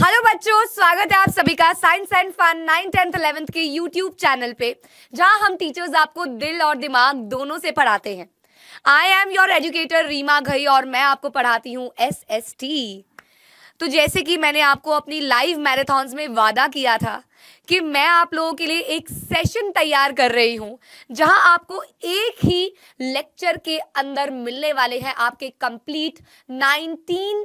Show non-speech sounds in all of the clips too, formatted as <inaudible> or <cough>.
Hello बच्चों स्वागत है आप सभी का science and fun nine tenth eleventh के यूट्यूब चैनल पे जहां हम टीचर्स आपको दिल और दिमाग दोनों से पढ़ाते हैं I am your educator Reema Ghai और मैं आपको पढ़ाती हूँ एस एस टी तो जैसे कि मैंने आपको अपनी लाइव मैराथॉन्स में वादा किया था कि मैं आप लोगों के लिए एक सेशन तैयार कर रही हूँ जहाँ आपको एक ही लेक्चर के अंदर मिलने वाले हैं आपके complete 19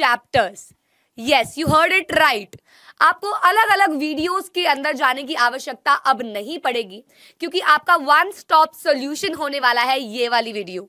chapters yes you heard it right आपको अलग अलग वीडियोस के अंदर जाने की आवश्यकता अब नहीं पड़ेगी क्योंकि आपका वन स्टॉप सॉल्यूशन होने वाला है ये वाली वीडियो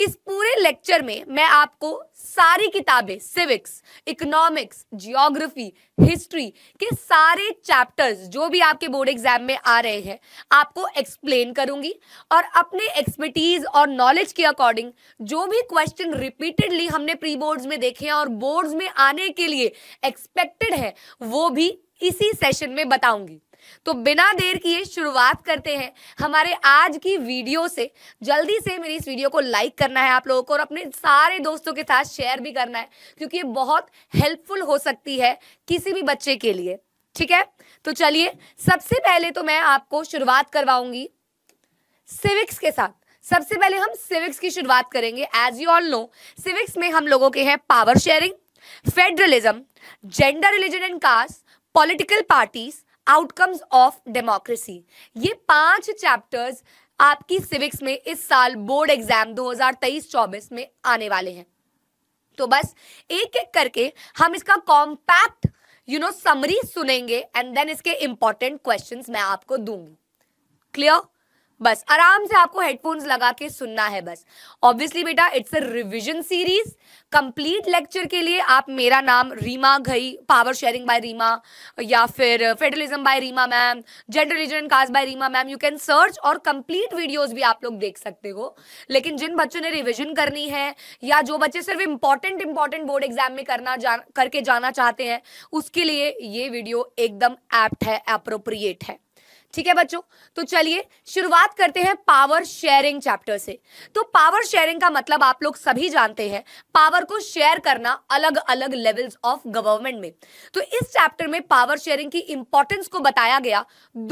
इस पूरे लेक्चर में मैं आपको सारी किताबें सिविक्स इकोनॉमिक्स जियोग्राफी हिस्ट्री के सारे चैप्टर्स जो भी आपके बोर्ड एग्जाम में आ रहे हैं आपको एक्सप्लेन करूंगी और अपने एक्सपर्टीज और नॉलेज के अकॉर्डिंग जो भी क्वेश्चन रिपीटेडली हमने प्री बोर्ड्स में देखे हैं और बोर्ड्स में आने के लिए एक्सपेक्टेड है वो भी इसी सेशन में बताऊंगी तो बिना देर किए शुरुआत करते हैं हमारे आज की वीडियो से जल्दी से मेरी इस वीडियो को लाइक करना है आप लोगों को और अपने सारे दोस्तों के साथ शेयर भी करना है क्योंकि ये बहुत हेल्पफुल हो सकती है किसी भी बच्चे के लिए ठीक है तो चलिए सबसे पहले तो मैं आपको शुरुआत करवाऊंगी सिविक्स के साथ सबसे पहले हम सिविक्स की शुरुआत करेंगे as you all know civics में हम लोगों के हैं power sharing federalism gender religion and caste political parties outcomes of democracy ये पांच चैप्टर्स आपकी सिविक्स में इस साल बोर्ड एग्जाम 2023-24 में आने वाले हैं तो बस एक एक करके हम इसका कॉम्पैक्ट यू नो समरी सुनेंगे एंड देन इसके इंपॉर्टेंट क्वेश्चंस मैं आपको दूंगी क्लियर बस आराम से आपको हेडफोन्स लगा के सुनना है बस ऑब्वियसली बेटा it's a revision series complete lecture के लिए आप मेरा नाम Reema Ghai power sharing by Reema या फिर federalism by Reema ma'am gender religion and caste by Reema ma'am you can search और कंप्लीट वीडियोस भी आप लोग देख सकते हो लेकिन जिन बच्चों ने रिविजन करनी है या जो बच्चे सिर्फ इंपॉर्टेंट इंपॉर्टेंट बोर्ड एग्जाम में करना जा, करके जाना चाहते हैं उसके लिए ये वीडियो एकदम एप्ट है अप्रोप्रिएट है ठीक है बच्चों तो चलिए शुरुआत करते हैं पावर शेयरिंग चैप्टर से तो पावर शेयरिंग का मतलब आप लोग सभी जानते हैं पावर को शेयर करना अलग अलग लेवल्स ऑफ गवर्नमेंट में तो इस चैप्टर में पावर शेयरिंग की इंपॉर्टेंस को बताया गया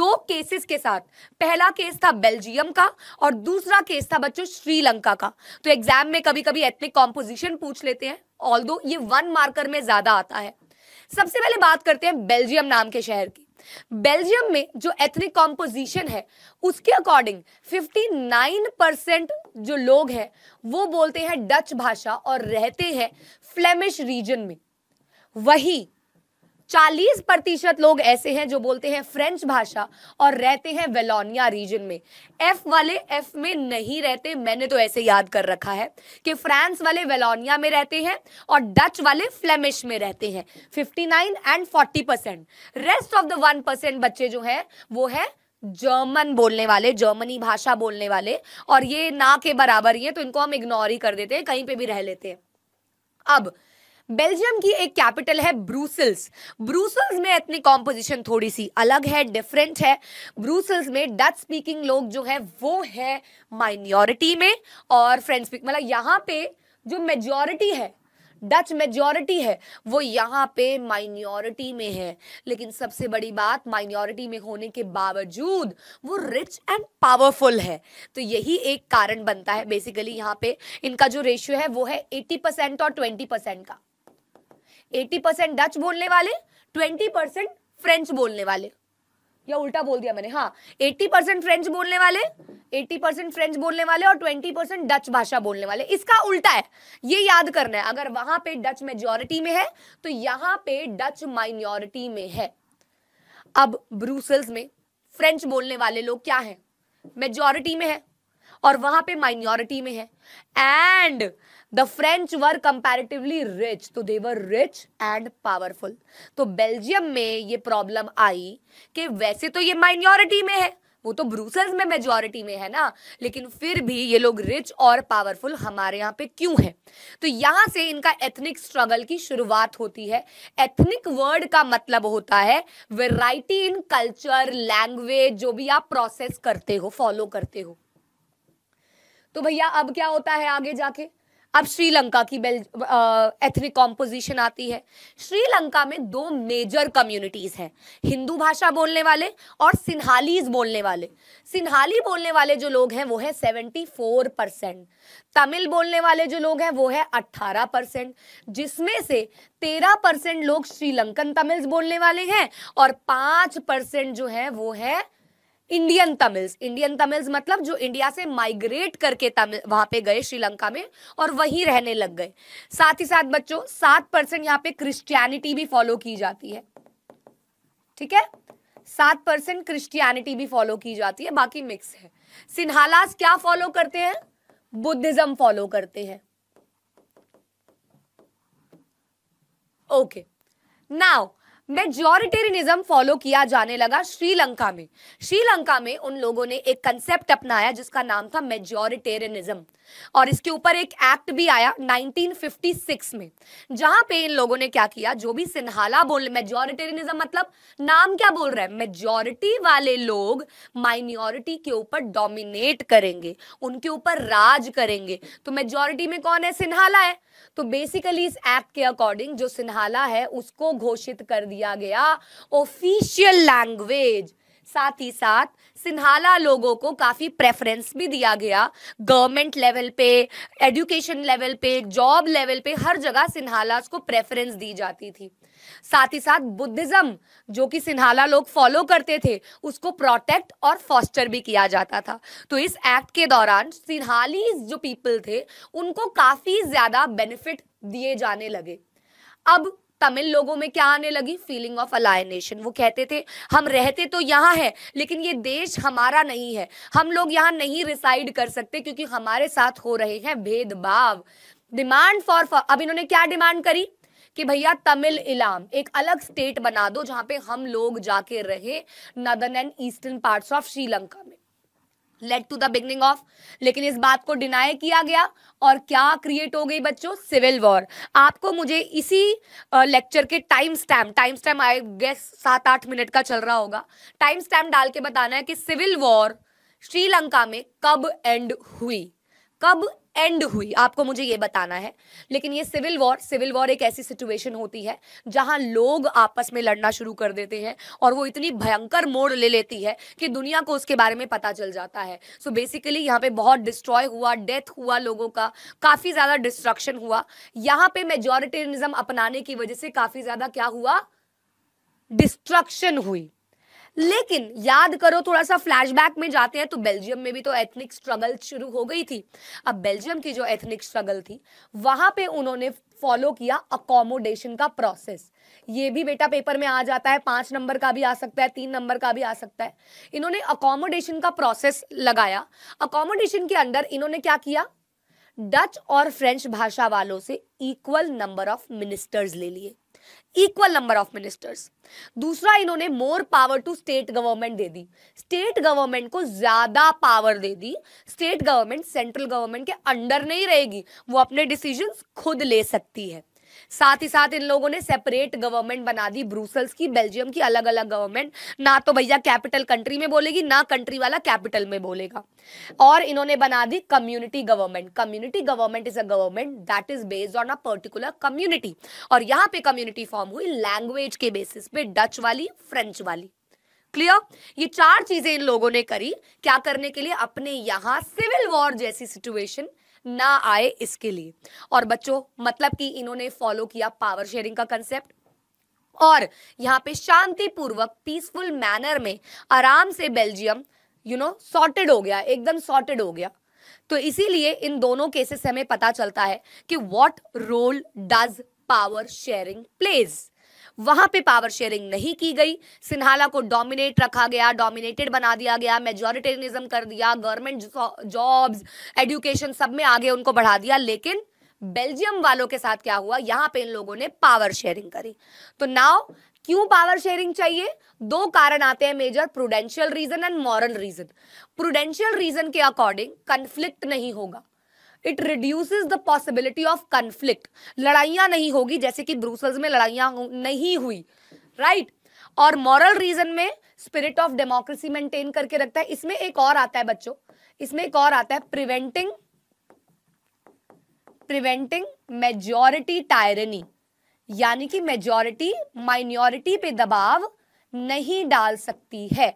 दो केसेस के साथ पहला केस था बेल्जियम का और दूसरा केस था बच्चों श्रीलंका का तो एग्जाम में कभी कभी एथनिक कॉम्पोजिशन पूछ लेते हैं ऑल ये वन मार्कर में ज्यादा आता है सबसे पहले बात करते हैं बेल्जियम नाम के शहर की बेल्जियम में जो एथनिक कॉम्पोजिशन है उसके अकॉर्डिंग 59 परसेंट जो लोग हैं वो बोलते हैं डच भाषा और रहते हैं फ्लेमिश रीजन में वही चालीस प्रतिशत लोग ऐसे हैं जो बोलते हैं फ्रेंच भाषा और रहते हैं वेलोनिया रीजन में एफ वाले एफ में नहीं रहते मैंने तो ऐसे याद कर रखा है कि फ्रांस वाले वेलोनिया में रहते हैं और डच वाले फ्लेमिश में रहते हैं 59 and 40 percent rest of the one percent बच्चे जो हैं वो है जर्मन बोलने वाले जर्मनी भाषा बोलने वाले और ये ना के बराबर ही है तो इनको हम इग्नोर ही कर देते हैं कहीं पे भी रह लेते हैं अब बेल्जियम की एक कैपिटल है ब्रूसल्स ब्रूसल्स में अपनी कॉम्पोजिशन थोड़ी सी अलग है डिफरेंट है ब्रूसल्स में डच स्पीकिंग लोग जो है वो है माइनॉरिटी में और फ्रेंच स्पीक मतलब यहाँ पे जो मेजॉरिटी है डच मेजॉरिटी है वो यहाँ पे माइनॉरिटी में है लेकिन सबसे बड़ी बात माइनॉरिटी में होने के बावजूद वो रिच एंड पावरफुल है तो यही एक कारण बनता है बेसिकली यहाँ पे इनका जो रेशियो है वो है एटी परसेंट और ट्वेंटी परसेंट का एटी परसेंट डच बोलने वाले ट्वेंटी परसेंट फ्रेंच बोलने वाले या उल्टा बोल दिया मैंने हाँ एट्टी परसेंट फ्रेंच बोलने वाले एट्टी परसेंट फ्रेंच बोलने वाले और ट्वेंटी परसेंट डच भाषा बोलने वाले इसका उल्टा है ये याद करना है अगर वहां पे डच मेजोरिटी में है तो यहाँ पे डच माइनॉरिटी में है अब ब्रूसल्स में फ्रेंच बोलने वाले लोग क्या है मेजोरिटी में है और वहां पे माइनॉरिटी में है and the French were comparatively rich तो देवर रिच एंड पावरफुल तो बेल्जियम में ये प्रॉब्लम आई कि वैसे तो ये माइनॉरिटी में है वो तो ब्रूसल्स में मेजॉरिटी में है ना लेकिन फिर भी ये लोग रिच और पावरफुल हमारे यहाँ पे क्यों है तो यहाँ से इनका एथनिक स्ट्रगल की शुरुआत होती है एथनिक वर्ड का मतलब होता है वेराइटी इन कल्चर लैंग्वेज जो भी आप प्रोसेस करते हो फॉलो करते हो तो भैया अब क्या होता है आगे जाके अब श्रीलंका की बेल एथनिक कॉम्पोजिशन आती है श्रीलंका में दो मेजर कम्युनिटीज़ हैं हिंदू भाषा बोलने वाले और सिन्हालीज बोलने वाले सिन्हाली बोलने वाले जो लोग हैं वो है सेवेंटी फोर परसेंट तमिल बोलने वाले जो लोग हैं वो है अट्ठारह परसेंट जिसमें से तेरह परसेंट लोग श्रीलंकन तमिल्स बोलने वाले हैं और पाँच परसेंट जो है वो है इंडियन तमिल्स इंडियन तमिल्स मतलब जो इंडिया से माइग्रेट करके तमिल वहां पे गए श्रीलंका में और वहीं रहने लग गए साथ ही साथ बच्चों सात परसेंट यहाँ पे क्रिश्चियनिटी भी फॉलो की जाती है ठीक है सात परसेंट क्रिश्चियनिटी भी फॉलो की जाती है बाकी मिक्स है सिन्हालास क्या फॉलो करते हैं बुद्धिज्म फॉलो करते हैं ओके नाउ मेजोरिटेरिज्म फॉलो किया जाने लगा श्रीलंका में श्रीलंका में उन लोगों ने एक कंसेप्ट अपनाया जिसका नाम था मेजोरिटेरिज्म और इसके ऊपर एक एक्ट भी आया 1956 में जहां पे इन लोगों ने क्या किया जो भी सिन्हाला बोल मेजोरिटेरिज्म मतलब नाम क्या बोल रहा है मेजोरिटी वाले लोग माइनॉरिटी के ऊपर डोमिनेट करेंगे उनके ऊपर राज करेंगे तो मेजोरिटी में कौन है सिन्हाला है तो बेसिकली इस एक्ट के अकॉर्डिंग जो सिन्हाला है उसको घोषित कर दिया गया ऑफिशियल लैंग्वेज साथ ही साथ सिन्हाला लोगों को काफ़ी प्रेफरेंस भी दिया गया गवर्नमेंट लेवल पे एजुकेशन लेवल पे जॉब लेवल पे हर जगह सिन्हाला को प्रेफरेंस दी जाती थी साथ ही साथ बुद्धिज्म जो कि सिन्हाला लोग फॉलो करते थे उसको प्रोटेक्ट और फॉस्टर भी किया जाता था तो इस एक्ट के दौरान सिन्हाली जो पीपल थे उनको काफ़ी ज़्यादा बेनिफिट दिए जाने लगे अब तमिल लोगों में क्या आने लगी फीलिंग ऑफ अलायनेशन वो कहते थे हम रहते तो यहाँ हैं लेकिन ये देश हमारा नहीं है हम लोग यहाँ नहीं रिसाइड कर सकते क्योंकि हमारे साथ हो रहे हैं भेदभाव डिमांड फॉर अब इन्होंने क्या डिमांड करी कि भैया तमिल इलाम एक अलग स्टेट बना दो जहां पे हम लोग जाके रहे northern and eastern parts of Sri Lanka में late to the beginning of लेकिन इस बात को डिनाई किया गया और क्या क्रिएट हो गई बच्चों सिविल वॉर आपको मुझे इसी लेक्चर के time stamp time stamp I guess सात आठ मिनट का चल रहा होगा टाइम स्टैम्प डाल के बताना है कि सिविल वॉर श्रीलंका में कब एंड हुई कब एंड हुई आपको मुझे ये बताना है लेकिन ये सिविल वॉर सिविल वॉर एक ऐसी सिचुएशन होती है जहां लोग आपस में लड़ना शुरू कर देते हैं और वो इतनी भयंकर मोड़ ले लेती है कि दुनिया को उसके बारे में पता चल जाता है सो बेसिकली यहाँ पे बहुत डिस्ट्रॉय हुआ डेथ हुआ लोगों का काफ़ी ज़्यादा डिस्ट्रक्शन हुआ यहाँ पे मेजोरिटेनिज्म अपनाने की वजह से काफ़ी ज़्यादा क्या हुआ डिस्ट्रक्शन हुई लेकिन याद करो थोड़ा सा फ्लैशबैक में जाते हैं तो बेल्जियम में भी तो एथनिक स्ट्रगल शुरू हो गई थी अब बेल्जियम की जो एथनिक स्ट्रगल थी वहां पे उन्होंने फॉलो किया अकोमोडेशन का प्रोसेस ये भी बेटा पेपर में आ जाता है पांच नंबर का भी आ सकता है तीन नंबर का भी आ सकता है इन्होंने अकोमोडेशन का प्रोसेस लगाया अकोमोडेशन के अंदर इन्होंने क्या किया डच और फ्रेंच भाषा वालों से इक्वल नंबर ऑफ मिनिस्टर्स ले लिए इक्वल नंबर ऑफ मिनिस्टर्स दूसरा इन्होंने more power to state government दे दी स्टेट गवर्नमेंट को ज्यादा पावर दे दी स्टेट गवर्नमेंट सेंट्रल गवर्नमेंट के अंडर नहीं रहेगी वो अपने डिसीजन खुद ले सकती है साथ ही साथ इन लोगों ने सेपरेट गवर्नमेंट बना दी ब्रूसल्स की बेल्जियम की अलग अलग गवर्नमेंट ना तो भैया कैपिटल कंट्री में बोलेगी ना कंट्री वाला कैपिटल में बोलेगा और इन्होंने बना दी community government community government is a government that is based on a particular community और यहाँ पे कम्युनिटी फॉर्म हुई लैंग्वेज के बेसिस पे डच वाली फ्रेंच वाली क्लियर ये चार चीजें इन लोगों ने करी क्या करने के लिए अपने यहां सिविल वॉर जैसी सिचुएशन ना आए इसके लिए और बच्चों मतलब कि इन्होंने फॉलो किया पावर शेयरिंग का कंसेप्ट और यहाँ पे शांतिपूर्वक पीसफुल मैनर में आराम से बेल्जियम यू नो सॉर्टेड हो गया एकदम सॉर्टेड हो गया तो इसीलिए इन दोनों केसेस हमें पता चलता है कि what role does power sharing plays वहां पे पावर शेयरिंग नहीं की गई सिन्हाला को डोमिनेट रखा गया डोमिनेटेड बना दिया गया मेजोरिटेरिज्म कर दिया गवर्नमेंट जॉब्स एजुकेशन सब में आगे उनको बढ़ा दिया लेकिन बेल्जियम वालों के साथ क्या हुआ यहां पे इन लोगों ने पावर शेयरिंग करी तो नाउ क्यों पावर शेयरिंग चाहिए दो कारण आते हैं major prudential reason and moral reason prudential reason के अकॉर्डिंग कंफ्लिक्ट नहीं होगा it reduce the possibility of conflict लड़ाइया नहीं होगी जैसे कि ब्रूसल्स में लड़ाइया नहीं हुई राइट right? और मॉरल रीजन में स्पिरिट ऑफ डेमोक्रेसी मेंटेन करके रखता है इसमें एक और आता है बच्चों इसमें एक और आता है प्रिवेंटिंग प्रिवेंटिंग मेजॉरिटी टायरनी यानी कि मेजोरिटी माइनॉरिटी पे दबाव नहीं डाल सकती है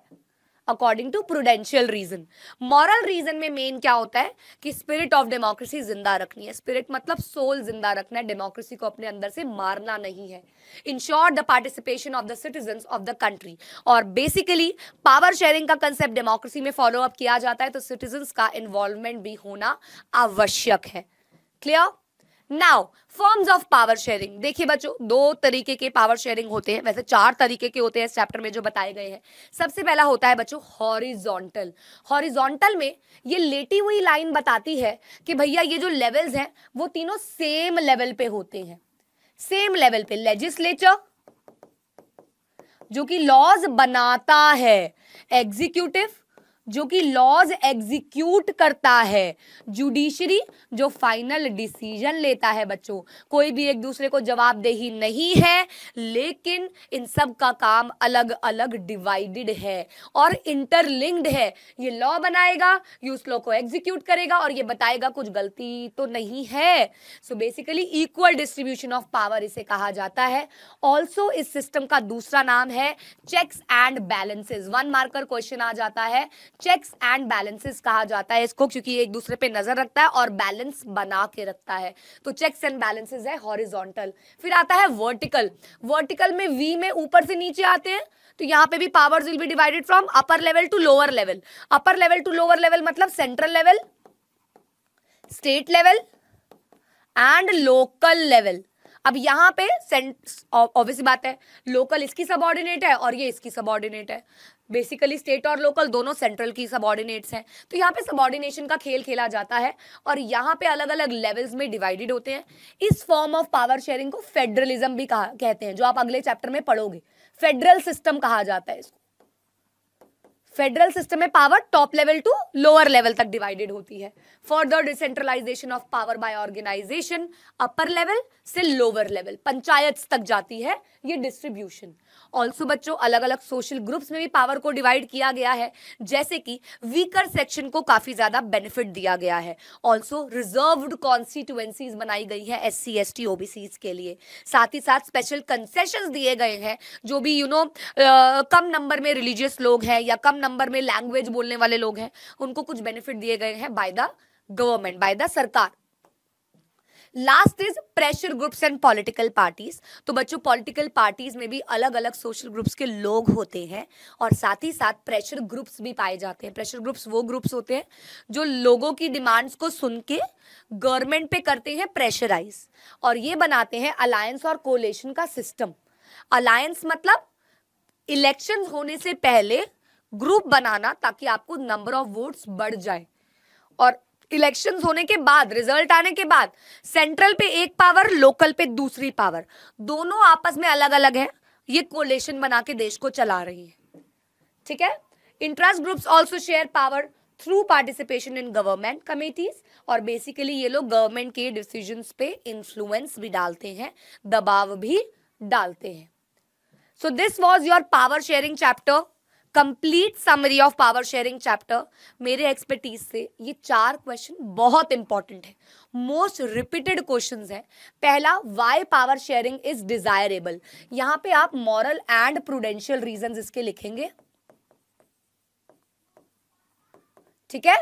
according to prudential reason moral reason में मेन क्या होता है कि स्पिरिट ऑफ डेमोक्रेसी जिंदा रखनी है स्पिरिट मतलब सोल जिंदा रखना है डेमोक्रेसी को अपने अंदर से मारना नहीं है ensure the participation of the citizen of the country और बेसिकली पावर शेयरिंग का कंसेप्ट डेमोक्रेसी में फॉलोअप किया जाता है तो सिटीजन का इन्वॉल्वमेंट भी होना आवश्यक है clear now forms of power sharing देखिए बच्चों दो तरीके के पावर शेयरिंग होते हैं वैसे चार तरीके के होते हैं इस चैप्टर में जो बताए गए हैं सबसे पहला होता है बच्चों हॉरिजॉन्टल हॉरिजॉन्टल में ये लेटी हुई लाइन बताती है कि भैया ये जो लेवल्स हैं वो तीनों सेम लेवल पे होते हैं सेम लेवल पे लेजिस्लेचर जो कि लॉज बनाता है एग्जीक्यूटिव जो कि लॉज एग्जीक्यूट करता है जुडिशरी जो फाइनल डिसीजन लेता है बच्चों कोई भी एक दूसरे को जवाबदेही नहीं है लेकिन इन सब का काम अलग अलग डिवाइडेड है और इंटरलिंक्ड है ये लॉ बनाएगा ये उस लॉ को एग्जीक्यूट करेगा और ये बताएगा कुछ गलती तो नहीं है so basically equal distribution of power इसे कहा जाता है ऑल्सो इस सिस्टम का दूसरा नाम है checks and balances one marker question आ जाता है चेक्स एंड बैलेंसेस कहा जाता है इसको क्योंकि एक दूसरे पे नजर रखता है और बैलेंस बना के रखता है तो चेक्स एंड बैलेंसेस है हॉरिजॉन्टल फिर आता है वर्टिकल वर्टिकल में वी में ऊपर से नीचे आते हैं तो यहाँ पे भी powers will be divided from upper level to lower level upper level to lower level मतलब central level state level and local level अब यहां पे ऑब्वियस बात है लोकल इसकी सबॉर्डिनेट है और ये इसकी सबॉर्डिनेट है बेसिकली स्टेट और लोकल दोनों सेंट्रल की सबॉर्डिनेट्स हैं तो यहाँ पे सबॉर्डिनेशन का खेल खेला जाता है और यहाँ पे अलग अलग लेवल्स में डिवाइडेड होते हैं इस फॉर्म ऑफ पावर शेयरिंग को फेडरलिज्म भी कहा कहते हैं जो आप अगले चैप्टर में पढ़ोगे फेडरल सिस्टम कहा जाता है इसको फेडरल सिस्टम में power top level to lower level तक डिवाइडेड होती है further decentralization of power by organization upper level से लोअर लेवल पंचायत तक जाती है ये डिस्ट्रीब्यूशन ऑल्सो बच्चों अलग अलग सोशल ग्रुप्स में भी पावर को डिवाइड किया गया है जैसे कि वीकर सेक्शन को काफ़ी ज़्यादा बेनिफिट दिया गया है ऑल्सो रिजर्व्ड कॉन्स्टिट्यूएंसीज बनाई गई है S C S T O B Cs के लिए साथ ही साथ स्पेशल कंसेशन दिए गए हैं जो भी यू you नो know, कम नंबर में रिलीजियस लोग हैं या कम नंबर में लैंग्वेज बोलने वाले लोग हैं उनको कुछ बेनिफिट दिए गए हैं by the government by the सरकार last is pressure groups and political parties तो बच्चों पॉलिटिकल पार्टीज में भी अलग अलग सोशल ग्रुप्स के लोग होते हैं और साथ ही साथ प्रेशर ग्रुप्स भी पाए जाते हैं प्रेशर ग्रुप्स वो ग्रुप्स होते हैं जो लोगों की डिमांड्स को सुन के गवर्नमेंट पे करते हैं प्रेशराइज और ये बनाते हैं अलायंस और कोलेशन का सिस्टम अलायंस मतलब इलेक्शन होने से पहले ग्रुप बनाना ताकि आपको नंबर ऑफ वोट्स बढ़ जाए और इलेक्शन होने के बाद रिजल्ट आने के बाद सेंट्रल पे एक पावर लोकल पे दूसरी पावर दोनों आपस में अलग अलग है ये कोलेशन बना के देश को चला रही है ठीक है interest groups also share power through participation in government committees और बेसिकली ये लोग गवर्नमेंट के डिसीजन पे इंफ्लुएंस भी डालते हैं दबाव भी डालते हैं so this was your power sharing chapter complete summary of power sharing chapter मेरे एक्सपर्टीज से ये चार क्वेश्चन बहुत इंपॉर्टेंट है मोस्ट रिपीटेड क्वेश्चन है पहला why power sharing is desirable यहां पे आप मॉरल एंड प्रूडेंशियल रीजन इसके लिखेंगे ठीक है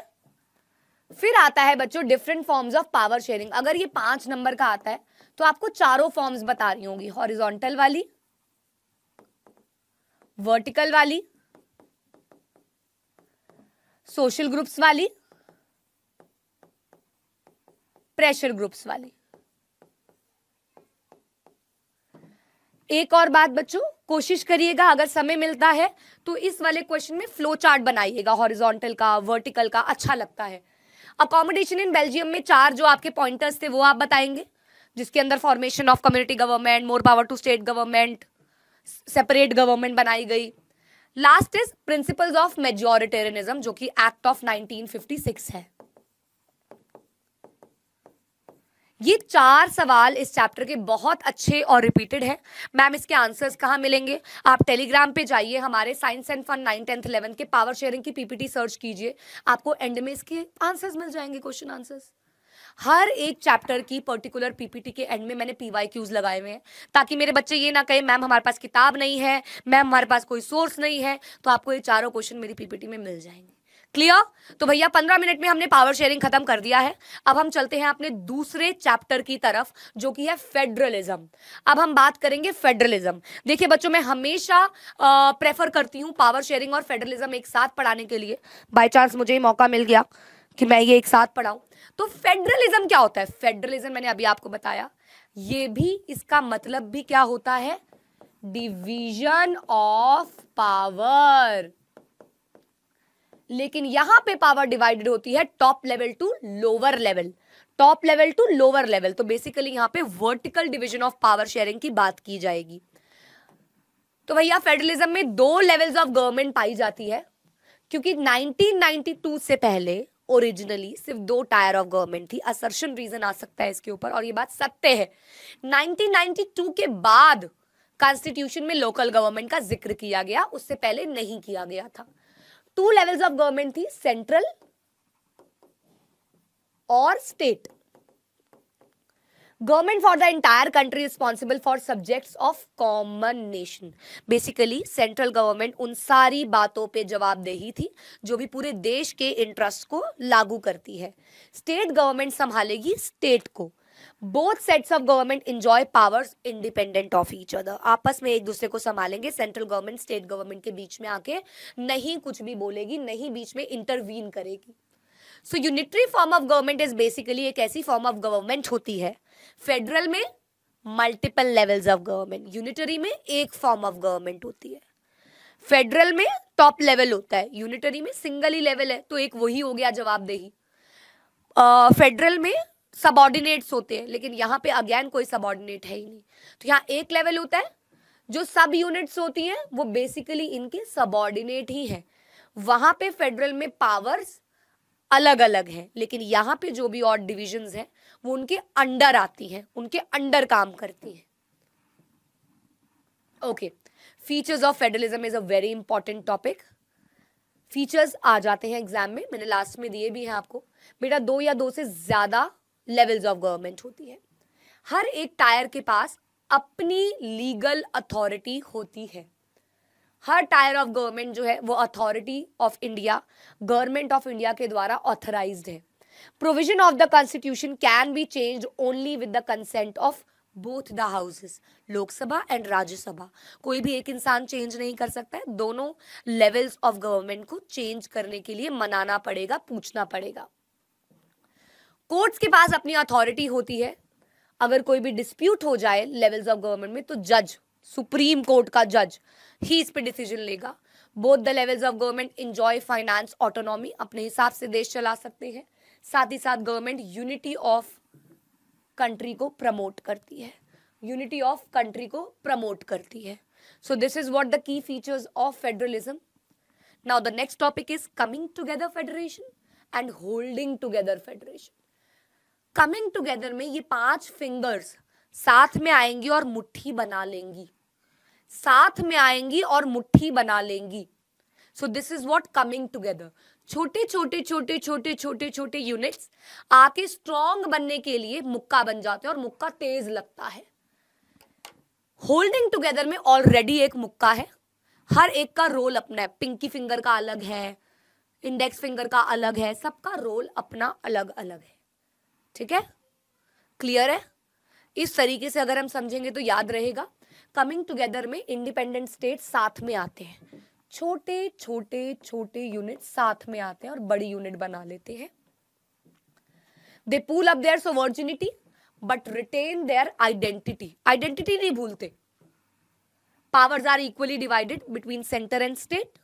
फिर आता है बच्चों different forms of power sharing अगर ये पांच नंबर का आता है तो आपको चारों फॉर्म्स बता रही होंगी हॉरिजॉन्टल वाली वर्टिकल वाली सोशल ग्रुप्स वाली प्रेशर ग्रुप्स वाली एक और बात बच्चों कोशिश करिएगा अगर समय मिलता है तो इस वाले क्वेश्चन में फ्लो चार्ट बनाइएगा हॉरिजॉन्टल का वर्टिकल का अच्छा लगता है अकोमोडेशन इन बेल्जियम में चार जो आपके पॉइंटर्स थे वो आप बताएंगे जिसके अंदर formation of community government more power to state government separate government बनाई गई last is principles of majoritarianism जो कि एक्ट ऑफ 1956 है ये चार सवाल इस चैप्टर के बहुत अच्छे और रिपीटेड हैं मैम इसके आंसर्स कहाँ मिलेंगे आप टेलीग्राम पे जाइए हमारे science and fun nine tenth eleventh के पावर शेयरिंग की पीपीटी सर्च कीजिए आपको एंड में इसके आंसर्स मिल जाएंगे क्वेश्चन आंसर्स हर एक चैप्टर की पर्टिकुलर पीपीटी के एंड में मैंने पीवाई क्यूज लगाए हुए हैं ताकि मेरे बच्चे ये ना कहें मैम हमारे पास किताब नहीं है मैम हमारे पास कोई सोर्स नहीं है तो आपको ये चारों क्वेश्चन मेरी पीपीटी में मिल जाएंगे क्लियर तो भैया पंद्रह मिनट में हमने पावर शेयरिंग खत्म कर दिया है अब हम चलते हैं अपने दूसरे चैप्टर की तरफ जो कि है फेडरलिज्म अब हम बात करेंगे फेडरलिज्म देखिए बच्चों मैं हमेशा प्रेफर करती हूँ पावर शेयरिंग और फेडरलिज्म एक साथ पढ़ाने के लिए बाई चांस मुझे मौका मिल गया कि मैं ये एक साथ पढ़ाऊँ तो फेडरलिज्म क्या होता है फेडरलिज्म मैंने अभी आपको बताया ये भी इसका मतलब भी क्या होता है डिवीजन ऑफ पावर लेकिन यहां पे पावर डिवाइडेड होती है top level to lower level top level to lower level तो बेसिकली यहां पे vertical division of power sharing की बात की जाएगी तो भैया फेडरलिज्म में दो लेवल्स ऑफ गवर्नमेंट पाई जाती है क्योंकि 1992 से पहले ओरिजिनली सिर्फ दो टायर ऑफ गवर्नमेंट थी असर्शन रीजन आ सकता है इसके ऊपर और ये बात सत्य है 1992 के बाद कॉन्स्टिट्यूशन में लोकल गवर्नमेंट का जिक्र किया गया उससे पहले नहीं किया गया था टू लेवल्स ऑफ गवर्नमेंट थी सेंट्रल और state government for the entire country responsible for subjects of common nation basically central government उन सारी बातों पे जवाबदेही थी जो भी पूरे देश के इंटरेस्ट को लागू करती है स्टेट गवर्नमेंट संभालेगी स्टेट को both sets of government enjoy powers independent of each other आपस में एक दूसरे को संभालेंगे सेंट्रल गवर्नमेंट स्टेट गवर्नमेंट के बीच में आके नहीं कुछ भी बोलेगी नहीं बीच में इंटरवीन करेगी so unitary form of government is basically एक ऐसी फॉर्म ऑफ गवर्नमेंट होती है फेडरल में multiple levels of government unitary में एक फॉर्म ऑफ गवर्नमेंट होती है फेडरल में टॉप लेवल होता है यूनिटरी में सिंगल ही लेवल है तो एक वही हो गया जवाबदेही फेडरल uh, में सबॉर्डिनेट्स होते हैं लेकिन यहाँ पे अगेन कोई सबॉर्डिनेट है ही नहीं तो यहाँ एक लेवल होता है जो सब यूनिट्स होती हैं वो बेसिकली इनके सबॉर्डिनेट ही हैं वहाँ पे फेडरल में पावर्स अलग अलग हैं लेकिन यहाँ पे जो भी और डिविजन्स हैं वो उनके अंडर आती हैं उनके अंडर काम करती हैं okay features of federalism is a very important topic features आ जाते हैं एग्जाम में मैंने लास्ट में दिए भी हैं आपको बेटा दो या दो से ज़्यादा लेवल्स ऑफ गवर्नमेंट होती है हर एक टायर के पास अपनी लीगल अथॉरिटी होती है हर टायर ऑफ गवर्नमेंट जो है वो authority of India government of India के द्वारा ऑथराइज है provision of the constitution can be change only with the consent of both the houses Lok Sabha and Rajya Sabha कोई भी एक इंसान चेंज नहीं कर सकता है दोनों लेवल्स ऑफ गवर्नमेंट को चेंज करने के लिए मनाना पड़ेगा पूछना पड़ेगा कोर्ट्स के पास अपनी अथॉरिटी होती है अगर कोई भी डिस्प्यूट हो जाए लेवल्स ऑफ गवर्नमेंट में तो जज सुप्रीम कोर्ट का जज ही इस पे डिसीजन लेगा both the levels of government enjoy finance autonomy अपने हिसाब से देश चला सकते हैं साथ ही साथ गवर्नमेंट यूनिटी ऑफ कंट्री को प्रमोट करती है यूनिटी ऑफ कंट्री को प्रमोट करती है so this is what the key features of federalism now the next topic is coming together federation and holding together federation coming together में ये पांच fingers साथ में आएंगी और मुट्ठी बना लेंगी साथ में आएंगी और मुट्ठी बना लेंगी so this is what coming together छोटे छोटे छोटे छोटे छोटे छोटे यूनिट्स आके स्ट्रॉन्ग बनने के लिए मुक्का बन जाते हैं और मुक्का तेज लगता है होल्डिंग टुगेदर में ऑलरेडी एक मुक्का है हर एक का रोल अपना है पिंकी फिंगर का अलग है इंडेक्स फिंगर का अलग है सबका रोल अपना अलग अलग है ठीक है क्लियर है इस तरीके से अगर हम समझेंगे तो याद रहेगा कमिंग टुगेदर में इंडिपेंडेंट स्टेट साथ में आते हैं छोटे छोटे छोटे यूनिट साथ में आते हैं और बड़ी यूनिट बना लेते हैं they pool up their sovereignty but retain their identity identity नहीं भूलते powers are equally divided between centre and state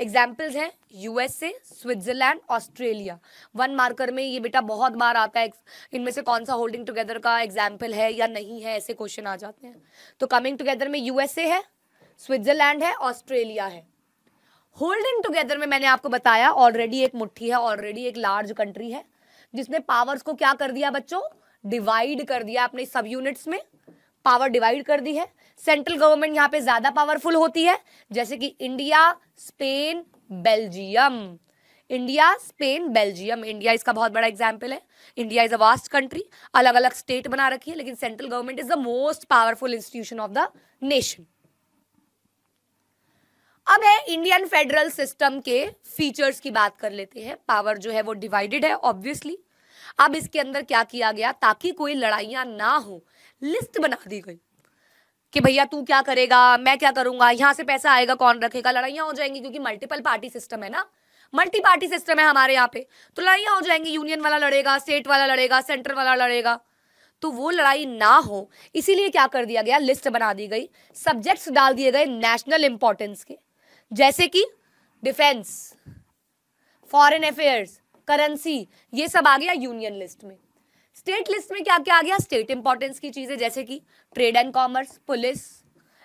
examples हैं USA Switzerland Australia one marker में ये बेटा बहुत बार आता है इनमें से कौन सा होल्डिंग टुगेदर का एग्जाम्पल है या नहीं है ऐसे क्वेश्चन आ जाते हैं तो कमिंग टुगेदर में यूएसए है स्विट्जरलैंड है ऑस्ट्रेलिया है होल्डिंग टुगेदर में मैंने आपको बताया ऑलरेडी एक मुट्ठी है ऑलरेडी एक लार्ज कंट्री है जिसने पावर्स को क्या कर दिया बच्चों डिवाइड कर दिया अपने सब यूनिट्स में पावर डिवाइड कर दी है सेंट्रल गवर्नमेंट यहाँ पे ज्यादा पावरफुल होती है जैसे कि India Spain Belgium India Spain Belgium India इसका बहुत बड़ा एग्जाम्पल है India is a vast country अलग अलग स्टेट बना रखी है लेकिन central government is the most powerful institution of the nation अब है इंडियन फेडरल सिस्टम के फीचर्स की बात कर लेते हैं पावर जो है वो डिवाइडेड है ऑब्वियसली अब इसके अंदर क्या किया गया ताकि कोई लड़ाइयां ना हो लिस्ट बना दी गई कि भैया तू क्या करेगा मैं क्या करूंगा यहाँ से पैसा आएगा कौन रखेगा लड़ाइया हो जाएंगी क्योंकि मल्टीपल पार्टी सिस्टम है ना मल्टी पार्टी सिस्टम है हमारे यहाँ पे तो लड़ाइया हो जाएंगी यूनियन वाला लड़ेगा स्टेट वाला लड़ेगा सेंटर वाला लड़ेगा तो वो लड़ाई ना हो इसीलिए क्या कर दिया गया लिस्ट बना दी गई सब्जेक्ट्स डाल दिए गए नेशनल इंपॉर्टेंस के जैसे कि डिफेंस फॉरेन अफेयर्स करेंसी ये सब आ गया यूनियन लिस्ट में स्टेट लिस्ट में क्या क्या आ गया स्टेट इंपॉर्टेंस की चीजें जैसे कि trade and commerce police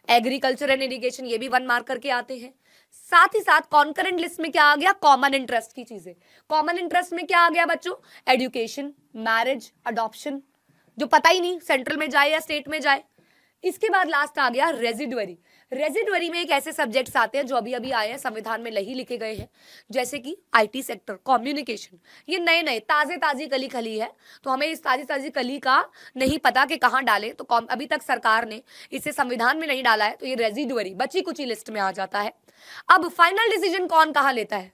agriculture and irrigation ये भी वन मार्क करके आते हैं साथ ही साथ कॉन्करेंट लिस्ट में क्या आ गया कॉमन इंटरेस्ट की चीजें कॉमन इंटरेस्ट में क्या आ गया बच्चों एडुकेशन मैरिज अडॉप्शन जो पता ही नहीं सेंट्रल में जाए या स्टेट में जाए इसके बाद लास्ट आ गया रेजिडरी रेजिडवरी में एक ऐसे सब्जेक्ट्स आते हैं जो अभी अभी आए हैं संविधान में नहीं लिखे गए हैं जैसे कि आईटी सेक्टर कम्युनिकेशन ये नए नए ताज़े ताज़ी कली खली है तो हमें इस ताज़ी ताज़ी कली का नहीं पता कि कहाँ डालें तो अभी तक सरकार ने इसे संविधान में नहीं डाला है तो ये रेजिडवरी बची कुची लिस्ट में आ जाता है अब फाइनल डिसीजन कौन कहा लेता है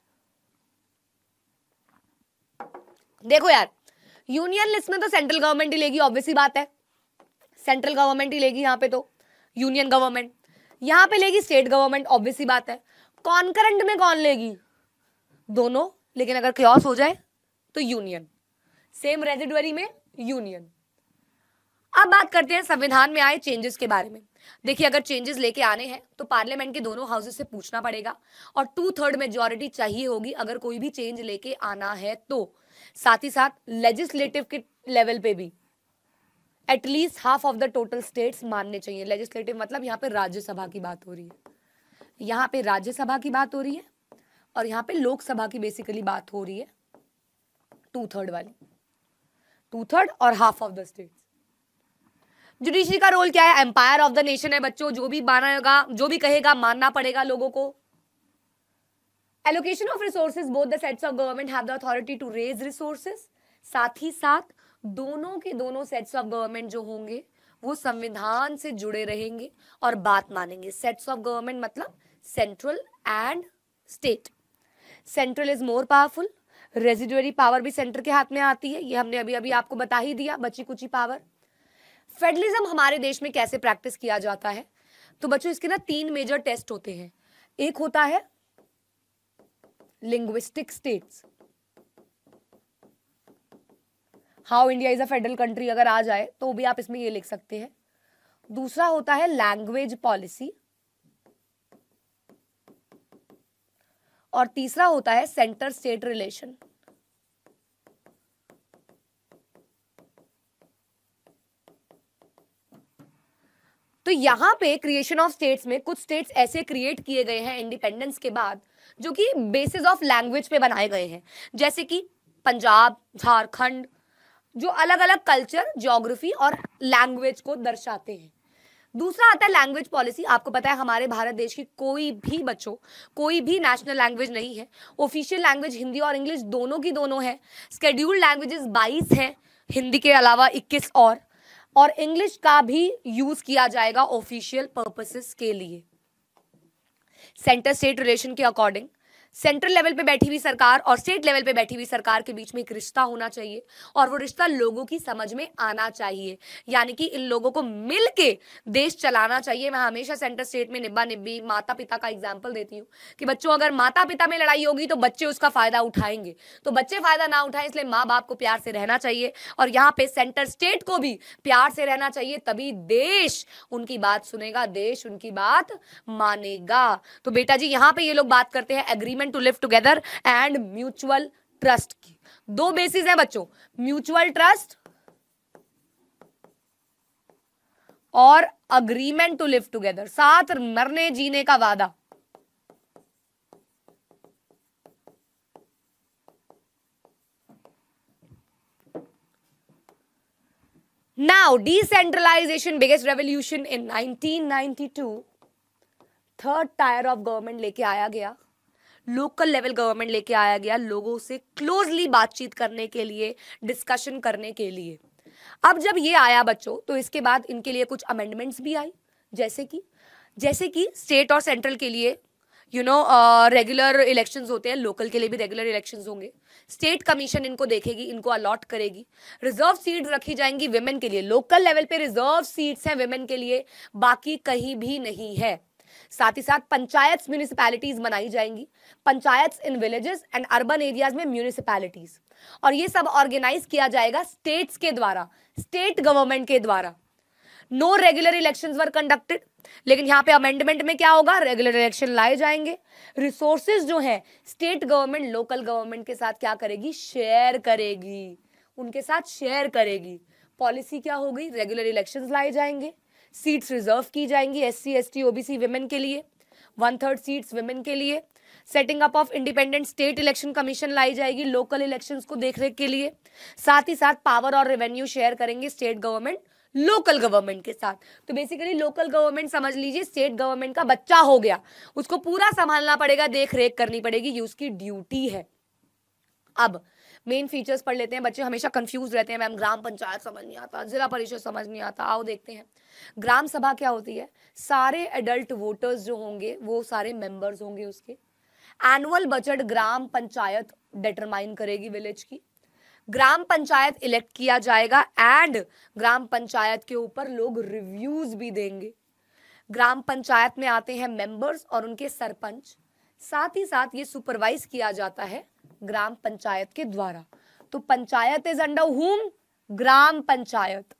देखो यार यूनियन लिस्ट में तो सेंट्रल गवर्नमेंट ही लेगी ऑब्वियसली बात है सेंट्रल गवर्नमेंट ही लेगी यहां पे तो यूनियन गवर्नमेंट यहाँ पे लेगी स्टेट गवर्नमेंट ऑब्वियस ही बात है कॉन्करेंट में कौन लेगी दोनों लेकिन अगर क्रॉस हो जाए तो यूनियन सेम रेजिडरी में यूनियन अब बात करते हैं संविधान में आए चेंजेस के बारे में देखिए अगर चेंजेस लेके आने हैं तो पार्लियामेंट के दोनों हाउसेस से पूछना पड़ेगा और टू थर्ड मेजोरिटी चाहिए होगी अगर कोई भी चेंज लेके आना है तो साथ ही साथ लेजिस्लेटिव के लेवल पे भी at least half of the total states मानने चाहिए लेजिस्लेटिव मतलब यहाँ पे राज्यसभा की बात हो रही है यहाँ पे राज्यसभा की बात हो रही है और यहाँ पे लोकसभा की बेसिकली बात हो रही है टू थर्ड वाली टू थर्ड और half of the state judiciary का रोल क्या है एम्पायर ऑफ द नेशन है बच्चों जो भी मानेगा जो भी कहेगा मानना पड़ेगा लोगों को allocation of resources both the sets of government have the authority to raise resources साथ ही साथ दोनों के दोनों सेट्स ऑफ गवर्नमेंट जो होंगे वो संविधान से जुड़े रहेंगे और बात मानेंगे सेट्स ऑफ गवर्नमेंट मतलब central and state central is more powerful residuary power भी सेंटर के हाथ में आती है ये हमने अभी अभी आपको बता ही दिया बची कुची पावर फेडरलिज्म हमारे देश में कैसे प्रैक्टिस किया जाता है तो बच्चों इसके ना तीन मेजर टेस्ट होते हैं एक होता है linguistic states how India is a federal country अगर आ जाए तो भी आप इसमें ये लिख सकते हैं दूसरा होता है लैंग्वेज पॉलिसी और तीसरा होता है सेंटर स्टेट रिलेशन तो यहां पे क्रिएशन ऑफ स्टेट्स में कुछ स्टेट्स ऐसे क्रिएट किए गए हैं इंडिपेंडेंस के बाद जो कि बेसिस ऑफ लैंग्वेज पे बनाए गए हैं जैसे कि पंजाब झारखंड जो अलग अलग कल्चर ज्योग्राफी और लैंग्वेज को दर्शाते हैं दूसरा आता है लैंग्वेज पॉलिसी आपको पता है हमारे भारत देश की कोई भी बच्चों कोई भी नेशनल लैंग्वेज नहीं है ऑफिशियल लैंग्वेज हिंदी और इंग्लिश दोनों की दोनों है स्केड्यूल्ड लैंग्वेजेस 22 हैं हिंदी के अलावा 21 और और इंग्लिश का भी यूज किया जाएगा ऑफिशियल पर्पसेस के लिए सेंटर स्टेट रिलेशन के अकॉर्डिंग सेंट्रल लेवल पे बैठी हुई सरकार और स्टेट लेवल पे बैठी हुई सरकार के बीच में एक रिश्ता होना चाहिए और वो रिश्ता लोगों की समझ में आना चाहिए यानी कि इन लोगों को मिल देश चलाना चाहिए मैं हमेशा सेंटर स्टेट में निब्बा निब्बी माता पिता का एग्जाम्पल देती हूँ कि बच्चों अगर माता पिता में लड़ाई होगी तो बच्चे उसका फायदा उठाएंगे तो बच्चे फायदा ना उठाएं इसलिए माँ बाप को प्यार से रहना चाहिए और यहाँ पे सेंटर स्टेट को भी प्यार से रहना चाहिए तभी देश उनकी बात सुनेगा देश उनकी बात मानेगा तो बेटा जी यहाँ पे ये लोग बात करते हैं agreement to live together and mutual trust की दो बेसिस हैं बच्चों म्यूचुअल ट्रस्ट और अग्रीमेंट टू लिव टुगेदर साथ मरने जीने का वादा now decentralisation biggest revolution in 1992 third tier of government लेके आया गया लोकल लेवल गवर्नमेंट लेके आया गया लोगों से क्लोजली बातचीत करने के लिए डिस्कशन करने के लिए अब जब ये आया बच्चों तो इसके बाद इनके लिए कुछ अमेंडमेंट्स भी आई जैसे कि जैसे कि स्टेट और सेंट्रल के लिए यू नो रेगुलर इलेक्शंस होते हैं लोकल के लिए भी रेगुलर इलेक्शंस होंगे स्टेट कमीशन इनको देखेगी इनको अलॉट करेगी रिजर्व सीट रखी जाएंगी वेमेन के लिए लोकल लेवल पे रिजर्व सीट्स हैं वेमेन के लिए बाकी कहीं भी नहीं है साथ ही साथ पंचायत म्यूनिसिपैलिटीज बनाई जाएंगी panchayat in villages and urban areas में म्यूनिसिपैलिटीज़ और ये सब ऑर्गेनाइज किया जाएगा स्टेट्स के द्वारा स्टेट गवर्नमेंट के द्वारा no regular election were conducted लेकिन यहाँ पे अमेंडमेंट में क्या होगा रेगुलर इलेक्शन लाए जाएंगे रिसोर्सेज जो है स्टेट गवर्नमेंट लोकल गवर्नमेंट के साथ क्या करेगी शेयर करेगी उनके साथ शेयर करेगी पॉलिसी क्या होगी रेगुलर इलेक्शंस लाए जाएंगे सीट्स रिजर्व की जाएंगी S C S T OBC women के लिए वन थर्ड सीट्स वेमेन के लिए setting up of independent state election commission लाई जाएगी लोकल इलेक्शन को देखरेख के लिए साथ ही साथ पावर और रेवेन्यू शेयर करेंगे स्टेट गवर्नमेंट लोकल गवर्नमेंट के साथ तो बेसिकली लोकल गवर्नमेंट समझ लीजिए स्टेट गवर्नमेंट का बच्चा हो गया उसको पूरा संभालना पड़ेगा देख रेख करनी पड़ेगी ये उसकी ड्यूटी है अब मेन फीचर्स पढ़ लेते हैं बच्चे हमेशा कंफ्यूज रहते हैं मैम ग्राम पंचायत समझ नहीं आता जिला परिषद समझ नहीं आता आओ देखते हैं ग्राम सभा क्या होती है सारे एडल्ट वोटर्स जो होंगे वो सारे मेंबर्स होंगे उसके annual budget gram panchayat determine करेगी विलेज की ग्राम पंचायत इलेक्ट किया जाएगा एंड ग्राम पंचायत के ऊपर लोग रिव्यूज भी देंगे ग्राम पंचायत में आते हैं मेंबर्स और उनके सरपंच साथ ही साथ ये सुपरवाइज किया जाता है ग्राम पंचायत के द्वारा तो पंचायत इज अंडर हुम ग्राम पंचायत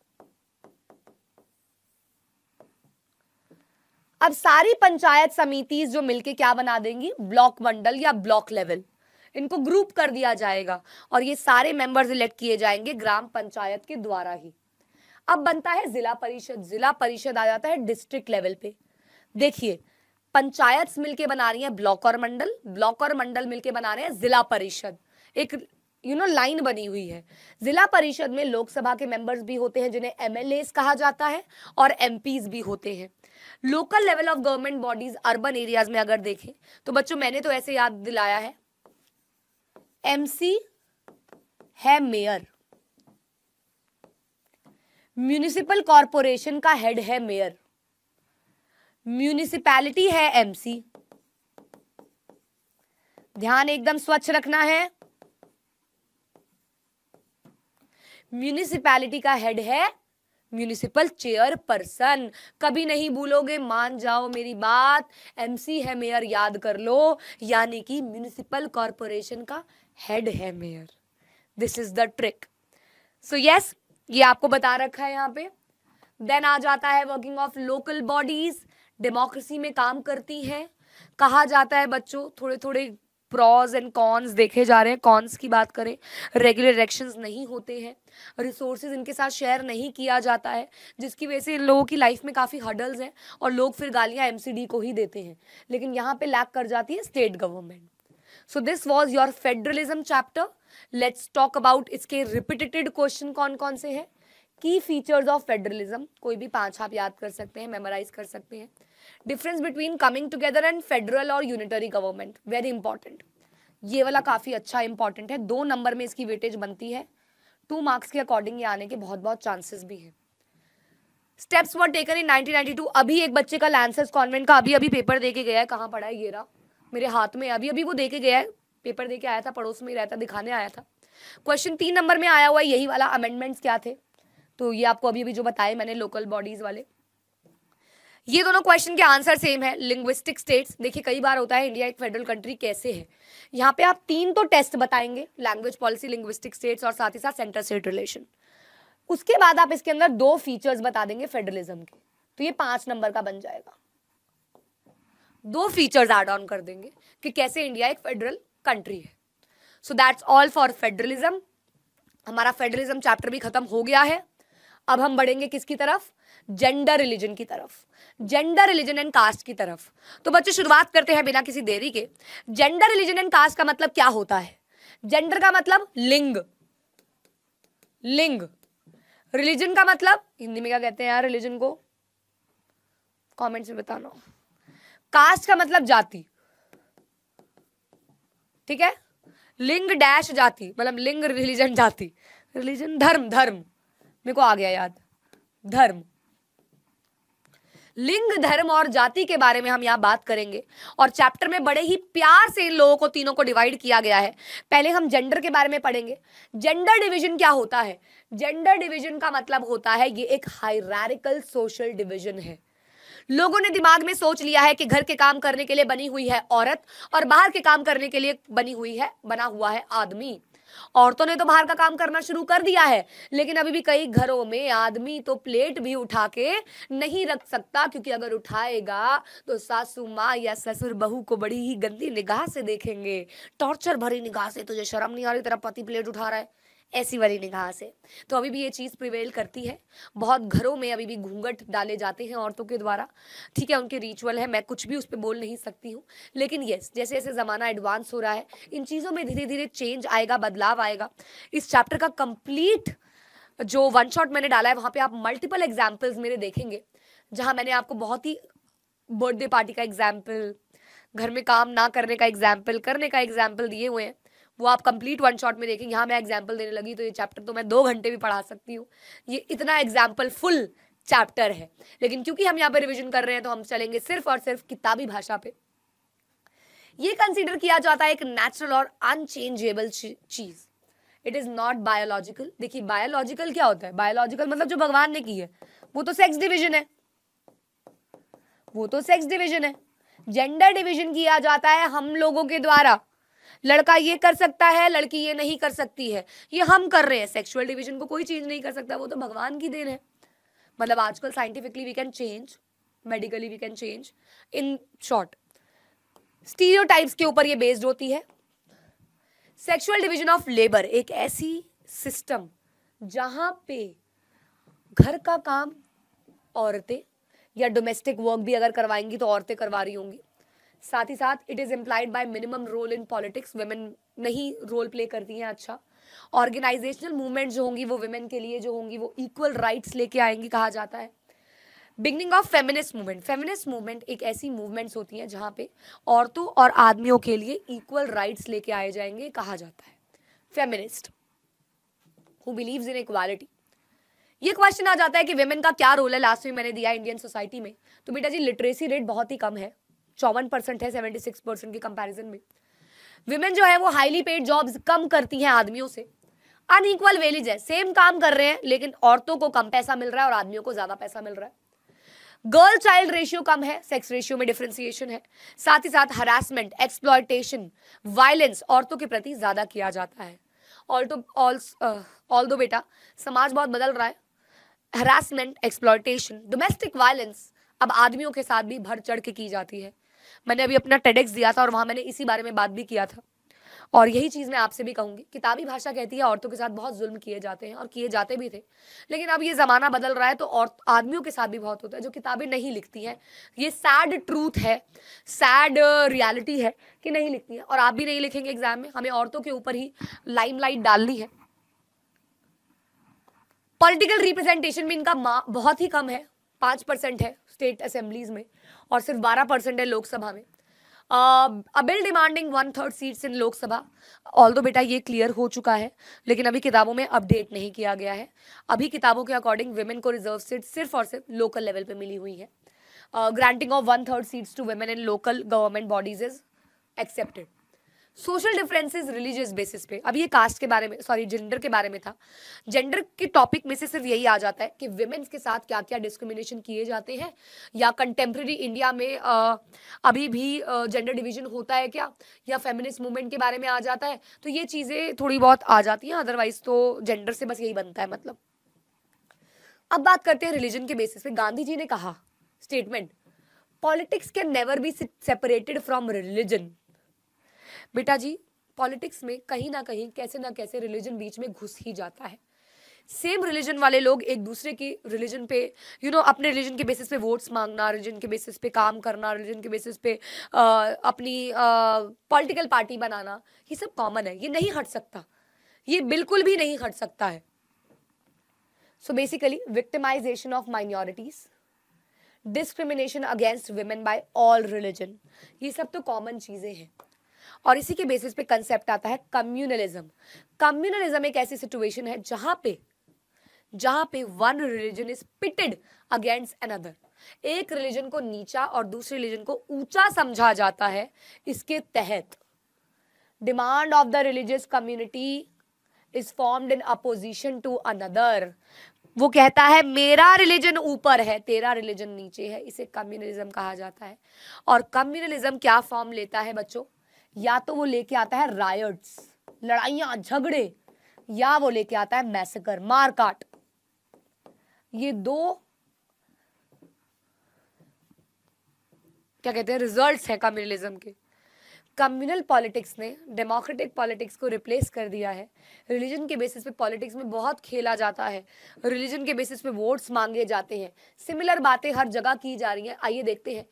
अब सारी पंचायत समिति जो मिलके क्या बना देंगी ब्लॉक मंडल या ब्लॉक लेवल इनको ग्रुप कर दिया जाएगा और ये सारे मेंबर्स इलेक्ट किए जाएंगे ग्राम पंचायत के द्वारा ही अब बनता है जिला परिषद जिला परिषद आ जाता है डिस्ट्रिक्ट लेवल पे देखिए पंचायत मिलके बना रही है ब्लॉक और मंडल ब्लॉक और मंडल मिलके बना रहे हैं जिला परिषद एक यू नो लाइन बनी हुई है जिला परिषद में लोकसभा के मेंबर्स भी होते हैं जिन्हें एमएलए कहा जाता है और एम भी होते हैं local level of government bodies urban areas में अगर देखें तो बच्चों मैंने तो ऐसे याद दिलाया है एमसी है मेयर म्यूनिसिपल कॉरपोरेशन का हेड है मेयर म्यूनिसिपैलिटी है एमसी ध्यान एकदम स्वच्छ रखना है म्यूनिसिपैलिटी का हेड है म्यूनिसिपल चेयर पर्सन कभी नहीं भूलोगे मान जाओ मेरी बात एमसी है मेयर याद कर लो यानी कि म्यूनिसिपल कॉरपोरेशन का हेड है mayor this is the trick so yes ये आपको बता रखा है यहाँ पे देन आ जाता है working of local bodies democracy में काम करती हैं कहा जाता है बच्चों थोड़े थोड़े प्रॉज एंड कॉन्स देखे जा रहे हैं कॉन्स की बात करें रेगुलर इलेक्शंस नहीं होते हैं रिसोर्सेज इनके साथ शेयर नहीं किया जाता है जिसकी वजह से इन लोगों की लाइफ में काफ़ी हडल्स हैं और लोग फिर गालियाँ एम को ही देते हैं लेकिन यहाँ पे लैक कर जाती है state government so this was your federalism chapter let's talk about इसके रिपीटेटेड क्वेश्चन कौन कौन से हैं की फीचर्स ऑफ फेडरलिज्म कोई भी पाँच आप याद कर सकते हैं मेमोराइज कर सकते हैं difference between coming together and federal और यूनिटरी गवर्नमेंट वेरी इंपॉर्टेंट ये वाला काफ़ी अच्छा इंपॉर्टेंट है दो नंबर में इसकी वेटेज बनती है टू मार्क्स के अकॉर्डिंग ये आने के बहुत बहुत चांसेस भी हैं स्टेप्स वर टेकन इन 1992 अभी एक बच्चे का लैंसेस कॉन्वेंट का अभी अभी पेपर देके गया है कहाँ पढ़ा है ये रहा मेरे हाथ में अभी अभी वो दे के गया है पेपर दे के आया था पड़ोस में ही रहता दिखाने आया था क्वेश्चन तीन नंबर में आया हुआ है यही वाला अमेंडमेंट्स क्या थे तो ये आपको अभी अभी जो बताए मैंने लोकल बॉडीज़ वाले ये दोनों क्वेश्चन के आंसर सेम है लिंग्विस्टिक स्टेट्स देखिए कई बार होता है इंडिया एक फेडरल कंट्री कैसे है यहाँ पे आप तीन तो टेस्ट बताएंगे लैंग्वेज पॉलिसी लिंग्विस्टिक स्टेट्स और साथ ही साथ सेंटर स्टेट रिलेशन उसके बाद आप इसके अंदर दो फीचर्स बता देंगे फेडरलिज्म के तो ये पांच नंबर का बन जाएगा दो फीचर्स एड ऑन कर देंगे कि कैसे इंडिया एक फेडरल कंट्री है so that's all for federalism हमारा फेडरलिज्म चैप्टर भी खत्म हो गया है अब हम बढ़ेंगे किसकी तरफ जेंडर रिलीजन की तरफ जेंडर रिलीजन एंड कास्ट की तरफ तो बच्चों शुरुआत करते हैं बिना किसी देरी के जेंडर रिलीजन एंड कास्ट का मतलब क्या होता है जेंडर का मतलब लिंग लिंग रिलीजन का मतलब हिंदी में क्या कहते हैं यार रिलीजन को कमेंट्स में बताना कास्ट का मतलब जाति ठीक है लिंग डैश जाति मतलब लिंग रिलीजन जाति रिलीजन धर्म धर्म मेरे को आ गया याद धर्म लिंग धर्म और जाति के बारे में हम यहाँ बात करेंगे और चैप्टर में बड़े ही प्यार से इन लोगों को तीनों को डिवाइड किया गया है पहले हम जेंडर के बारे में पढ़ेंगे जेंडर डिवीजन क्या होता है जेंडर डिवीजन का मतलब होता है ये एक हायरारिकल सोशल डिवीजन है लोगों ने दिमाग में सोच लिया है कि घर के काम करने के लिए बनी हुई है औरत और बाहर के काम करने के लिए बनी हुई है बना हुआ है आदमी औरतों ने तो बाहर का काम करना शुरू कर दिया है लेकिन अभी भी कई घरों में आदमी तो प्लेट भी उठा के नहीं रख सकता क्योंकि अगर उठाएगा तो सासू माँ या ससुर बहू को बड़ी ही गंदी निगाह से देखेंगे टॉर्चर भरी निगाह से तुझे शर्म नहीं आ रही तेरा पति प्लेट उठा रहा है ऐसी वाली निगाह से तो अभी भी ये चीज़ प्रिवेल करती है बहुत घरों में अभी भी घूंघट डाले जाते हैं औरतों के द्वारा ठीक है उनके रिचुअल है मैं कुछ भी उस पर बोल नहीं सकती हूँ लेकिन येस जैसे जैसे ज़माना एडवांस हो रहा है इन चीज़ों में धीरे धीरे चेंज आएगा बदलाव आएगा इस चैप्टर का कंप्लीट जो वन शॉट मैंने डाला है वहाँ पर आप मल्टीपल एग्जाम्पल्स मेरे देखेंगे जहाँ मैंने आपको बहुत ही बर्थडे पार्टी का एग्जाम्पल घर में काम ना करने का एग्जाम्पल करने का एग्जाम्पल दिए हुए हैं वो आप कंप्लीट वन शॉट में देखेंगे यहाँ मैं एग्जाम्पल देने लगी तो ये चैप्टर तो मैं दो घंटे भी पढ़ा सकती हूँ ये इतना एग्जाम्पल फुल चैप्टर है लेकिन क्योंकि हम यहाँ पर रिविजन कर रहे हैं तो हम चलेंगे सिर्फ और सिर्फ किताबी भाषा पे ये कंसिडर किया जाता है एक नेचुरल और अनचेंजेबल चीज इट इज नॉट बायोलॉजिकल देखिए बायोलॉजिकल क्या होता है बायोलॉजिकल मतलब जो भगवान ने की है वो तो सेक्स डिविजन है वो तो सेक्स डिविजन है जेंडर डिविजन किया जाता है हम लोगों के द्वारा लड़का ये कर सकता है लड़की ये नहीं कर सकती है ये हम कर रहे हैं सेक्सुअल डिविजन को कोई चेंज नहीं कर सकता वो तो भगवान की देन है मतलब आजकल scientifically we can change medically we can change in short stereo के ऊपर ये बेस्ड होती है सेक्सुअल डिवीजन ऑफ लेबर एक ऐसी सिस्टम जहाँ पे घर का काम औरतें या डोमेस्टिक वर्क भी अगर करवाएंगी तो औरतें करवा रही होंगी साथ ही साथ it is implied by minimum role in politics women नहीं रोल प्ले करती हैं अच्छा ऑर्गेनाइजेशनल मूवमेंट जो होंगी वो वुमेन के लिए जो होंगी वो इक्वल राइट्स लेके आएंगी कहा जाता है beginning of feminist movement feminist movement एक ऐसी मूवमेंट्स होती हैं जहाँ पे औरतों और आदमियों के लिए इक्वल राइट्स लेके आए जाएंगे कहा जाता है feminist who believes in equality ये क्वेश्चन आ जाता है कि वेमेन का क्या रोल है लास्ट में मैंने दिया इंडियन सोसाइटी में तो बेटा जी लिटरेसी रेट बहुत ही कम है चौवन परसेंट है सेवेंटी सिक्स परसेंट के कंपैरिजन में विमेन जो है वो हाईली पेड जॉब्स कम करती हैं आदमियों से अनइक्वल वेलेज है सेम काम कर रहे हैं लेकिन औरतों को कम पैसा मिल रहा है और आदमियों को ज्यादा पैसा मिल रहा है गर्ल चाइल्ड रेशियो कम है सेक्स रेशियो में डिफ्रेंसिएशन है साथ ही साथ हरासमेंट एक्सप्लॉयटेशन वायलेंस औरतों के प्रति ज्यादा किया जाता है ऑल टू ऑल ऑल दो बेटा समाज बहुत बदल रहा है हरासमेंट एक्सप्लॉयटेशन डोमेस्टिक वायलेंस अब आदमियों के साथ भी भर चढ़ के की जाती है मैंने अभी अपना टेडेक्स दिया था और वहां मैंने इसी बारे में बात भी किया था और यही चीज़ मैं आपसे भी कहूंगी किताबी भाषा कहती है औरतों के साथ बहुत जुल्म किए जाते हैं और किए जाते भी थे लेकिन अब ये ज़माना बदल रहा है तो और आदमियों के साथ भी बहुत होता है जो किताबें नहीं लिखती हैं ये सैड ट्रूथ है सैड रियलिटी है कि नहीं लिखती है और आप भी नहीं लिखेंगे एग्जाम में हमें औरतों के ऊपर ही लाइमलाइट डालनी है पॉलिटिकल रिप्रेजेंटेशन में इनका बहुत ही कम है पांच परसेंट है स्टेट असेंबलीज में और सिर्फ बारह परसेंट है लोकसभा में a bill demanding one third seats in Lok Sabha all दो बेटा ये क्लियर हो चुका है लेकिन अभी किताबों में अपडेट नहीं किया गया है अभी किताबों के अकॉर्डिंग वेमेन को रिजर्व सीट सिर्फ और सिर्फ लोकल लेवल पर मिली हुई है granting of one third seats to women in local government bodies is accepted social differences religious basis पे अब ये कास्ट के बारे में सॉरी जेंडर के बारे में था जेंडर के टॉपिक में से सिर्फ यही आ जाता है कि वेमेंस के साथ क्या क्या डिस्क्रिमिनेशन किए जाते हैं या कंटेम्प्रेरी इंडिया में आ, अभी भी जेंडर डिवीजन होता है क्या या फेमिनिस्ट मूवमेंट के बारे में आ जाता है तो ये चीज़ें थोड़ी बहुत आ जाती हैं अदरवाइज तो जेंडर से बस यही बनता है मतलब अब बात करते हैं रिलीजन के बेसिस पे गांधी जी ने कहा statement politics can never be separated from religion बेटा जी पॉलिटिक्स में कहीं ना कहीं कैसे ना कैसे रिलीजन बीच में घुस ही जाता है सेम रिलीजन वाले लोग एक दूसरे की रिलीजन पे यू you नो know, अपने रिलीजन के बेसिस पे वोट्स मांगना रिलीजन के बेसिस पे काम करना रिलीजन के बेसिस पे आ, अपनी पॉलिटिकल पार्टी बनाना ये सब कॉमन है ये नहीं हट सकता ये बिल्कुल भी नहीं हट सकता है so basically victimisation of minorities discrimination against women by all religion ये सब तो कॉमन चीज़ें हैं और इसी के बेसिस पे कंसेप्ट आता है कम्युनलिज्म कम्युनलिज्म एक ऐसी सिचुएशन है जहां पे जहां पे one religion is pitted against another एक रिलीजन को नीचा और दूसरे रिलीजन को ऊंचा समझा जाता है इसके तहत demand of the religious community is formed in opposition to another वो कहता है मेरा रिलीजन ऊपर है तेरा रिलीजन नीचे है इसे कम्युनलिज्म कहा जाता है और कम्युनलिज्म क्या फॉर्म लेता है बच्चों या तो वो लेके आता है रायट्स लड़ाइया झगड़े या वो लेके आता है मैसेकर मारकाट ये दो क्या कहते हैं रिजल्ट्स हैं कम्युनलिज्म के कम्युनल पॉलिटिक्स ने डेमोक्रेटिक पॉलिटिक्स को रिप्लेस कर दिया है रिलीजन के बेसिस पे पॉलिटिक्स में बहुत खेला जाता है रिलीजन के बेसिस पे वोट्स मांगे जाते हैं सिमिलर बातें हर जगह की जा रही हैं आइए देखते हैं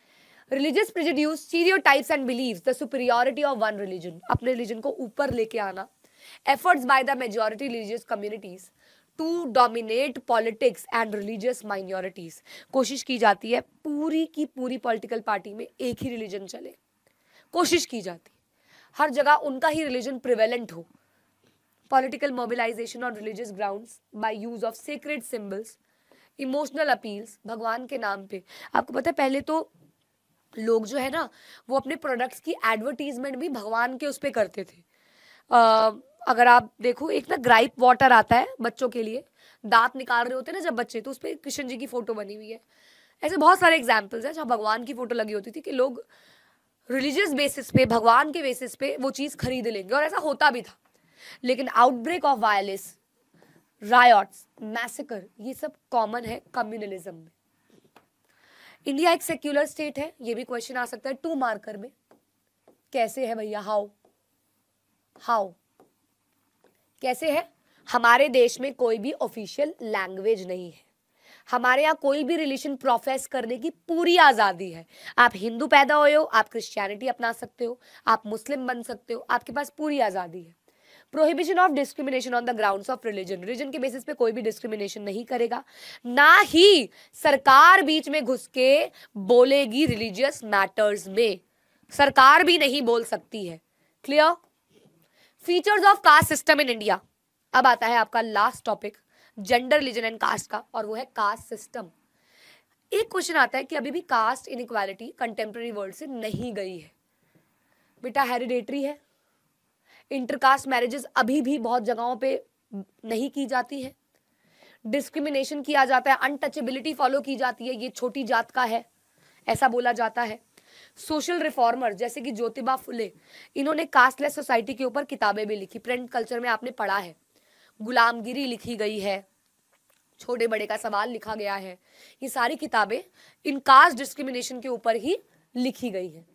religious prejudices stereotypes and believe the superiority of one religion अपने रिलीजन को ऊपर लेके आना efforts by the majority religious communities to dominate politics and religious minorities कोशिश की जाती है पूरी की पूरी पॉलिटिकल पार्टी में एक ही रिलीजन चले कोशिश की जाती हर जगह उनका ही रिलीजन प्रिवेलेंट हो political mobilisation on religious grounds by use of sacred symbols emotional appeals भगवान के नाम पे आपको पता है पहले तो लोग जो है ना वो अपने प्रोडक्ट्स की एडवर्टीजमेंट भी भगवान के उस पर करते थे आ, अगर आप देखो एक ना ग्राइप वाटर आता है बच्चों के लिए दांत निकाल रहे होते हैं ना जब बच्चे तो उस पर कृष्ण जी की फोटो बनी हुई है ऐसे बहुत सारे एग्जाम्पल्स हैं जहाँ भगवान की फोटो लगी होती थी कि लोग रिलीजियस बेसिस पे भगवान के बेसिस पे वो चीज़ खरीद लेंगे और ऐसा होता भी था लेकिन outbreak of violence riots massacre ये सब कॉमन है कम्युनलिज्म में इंडिया एक सेक्युलर स्टेट है ये भी क्वेश्चन आ सकता है टू मार्कर में कैसे है भैया हाउ हाउ कैसे है हमारे देश में कोई भी ऑफिशियल लैंग्वेज नहीं है हमारे यहाँ कोई भी रिलीजन प्रोफेस करने की पूरी आज़ादी है आप हिंदू पैदा हुए हो आप क्रिश्चियनिटी अपना सकते हो आप मुस्लिम बन सकते हो आपके पास पूरी आज़ादी है prohibition of discrimination on the ground of religion religion के बेसिस पे कोई भी डिस्क्रिमिनेशन नहीं करेगा ना ही सरकार बीच में घुस के बोलेगी रिलीजियस मैटर्स में सरकार भी नहीं बोल सकती है clear features of caste system in India अब आता है आपका last topic gender religion and caste का और वो है कास्ट सिस्टम एक क्वेश्चन आता है कि अभी भी कास्ट इनक्वालिटी कंटेम्प्रेरी वर्ल्ड से नहीं गई है बेटा हेरिडेटरी है इंटरकास्ट मैरिजेस अभी भी बहुत जगहों पे नहीं की जाती है डिस्क्रिमिनेशन किया जाता है अनटचेबिलिटी फॉलो की जाती है ये छोटी जात का है ऐसा बोला जाता है सोशल रिफॉर्मर जैसे कि ज्योतिबा फुले इन्होंने कास्टलेस सोसाइटी के ऊपर किताबें भी लिखी प्रिंट कल्चर में आपने पढ़ा है गुलामगिरी लिखी गई है छोटे बड़े का सवाल लिखा गया है ये सारी किताबें इन कास्ट डिस्क्रिमिनेशन के ऊपर ही लिखी गई हैं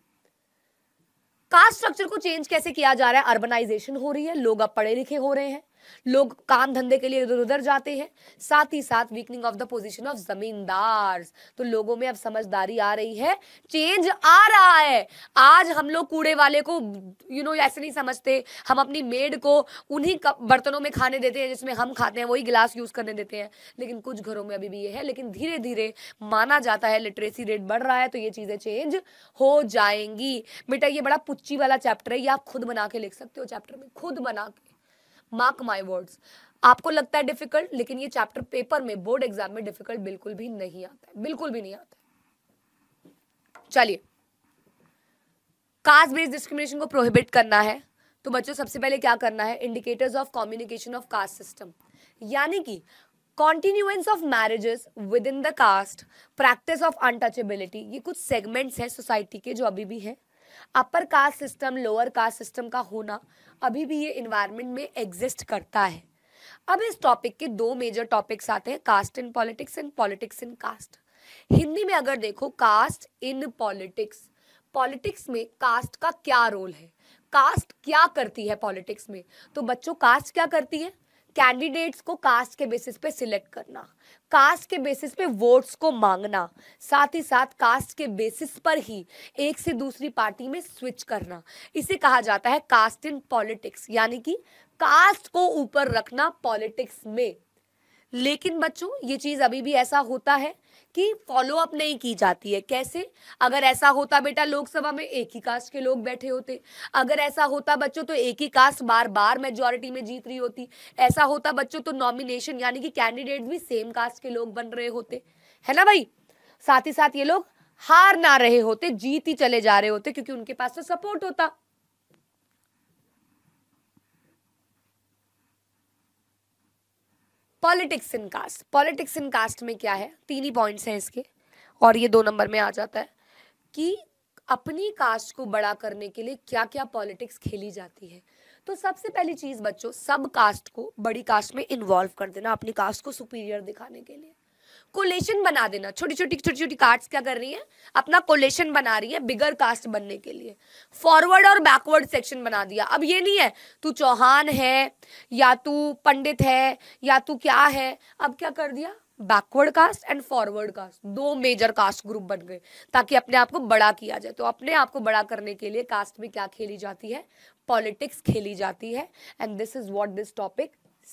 कास्ट स्ट्रक्चर को चेंज कैसे किया जा रहा है अर्बनाइजेशन हो रही है लोग अब पढ़े लिखे हो रहे हैं लोग काम धंधे के लिए इधर उधर जाते हैं साथ ही साथ weakening of the position of zamindar तो लोगों में अब समझदारी आ रही है चेंज आ रहा है आज हम लोग कूड़े वाले को यू नो ऐसे नहीं समझते हम अपनी मेड को उन्हीं बर्तनों में खाने देते हैं जिसमें हम खाते हैं वही गिलास यूज करने देते हैं लेकिन कुछ घरों में अभी भी ये है लेकिन धीरे धीरे माना जाता है लिटरेसी रेट बढ़ रहा है तो ये चीजें चेंज हो जाएंगी बेटा ये बड़ा पुच्ची वाला चैप्टर है ये आप खुद बना के लिख सकते हो चैप्टर में खुद बना के मार्क माई वर्ड्स आपको लगता है डिफिकल्ट लेकिन ये चैप्टर पेपर में बोर्ड एग्जाम में डिफिकल्ट बिल्कुल भी नहीं आता है बिल्कुल भी नहीं आता चलिए कास्ट बेस्ड डिस्क्रिमिनेशन को प्रोहिबिट करना है तो बच्चों सबसे पहले क्या करना है indicators of communication of caste system यानी कि continuance of marriages within the caste practice of untouchability ये कुछ सेगमेंट्स हैं सोसाइटी के जो अभी भी हैं upper caste system lower caste system का होना अभी भी ये इन्वायरमेंट में एग्जिस्ट करता है अब इस टॉपिक के दो मेजर टॉपिक्स आते हैं caste in politics and politics in caste Hindi में अगर देखो कास्ट इन पॉलिटिक्स पॉलिटिक्स में कास्ट का क्या रोल है कास्ट क्या करती है पॉलिटिक्स में तो बच्चों कास्ट क्या करती है कैंडिडेट्स को कास्ट के बेसिस पे सिलेक्ट करना कास्ट के बेसिस पे वोट्स को मांगना साथ ही साथ कास्ट के बेसिस पर ही एक से दूसरी पार्टी में स्विच करना इसे कहा जाता है कास्ट इन पॉलिटिक्स यानी कि कास्ट को ऊपर रखना पॉलिटिक्स में लेकिन बच्चों ये चीज़ अभी भी ऐसा होता है कि फॉलोअप नहीं की जाती है कैसे अगर ऐसा होता बेटा लोकसभा में एक ही कास्ट के लोग बैठे होते अगर ऐसा होता बच्चों तो एक ही कास्ट बार बार मेजोरिटी में जीत रही होती ऐसा होता बच्चों तो नॉमिनेशन यानी कि कैंडिडेट भी सेम कास्ट के लोग बन रहे होते है ना भाई साथ ही साथ ये लोग हार ना रहे होते जीत ही चले जा रहे होते क्योंकि उनके पास तो सपोर्ट होता politics in caste politics in caste में क्या है तीन ही पॉइंट्स हैं इसके और ये दो नंबर में आ जाता है कि अपनी कास्ट को बड़ा करने के लिए क्या क्या पॉलिटिक्स खेली जाती है तो सबसे पहली चीज़ बच्चों सब कास्ट को बड़ी कास्ट में इन्वॉल्व कर देना अपनी कास्ट को सुपीरियर दिखाने के लिए कोलेशन बना देना छोटी छोटी छोटी छोटी कार्ड क्या कर रही है अपना कोलेशन बना रही है बिगर कास्ट बनने के लिए फॉरवर्ड और बैकवर्ड सेक्शन बना दिया अब ये नहीं है तू चौहान है या तू पंडित है या तू क्या है अब क्या कर दिया backward caste and forward caste दो मेजर कास्ट ग्रुप बन गए ताकि अपने आप को बड़ा किया जाए तो अपने आप को बड़ा करने के लिए कास्ट में क्या खेली जाती है पॉलिटिक्स खेली जाती है and this is what this topic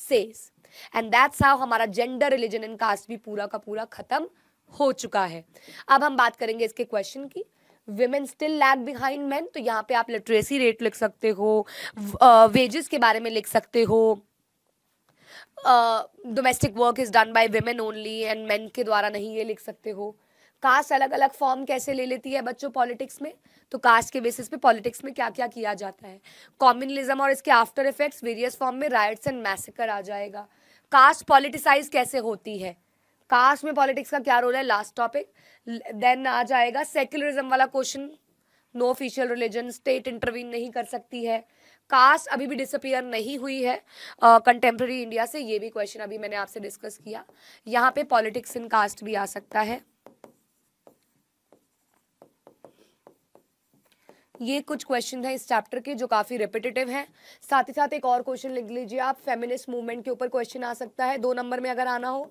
says and that's how हमारा जेंडर रिलीजन एंड कास्ट भी पूरा का पूरा खत्म हो चुका है अब हम बात करेंगे इसके क्वेश्चन की women still lag behind man तो यहाँ पे आप लिटरेसी रेट लिख सकते हो वेजेस के बारे में लिख सकते हो domestic work is done by women only and man के द्वारा नहीं ये लिख सकते हो कास्ट अलग अलग फॉर्म कैसे ले लेती है बच्चों पॉलिटिक्स में तो कास्ट के बेसिस पे पॉलिटिक्स में क्या क्या किया जाता है कॉम्युनलिज्म और इसके आफ्टर इफेक्ट्स वेरियस फॉर्म में राइट्स एंड मैसेकर आ जाएगा कास्ट पॉलिटिसाइज कैसे होती है कास्ट में पॉलिटिक्स का क्या रोल है लास्ट टॉपिक देन आ जाएगा सेक्युलरिज्म वाला question no official religion state intervene नहीं कर सकती है कास्ट अभी भी डिसअपियर नहीं हुई है कंटेम्प्रेरी uh, इंडिया से ये भी क्वेश्चन अभी मैंने आपसे डिस्कस किया यहाँ पे पॉलिटिक्स इन कास्ट भी आ सकता है ये कुछ क्वेश्चन हैं इस चैप्टर के जो काफ़ी रिपीटेटिव हैं साथ ही साथ एक और क्वेश्चन लिख लीजिए आप फेमिनिस्ट मूवमेंट के ऊपर क्वेश्चन आ सकता है दो नंबर में अगर आना हो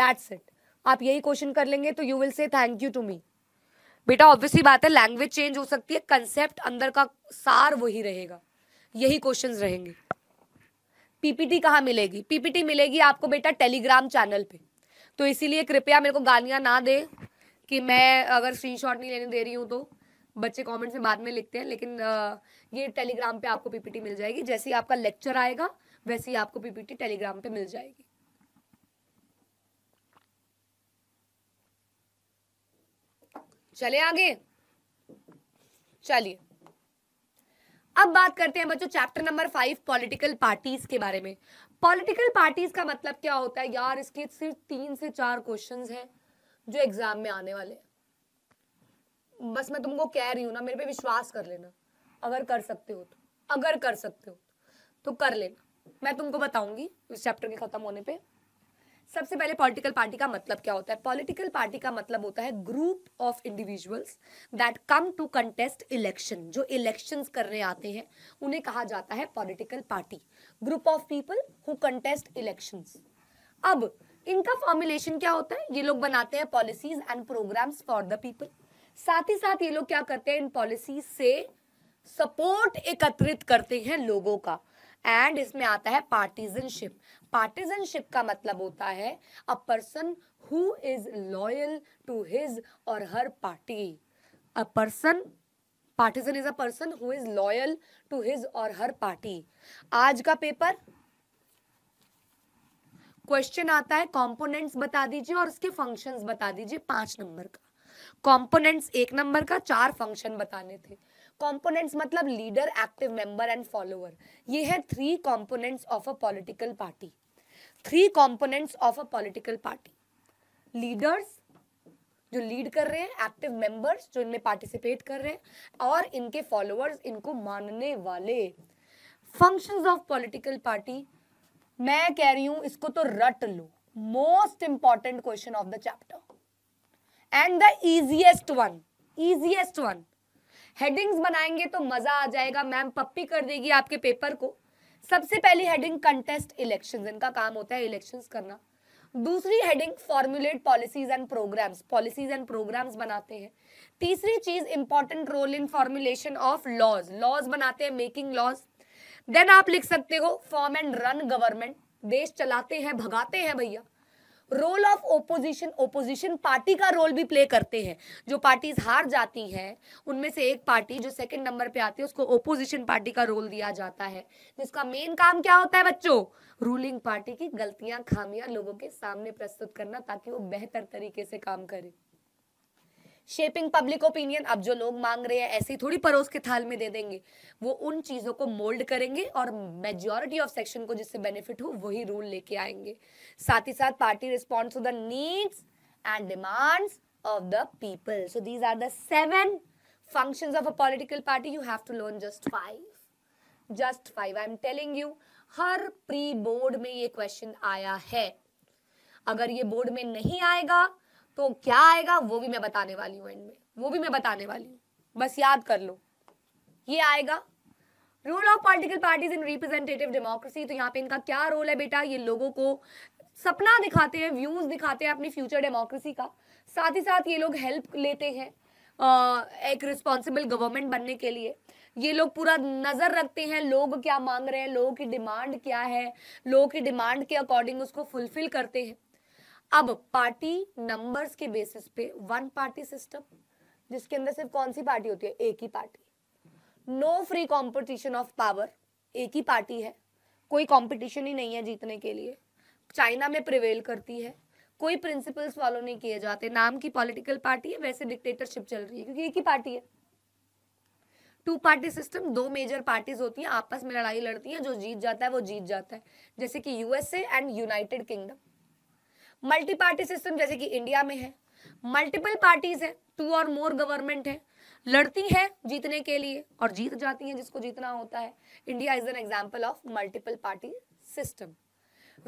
दैट्स इट आप यही क्वेश्चन कर लेंगे तो you will say thank you to me बेटा ऑब्वियसली बात है लैंग्वेज चेंज हो सकती है कंसेप्ट अंदर का सार वही रहेगा यही क्वेश्चन रहेंगे पीपीटी कहाँ मिलेगी पीपीटी मिलेगी आपको बेटा टेलीग्राम चैनल पे तो इसीलिए कृपया मेरे को गालियाँ ना दे कि मैं अगर स्क्रीनशॉट नहीं लेने दे रही हूँ तो बच्चे कमेंट्स में बाद में लिखते हैं लेकिन ये टेलीग्राम पे आपको पीपीटी मिल जाएगी जैसे ही आपका लेक्चर आएगा वैसे ही आपको पीपीटी टेलीग्राम पे मिल जाएगी चले आगे चलिए अब बात करते हैं बच्चों chapter number five political parties के बारे में पॉलिटिकल पार्टीज का मतलब क्या होता है यार इसके सिर्फ तीन से चार क्वेश्चंस हैं जो एग्जाम में आने वाले हैं बस मैं तुमको कह रही हूँ ना मेरे पे विश्वास कर लेना अगर कर सकते हो तो अगर कर सकते हो तो, तो कर लेना मैं तुमको बताऊंगी इस चैप्टर के खत्म होने पे सबसे पहले पॉलिटिकल पार्टी का मतलब क्या होता है पॉलिटिकल पार्टी का मतलब होता है group of individuals that come to contest election जो इलेक्शंस करने आते हैं उन्हें कहा जाता है political party group of people who contest elections अब इनका फॉर्मुलेशन क्या होता है ये लोग बनाते हैं policies and programmes for the people साथ ही साथ ये लोग क्या करते हैं इन पॉलिसी से सपोर्ट एकत्रित करते हैं लोगों का एंड इसमें आता है पार्टीजनशिप पार्टीजनशिप का मतलब होता है a person who is loyal to his और her party a person partisan is a person who is loyal to his और हर पार्टी आज का पेपर क्वेश्चन आता है कंपोनेंट्स बता दीजिए और उसके फंक्शंस बता दीजिए पांच नंबर का कंपोनेंट्स एक नंबर का चार फंक्शन बताने थे कंपोनेंट्स मतलब leader active member and follower ये है three components of a political party three components of a political party leaders जो लीड कर रहे हैं एक्टिव मेंबर्स जो इनमें पार्टिसिपेट कर रहे हैं और इनके फॉलोअर्स इनको मानने वाले फंक्शंस ऑफ पॉलिटिकल पार्टी मैं कह रही हूं इसको तो रट लो most important question of the chapter and the easiest one easiest one headings बनाएंगे तो मजा आ जाएगा मैम पप्पी कर देगी आपके पेपर को सबसे पहली हेडिंग कंटेस्ट इलेक्शन इनका काम होता है इलेक्शन करना दूसरी heading formulate policies and programmes policies and programmes बनाते हैं तीसरी चीज important role in formulation of laws laws बनाते हैं मेकिंग लॉज देन आप लिख सकते हो फॉर्म एंड रन गवर्नमेंट देश चलाते हैं भगाते हैं भैया role of opposition opposition party का रोल भी प्ले करते हैं जो पार्टीज हार जाती हैं उनमें से एक पार्टी जो सेकंड नंबर पे आती है उसको ओपोजिशन पार्टी का रोल दिया जाता है जिसका मेन काम क्या होता है बच्चों रूलिंग पार्टी की गलतियां खामियां लोगों के सामने प्रस्तुत करना ताकि वो बेहतर तरीके से काम करे शेपिंग पब्लिक ओपिनियन अब जो लोग मांग रहे हैं ऐसे ही थोड़ी परोस के थाल में दे देंगे वो उन चीज़ों को मोल्ड करेंगे और मेजोरिटी ऑफ सेक्शन को जिससे बेनिफिट हो वही रूल लेके आएंगे साथ ही साथ party response to the needs and demands of the people so these are the seven of a political party you have to learn just five just five I am telling you हर pre board में ये question आया है अगर ये board में नहीं आएगा तो क्या आएगा वो भी मैं बताने वाली हूँ एंड में वो भी मैं बताने वाली हूँ बस याद कर लो ये आएगा role of political parties in representative democracy तो यहाँ पे इनका क्या रोल है बेटा ये लोगों को सपना दिखाते हैं व्यूज दिखाते हैं अपनी फ्यूचर डेमोक्रेसी का साथ ही साथ ये लोग हेल्प लेते हैं एक रिस्पॉन्सिबल गवर्नमेंट बनने के लिए ये लोग पूरा नज़र रखते हैं लोग क्या मांग रहे हैं लोगों की डिमांड क्या है लोगों की डिमांड के अकॉर्डिंग उसको फुलफिल करते हैं अब पार्टी नंबर्स के बेसिस पे वन पार्टी सिस्टम जिसके अंदर सिर्फ कौन सी पार्टी होती है एक ही party no free competition of power एक ही पार्टी है कोई कंपटीशन ही नहीं है जीतने के लिए चाइना में प्रिवेल करती है कोई प्रिंसिपल्स फॉलो नहीं किए जाते नाम की पॉलिटिकल पार्टी है वैसे डिक्टेटरशिप चल रही है क्योंकि एक ही पार्टी है टू पार्टी सिस्टम दो मेजर पार्टीज होती हैं आपस में लड़ाई लड़ती हैं जो जीत जाता है वो जीत जाता है जैसे कि USA and United Kingdom multi party system जैसे कि इंडिया में है मल्टीपल पार्टीज है टू और मोर गवर्नमेंट है लड़ती है जीतने के लिए और जीत जाती है जिसको जीतना होता है India is an example of multiple party system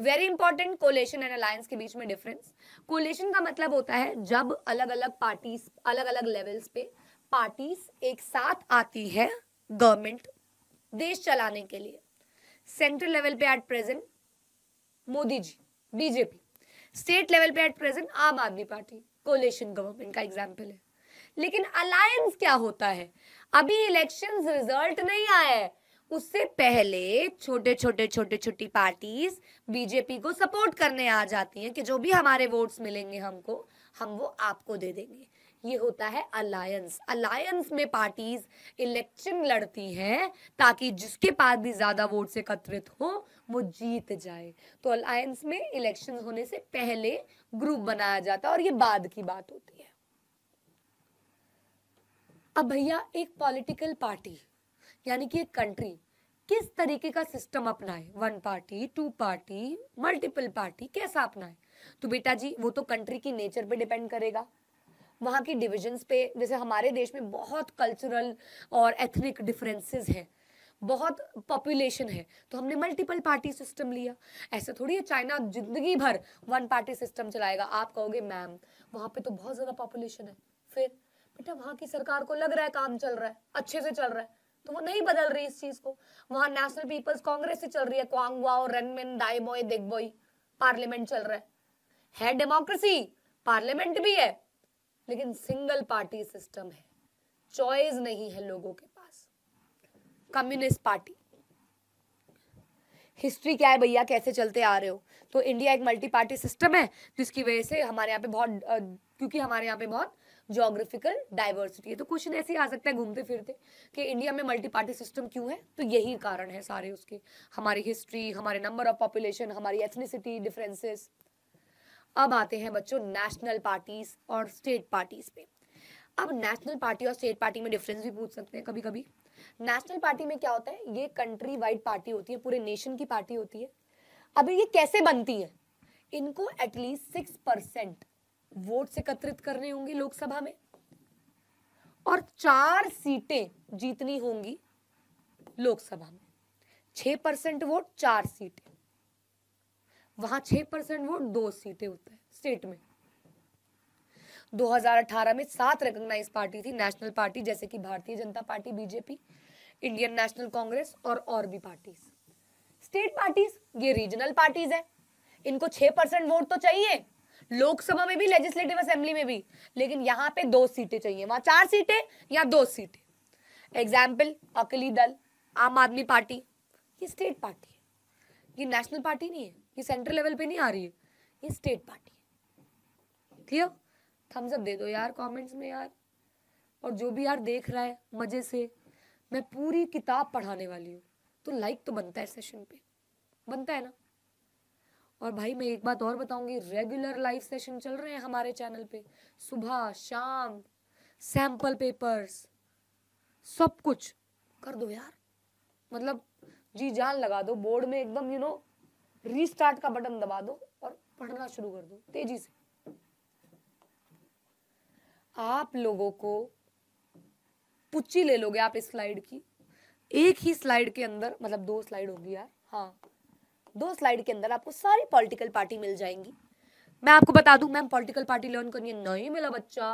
very important coalition and alliance के बीच में डिफरेंस कोलेशन का मतलब होता है जब अलग अलग पार्टीज अलग अलग लेवल्स पे पार्टीज एक साथ आती है गवर्नमेंट देश चलाने के लिए सेंट्रल लेवल पे at present Modi ji BJP state level पे at present Aam Aadmi Party coalition government का एग्जाम्पल है लेकिन अलायंस क्या होता है अभी इलेक्शन रिजल्ट नहीं आया है उससे पहले छोटे छोटे छोटे छोटी पार्टीज बीजेपी को सपोर्ट करने आ जाती हैं कि जो भी हमारे वोट्स मिलेंगे हमको हम वो आपको दे देंगे ये होता है अलायंस अलायंस में पार्टीज इलेक्शन लड़ती हैं ताकि जिसके पास भी ज़्यादा वोट एकत्रित हो वो जीत जाए तो अलायंस में इलेक्शन होने से पहले ग्रुप बनाया जाता है और ये बाद की बात होती है अब भैया एक पॉलिटिकल पार्टी यानी कि एक कंट्री किस तरीके का सिस्टम अपनाए one party two party multiple party कैसा अपनाए तो बेटा जी वो तो कंट्री की नेचर पे डिपेंड करेगा वहाँ की डिविजन्स पे जैसे हमारे देश में बहुत कल्चरल और एथनिक डिफरेंसेस हैं बहुत पॉपुलेशन है तो हमने मल्टीपल पार्टी सिस्टम लिया ऐसे थोड़ी है चाइना जिंदगी भर वन पार्टी सिस्टम चलाएगा आप कहोगे मैम वहाँ पे तो बहुत ज़्यादा पॉपुलेशन है फिर बेटा वहाँ की सरकार को लग रहा है काम चल रहा है अच्छे से चल रहा है तो वो नहीं बदल रही इस चीज़ को वहाँ नेशनल पीपल्स कांग्रेस से चल रही है क्वांगवाओ रनमिन दाइमोय दिग्बोई पार्लियामेंट चल रहा है है डेमोक्रेसी पार्लियामेंट भी है लेकिन सिंगल पार्टी सिस्टम है चॉइस नहीं है लोगों के पास कम्युनिस्ट पार्टी हिस्ट्री क्या है भैया कैसे चलते आ रहे हो तो इंडिया एक मल्टी पार्टी सिस्टम है जिसकी वजह से हमारे यहाँ पे बहुत क्योंकि हमारे यहाँ पे बहुत जोग्राफिकल डाइवर्सिटी है तो क्वेश्चन ऐसे ही आ सकता है घूमते फिरते कि इंडिया में मल्टी पार्टी सिस्टम क्यों है तो यही कारण है सारे उसके हमारी हिस्ट्री हमारे नंबर ऑफ पॉपुलेशन हमारी एथनिसिटी डिफरेंसेस अब आते हैं बच्चों नेशनल पार्टीज और स्टेट पार्टीज पे अब नेशनल पार्टी और स्टेट पार्टी में डिफरेंस भी पूछ सकते हैं कभी कभी नेशनल पार्टी में क्या होता है ये कंट्री वाइड पार्टी होती है पूरे नेशन की पार्टी होती है अभी ये कैसे बनती है इनको एटलीस्ट सिक्स परसेंट वोट एकत्रित करने होंगे लोकसभा में और चार सीटें जीतनी होंगी लोकसभा में छह परसेंट वोट चार सीटें वहाँ छः परसेंट वोट दो सीटें होता है स्टेट में 2018 में सात रिकोगनाइज पार्टी थी नेशनल पार्टी जैसे कि Bharatiya Janata Party BJP Indian National Congress और और भी पार्टीज स्टेट पार्टीज ये रीजनल पार्टीज है इनको छह परसेंट वोट तो चाहिए लोकसभा में भी लेजिस्लेटिव असेंबली में भी लेकिन यहाँ पे दो सीटें चाहिए वहां चार सीटें या दो सीटें एग्जाम्पल अकाली दल आम आदमी पार्टी ये स्टेट पार्टी है ये नेशनल पार्टी नहीं है ये सेंट्रल लेवल पे नहीं आ रही है ये स्टेट पार्टी है क्लियर थम्स अप दे दो यार कमेंट्स में यार और जो भी यार देख रहा है मज़े से मैं पूरी किताब पढ़ाने वाली हूँ तो लाइक तो बनता है सेशन पे बनता है ना और भाई मैं एक बात और बताऊंगी रेगुलर लाइव सेशन चल रहे हैं हमारे चैनल पे सुबह शाम सैंपल पेपर्स सब कुछ कर दो यार मतलब जी जान लगा दो बोर्ड में एकदम यू नो रीस्टार्ट का बटन दबा दो और पढ़ना शुरू कर दो तेजी से आप लोगों को पुच्ची ले लोगे आप इस स्लाइड की एक ही स्लाइड के अंदर मतलब दो स्लाइड होगी यार हाँ दो स्लाइड के अंदर आपको सारी पॉलिटिकल पार्टी मिल जाएंगी मैं आपको बता दूं मैम पॉलिटिकल पार्टी लर्न करनी है नहीं मिला बच्चा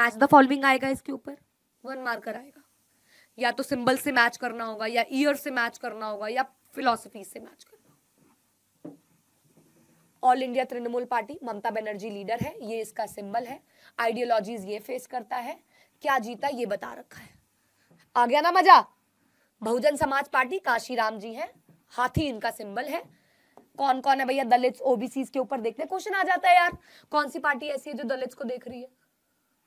मैच द फॉलोइंग आएगा इसके ऊपर वन मार्कर आएगा या तो सिंबल से मैच करना होगा या ईयर से मैच करना होगा या फिलोसफी से मैच करना All India Trinamool Party Mamata Banerjee leader है ये इसका सिंबल है आइडियोलॉजीज ये फेस करता है क्या जीता ये बता रखा है आ गया ना मजा बहुजन समाज पार्टी काशीराम जी हैं हाथी इनका सिंबल है कौन कौन है भैया दलित ओबीसी के ऊपर देखते क्वेश्चन आ जाता है यार कौन सी पार्टी ऐसी है जो दलित को देख रही है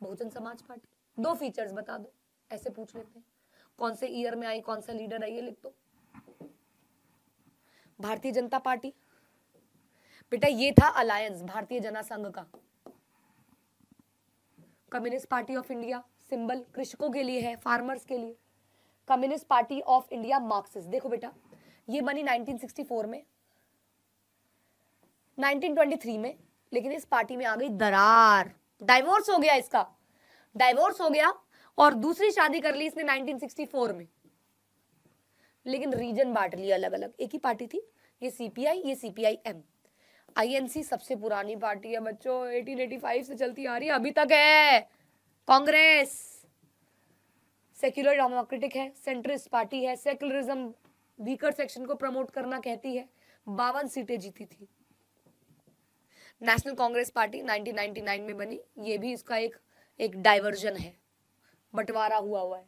बहुजन समाज पार्टी दो फीचर्स बता दो ऐसे पूछ लेते हैं कौन से ईयर में आई कौन सा लीडर आई ये लिख दो भारतीय जनता पार्टी बेटा ये था अलायंस भारतीय जनसंघ का Communist Party of India symbol कृषकों के लिए है फार्मर्स के लिए Communist Party of India Marxist देखो बेटा ये बनी 1964 में 1923 में लेकिन इस पार्टी में आ गई दरार डाइवोर्स हो गया इसका डाइवोर्स हो गया और दूसरी शादी कर ली इसने 1964 में लेकिन रीजन बांट लिया अलग अलग एक ही पार्टी थी ये सीपीआई ये सीपीआई एम आईएनसी सबसे पुरानी पार्टी है बच्चों 1885 से चलती आ रही है अभी तक है कांग्रेस सेक्युलर डेमोक्रेटिक है सेंट्रिस्ट पार्टी है सेक्युलरिज्म वीकर सेक्शन को प्रमोट करना कहती है बावन सीटें जीती थी नेशनल कांग्रेस पार्टी 1999 में बनी ये भी इसका एक एक डाइवर्जन है बंटवारा हुआ हुआ है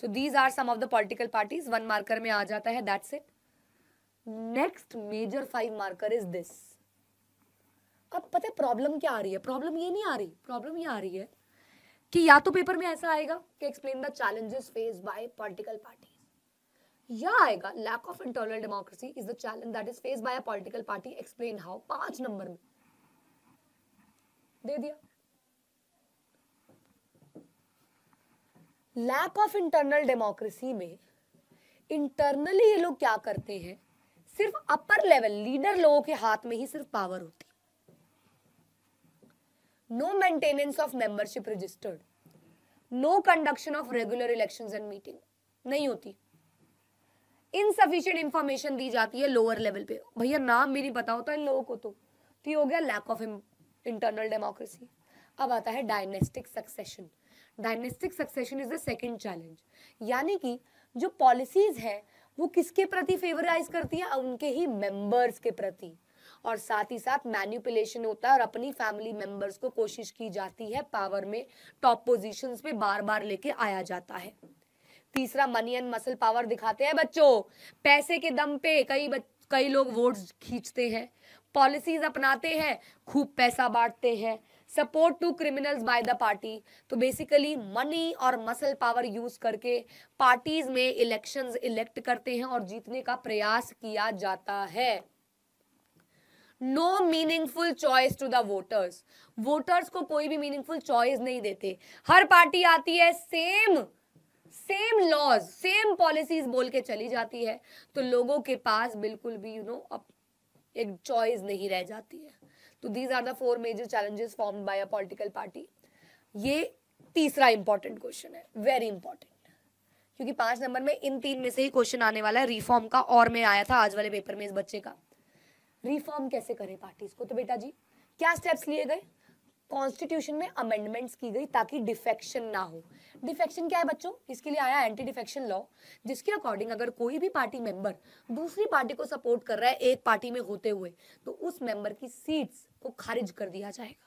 so these are some of the political parties one marker में आ जाता है that's it next major five marker is this अब पता है प्रॉब्लम क्या आ रही है प्रॉब्लम ये नहीं आ रही प्रॉब्लम ये आ रही है कि या तो पेपर में ऐसा आएगा कि explain the challenges face by political party या आएगा lack of internal democracy is the challenge that is face by a political party explain how पांच नंबर में दे दिया लैक ऑफ इंटरनल डेमोक्रेसी में इंटरनली ये लोग क्या करते हैं सिर्फ अपर लेवल लीडर लोगों के हाथ में ही सिर्फ पावर होती no maintenance of membership registered no conduction of regular election and meeting नहीं होती इनसफिशियंट इंफॉर्मेशन दी जाती है लोअर लेवल पे भैया नाम भी नहीं पता होता इन लोगों को तो तो ये हो गया लैक ऑफ इंटरनल डेमोक्रेसी अब आता है dynastic succession dynastic succession is the second challenge यानी कि जो पॉलिसीज है वो किसके प्रति फेवराइज करती है उनके ही मेंबर्स के प्रति और साथ ही साथ मैन्युपुलेशन होता है और अपनी फैमिली मेंबर्स को कोशिश की जाती है पावर में टॉप पोजीशंस पे बार बार लेके आया जाता है तीसरा मनी एंड मसल पावर दिखाते हैं बच्चों पैसे के दम पे कई कई लोग वोट्स खींचते हैं पॉलिसीज अपनाते हैं खूब पैसा बांटते हैं support to criminals by the party तो बेसिकली मनी और मसल पावर यूज करके पार्टीज में इलेक्शंस इलेक्ट करते हैं और जीतने का प्रयास किया जाता है no meaningful choice to the voters voters को कोई भी मीनिंगफुल चॉइस नहीं देते हर पार्टी आती है same same laws same policies बोल के चली जाती है तो लोगों के पास बिल्कुल भी यू you नो know, अब एक चॉइस नहीं रह जाती है तो these are the four major challenges form by a political party ये तीसरा इंपॉर्टेंट क्वेश्चन है वेरी इंपॉर्टेंट क्योंकि पांच नंबर में इन तीन में से ही क्वेश्चन आने वाला है रिफॉर्म का और में आया था आज वाले पेपर में इस बच्चे का रिफॉर्म कैसे करें पार्टीज को तो बेटा जी क्या स्टेप्स लिए गए कॉन्स्टिट्यूशन में अमेंडमेंट्स की गई ताकि डिफेक्शन ना हो डिफेक्शन क्या है बच्चों इसके लिए आया एंटी डिफेक्शन लॉ जिसके अकॉर्डिंग अगर कोई भी पार्टी मेंबर दूसरी पार्टी को सपोर्ट कर रहा है एक पार्टी में होते हुए तो उस मेंबर की सीट्स को खारिज कर दिया जाएगा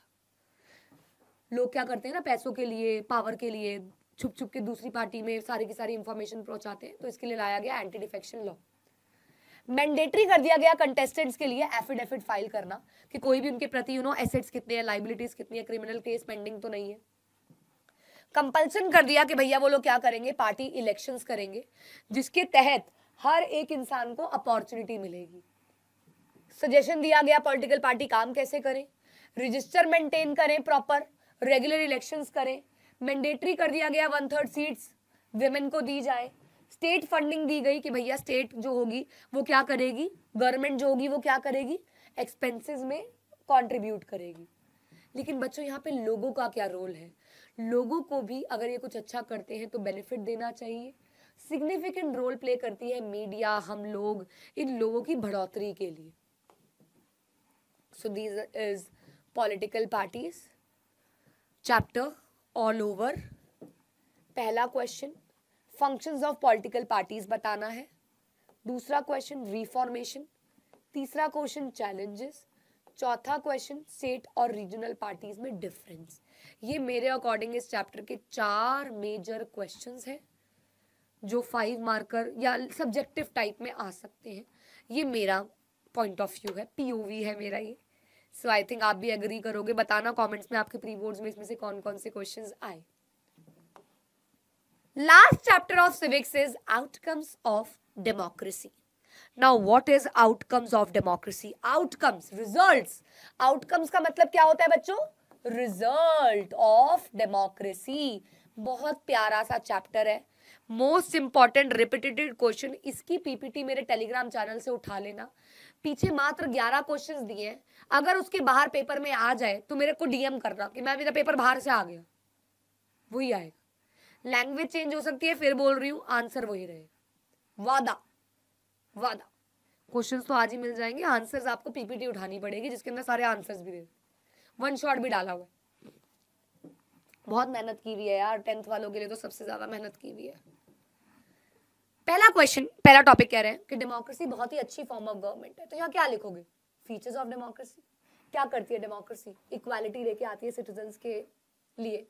लोग क्या करते हैं ना पैसों के लिए पावर के लिए छुप छुप के दूसरी पार्टी में सारी की सारी इंफॉर्मेशन पहुंचाते हैं तो इसके लिए लाया गया एंटी डिफेक्शन लॉ मैंडेटरी कर दिया गया कंटेस्टेंट्स के लिए एफिडेविट फाइल करना कि कोई भी उनके प्रति यू नो एसेट्स कितने हैं लाइबिलिटीज कितनी है क्रिमिनल केस पेंडिंग तो नहीं है कंपल्सन कर दिया कि भैया वो लोग क्या करेंगे पार्टी इलेक्शंस करेंगे जिसके तहत हर एक इंसान को अपॉर्चुनिटी मिलेगी सजेशन दिया गया पॉलिटिकल पार्टी काम कैसे करें रजिस्टर मेंटेन करें प्रॉपर रेगुलर इलेक्शंस करें मैंडेटरी कर दिया गया वन थर्ड सीट्स वेमेन को दी जाए स्टेट फंडिंग दी गई कि भैया स्टेट जो होगी वो क्या करेगी गवर्नमेंट जो होगी वो क्या करेगी एक्सपेंसेस में कंट्रीब्यूट करेगी लेकिन बच्चों यहाँ पे लोगों का क्या रोल है लोगों को भी अगर ये कुछ अच्छा करते हैं तो बेनिफिट देना चाहिए सिग्निफिकेंट रोल प्ले करती है मीडिया हम लोग इन लोगों की बढ़ोतरी के लिए so these is political parties chapter all over पहला question functions of political parties बताना है दूसरा क्वेश्चन रिफॉर्मेशन तीसरा क्वेश्चन चैलेंजेस चौथा क्वेश्चन स्टेट और रीजनल पार्टीज में डिफरेंस ये मेरे अकॉर्डिंग इस चैप्टर के चार मेजर क्वेश्चंस हैं जो फाइव मार्कर या सब्जेक्टिव टाइप में आ सकते हैं ये मेरा पॉइंट ऑफ व्यू है पीओवी है मेरा ये सो आई थिंक आप भी अग्री करोगे बताना कमेंट्स में आपके प्री बोर्ड में इसमें से कौन कौन से क्वेश्चंस आए last chapter of civics is outcomes of democracy now what is outcomes of democracy outcomes results outcomes का मतलब क्या होता है बच्चों रिजल्ट ऑफ डेमोक्रेसी बहुत प्यारा सा चैप्टर है मोस्ट इंपॉर्टेंट रिपीटेटेड क्वेश्चन इसकी पीपीटी मेरे टेलीग्राम चैनल से उठा लेना पीछे मात्र ग्यारह क्वेश्चन दिए हैं अगर उसके बाहर पेपर में आ जाए तो मेरे को डीएम करना कि मैं मेरा पेपर तो बाहर से आ गया वही आएगा लैंग्वेज चेंज हो सकती है फिर बोल रही हूँ आंसर वही रहेगा वादा वादा क्वेश्चन तो आज ही मिल जाएंगे आंसर्स आपको पीपीटी उठानी पड़ेगी जिसके अंदर सारे आंसर्स भी दे वन शॉट भी डाला हुआ बहुत मेहनत की हुई है यार टेंथ वालों के लिए तो सबसे ज्यादा मेहनत की हुई है पहला क्वेश्चन पहला टॉपिक कह रहे हैं कि डेमोक्रेसी बहुत ही अच्छी फॉर्म ऑफ गवर्नमेंट है तो यहाँ क्या लिखोगे फीचर्स ऑफ डेमोक्रेसी क्या करती है डेमोक्रेसी इक्वालिटी लेके आती है सिटीजन के लिए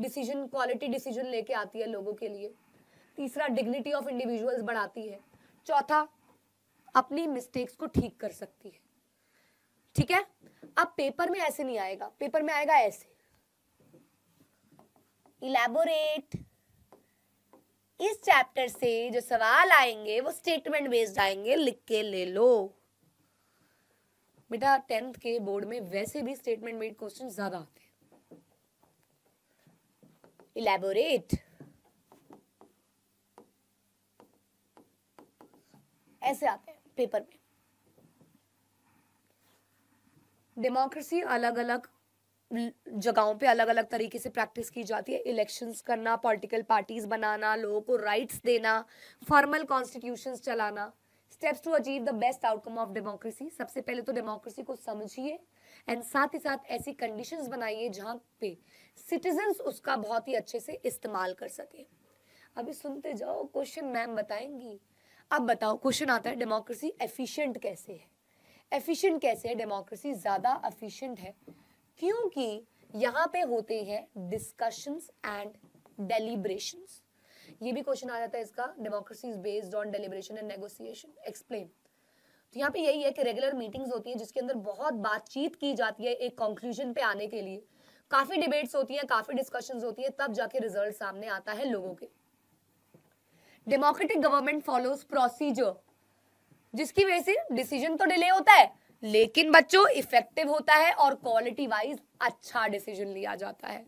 डिसीजन क्वालिटी डिसीजन लेके आती है लोगों के लिए तीसरा डिग्निटी ऑफ इंडिविजुअल्स बढ़ाती है चौथा अपनी मिस्टेक्स को ठीक कर सकती है ठीक है अब पेपर में ऐसे नहीं आएगा पेपर में आएगा ऐसे इलेबोरेट इस चैप्टर से जो सवाल आएंगे वो स्टेटमेंट बेस्ड आएंगे लिख के ले लो बेटा टेंथ के बोर्ड में वैसे भी स्टेटमेंट बेस्ड क्वेश्चन ज्यादा आते हैं इलेबोरेट ऐसे आते हैं पेपर में डेमोक्रेसी अलग अलग जगहों पे अलग अलग तरीके से प्रैक्टिस की जाती है इलेक्शंस करना पॉलिटिकल पार्टीज बनाना लोगों को राइट्स देना फॉर्मल कॉन्स्टिट्यूशन चलाना steps to achieve the best outcome of democracy सबसे पहले तो डेमोक्रेसी को समझिए एंड साथ ही साथ ऐसी कंडीशंस बनाइए जहाँ पे सिटीजन्स उसका बहुत ही अच्छे से इस्तेमाल कर सके अभी सुनते जाओ क्वेश्चन मैम बताएंगी अब बताओ क्वेश्चन आता है डेमोक्रेसी एफिशियंट कैसे है एफिशियंट कैसे है डेमोक्रेसी ज़्यादा एफिशियंट है क्योंकि यहाँ पे होते हैं डिस्कशंस एंड डेलीब्रेशन ये भी क्वेश्चन आ जाता है इसका democracy is based on deliberation and negotiation explain तो यहाँ पे यही है कि रेगुलर मीटिंग्स होती है जिसके अंदर बहुत बातचीत की जाती है एक कंक्लूजन पे आने के लिए काफी डिबेट्स होती हैं काफी डिस्कशंस होती है तब जाके रिजल्ट सामने आता है लोगों के डेमोक्रेटिक गवर्नमेंट फॉलोज प्रोसीजर जिसकी वजह से डिसीजन तो डिले होता है लेकिन बच्चों इफेक्टिव होता है और क्वालिटी वाइज अच्छा डिसीजन लिया जाता है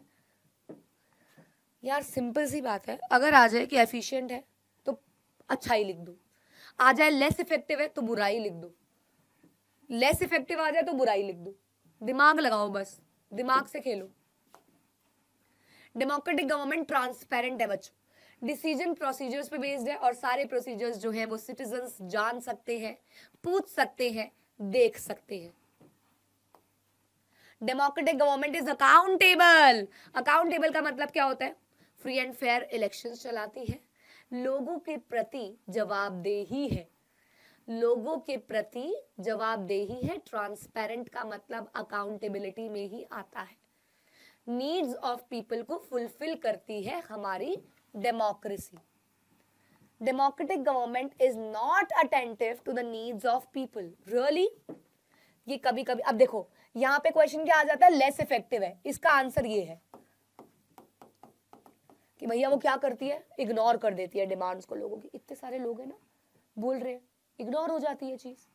यार सिंपल सी बात है अगर आ जाए कि एफिशिएंट है तो अच्छा ही लिख दो आ जाए लेस इफेक्टिव है तो बुरा ही लिख दो लेस इफेक्टिव आ जाए तो बुरा ही लिख दो दिमाग लगाओ बस दिमाग से खेलो डेमोक्रेटिक गवर्नमेंट ट्रांसपेरेंट है बच्चों डिसीजन प्रोसीजर्स पे बेस्ड है और सारे प्रोसीजर्स जो है वो सिटीजन जान सकते हैं पूछ सकते हैं देख सकते हैं democratic government is accountable accountable का मतलब क्या होता है फ्री एंड फेयर इलेक्शन चलाती है लोगों के प्रति जवाबदेही है लोगों के प्रति जवाबदेही है ट्रांसपेरेंट का मतलब अकाउंटेबिलिटी में ही आता है नीड्स ऑफ पीपल को फुलफिल करती है हमारी democracy democratic government is not attentive to the needs of people really ये कभी कभी अब देखो यहाँ पे क्वेश्चन क्या आ जाता है लेस इफेक्टिव है इसका आंसर ये है कि भैया वो क्या करती है इग्नोर कर देती है डिमांड्स को लोगों की इतने सारे लोग हैं ना बोल रहे हैं इग्नोर हो जाती है चीज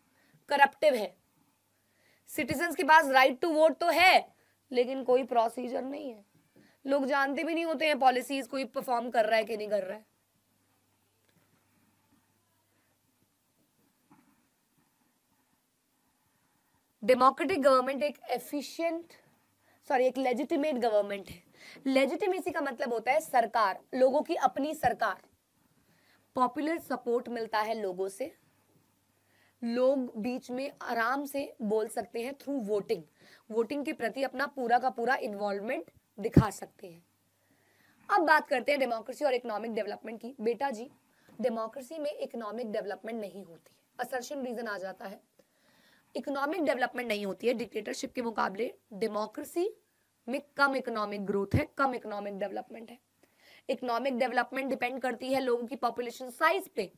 करप्टिव है सिटीजन के पास राइट टू वोट तो है लेकिन कोई प्रोसीजर नहीं है लोग जानते भी नहीं होते हैं पॉलिसीज कोई परफॉर्म कर रहा है कि नहीं कर रहा है डेमोक्रेटिक गवर्नमेंट एक एफिशिएंट सॉरी एक लेजिटिमेट गवर्नमेंट है लेजिटिमेसी का मतलब होता है सरकार लोगों की अपनी सरकार पॉपुलर सपोर्ट मिलता है लोगों से लोग बीच में आराम से बोल सकते हैं थ्रू वोटिंग वोटिंग के प्रति अपना पूरा का पूरा इन्वॉल्वमेंट दिखा सकते हैं अब बात करते हैं डेमोक्रेसी और इकोनॉमिक डेवलपमेंट की बेटा जी डेमोक्रेसी में इकोनॉमिक डेवलपमेंट नहीं होती असर्शन रीजन आ जाता है इकोनॉमिक डेवलपमेंट नहीं होती है डिक्टेटरशिप के मुकाबले डेमोक्रेसी में कम इकोनॉमिक ग्रोथ है कम इकोनॉमिक डेवलपमेंट है इकोनॉमिक डेवलपमेंट डिपेंड करती है लोगों की पॉपुलेशन साइज पे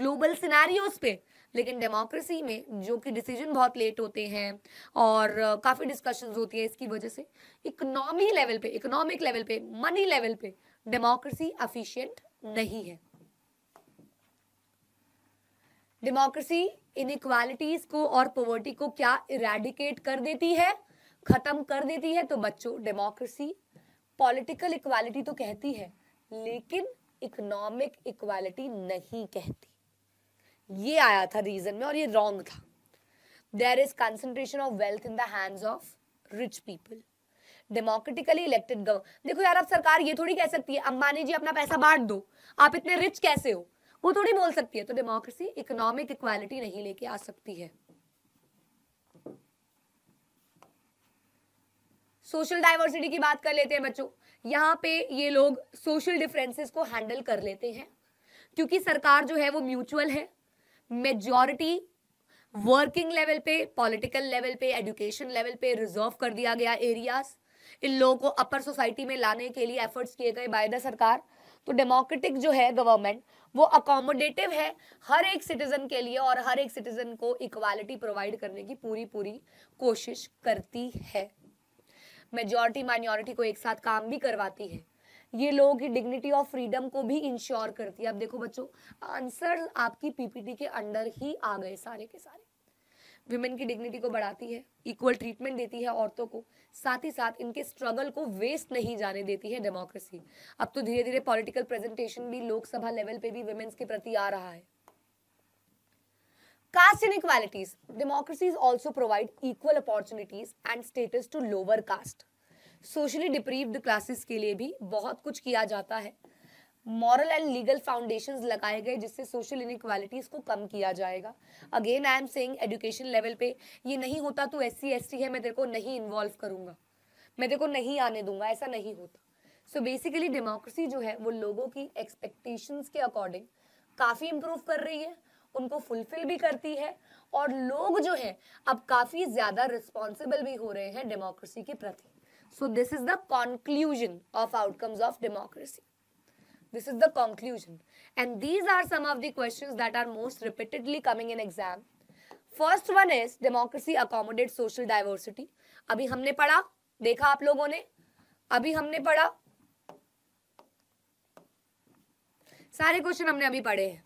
ग्लोबल सिनेरियोज पे लेकिन डेमोक्रेसी में जो कि डिसीजन बहुत लेट होते हैं और काफ़ी डिस्कशंस होती है इसकी वजह से इकोनॉमी लेवल पे इकोनॉमिक लेवल पे मनी लेवल पे डेमोक्रेसी अफिशियंट नहीं है डेमोक्रेसी इनक्वालिटीज को और पोवर्टी को क्या इरेडिकेट कर देती है खत्म कर देती है तो बच्चों डेमोक्रेसी पॉलिटिकल इक्वालिटी तो कहती है लेकिन इकोनॉमिक इक्वालिटी नहीं कहती ये आया था रीजन में और ये रॉन्ग था there is concentration of wealth in hands of rich people democratically elected government देखो यार अब सरकार ये थोड़ी कह सकती है अंबानी जी अपना पैसा बांट दो आप इतने रिच कैसे हो वो थोड़ी बोल सकती है तो डेमोक्रेसी इकोनॉमिक इक्वालिटी नहीं लेके आ सकती है सोशल डाइवर्सिटी की बात कर लेते हैं बच्चों यहाँ पे ये लोग सोशल डिफरेंसेस को हैंडल कर लेते हैं क्योंकि सरकार जो है वो म्यूचुअल है मेजॉरिटी वर्किंग लेवल पे पॉलिटिकल लेवल पे एजुकेशन लेवल पे रिजर्व कर दिया गया एरियाज इन लोगों को अपर सोसाइटी में लाने के लिए एफर्ट्स किए गए बाय द सरकार तो डेमोक्रेटिक जो है गवर्नमेंट वो अकोमोडेटिव है हर एक सिटीजन के लिए और हर एक सिटीजन को इक्वालिटी प्रोवाइड करने की पूरी पूरी कोशिश करती है मेजॉरिटी माइनॉरिटी को एक साथ काम भी करवाती है ये लोगों की डिग्निटी ऑफ फ्रीडम को भी इंश्योर करती है अब देखो बच्चों आंसर आपकी पीपीटी के अंडर ही आ गए सारे के सारे वुमेन की डिग्निटी को बढ़ाती है इक्वल ट्रीटमेंट देती है औरतों को साथ ही साथ इनके स्ट्रगल को वेस्ट नहीं जाने देती है डेमोक्रेसी अब तो धीरे धीरे पॉलिटिकल प्रेजेंटेशन भी लोकसभा लेवल पे भी वुमेन्स के प्रति आ रहा है caste inequalities democracies also provide equal opportunities and status to lower caste socially deprived classes के लिए भी बहुत कुछ किया जाता है मॉरल एंड लीगल फाउंडेशन लगाए गए जिससे सोशल इनक्वालिटीज को कम किया जाएगा again I am saying education level पे ये नहीं होता तो एस सी है मैं तेरे को नहीं इन्वॉल्व करूंगा मैं तेरे को नहीं आने दूंगा ऐसा नहीं होता सो बेसिकली डेमोक्रेसी जो है वो लोगों की एक्सपेक्टेशंस के अकॉर्डिंग काफ़ी इम्प्रूव कर रही है उनको फुलफिल भी करती है और लोग जो है अब काफ़ी ज़्यादा रिस्पॉन्सिबल भी हो रहे हैं डेमोक्रेसी के प्रति so this is the conclusion of outcomes of democracy this is the conclusion and these are some of the questions that are most repeatedly coming in exam first one is democracy accommodate social diversity अभी हमने पढ़ा देखा आप लोगों ने अभी हमने पढ़ा सारे क्वेश्चन हमने अभी पढ़े हैं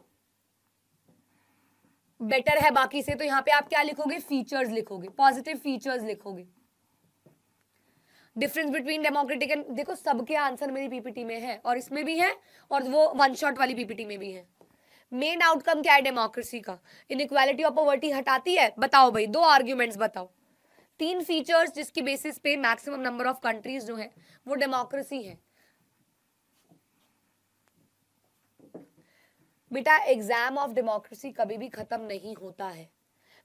बेटर है बाकी से तो यहाँ पे आप क्या लिखोगे फीचर्स लिखोगे पॉजिटिव फीचर्स लिखोगे डिफरेंस बिटवीन डेमोक्रेटिक एंड देखो सबके आंसर मेरी पीपीटी में है और इसमें भी है और वो वन शॉट वाली पीपीटी में भी है मेन आउटकम क्या है डेमोक्रेसी का इनक्वालिटी और पॉवर्टी हटाती है बताओ भाई दो आर्ग्यूमेंट्स बताओ तीन फीचर्स जिसकी बेसिस पे मैक्सिमम नंबर ऑफ कंट्रीज जो है वो डेमोक्रेसी है बेटा एग्जाम ऑफ डेमोक्रेसी कभी भी खत्म नहीं होता है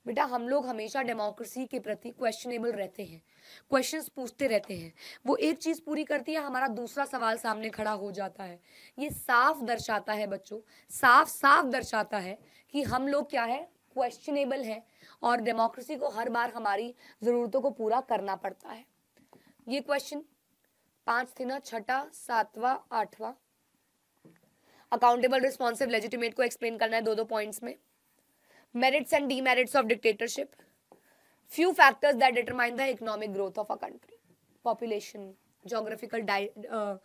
बेटा हम लोग हमेशा डेमोक्रेसी के प्रति क्वेश्चनेबल रहते हैं क्वेश्चन पूछते रहते हैं वो एक चीज़ पूरी करती है हमारा दूसरा सवाल सामने खड़ा हो जाता है ये साफ दर्शाता है बच्चों साफ साफ दर्शाता है कि हम लोग क्या है क्वेश्चनेबल है और डेमोक्रेसी को हर बार हमारी ज़रूरतों को पूरा करना पड़ता है ये क्वेश्चन पाँच थे ना छठा सातवा आठवां अकाउंटेबल रिस्पॉन्सिव लेजिटिमेट को एक्सप्लेन करना है दो दो पॉइंट्स में merits and demerits of dictatorship few factors that determine the economic growth of a country population geographical di uh,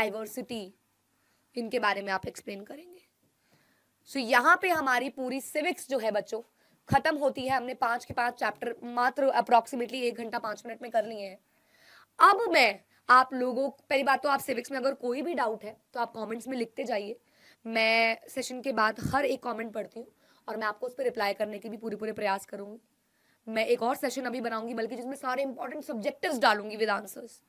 diversity इनके बारे में आप एक्सप्लेन करेंगे सो so, यहाँ पे हमारी पूरी सिविक्स जो है बच्चों खत्म होती है हमने पांच के पांच चैप्टर मात्र अप्रोक्सीमेटली एक घंटा पांच मिनट में कर लिए हैं अब मैं आप लोगों पहली बात तो आप सिविक्स में अगर कोई भी डाउट है तो आप कमेंट्स में लिखते जाइए मैं सेशन के बाद हर एक कमेंट पढ़ती हूँ और मैं आपको उस पर रिप्लाई करने के भी पूरे पूरे प्रयास करूँगी मैं एक और सेशन अभी बनाऊंगी बल्कि जिसमें सारे इंपॉर्टेंट सब्जेक्टिव डालूंगी विद आंसर्स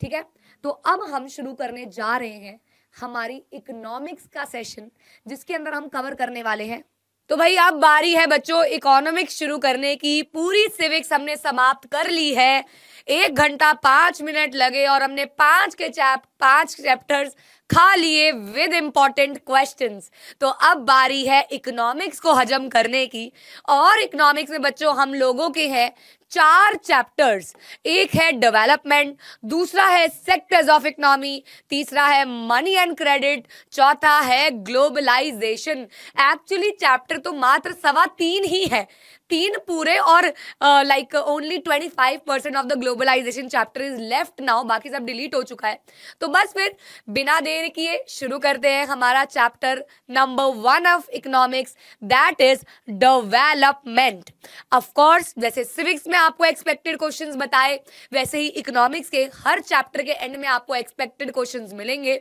ठीक है तो अब हम शुरू करने जा रहे हैं हमारी इकोनॉमिक्स का सेशन जिसके अंदर हम कवर करने वाले हैं तो भाई अब बारी है बच्चों इकोनॉमिक्स शुरू करने की पूरी सिविक्स हमने समाप्त कर ली है एक घंटा पांच मिनट लगे और हमने पांच के चैप पांच चैप्टर्स खा लिए विद इम्पॉर्टेंट क्वेश्चन तो अब बारी है इकोनॉमिक्स को हजम करने की और इकोनॉमिक्स में बच्चों हम लोगों के हैं चार चैप्टर्स एक है डेवलपमेंट दूसरा है सेक्टर्स ऑफ इकोनॉमी तीसरा है मनी एंड क्रेडिट चौथा है ग्लोबलाइजेशन एक्चुअली चैप्टर तो मात्र सवा तीन ही है तीन पूरे और like only twenty five percent of the globalization chapter is left now बाकी सब डिलीट हो चुका है तो बस फिर बिना देर किए शुरू करते हैं हमारा chapter number one of economics that is development of course जैसे सिविक्स में आपको एक्सपेक्टेड क्वेश्चन बताए वैसे ही इकोनॉमिक्स के हर चैप्टर के एंड में आपको एक्सपेक्टेड क्वेश्चन मिलेंगे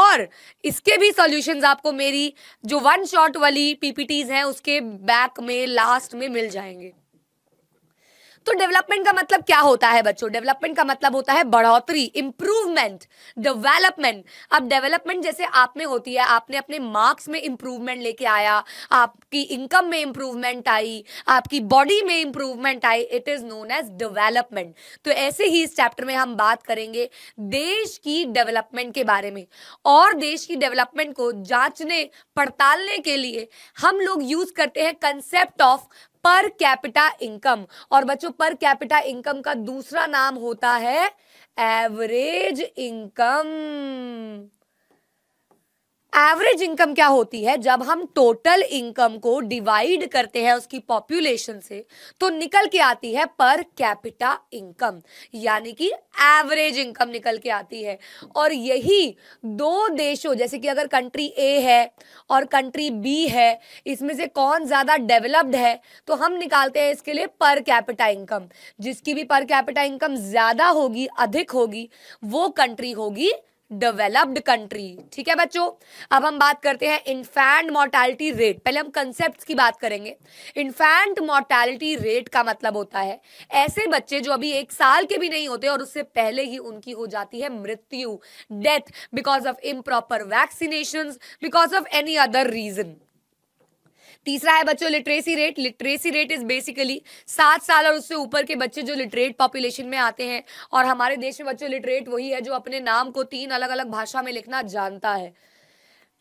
और इसके भी सोल्यूशन आपको मेरी जो वन शॉट वाली पीपीटीज हैं उसके बैक में लास्ट में मिल मिल जाएंगे तो डेवलपमेंट का मतलब क्या होता है बच्चों डेवलपमेंट का मतलब होता है बढ़ोतरी इंप्रूवमेंट डेवलपमेंट अब डेवलपमेंट जैसे आप में होती है आपने अपने मार्क्स में इंप्रूवमेंट लेके आया आपकी इनकम में इंप्रूवमेंट आई आपकी बॉडी में इंप्रूवमेंट आई it is known as development तो ऐसे ही इस चैप्टर में हम बात करेंगे देश की डेवलपमेंट के बारे में और देश की डेवलपमेंट को जांचने पड़तालने के लिए हम लोग यूज करते हैं concept of per capita income और बच्चों पर कैपिटा इनकम का दूसरा नाम होता है एवरेज इनकम एवरेज इनकम क्या होती है जब हम टोटल इनकम को डिवाइड करते हैं उसकी पॉपुलेशन से तो निकल के आती है पर कैपिटा इनकम यानी कि एवरेज इनकम निकल के आती है और यही दो देशों जैसे कि अगर कंट्री ए है और कंट्री बी है इसमें से कौन ज़्यादा डेवलप्ड है तो हम निकालते हैं इसके लिए पर कैपिटा इनकम जिसकी भी पर कैपिटा इनकम ज़्यादा होगी अधिक होगी वो कंट्री होगी डेवलप्ड कंट्री ठीक है बच्चों अब हम बात करते हैं इन्फेंट मोर्टैलिटी रेट पहले हम कंसेप्ट की बात करेंगे इन्फेंट मोर्टैलिटी रेट का मतलब होता है ऐसे बच्चे जो अभी एक साल के भी नहीं होते और उससे पहले ही उनकी हो जाती है मृत्यु death because of improper vaccination because of any other reason तीसरा है बच्चों literacy rate literacy rate is basically सात साल और उससे ऊपर के बच्चे जो लिटरेट पॉपुलेशन में आते हैं और हमारे देश में बच्चों लिटरेट वही है जो अपने नाम को तीन अलग अलग भाषा में लिखना जानता है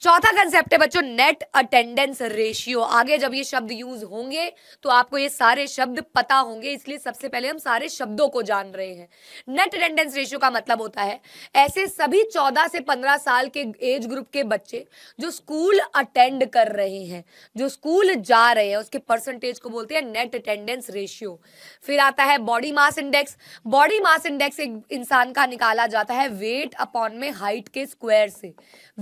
चौथा कंसेप्ट है बच्चों नेट अटेंडेंस रेशियो आगे जब ये शब्द यूज होंगे तो आपको ये सारे शब्द पता होंगे इसलिए सबसे पहले हम सारे शब्दों को जान रहे हैं नेट अटेंडेंस रेशियो का मतलब होता है ऐसे सभी 14 से 15 साल के एज ग्रुप के बच्चे जो स्कूल अटेंड कर रहे हैं जो स्कूल जा रहे हैं उसके परसेंटेज को बोलते हैं नेट अटेंडेंस रेशियो फिर आता है body mass index body mass index एक इंसान का निकाला जाता है वेट अपॉन में हाइट के स्क्वायर से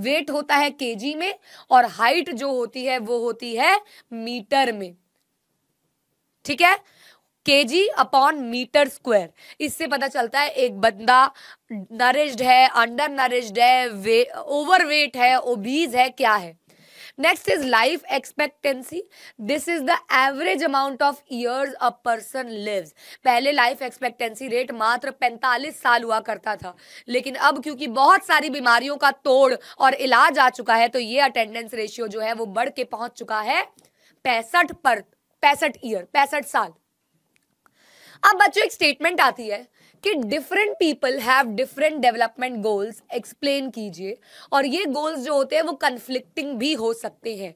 वेट होता है केजी में और हाइट जो होती है वो होती है मीटर में ठीक है के जी अपॉन मीटर स्क्वायर इससे पता चलता है एक बंदा नरिश्ड है अंडर नरिश्ड है वे ओवर वेट है ओबीज है क्या है next is life expectancy this is the average amount of years a person lives पहले लाइफ एक्सपेक्टेंसी रेट मात्र 45 साल हुआ करता था लेकिन अब क्योंकि बहुत सारी बीमारियों का तोड़ और इलाज आ चुका है तो ये अटेंडेंस रेशियो जो है वो बढ़ के पहुंच चुका है पैंसठ पर पैंसठ ईयर पैंसठ साल अब बच्चों एक स्टेटमेंट आती है कि different people have different development goals explain कीजिए और ये गोल्स जो होते हैं वो कन्फ्लिक्टिंग भी हो सकते हैं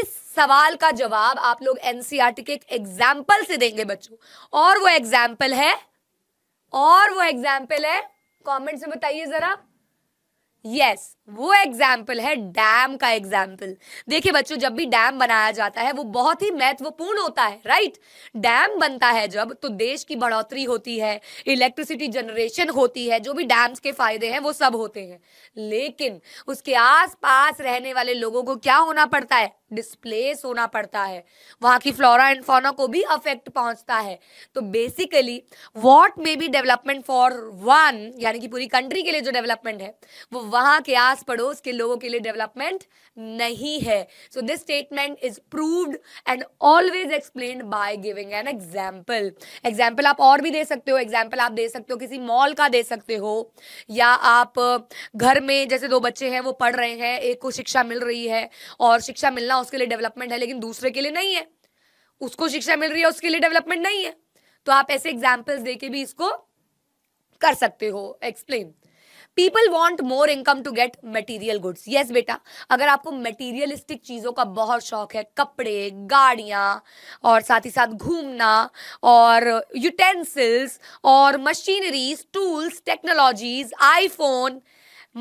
इस सवाल का जवाब आप लोग एन e के एक एग्जाम्पल से देंगे बच्चों और वो एग्जाम्पल है और वो एग्जाम्पल है कमेंट्स में बताइए ज़रा यस yes, वो एग्जाम्पल है डैम का एग्जाम्पल देखिए बच्चों जब भी डैम बनाया जाता है वो बहुत ही महत्वपूर्ण होता है राइट डैम बनता है जब तो देश की बढ़ोतरी होती है इलेक्ट्रिसिटी जनरेशन होती है जो भी डैम्स के फायदे हैं वो सब होते हैं लेकिन उसके आसपास रहने वाले लोगों को क्या होना पड़ता है डिस्प्लेस होना पड़ता है वहां की फ्लोरा एंड फोना को भी अफेक्ट पहुंचता है तो basically what may be development for one यानी कि पूरी कंट्री के लिए जो डेवलपमेंट है वो वहां के आस पड़ोस के लोगों के लिए डेवलपमेंट नहीं है so this statement is proved and always explain by giving an example example आप और भी दे सकते हो एग्जाम्पल आप दे सकते हो किसी मॉल का दे सकते हो या आप घर में जैसे दो बच्चे हैं वो पढ़ रहे हैं एक को शिक्षा मिल रही है और शिक्षा मिलना उसके लिए डेवलपमेंट है लेकिन दूसरे के लिए नहीं है उसको शिक्षा मिल रही है उसके लिए डेवलपमेंट नहीं है तो आप ऐसे एग्जाम्पल्स दे के भी इसको कर सकते हो explain people want more income to get material goods yes बेटा अगर आपको मटीरियलिस्टिक चीज़ों का बहुत शौक है कपड़े गाड़ियां और साथ ही साथ घूमना और यूटेंसिल्स और machineries tools technologies iPhone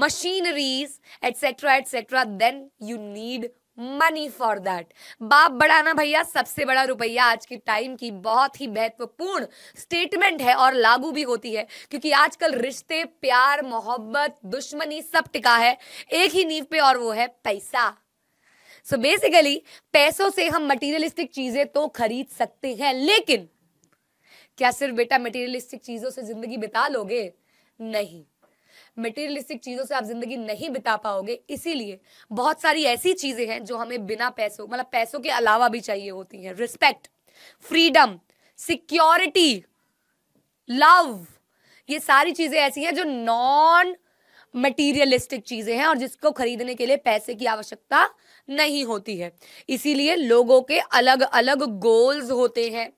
machineries etcetera etcetera then you need money for that बाप बड़ा ना भैया सबसे बड़ा रुपया आज के टाइम की बहुत ही महत्वपूर्ण स्टेटमेंट है और लागू भी होती है क्योंकि आजकल रिश्ते प्यार मोहब्बत दुश्मनी सब टिका है एक ही नींव पे और वो है पैसा सो so बेसिकली पैसों से हम मटीरियलिस्टिक चीजें तो खरीद सकते हैं लेकिन क्या सिर्फ बेटा मटीरियलिस्टिक चीजों से जिंदगी बिता लोगे नहीं मटेरियलिस्टिक चीज़ों से आप ज़िंदगी नहीं बिता पाओगे इसीलिए बहुत सारी ऐसी चीज़ें हैं जो हमें बिना पैसों मतलब पैसों के अलावा भी चाहिए होती हैं रिस्पेक्ट फ्रीडम सिक्योरिटी लव ये सारी चीज़ें ऐसी हैं जो नॉन मटीरियलिस्टिक चीज़ें हैं और जिसको खरीदने के लिए पैसे की आवश्यकता नहीं होती है इसीलिए लोगों के अलग अलग गोल्स होते हैं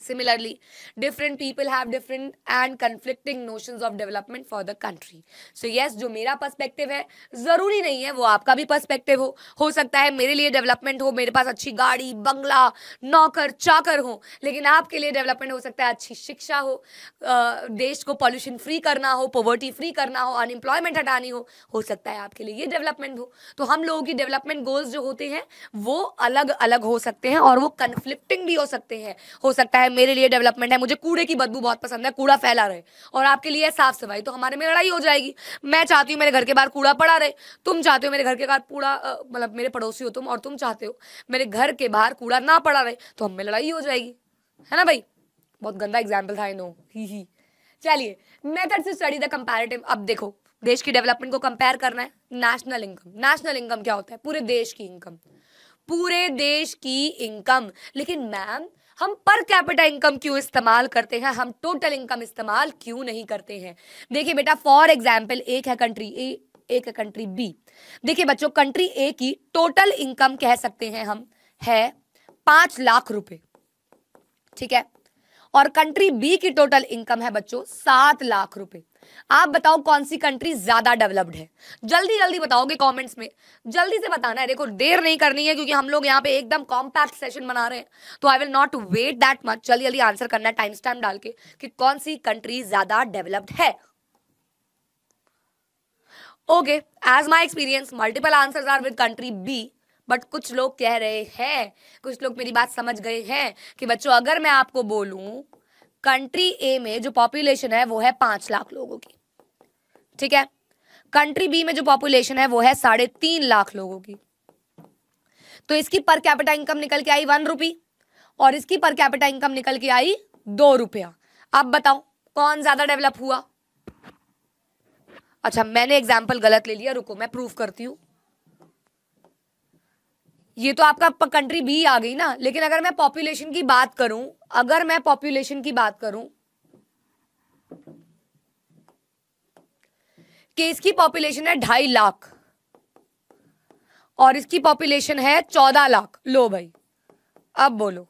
Similarly, different people have different and conflicting notions of development for the country. So yes, jo mera perspective hai zaruri nahi hai wo aapka bhi perspective ho ho sakta hai mere liye development ho mere paas achhi gaadi bangla naukar चाकर ho lekin aapke liye development ho sakta hai achhi shiksha ho desh ko pollution free karna ho poverty free karna ho unemployment hatani ho ho sakta hai aapke liye ye development ho to hum logo ki development goals jo hote hain wo alag alag ho sakte hain aur wo conflicting bhi ho sakte hain ho sakta hai है मेरे लिए development है मुझे कूड़े की बदबू बहुत पसंद है कूड़ा फैला रहे और आपके लिए साफ सफाई तो हमारे में लड़ाई हो जाएगी मैं चाहती हूँ मेरे घर के बाहर कूड़ा पड़ा रहे तुम चाहते हो मेरे घर के बाहर कूड़ा मतलब मेरे पड़ोसी हो तुम और तुम चाहते हो मेरे घर के बाहर कूड़ा ना पड़ा रहे तो हमें लड़ाई हो जाएगी है ना भाई बहुत गंदा एग्जाम्पल था इन ही ही चलिए मेथड से स्टडी द कंपेरेटिव अब देखो देश की डेवलपमेंट को कंपेयर करना है नेशनल इनकम नेशनल इनकम क्या होता है पूरे देश की इनकम पूरे देश की इनकम लेकिन मैम हम पर कैपिटा इनकम क्यों इस्तेमाल करते हैं हम टोटल इनकम इस्तेमाल क्यों नहीं करते हैं देखिए बेटा फॉर एग्जाम्पल एक है कंट्री ए एक है कंट्री बी देखिए बच्चों कंट्री ए की टोटल इनकम कह सकते हैं हम है पांच लाख रुपए ठीक है और कंट्री बी की टोटल इनकम है बच्चों सात लाख रुपए आप बताओ कौन सी कंट्री ज्यादा डेवलप्ड है जल्दी जल्दी बताओगे कमेंट्स में जल्दी से बताना है देखो देर नहीं करनी है क्योंकि हम लोग यहाँ पे एकदम कॉम्पैक्ट सेशन बना रहे हैं तो I will not wait that much जल्दी जल्दी आंसर करना है टाइम स्टाइम डाल के कि कौन सी कंट्री ज्यादा डेवलप्ड है okay as my experience multiple answer are with country B but कुछ लोग कह रहे हैं कुछ लोग मेरी बात समझ गए हैं कि बच्चों अगर मैं आपको बोलूं कंट्री ए में जो पॉपुलेशन है वो है पांच लाख लोगों की ठीक है कंट्री बी में जो पॉपुलेशन है वो है साढ़े तीन लाख लोगों की तो इसकी पर कैपिटा इनकम निकल के आई वन रुपी और इसकी पर कैपिटा इनकम निकल के आई दो रुपया अब बताओ कौन ज्यादा डेवलप हुआ अच्छा मैंने एग्जाम्पल गलत ले लिया रुको मैं प्रूव करती हूँ ये तो आपका कंट्री भी आ गई ना लेकिन अगर मैं पॉपुलेशन की बात करूं अगर मैं पॉपुलेशन की बात करूं कि इसकी पॉपुलेशन है ढाई लाख और इसकी पॉपुलेशन है चौदह लाख लो भाई अब बोलो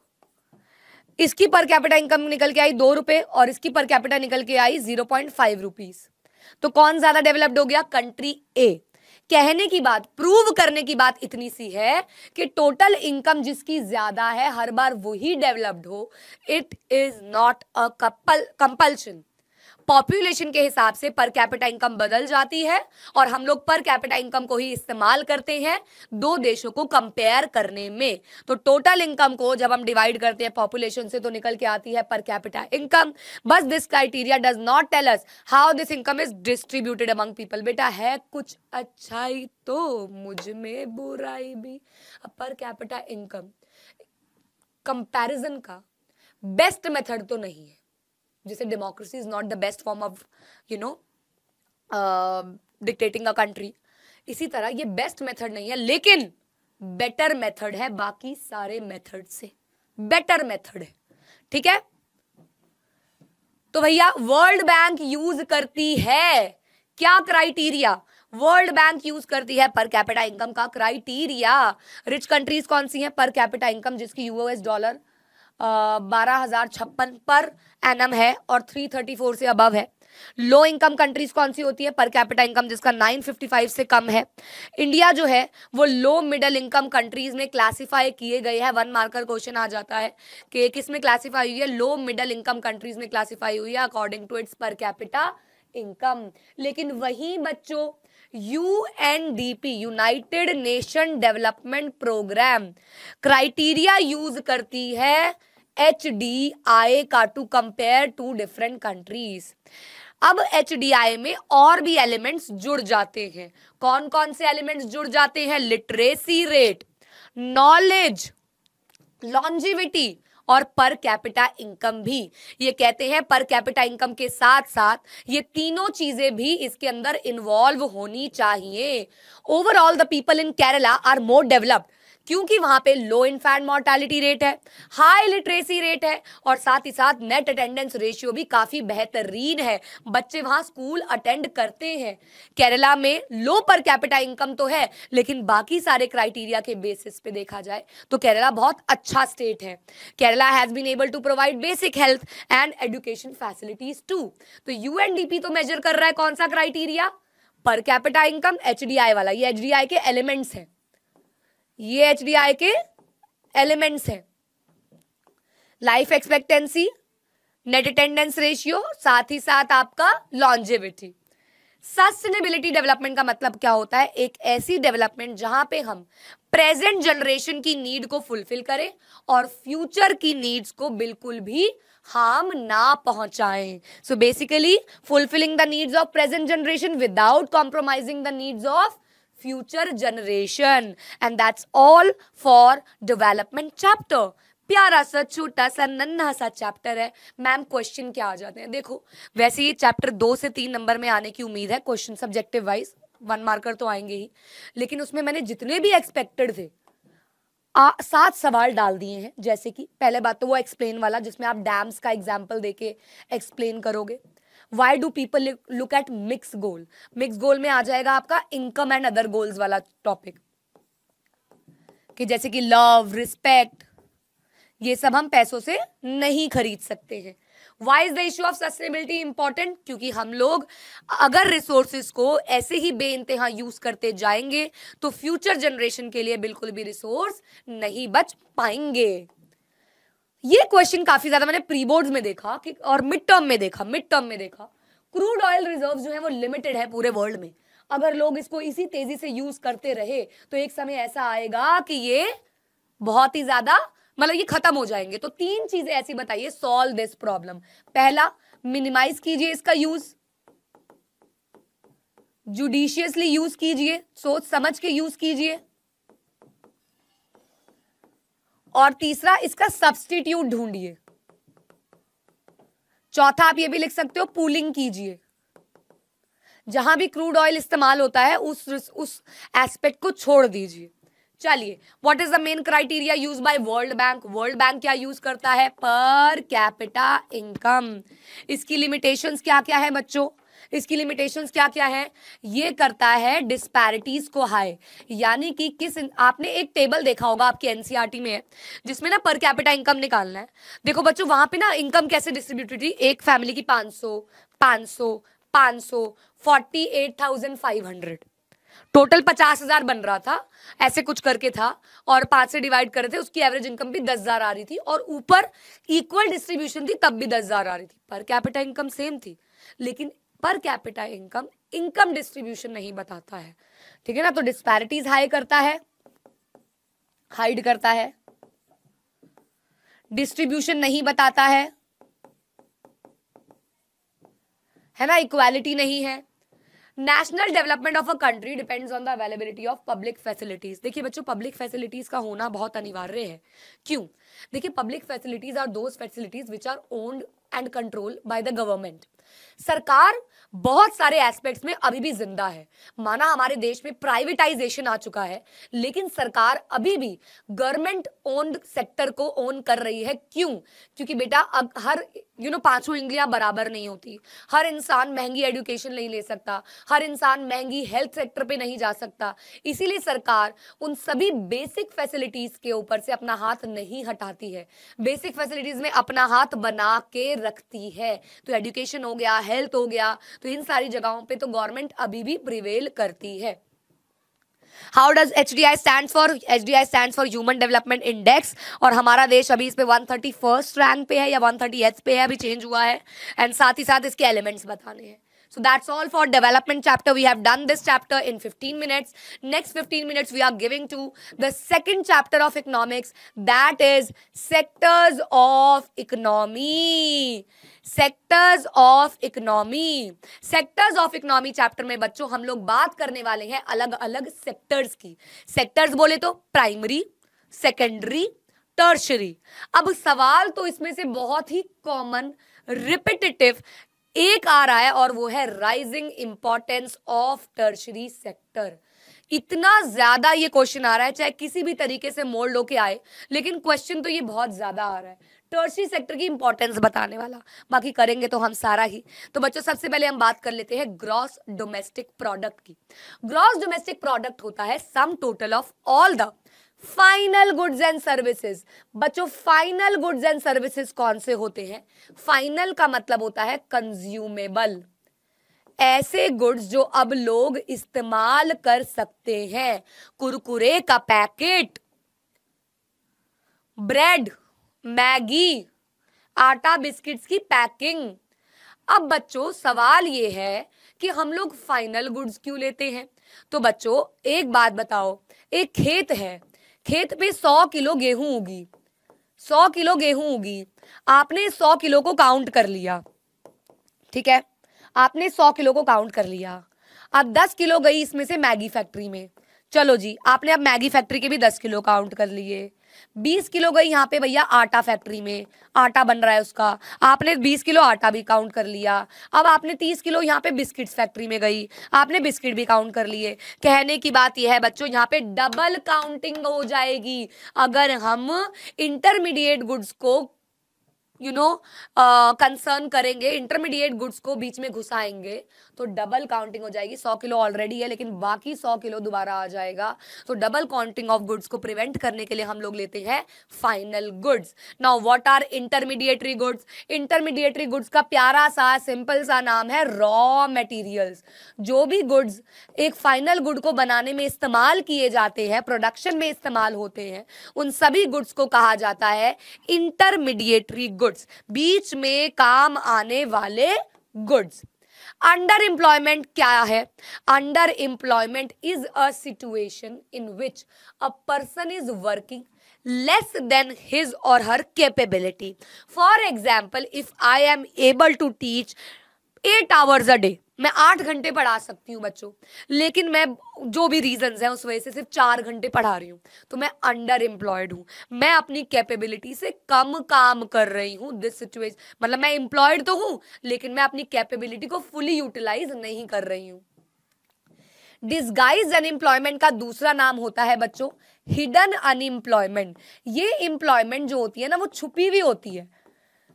इसकी पर कैपिटा इनकम निकल के आई दो रुपए और इसकी पर कैपिटा निकल के आई जीरो पॉइंट फाइव रुपीज तो कौन ज्यादा डेवलप्ड हो गया कंट्री ए कहने की बात प्रूव करने की बात इतनी सी है कि टोटल इनकम जिसकी ज्यादा है हर बार वही डेवलप्ड हो it is not a couple compulsion population के हिसाब से पर कैपिटा इनकम बदल जाती है और हम लोग पर कैपिटा इनकम को ही इस्तेमाल करते हैं दो देशों को कंपेयर करने में तो टोटल इनकम को जब हम डिवाइड करते हैं पॉपुलेशन से तो निकल के आती है पर कैपिटा इनकम बस this criteria does not tell us how this income is distributed among people बेटा है कुछ अच्छाई तो मुझ में बुराई भी पर कैपिटा इनकम कंपेरिजन का बेस्ट मेथड तो नहीं है जिसे democracy is not the best form of you know dictating a country इसी तरह ये बेस्ट मेथड नहीं है लेकिन बेटर मेथड है बाकी सारे मेथड से बेटर मेथड है ठीक है तो भैया वर्ल्ड बैंक यूज करती है क्या क्राइटेरिया वर्ल्ड बैंक यूज करती है पर कैपिटा इनकम का क्राइटेरिया रिच कंट्रीज कौन सी हैं पर कैपिटा इनकम जिसकी यूएस डॉलर बारह हजार छप्पन पर एनम है और थ्री थर्टी फोर से अबव है लो इनकम कंट्रीज कौन सी होती है पर कैपिटल इनकम जिसका 955 से कम है इंडिया जो है वो लो मिडल इनकम कंट्रीज में क्लासिफाई किए गए हैं वन मार्कर क्वेश्चन आ जाता है कि किस में क्लासिफाई हुई है लो मिडल इनकम कंट्रीज में क्लासिफाई हुई है according to its per capita income लेकिन वही बच्चों U N D P United Nation Development Programme criteria use करती है एच डी आई का to compare to different countries अब एच डी आई में और भी एलिमेंट्स जुड़ जाते हैं कौन कौन से एलिमेंट्स जुड़ जाते हैं लिटरेसी रेट नॉलेज लॉन्जिविटी और पर कैपिटा इनकम भी ये कहते हैं पर कैपिटा इनकम के साथ साथ ये तीनों चीजें भी इसके अंदर इन्वॉल्व होनी चाहिए overall the people in Kerala are more developed क्योंकि वहां पे लो इन्फैंट मॉर्टेलिटी रेट है हाई लिटरेसी रेट है और साथ ही साथ नेट अटेंडेंस रेशियो भी काफी बेहतरीन है बच्चे वहां स्कूल अटेंड करते हैं केरला में लो पर कैपिटा इनकम तो है लेकिन बाकी सारे क्राइटेरिया के बेसिस पे देखा जाए तो केरला बहुत अच्छा स्टेट है Kerala has been able to provide basic health and education facilities to तो यूएनडीपी तो मेजर कर रहा है कौन सा क्राइटेरिया पर कैपिटा इनकम एच वाला ये एच के एलिमेंट्स हैं ये एच के एलिमेंट्स हैं life expectancy net attendance ratio साथ ही साथ आपका लॉन्जेबिलिटी सस्टेनेबिलिटी डेवलपमेंट का मतलब क्या होता है एक ऐसी डेवलपमेंट जहां पे हम प्रेजेंट जनरेशन की नीड को फुलफिल करें और फ्यूचर की नीड्स को बिल्कुल भी हार्म ना पहुंचाएं so basically fulfilling the needs of present generation without compromising the needs of future generation and that's all for development chapter प्यारा सा छोटा सा नन्हा सा चैप्टर है मैम क्वेश्चन क्या आ जाते हैं देखो वैसे ये चैप्टर दो से तीन नंबर में आने की उम्मीद है question subjective wise one marker तो आएंगे ही लेकिन उसमें मैंने जितने भी एक्सपेक्टेड थे सात सवाल डाल दिए हैं जैसे कि पहले बात तो वो एक्सप्लेन वाला जिसमें आप डैम्स का एग्जाम्पल देके एक्सप्लेन करोगे why do people look at mix goal mix goal में आ जाएगा आपका इनकम एंड अदर गोल्स वाला टॉपिक कि जैसे कि लव रिस्पेक्ट ये सब हम पैसों से नहीं खरीद सकते हैं why is the issue of sustainability important क्योंकि हम लोग अगर रिसोर्सेज को ऐसे ही बे इंतहा यूज करते जाएंगे तो फ्यूचर जनरेशन के लिए बिल्कुल भी रिसोर्स नहीं बच पाएंगे ये क्वेश्चन काफी ज्यादा मैंने प्री बोर्ड में देखा कि और मिड टर्म में देखा मिड टर्म में देखा क्रूड ऑयल रिजर्व जो है वो लिमिटेड है पूरे वर्ल्ड में अगर लोग इसको इसी तेजी से यूज करते रहे तो एक समय ऐसा आएगा कि ये बहुत ही ज्यादा मतलब ये खत्म हो जाएंगे तो तीन चीजें ऐसी बताइए सॉल्व दिस प्रॉब्लम पहला मिनिमाइज कीजिए इसका यूज जुडिशियसली यूज कीजिए सोच समझ के यूज कीजिए और तीसरा इसका सब्सटीट्यूट ढूंढिए चौथा आप ये भी लिख सकते हो पूलिंग कीजिए जहां भी क्रूड ऑयल इस्तेमाल होता है उस उस एस्पेक्ट को छोड़ दीजिए चलिए what is the main criteria use by world bank world bank क्या यूज करता है पर कैपिटा इनकम इसकी लिमिटेशंस क्या क्या है बच्चों इसकी लिमिटेशंस क्या क्या है ये करता है डिस्पैरिटीज को हाई यानी कि किस आपने एक टेबल देखा होगा आपकी एनसीआरटी e में जिसमें ना पर कैपिटा इनकम निकालना है देखो बच्चों वहां पे ना इनकम कैसे डिस्ट्रीब्यूटेड थी एक फैमिली की पांच सौ पांच सौ पांच सौ forty eight thousand five hundred total पचास हजार बन रहा था ऐसे कुछ करके था और पांच से डिवाइड कर रहे थे उसकी एवरेज इनकम भी दस हजार आ रही थी और ऊपर इक्वल डिस्ट्रीब्यूशन थी तब भी दस हजार आ रही थी पर कैपिटल इनकम सेम थी लेकिन पर कैपिटा इनकम इनकम डिस्ट्रीब्यूशन नहीं बताता है ठीक है ना तो डिस्पैरिटीज हाई करता है हाइड करता है डिस्ट्रीब्यूशन नहीं बताता है है ना इक्वालिटी नहीं है national development of a country depends on the availability of public facilities देखिए बच्चों पब्लिक फैसिलिटीज का होना बहुत अनिवार्य है क्यों देखिए public facilities are those facilities which are owned and control by the government सरकार बहुत सारे एस्पेक्ट्स में अभी भी जिंदा है माना हमारे देश में प्राइवेटाइजेशन आ चुका है लेकिन सरकार अभी भी गवर्नमेंट ओन्ड सेक्टर को ओन कर रही है क्यों क्योंकि बेटा अब हर यू नो पांचों इंग्लियां बराबर नहीं होती हर इंसान महंगी एडुकेशन नहीं ले सकता हर इंसान महंगी हेल्थ सेक्टर पे नहीं जा सकता इसीलिए सरकार उन सभी बेसिक फैसिलिटीज के ऊपर से अपना हाथ नहीं हटाती है बेसिक फैसिलिटीज में अपना हाथ बना के रखती है तो एडुकेशन हो गया हेल्थ हो गया तो इन सारी जगहों पर तो गवर्नमेंट अभी भी प्रिवेल करती है how does H D I stand for H D I stand for human development index और हमारा देश अभी इस पर वन थर्टी फर्स्ट रैंक पे है या वन थर्टी एथ पे है अभी चेंज हुआ है एंड साथ ही साथ इसके एलिमेंट्स बताने हैं So that's all for development chapter. We have done this chapter in 15 minutes. Next 15 minutes we are giving to the second chapter of economics that is sectors of economy. Sectors of economy sectors of economy chapter में बच्चों हम लोग बात करने वाले हैं अलग अलग सेक्टर्स की सेक्टर्स बोले तो प्राइमरी सेकेंडरी टर्शरी अब सवाल तो इसमें से बहुत ही कॉमन रिपीटेटिव एक आ रहा है और वो है rising importance of tertiary sector इतना ज्यादा ये क्वेश्चन आ रहा है चाहे किसी भी तरीके से मोल्ड के आए लेकिन क्वेश्चन तो ये बहुत ज्यादा आ रहा है टर्सरी सेक्टर की इंपॉर्टेंस बताने वाला बाकी करेंगे तो हम सारा ही तो बच्चों सबसे पहले हम बात कर लेते हैं ग्रॉस डोमेस्टिक प्रोडक्ट की ग्रॉस डोमेस्टिक प्रोडक्ट होता है sum total of all the final goods and services बच्चों फाइनल गुड्स एंड सर्विसेज कौन से होते हैं फाइनल का मतलब होता है कंज्यूमेबल ऐसे गुड्स जो अब लोग इस्तेमाल कर सकते हैं कुरकुरे का पैकेट ब्रेड मैगी आटा बिस्किट्स की पैकिंग अब बच्चों सवाल ये है कि हम लोग फाइनल गुड्स क्यों लेते हैं तो बच्चों एक बात बताओ एक खेत है खेत पे सौ किलो गेहूं उगी सौ किलो गेहूं उगी आपने सौ किलो को काउंट कर लिया ठीक है आपने सौ किलो को काउंट कर लिया अब दस किलो गई इसमें से मैगी फैक्ट्री में चलो जी आपने अब मैगी फैक्ट्री के भी दस किलो काउंट कर लिए बीस किलो गई यहाँ पे भैया आटा फैक्ट्री में आटा बन रहा है उसका आपने बीस किलो आटा भी काउंट कर लिया अब आपने तीस किलो यहाँ पे बिस्किट्स फैक्ट्री में गई आपने बिस्किट भी काउंट कर लिए कहने की बात यह है बच्चों यहाँ पे डबल काउंटिंग हो जाएगी अगर हम इंटरमीडिएट गुड्स को यू नो कंसर्न करेंगे इंटरमीडिएट गुड्स को बीच में घुसाएंगे तो डबल काउंटिंग हो जाएगी सौ किलो ऑलरेडी है लेकिन बाकी सौ किलो दोबारा आ जाएगा तो डबल काउंटिंग ऑफ गुड्स को प्रिवेंट करने के लिए हम लोग लेते हैं final goods now what are intermediary goods intermediary goods का प्यारा सा सिंपल सा नाम है रॉ मटेरियल्स जो भी गुड्स एक फाइनल गुड को बनाने में इस्तेमाल किए जाते हैं प्रोडक्शन में इस्तेमाल होते हैं उन सभी गुड्स को कहा जाता है इंटरमीडिएटरी गुड्स गुड्स बीच में काम आने वाले गुड्स अंडर एम्प्लॉयमेंट क्या है underemployment is a situation in which a person is working less then his और her capability for example if I am able to teach eight hours a day मैं आठ घंटे पढ़ा सकती हूँ बच्चों लेकिन मैं जो भी रीजंस हैं उस वजह से सिर्फ चार घंटे पढ़ा रही हूँ तो मैं अंडर एम्प्लॉयड हूँ मैं अपनी कैपेबिलिटी से कम काम कर रही हूँ दिस सिचुएशन मतलब मैं एम्प्लॉयड तो हूँ लेकिन मैं अपनी कैपेबिलिटी को फुली यूटिलाइज नहीं कर रही हूँ डिस्गाइज अनएम्प्लॉयमेंट का दूसरा नाम होता है बच्चों हिडन अनएम्प्लॉयमेंट ये एम्प्लॉयमेंट जो होती है ना वो छुपी हुई होती है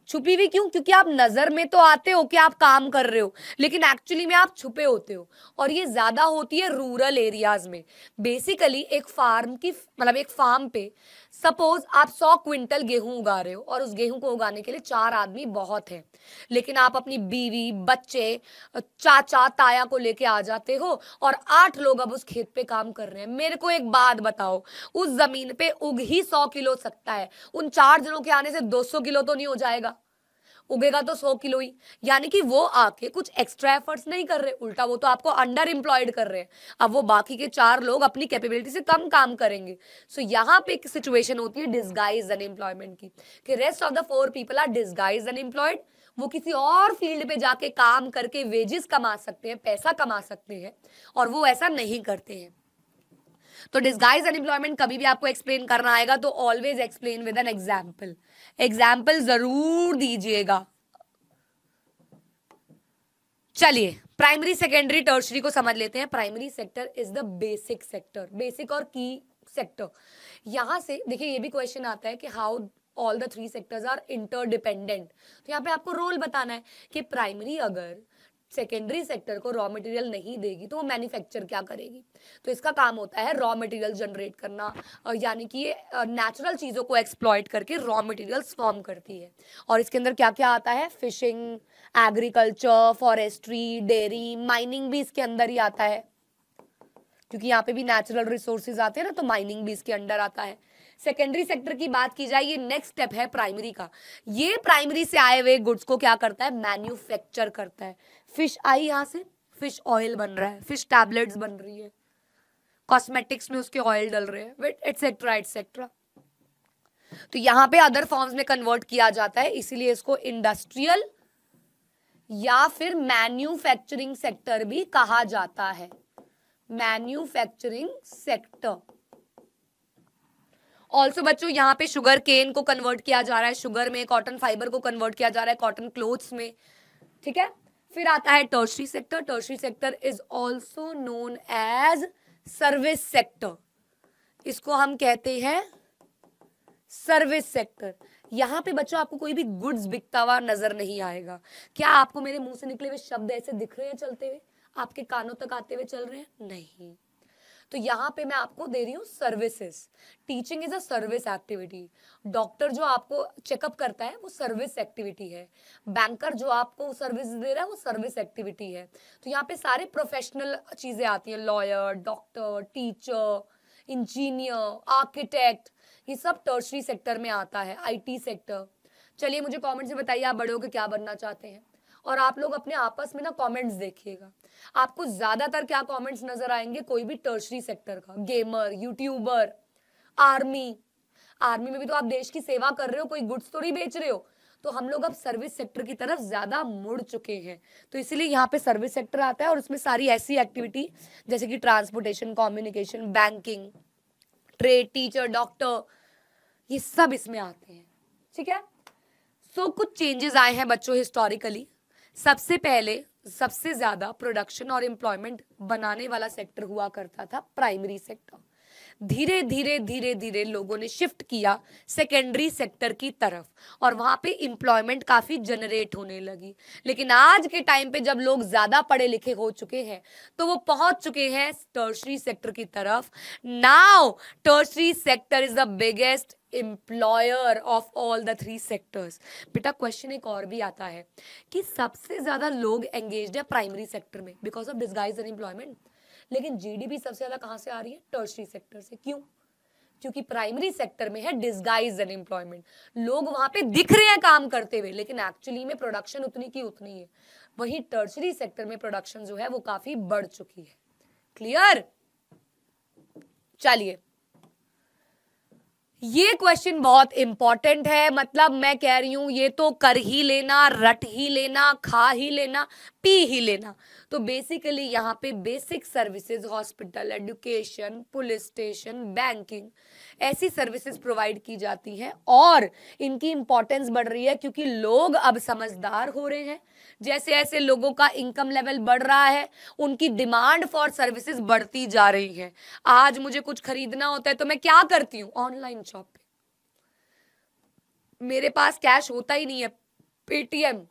छुपी हुई क्यों क्योंकि आप नजर में तो आते हो कि आप काम कर रहे हो लेकिन एक्चुअली में आप छुपे होते हो और ये ज्यादा होती है रूरल एरियाज में बेसिकली एक फार्म की मतलब एक फार्म पे सपोज आप सौ क्विंटल गेहूं उगा रहे हो और उस गेहूं को उगाने के लिए चार आदमी बहुत हैं लेकिन आप अपनी बीवी बच्चे चाचा ताया को लेके आ जाते हो और आठ लोग अब उस खेत पे काम कर रहे हैं मेरे को एक बात बताओ उस जमीन पे उग ही सौ किलो सकता है उन चार जनों के आने से दो सौ किलो तो नहीं हो जाएगा उगेगा तो सौ किलो ही यानी कि वो आके कुछ एक्स्ट्रा एफर्ट्स नहीं कर रहे उल्टा वो तो आपको अंडर एम्प्लॉयड कर रहे हैं अब वो बाकी के चार लोग अपनी कैपेबिलिटी से कम काम करेंगे सो so, यहाँ पे एक सिचुएशन होती है डिस्गाइज अनएम्प्लॉयमेंट की कि rest of the four people are disguise unemployed वो किसी और फील्ड पे जाके काम करके वेजेस कमा सकते हैं पैसा कमा सकते हैं और वो ऐसा नहीं करते हैं तो डिस्गाइज अनएम्प्लॉयमेंट कभी भी आपको एक्सप्लेन करना आएगा तो always explain with an example example जरूर दीजिएगा चलिए प्राइमरी सेकेंडरी टर्सरी को समझ लेते हैं primary sector is the basic sector basic और की सेक्टर यहां से देखिए ये भी क्वेश्चन आता है कि how all the three sectors are interdependent तो यहाँ पे आपको रोल बताना है कि प्राइमरी अगर सेकेंडरी सेक्टर को रॉ मटेरियल नहीं देगी तो वो मैन्युफैक्चर क्या करेगी तो इसका काम होता है रॉ मटेरियल जनरेट करना यानी कि ये नेचुरल चीज़ों को एक्सप्लॉयट करके रॉ मटेरियल्स फॉर्म करती है और इसके अंदर क्या क्या आता है fishing agriculture forestry dairy mining भी इसके अंदर ही आता है क्योंकि यहाँ पे भी नेचुरल रिसोर्सेज आते हैं ना तो माइनिंग भी इसके अंडर आता है सेकेंडरी सेक्टर की बात की जाए ये नेक्स्ट स्टेप है प्राइमरी का ये प्राइमरी से आए हुए गुड्स को क्या करता है मैन्युफैक्चर करता है फिश आई यहाँ से फिश ऑयल बन रहा है फिश टैबलेट्स बन रही है कॉस्मेटिक्स में उसके ऑयल डल रहे हैं एटसेट्रा एटसेट्रा तो यहाँ पे अदर फॉर्म्स में कन्वर्ट किया जाता है इसीलिए इसको इंडस्ट्रियल या फिर मैन्युफैक्चरिंग सेक्टर भी कहा जाता है मैन्युफैक्चरिंग सेक्टर ऑल्सो बच्चों यहाँ पे शुगर केन को कन्वर्ट किया जा रहा है शुगर में कॉटन फाइबर को कन्वर्ट किया जा रहा है कॉटन क्लोथ्स में ठीक है फिर आता है tertiary sector tertiary sector is also known as service sector इसको हम कहते हैं सर्विस सेक्टर यहाँ पे बच्चों आपको कोई भी गुड्स बिकता हुआ नजर नहीं आएगा क्या आपको मेरे मुंह से निकले हुए शब्द ऐसे दिख रहे हैं चलते हुए आपके कानों तक आते हुए चल रहे हैं नहीं तो यहाँ पे मैं आपको दे रही हूँ services teaching is a service activity doctor जो आपको चेकअप करता है वो सर्विस एक्टिविटी है बैंकर जो आपको सर्विस दे रहा है वो सर्विस एक्टिविटी है तो यहाँ पे सारे प्रोफेशनल चीज़ें आती हैं lawyer doctor teacher engineer architect ये सब टर्सरी सेक्टर में आता है आई सेक्टर चलिए मुझे कॉमेंट्स से बताइए आप बड़े हो क्या बनना चाहते हैं और आप लोग अपने आपस में ना कमेंट्स देखिएगा आपको ज्यादातर क्या कमेंट्स नजर आएंगे कोई भी टर्शरी सेक्टर का गेमर यूट्यूबर आर्मी आर्मी में भी तो आप देश की सेवा कर रहे हो कोई गुड्स थोड़ी तो बेच रहे हो तो हम लोग अब सर्विस सेक्टर की तरफ ज्यादा मुड़ चुके हैं तो इसीलिए यहाँ पे सर्विस सेक्टर आता है और उसमें सारी ऐसी एक्टिविटी जैसे कि transportation communication banking trade teacher doctor ये सब इसमें आते हैं ठीक है सो so, कुछ चेंजेस आए हैं बच्चों हिस्टोरिकली सबसे पहले सबसे ज्यादा प्रोडक्शन और एम्प्लॉयमेंट बनाने वाला सेक्टर हुआ करता था प्राइमरी सेक्टर धीरे धीरे धीरे धीरे लोगों ने शिफ्ट किया सेकेंडरी सेक्टर की तरफ और वहां पे एम्प्लॉयमेंट काफ़ी जनरेट होने लगी लेकिन आज के टाइम पे जब लोग ज़्यादा पढ़े लिखे हो चुके हैं तो वो पहुंच चुके हैं टर्सरी सेक्टर की तरफ now tertiary sector is the biggest employer of all the three sectors बेटा क्वेश्चन एक और भी आता है कि सबसे ज़्यादा लोग एंगेज है प्राइमरी सेक्टर में बिकॉज ऑफ डिस्गाइज अनएम्प्लॉयमेंट लेकिन जीडीपी सबसे ज़्यादा कहाँ से आ रही है टर्सरी सेक्टर से क्यों क्योंकि प्राइमरी सेक्टर में है डिस्गाइज अनएम्प्लॉयमेंट लोग वहां पे दिख रहे हैं काम करते हुए लेकिन एक्चुअली में प्रोडक्शन उतनी की उतनी है वही टर्सरी सेक्टर में प्रोडक्शन जो है वो काफी बढ़ चुकी है क्लियर चलिए ये क्वेश्चन बहुत इंपॉर्टेंट है मतलब मैं कह रही हूं ये तो कर ही लेना रट ही लेना खा ही लेना पी ही लेना तो बेसिकली यहाँ पे basic services hospital education police station banking ऐसी सर्विसेज प्रोवाइड की जाती हैं और इनकी इंपॉर्टेंस बढ़ रही है क्योंकि लोग अब समझदार हो रहे हैं जैसे ऐसे लोगों का इनकम लेवल बढ़ रहा है उनकी डिमांड फॉर सर्विसेज बढ़ती जा रही है आज मुझे कुछ खरीदना होता है तो मैं क्या करती हूँ ऑनलाइन शॉपिंग मेरे पास कैश होता ही नहीं है पेटीएम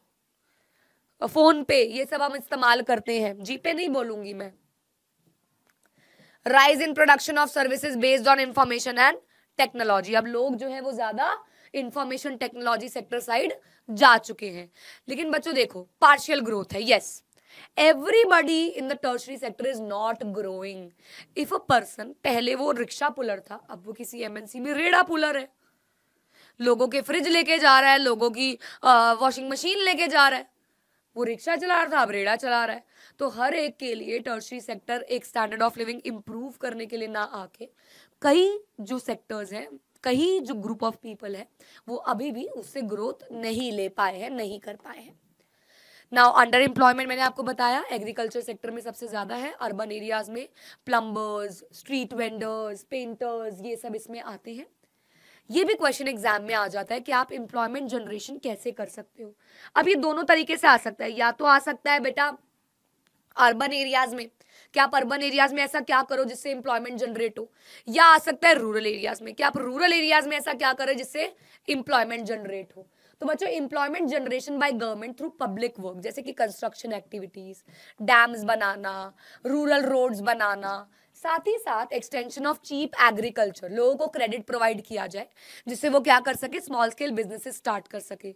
फोन पे ये सब हम इस्तेमाल करते हैं जीपे नहीं बोलूंगी मैं rise in production of services based on information and technology अब लोग जो है वो ज्यादा इंफॉर्मेशन टेक्नोलॉजी सेक्टर साइड जा चुके हैं लेकिन बच्चों देखो पार्शियल ग्रोथ है yes everybody in the tertiary sector is not growing if a person पहले वो रिक्शा पुलर था अब वो किसी एमएनसी में रेड़ा पुलर है लोगों के फ्रिज लेके जा रहा है लोगों की वॉशिंग मशीन लेके जा रहा है वो रिक्शा चला रहा था अब रेड़ा चला रहा है तो हर एक के लिए टर्सरी सेक्टर एक स्टैंडर्ड ऑफ लिविंग इम्प्रूव करने के लिए ना आके कई जो सेक्टर्स हैं कई जो ग्रुप ऑफ पीपल है वो अभी भी उससे ग्रोथ नहीं ले पाए हैं नहीं कर पाए हैं नाउ अंडर एम्प्लॉयमेंट मैंने आपको बताया एग्रीकल्चर सेक्टर में सबसे ज़्यादा है अर्बन एरियाज में प्लम्बर्स स्ट्रीट वेंडर्स पेंटर्स ये सब इसमें आते हैं ये भी क्वेश्चन एग्जाम में आ जाता है कि आप इम्प्लॉयमेंट जनरेशन कैसे कर सकते हो अब ये दोनों तरीके से आ सकता है या तो आ सकता है बेटा अर्बन एरियाज में क्या आप अर्बन एरियाज में ऐसा क्या करो जिससे इंप्लॉयमेंट जनरेट हो या आ सकता है रूरल एरियाज में क्या आप रूरल एरियाज में ऐसा क्या करो जिससे इंप्लॉयमेंट जनरेट हो तो बच्चों employment generation by government through public work जैसे कि कंस्ट्रक्शन एक्टिविटीज डैम्स बनाना रूरल रोड्स बनाना साथ ही साथ एक्सटेंशन ऑफ चीप एग्रीकल्चर लोगों को क्रेडिट प्रोवाइड किया जाए जिससे वो क्या कर सके स्मॉल स्केल बिजनेसेस स्टार्ट कर सके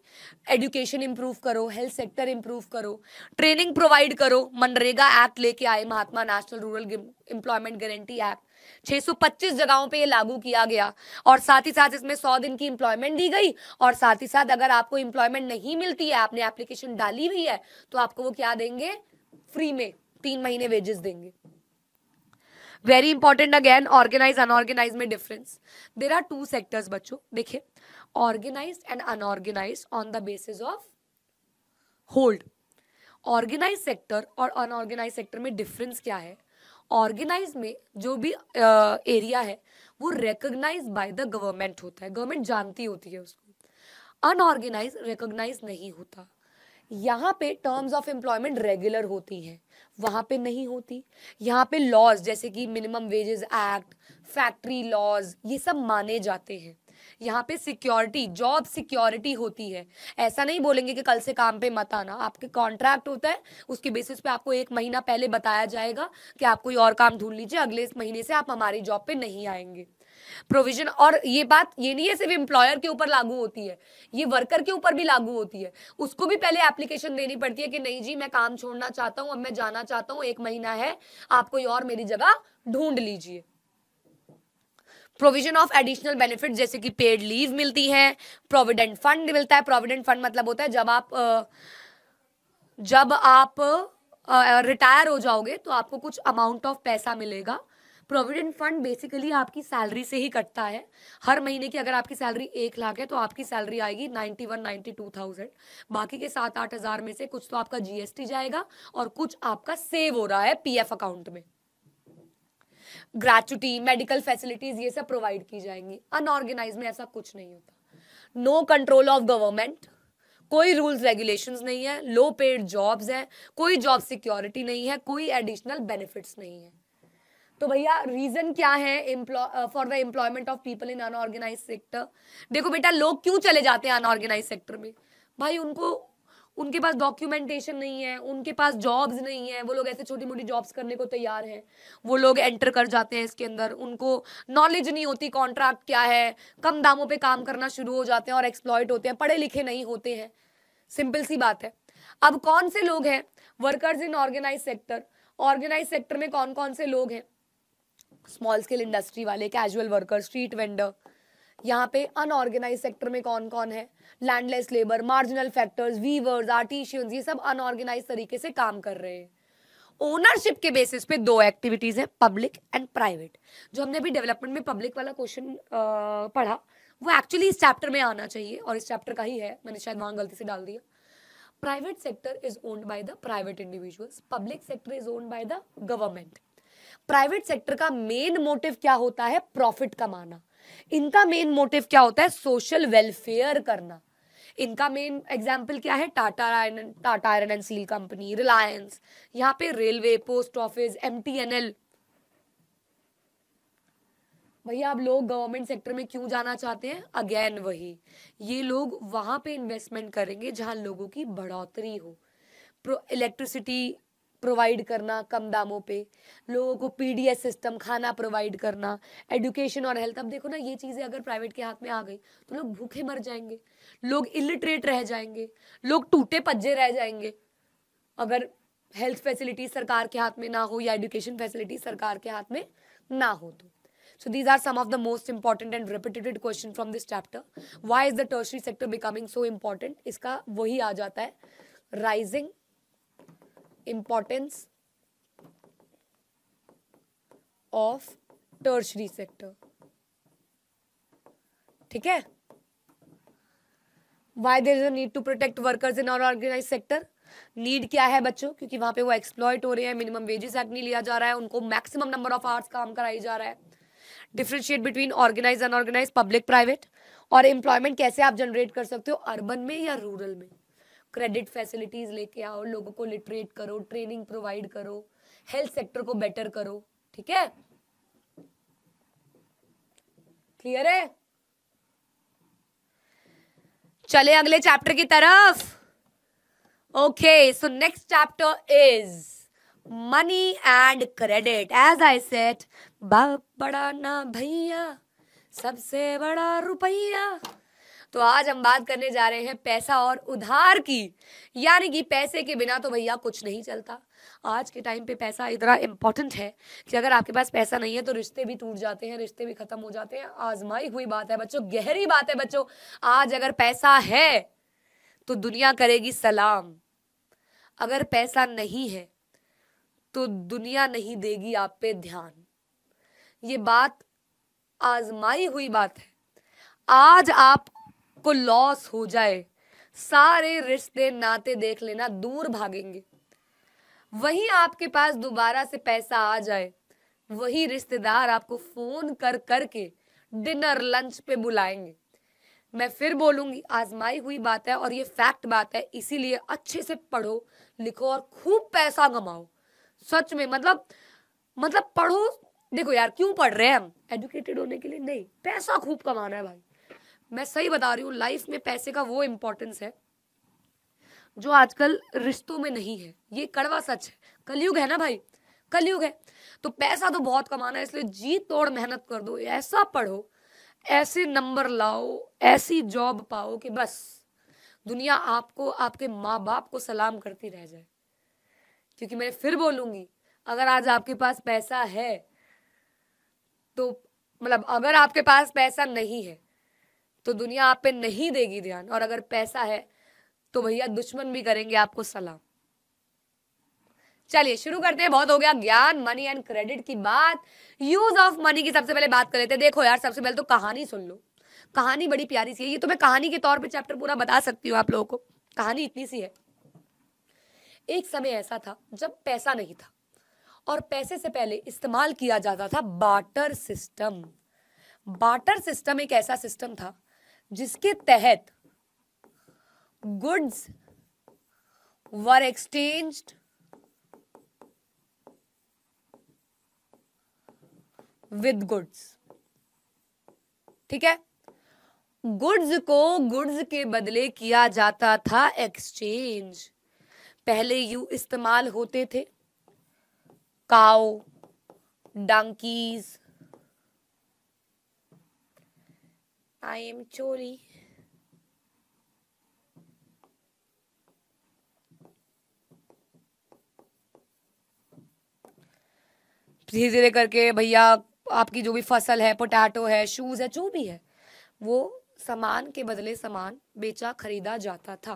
एजुकेशन इंप्रूव करो हेल्थ सेक्टर इंप्रूव करो ट्रेनिंग प्रोवाइड करो मनरेगा एक्ट लेके आए Mahatma national rural employment guarantee act 625 जगहों पे ये लागू किया गया और साथ ही साथ इसमें 100 दिन की इंप्लॉयमेंट दी गई और साथ ही साथ अगर आपको इंप्लॉयमेंट नहीं मिलती है आपने एप्लीकेशन डाली हुई है तो आपको वो क्या देंगे फ्री में तीन महीने वेजेस देंगे very important again organise unorganise में difference there are two sectors बच्चों देखिए organise and unorganise on the basis of hold organise sector और अनऑर्गेनाइज सेक्टर में डिफरेंस क्या है ऑर्गेनाइज में जो भी एरिया uh, है वो रिकोगनाइज बाय द गवर्नमेंट होता है गवर्नमेंट जानती होती है उसको अनऑर्गेनाइज रिकोगनाइज नहीं होता यहाँ पे टर्म्स ऑफ एम्प्लॉयमेंट रेगुलर होती हैं वहाँ पे नहीं होती यहाँ पे लॉज जैसे कि minimum wages act factory laws ये सब माने जाते हैं यहाँ पे सिक्योरिटी जॉब सिक्योरिटी होती है ऐसा नहीं बोलेंगे कि कल से काम पे मत आना आपके कॉन्ट्रैक्ट होता है उसके बेसिस पे आपको एक महीना पहले बताया जाएगा कि आप कोई और काम ढूंढ लीजिए अगले महीने से आप हमारी जॉब पे नहीं आएंगे प्रोविजन और ये बात ये नहीं है सिर्फ एम्प्लॉयर के ऊपर लागू होती है ये वर्कर के ऊपर भी लागू होती है उसको भी पहले एप्लीकेशन देनी पड़ती है कि नहीं जी मैं काम छोड़ना चाहता हूं अब मैं जाना चाहता हूं एक महीना है आप कोई और मेरी जगह ढूंढ लीजिए प्रोविजन ऑफ एडिशनल बेनिफिट जैसे कि पेड लीव मिलती है प्रोविडेंट फंड मिलता है प्रोविडेंट फंड मतलब होता है जब आप जब आप रिटायर हो जाओगे तो आपको कुछ अमाउंट ऑफ पैसा मिलेगा प्रोविडेंट फंड बेसिकली आपकी सैलरी से ही कटता है हर महीने की अगर आपकी सैलरी एक लाख है तो आपकी सैलरी आएगी ninety one ninety two thousand बाकी के सात आठ हज़ार में से कुछ तो आपका जीएसटी जाएगा और कुछ आपका सेव हो रहा है पीएफ अकाउंट में ग्रेचुटी मेडिकल फैसिलिटीज ये सब प्रोवाइड की जाएंगी अनऑर्गेनाइज में ऐसा कुछ नहीं होता नो कंट्रोल ऑफ गवर्नमेंट कोई रूल्स रेगुलेशंस नहीं है लो पेड जॉब्स हैं कोई जॉब सिक्योरिटी नहीं है कोई एडिशनल बेनिफिट्स नहीं है तो भैया रीजन क्या है for the employment of people in unorganise sector देखो बेटा लोग क्यों चले जाते हैं अनऑर्गेनाइज सेक्टर में भाई उनको उनके पास डॉक्यूमेंटेशन नहीं है उनके पास जॉब्स नहीं है वो लोग ऐसे छोटी मोटी जॉब्स करने को तैयार हैं वो लोग एंटर कर जाते हैं इसके अंदर उनको नॉलेज नहीं होती कॉन्ट्रैक्ट क्या है कम दामों पे काम करना शुरू हो जाते हैं और एक्सप्लॉयट होते हैं पढ़े लिखे नहीं होते हैं सिंपल सी बात है अब कौन से लोग हैं workers in organise sector organise sector में कौन कौन से लोग हैं स्मॉल स्केल इंडस्ट्री वाले कैजुअल वर्कर स्ट्रीट वेंडर यहाँ पे अनऑर्गेनाइज सेक्टर में कौन कौन है landless labour marginal factors weavers artisans ये सब अनऑर्गेनाइज तरीके से काम कर रहे हैं ओनरशिप के बेसिस पे दो एक्टिविटीज है पब्लिक एंड प्राइवेट जो हमने अभी डेवलपमेंट में पब्लिक वाला क्वेश्चन पढ़ा वो एक्चुअली इस चैप्टर में आना चाहिए और इस चैप्टर का ही है मैंने शायद वहां गलती से डाल दिया private sector is owned by the private individuals public sector is owned by the government private sector का मेन मोटिव क्या होता है प्रॉफिट कमाना इनका मेन मोटिव क्या होता है सोशल वेलफेयर करना इनका मेन एग्जाम्पल क्या है Tata iron Tata iron and steel company Reliance यहाँ पे railway post office M T N L भैया आप लोग गवर्नमेंट सेक्टर में क्यों जाना चाहते हैं अगेन वही ये लोग वहां पे इन्वेस्टमेंट करेंगे जहां लोगों की बढ़ोतरी हो इलेक्ट्रिसिटी प्रोवाइड करना कम दामों पे लोगों को पीडीएस सिस्टम खाना प्रोवाइड करना एडुकेशन और हेल्थ अब देखो ना ये चीज़ें अगर प्राइवेट के हाथ में आ गई तो लोग भूखे मर जाएंगे लोग इलिटरेट रह जाएंगे लोग टूटे पज्जे रह जाएंगे अगर हेल्थ फैसिलिटी सरकार के हाथ में ना हो या एडुकेशन फैसिलिटी सरकार के हाथ में ना हो तो So these are some of the most important and repetitive question from this chapter. Why is the tertiary sector becoming so important? इसका वही आ जाता है rising importance of tertiary sector ठीक है why there is a need to protect workers in organise sector need क्या है बच्चों क्योंकि वहां पे वो एक्सप्लॉयट हो रहे हैं मिनिमम वेजेस एक्ट नहीं लिया जा रहा है उनको मैक्सिमम नंबर ऑफ आवर्स काम कराई जा रहा है differentiate between organise unorganise public private और एम्प्लॉयमेंट कैसे आप जनरेट कर सकते हो अर्बन में या रूरल में क्रेडिट फैसिलिटीज़ लेके आओ लोगों को लिटरेट करो ट्रेनिंग प्रोवाइड करो हेल्थ सेक्टर को बेटर करो ठीक है क्लियर है चले अगले चैप्टर की तरफ okay so next chapter is money and credit as I said बाप बड़ा ना भैया सबसे बड़ा रुपया तो आज हम बात करने जा रहे हैं पैसा और उधार की यानी कि पैसे के बिना तो भैया कुछ नहीं चलता आज के टाइम पे पैसा इतना इम्पोर्टेंट है कि अगर आपके पास पैसा नहीं है तो रिश्ते भी टूट जाते हैं रिश्ते भी खत्म हो जाते हैं आजमाई हुई बात है बच्चों गहरी बात है बच्चों आज अगर पैसा है तो दुनिया करेगी सलाम अगर पैसा नहीं है तो दुनिया नहीं देगी आप पे ध्यान ये बात आजमाई हुई बात है आज आप आपको लॉस हो जाए सारे रिश्ते नाते देख लेना दूर भागेंगे वहीं आपके पास दोबारा से पैसा आ जाए वही रिश्तेदार आपको फोन कर करके डिनर लंच पे बुलाएंगे मैं फिर बोलूंगी आजमाई हुई बात है और ये फैक्ट बात है इसीलिए अच्छे से पढ़ो लिखो और खूब पैसा कमाओ सच में मतलब मतलब पढ़ो देखो यार क्यों पढ़ रहे हैं हम एजुकेटेड होने के लिए नहीं पैसा खूब कमाना है भाई मैं सही बता रही हूँ लाइफ में पैसे का वो इम्पोर्टेंस है जो आजकल रिश्तों में नहीं है ये कड़वा सच है कलयुग है ना भाई कलयुग है तो पैसा तो बहुत कमाना है इसलिए जी तोड़ मेहनत कर दो ऐसा पढ़ो ऐसे नंबर लाओ ऐसी जॉब पाओ कि बस दुनिया आपको आपके माँ बाप को सलाम करती रह जाए क्योंकि मैं फिर बोलूँगी अगर आज आपके पास पैसा है तो मतलब अगर आपके पास पैसा नहीं है तो दुनिया आप पे नहीं देगी ध्यान और अगर पैसा है तो भैया दुश्मन भी करेंगे आपको सलाम चलिए शुरू करते हैं बहुत हो गया ज्ञान मनी एंड क्रेडिट की बात यूज ऑफ मनी की सबसे पहले बात कर लेते हैं देखो यार सबसे पहले तो कहानी सुन लो कहानी बड़ी प्यारी सी है ये तो मैं कहानी के तौर पे चैप्टर पूरा बता सकती हूँ आप लोगों को कहानी इतनी सी है एक समय ऐसा था जब पैसा नहीं था और पैसे से पहले इस्तेमाल किया जाता था बाटर सिस्टम बाटर सिस्टम एक ऐसा सिस्टम था जिसके तहत goods were exchange with goods ठीक है गुड्स को गुड्स के बदले किया जाता था एक्सचेंज पहले यू इस्तेमाल होते थे काओ डंकीज़ I am Chori. धीरे धीरे करके भैया आपकी जो भी फसल है पोटैटो है शूज़ है जो भी है वो सामान के बदले सामान बेचा खरीदा जाता था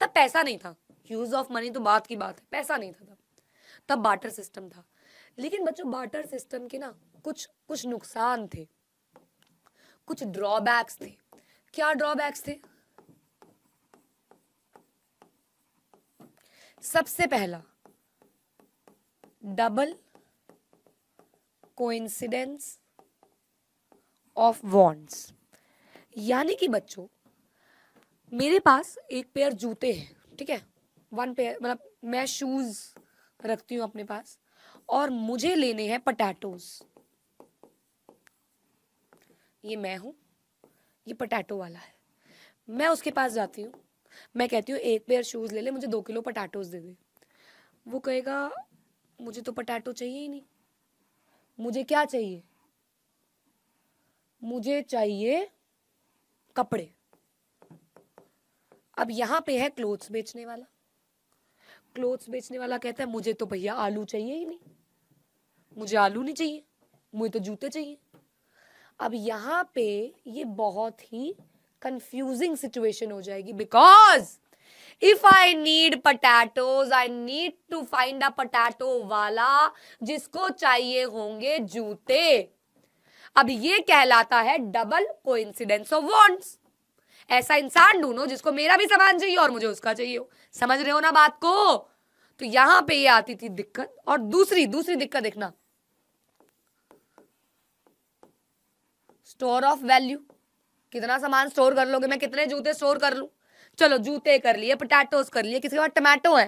तब पैसा नहीं था यूज़ ऑफ मनी तो बात की बात है पैसा नहीं था तब तब बाटर सिस्टम था लेकिन बच्चों बाटर सिस्टम के ना कुछ कुछ नुकसान थे कुछ ड्रॉबैक्स थे क्या ड्रॉबैक्स थे सबसे पहला डबल कोइंसिडेंस ऑफ वॉन्ट्स यानी कि बच्चों मेरे पास एक पेयर जूते हैं ठीक है वन पेयर मतलब मैं शूज़ रखती हूँ अपने पास और मुझे लेने हैं पटैटोज़ ये मैं हूँ ये पटाटो वाला है मैं उसके पास जाती हूँ मैं कहती हूँ एक पेयर शूज़ ले ले मुझे दो किलो पटाटोज दे दे वो कहेगा मुझे तो पटाटो चाहिए ही नहीं मुझे क्या चाहिए मुझे चाहिए कपड़े अब यहाँ पे है क्लोथ्स बेचने वाला क्लोथ्स बेचने वाला कहता है मुझे तो भैया आलू चाहिए ही नहीं मुझे आलू नहीं चाहिए मुझे तो जूते चाहिए अब यहाँ पे ये बहुत ही कंफ्यूजिंग सिचुएशन हो जाएगी because if I need potatoes I need to find a potato वाला जिसको चाहिए होंगे जूते अब ये कहलाता है डबल कोइंसिडेंस ऑफ वॉन्ट्स ऐसा इंसान ढूंढो जिसको मेरा भी सामान चाहिए और मुझे उसका चाहिए हो समझ रहे हो ना बात को तो यहाँ पे ये आती थी दिक्कत और दूसरी दूसरी दिक्कत देखना स्टोर ऑफ वैल्यू कितना सामान स्टोर कर लोगे मैं कितने जूते स्टोर कर लूँ चलो जूते कर लिए पोटैटोज कर लिए किसी के पास टमाटो है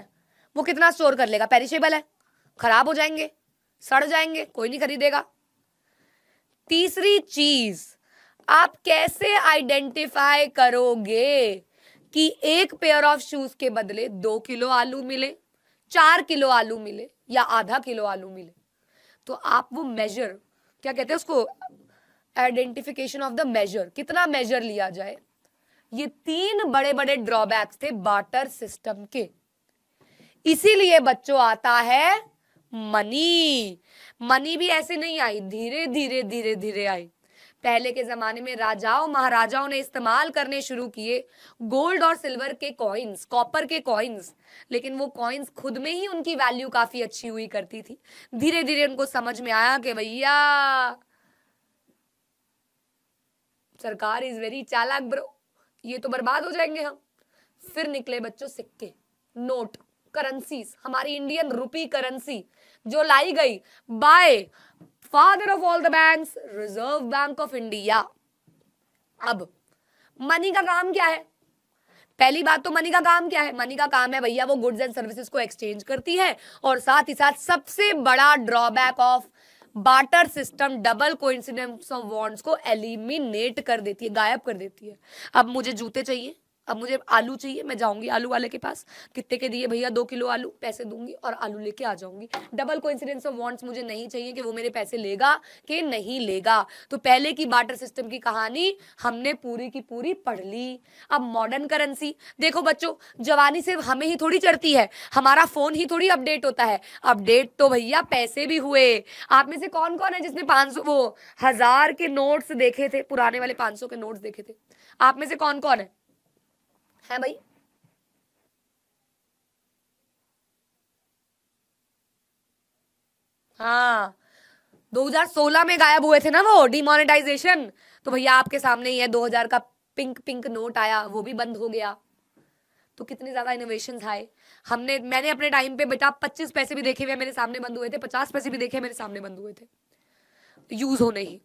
वो कितना स्टोर कर लेगा पेरिशेबल है खराब हो जाएंगे सड़ जाएंगे कोई नहीं खरीदेगा तीसरी चीज आप कैसे आइडेंटिफाई करोगे कि एक पेयर ऑफ शूज के बदले दो किलो आलू मिले चार किलो आलू मिले या आधा किलो आलू मिले तो आप वो मेजर क्या कहते हैं उसको आइडेंटिफिकेशन ऑफ द मेजर कितना मेजर लिया जाए ये तीन बड़े बड़े ड्रॉबैक्स थे बाटर सिस्टम के इसीलिए बच्चों आता है मनी मनी भी ऐसे नहीं आई धीरे धीरे धीरे धीरे आई पहले के जमाने में राजाओं महाराजाओं ने इस्तेमाल करने शुरू किए गोल्ड और सिल्वर के कॉइन्स कॉपर के कॉइन्स लेकिन वो कॉइन्स खुद में ही उनकी वैल्यू काफी अच्छी हुई करती थी धीरे धीरे उनको समझ में आया कि भैया सरकार इज वेरी चालाक ब्रो ये तो बर्बाद हो जाएंगे हम फिर निकले बच्चों सिक्के नोट करेंसीज हमारी इंडियन रुपी करेंसी जो लाई गई by father of all the banks Reserve Bank of India अब मनी का काम क्या है पहली बात तो मनी का काम क्या है मनी का काम है भैया वो गुड्स एंड सर्विसेज को एक्सचेंज करती है और साथ ही साथ सबसे बड़ा drawback of barter system double incidents of wants को एलिमिनेट कर देती है गायब कर देती है अब मुझे जूते चाहिए अब मुझे आलू चाहिए मैं जाऊंगी आलू वाले के पास कितने के दिए भैया दो किलो आलू पैसे दूंगी और आलू लेके आ जाऊंगी डबल को ऑफ वॉन्ट्स मुझे नहीं चाहिए कि वो मेरे पैसे लेगा कि नहीं लेगा तो पहले की बाटर सिस्टम की कहानी हमने पूरी की पूरी पढ़ ली अब मॉडर्न करेंसी देखो बच्चों जवानी सिर्फ हमें ही थोड़ी चढ़ती है हमारा फोन ही थोड़ी अपडेट होता है अपडेट तो भैया पैसे भी हुए आप में से कौन कौन है जिसने पाँच वो हजार के नोट्स देखे थे पुराने वाले पाँच के नोट्स देखे थे आप में से कौन कौन है है हाँ भाई हाँ 2016 में गायब हुए थे ना वो डिमोनेटाइजेशन तो भैया आपके सामने ही है 2000 का पिंक पिंक नोट आया वो भी बंद हो गया तो कितने ज्यादा इनोवेशन आए हमने मैंने अपने टाइम पे बेटा 25 पैसे भी देखे हुए मेरे सामने बंद हुए थे 50 पैसे भी देखे मेरे सामने बंद हुए थे यूज होने ही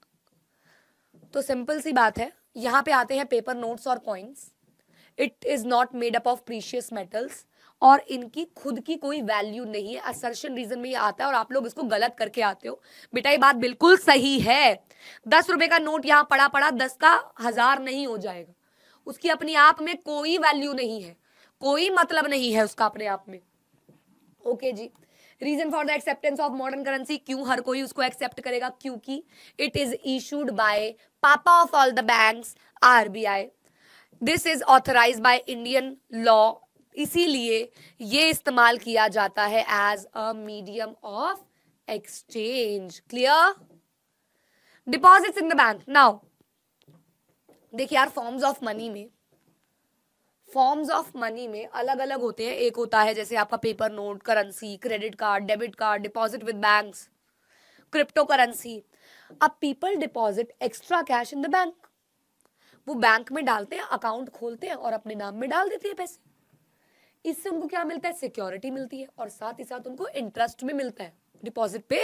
तो सिंपल सी बात है यहाँ पे आते हैं पेपर नोट्स और coins it is not made up of precious metals और इनकी खुद की कोई वैल्यू नहीं है असर्शन रीजन में ये आता है और आप लोग इसको गलत करके आते हो बेटा ये बात बिल्कुल सही है दस रुपए का नोट यहाँ पड़ा पड़ा दस का हजार नहीं हो जाएगा उसकी अपने आप में कोई वैल्यू नहीं है कोई मतलब नहीं है उसका अपने आप में ओके okay जी reason for the acceptance of modern currency क्यों हर कोई उसको एक्सेप्ट करेगा क्योंकि it is issued by papa of all the banks RBI this is authorise by Indian law इसीलिए ये इस्तेमाल किया जाता है as a medium of exchange clear deposits in the bank now देखिए यार फॉर्म्स ऑफ मनी में फॉर्म्स ऑफ मनी में अलग अलग होते हैं एक होता है जैसे आपका paper note currency credit card debit card deposit with banks crypto currency अब people deposit extra cash in the bank वो बैंक में डालते हैं अकाउंट खोलते हैं और अपने नाम में डाल देते हैं पैसे इससे उनको क्या मिलता है सिक्योरिटी मिलती है और साथ ही साथ उनको इंटरेस्ट भी मिलता है डिपॉजिट पे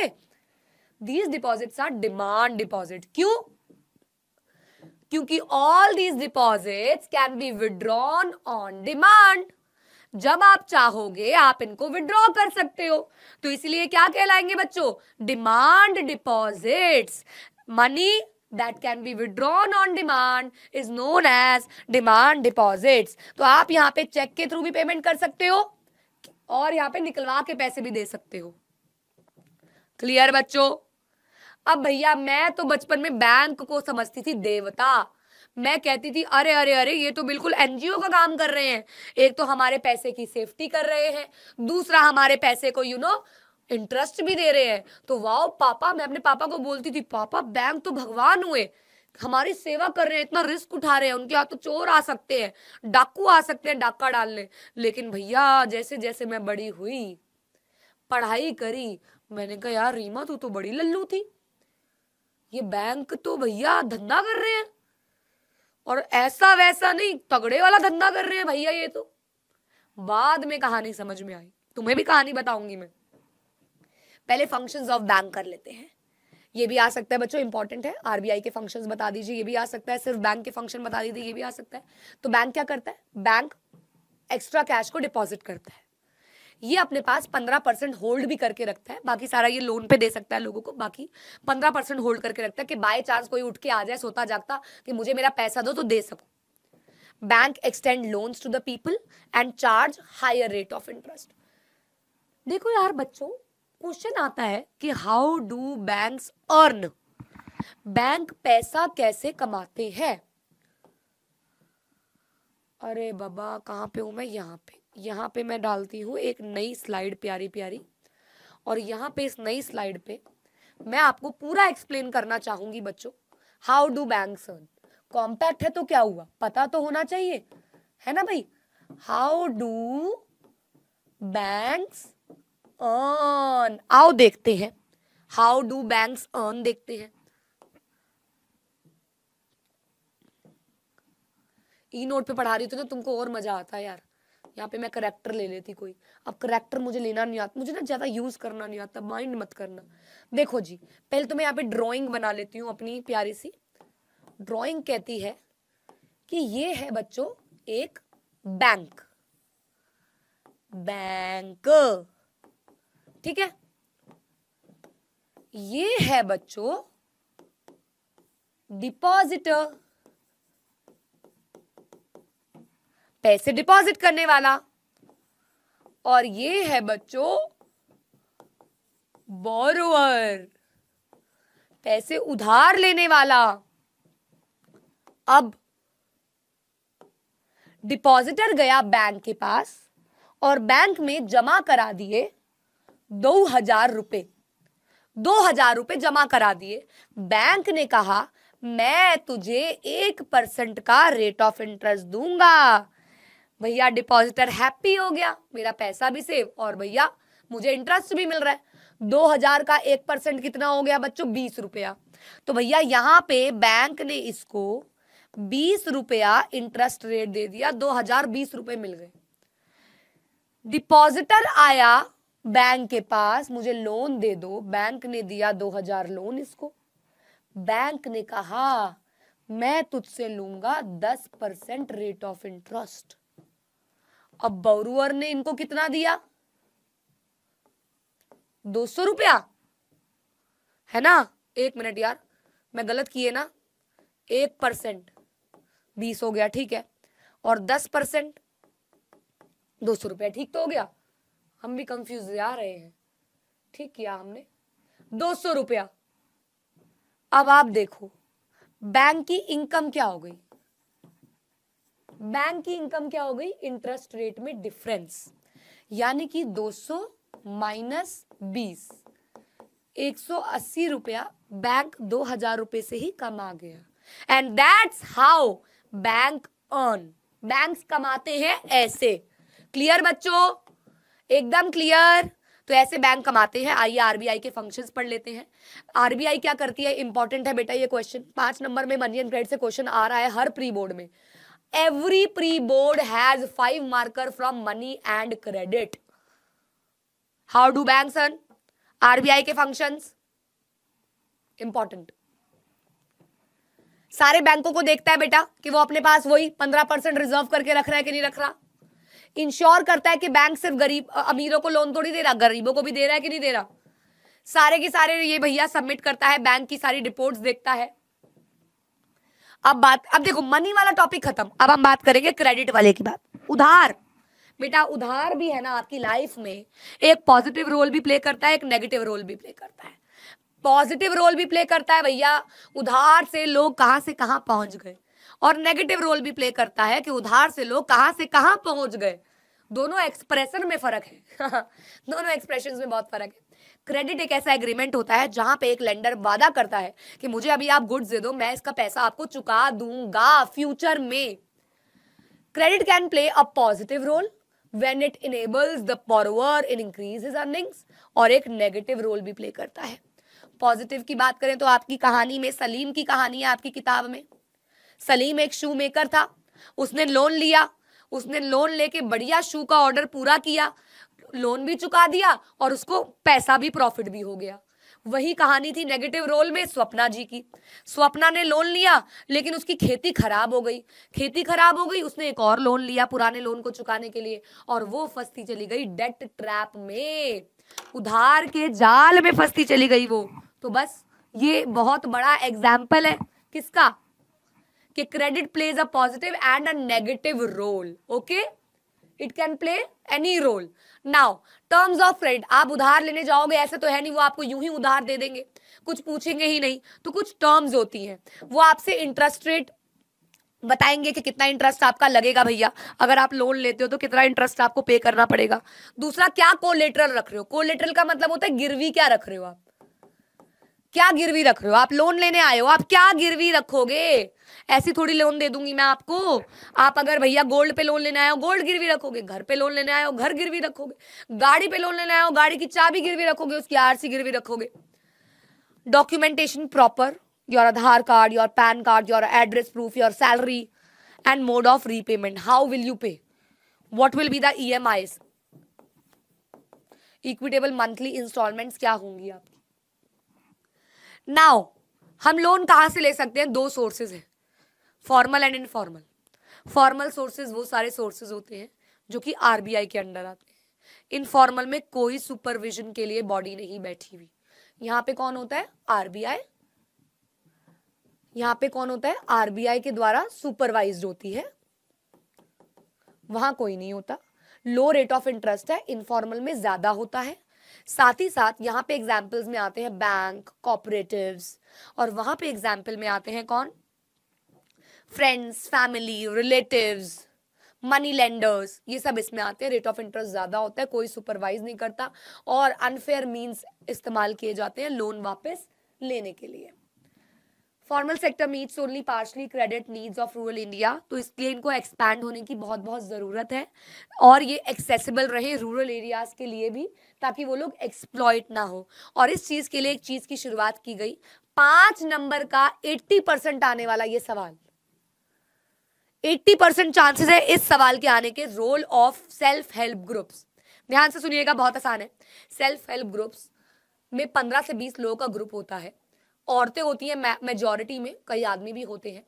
these deposit are demand deposit क्यों क्योंकि all these deposit can be withdrawn on demand जब आप चाहोगे आप इनको विड्रॉ कर सकते हो तो इसलिए क्या कहलाएंगे बच्चों demand deposits money that can be withdrawn on demand is known as demand deposit तो आप यहाँ पे चेक के थ्रू भी पेमेंट कर सकते हो और यहाँ पे निकलवा के पैसे भी दे सकते हो क्लियर बच्चों अब भैया मैं तो बचपन में बैंक को समझती थी देवता मैं कहती थी अरे अरे अरे ये तो बिल्कुल एनजीओ का काम कर रहे हैं एक तो हमारे पैसे की सेफ्टी कर रहे हैं दूसरा हमारे पैसे को you you know know, interest भी दे रहे हैं तो वाओ पापा मैं अपने पापा को बोलती थी पापा बैंक तो भगवान हुए हमारी सेवा कर रहे हैं इतना रिस्क उठा रहे हैं उनके हाथ तो चोर आ सकते हैं डाकू आ सकते हैं डाका डालने लेकिन भैया जैसे जैसे मैं बड़ी हुई पढ़ाई करी मैंने कहा यार रीमा तू तो बड़ी लल्लू थी ये बैंक तो भैया धंधा कर रहे हैं और ऐसा वैसा नहीं तगड़े वाला धंधा कर रहे हैं भैया ये तो बाद में कहानी समझ में आई तुम्हें भी कहानी बताऊंगी मैं पहले फंक्शंस ऑफ बैंक कर लेते हैं ये भी आ सकता है बच्चों इंपॉर्टेंट है आरबीआई के फंक्शंस बता दीजिए ये भी आ सकता है सिर्फ बैंक के फंक्शन बता दीजिए ये भी आ सकता है तो बैंक क्या करता है बैंक एक्स्ट्रा कैश को डिपॉजिट करता है ये अपने पास पंद्रह परसेंट होल्ड भी करके रखता है बाकी सारा ये लोन पे दे सकता है लोगों को बाकी पंद्रह परसेंट होल्ड करके रखता है कि बाय चांस कोई उठ के आ जाए सोता जागता कि मुझे मेरा पैसा दो तो दे सकूं bank extend loans to the people and charge higher rate of interest देखो यार बच्चों क्वेश्चन आता है कि how do bank earn bank पैसा कैसे कमाते हैं अरे बाबा कहाँ पे हूँ मैं यहाँ पे यहाँ पे मैं डालती हूँ एक नई स्लाइड प्यारी प्यारी और यहाँ पे इस नई स्लाइड पे मैं आपको पूरा एक्सप्लेन करना चाहूंगी बच्चों how do bank earn compact है तो क्या हुआ पता तो होना चाहिए है ना भाई हाउ डू बैंक्स अर्न आओ देखते हैं हाउ डू बैंक्स अर्न देखते हैं ई नोट पे पढ़ा रही थी तो ना तुमको और मजा आता है यार यहाँ पे मैं करेक्टर ले लेती कोई अब करेक्टर मुझे लेना नहीं आता मुझे ना ज्यादा यूज करना नहीं आता माइंड मत करना देखो जी पहले तो मैं यहाँ पे ड्राइंग बना लेती हूँ अपनी प्यारी सी ड्राइंग कहती है कि ये है बच्चों एक बैंक बैंक ठीक है ये है बच्चों डिपॉजिटर पैसे डिपॉजिट करने वाला और ये है बच्चों बोरोअर पैसे उधार लेने वाला अब डिपॉजिटर गया बैंक के पास और बैंक में जमा करा दिए दो हजार रुपये दो हजार रुपये जमा करा दिए बैंक ने कहा मैं तुझे एक परसेंट का रेट ऑफ इंटरेस्ट दूंगा भैया डिपॉजिटर हैप्पी हो गया मेरा पैसा भी सेव और भैया मुझे इंटरेस्ट भी मिल रहा है दो हजार का एक परसेंट कितना हो गया बच्चों बीस रुपया तो भैया यहाँ पे बैंक ने इसको बीस रुपया इंटरेस्ट रेट दे दिया दो हजार बीस रुपये मिल गए डिपॉजिटर आया बैंक के पास मुझे लोन दे दो बैंक ने दिया दो हजार लोन इसको बैंक ने कहा मैं तुझसे लूंगा दस परसेंट रेट ऑफ इंटरेस्ट अब बोरुअर ने इनको कितना दिया दो सौ रुपया है ना एक मिनट यार मैं गलत किए ना एक परसेंट बीस हो गया ठीक है और दस परसेंट दो सौ रुपया ठीक तो हो गया हम भी कंफ्यूज जा रहे हैं ठीक किया हमने दो सौ रुपया अब आप देखो बैंक की इनकम क्या हो गई बैंक की इनकम क्या हो गई इंटरेस्ट रेट में डिफरेंस यानी कि 200 माइनस सौ अस्सी रुपया बैंक दो हजार रुपए से ही कमा गया and that's how bank earn bank कमाते हैं ऐसे क्लियर बच्चों एकदम क्लियर तो ऐसे बैंक कमाते हैं आइए आरबीआई के फंक्शंस पढ़ लेते हैं आरबीआई क्या करती है इंपॉर्टेंट है बेटा ये क्वेश्चन पांच नंबर में मनी एंड क्रेडिट से क्वेश्चन आ रहा है हर प्री बोर्ड में every pre board has five marker from money and credit how do bank sun RBI के फंक्शन इंपॉर्टेंट सारे बैंकों को देखता है बेटा कि वो अपने पास वही पंद्रह परसेंट रिजर्व करके रख रहा है कि नहीं रख रहा इंश्योर करता है कि बैंक सिर्फ गरीब अमीरों को लोन थोड़ी दे रहा गरीबों को भी दे रहा है कि नहीं दे रहा सारे के सारे ये भैया सबमिट करता है बैंक की सारी रिपोर्ट देखता है अब बात अब देखो मनी वाला टॉपिक खत्म अब हम बात करेंगे क्रेडिट वाले की बात उधार बेटा उधार भी है ना आपकी लाइफ में एक पॉजिटिव रोल भी प्ले करता है एक नेगेटिव रोल भी प्ले करता है पॉजिटिव रोल भी प्ले करता है भैया उधार से लोग कहां से कहां पहुंच गए और नेगेटिव रोल भी प्ले करता है कि उधार से लोग कहां से कहां पहुंच गए दोनों एक्सप्रेशन में फर्क है <laughs> दोनों एक्सप्रेशन में बहुत फर्क है क्रेडिट एक ऐसा एग्रीमेंट होता है जहां पे एक लेंडर वादा करता है कि मुझे अभी आप गुड्स दे दो मैं इसका पैसा आपको चुका दूंगा फ्यूचर में credit can play a positive role when it enables the borrower in increase his earnings और एक नेगेटिव रोल भी प्ले करता है पॉजिटिव की बात करें तो आपकी कहानी में सलीम की कहानी है आपकी किताब में सलीम एक शू मेकर था उसने लोन लिया उसने लोन लेके बढ़िया शू का ऑर्डर पूरा किया लोन भी चुका दिया और उसको पैसा भी प्रॉफिट भी हो गया वही कहानी थी नेगेटिव रोल में स्वप्ना जी की स्वप्ना ने लोन लिया लेकिन उसकी खेती खराब हो गई खेती खराब हो गई उसने एक और लोन लिया पुराने लोन को चुकाने के लिए और वो फंसती चली गई डेट ट्रैप में उधार के जाल में फंसती चली गई वो तो बस ये बहुत बड़ा एग्जाम्पल है किसका कि credit plays a positive and a negative role okay it can play any role now terms of credit आप उधार लेने जाओगे ऐसे तो है नहीं वो आपको यूं ही उधार दे देंगे कुछ पूछेंगे ही नहीं तो कुछ टर्म्स होती हैं वो आपसे इंटरेस्ट रेट बताएंगे कि कितना इंटरेस्ट आपका लगेगा भैया अगर आप लोन लेते हो तो कितना इंटरेस्ट आपको पे करना पड़ेगा दूसरा क्या कोलेटरल रख रहे हो कोलेटरल का मतलब होता है गिरवी क्या रख रहे हो आप क्या गिरवी रख रहे हो आप लोन लेने आए हो आप क्या गिरवी रखोगे ऐसी थोड़ी लोन दे दूंगी मैं आपको आप अगर भैया गोल्ड पे लोन लेने आए हो गोल्ड गिरवी रखोगे घर पे लोन लेने आए हो घर गिरवी रखोगे गाड़ी पे लोन लेने आए हो गाड़ी की चाबी गिरवी रखोगे उसकी आरसी गिरवी रखोगे documentation proper your Aadhaar card your PAN card your address proof your salary and mode of repayment how will you pay what will be the E M Is equitable monthly instalment क्या होंगी आपकी now हम loan कहाँ से ले सकते हैं दो सोर्सेज हैं formal and informal formal sources वो सारे सोर्सेज होते हैं जो कि आरबीआई के अंडर आते हैं इनफॉर्मल में कोई सुपरविजन के लिए बॉडी नहीं बैठी हुई यहाँ पे कौन होता है आरबीआई यहाँ पे कौन होता है आरबीआई के द्वारा सुपरवाइज होती है वहां कोई नहीं होता लो रेट ऑफ इंटरेस्ट है इनफॉर्मल में ज्यादा होता है साथ ही साथ यहाँ पे एग्जाम्पल्स में आते हैं बैंक कॉपरेटिव और वहां पे एग्जाम्पल में आते हैं कौन friends family relative money lenders ये सब इसमें आते हैं रेट ऑफ इंटरेस्ट ज़्यादा होता है कोई सुपरवाइज नहीं करता और अनफेयर मीन्स इस्तेमाल किए जाते हैं लोन वापस लेने के लिए formal sector meets only partially credit needs of rural India तो इसलिए इनको एक्सपैंड होने की बहुत बहुत ज़रूरत है और ये एक्सेसिबल रहे रूरल एरियाज़ के लिए भी ताकि वो लोग एक्सप्लॉयट ना हो और इस चीज़ के लिए एक चीज़ की शुरुआत की गई पाँच नंबर का एट्टी परसेंट आने वाला ये सवाल एट्टी परसेंट चांसेस है इस सवाल के आने के role of self help groups ध्यान से सुनिएगा बहुत आसान है सेल्फ हेल्प ग्रुप्स में पंद्रह से बीस लोगों का ग्रुप होता है औरतें होती हैं मेजोरिटी में कई आदमी भी होते हैं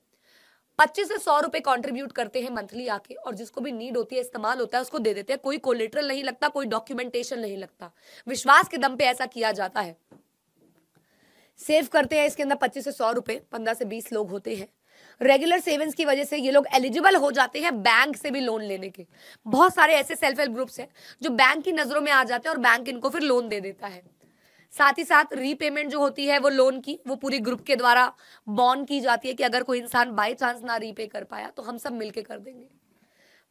पच्चीस से सौ रुपए कॉन्ट्रीब्यूट करते हैं मंथली आके और जिसको भी नीड होती है इस्तेमाल होता है उसको दे देते हैं कोई कोलेटरल नहीं लगता कोई डॉक्यूमेंटेशन नहीं लगता विश्वास के दम पे ऐसा किया जाता है सेव करते हैं इसके अंदर पच्चीस से सौ रुपए पंद्रह से बीस लोग होते हैं रेगुलर सेविंग्स की वजह से ये लोग एलिजिबल हो जाते हैं बैंक से भी लोन लेने के बहुत सारे ऐसे सेल्फ हेल्प ग्रुप्स हैं जो बैंक की नजरों में आ जाते हैं और बैंक इनको फिर लोन दे देता है साथ ही साथ रीपेमेंट जो होती है वो लोन की वो पूरी ग्रुप के द्वारा बॉन्ड की जाती है कि अगर कोई इंसान बाई चांस ना रीपे कर पाया तो हम सब मिलके कर देंगे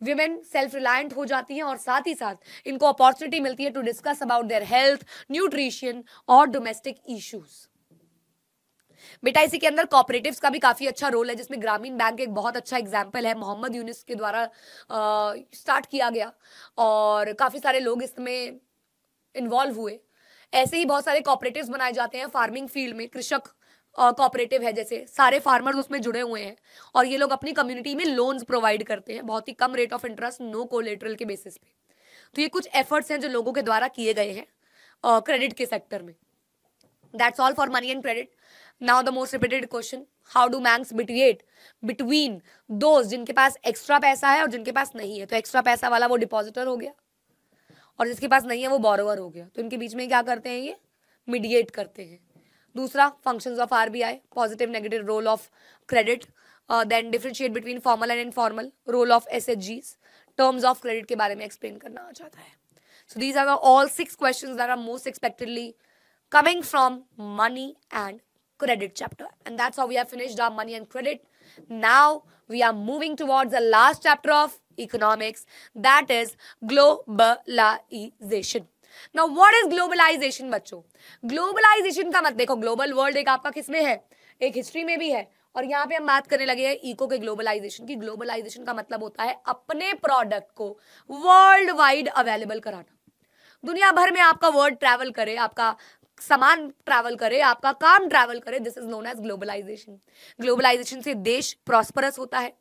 विमेन सेल्फ रिलायंट हो जाती हैं और साथ ही साथ इनको अपॉर्चुनिटी मिलती है to discuss about their health nutrition और डोमेस्टिक इश्यूज बेटा इसी के अंदर कॉपरेटिव का भी काफ़ी अच्छा रोल है जिसमें ग्रामीण बैंक एक बहुत अच्छा एग्जाम्पल है मोहम्मद यूनिस के द्वारा आ, स्टार्ट किया गया और काफ़ी सारे लोग इसमें इन्वॉल्व हुए ऐसे ही बहुत सारे कॉपरेटिव बनाए जाते हैं फार्मिंग फील्ड में कृषक कॉपरेटिव है जैसे सारे फार्मर्स उसमें जुड़े हुए हैं और ये लोग अपनी कम्युनिटी में लोन्स प्रोवाइड करते हैं बहुत ही कम rate of interest no collateral के बेसिस पे तो ये कुछ एफर्ट्स हैं जो लोगों के द्वारा किए गए हैं क्रेडिट के सेक्टर में that's all for money and credit now the most repeated question how do banks mediate between दोस्त जिनके पास एक्स्ट्रा पैसा है और जिनके पास नहीं है तो एक्स्ट्रा पैसा वाला वो डिपॉजिटर हो गया और जिसके पास नहीं है वो बोरोवर हो गया तो इनके बीच में क्या करते हैं ये मीडिएट करते हैं दूसरा function of R B I positive negative role of credit then differentiate between formal and informal role of S H Gs terms of credit के बारे में एक्सप्लेन करना आ जाता है so these are all six question are most expectedly coming from money and credit chapter and that's how we have finished our money and credit now we are moving towards the last chapter of economics, that is globalization. Now what is globalization बच्चों globalization का मत देखो global world एक आपका किसमें hai ek history mein bhi hai और यहाँ पे हम बात करने लगे हैं इको के ग्लोबलाइजेशन की ग्लोबलाइजेशन का मतलब होता है अपने प्रोडक्ट को वर्ल्ड वाइड अवेलेबल कराना दुनिया भर में आपका वर्ल्ड ट्रैवल करे आपका सामान ट्रैवल करे आपका काम ट्रैवल करे this is known as globalization globalization से देश प्रॉस्परस होता है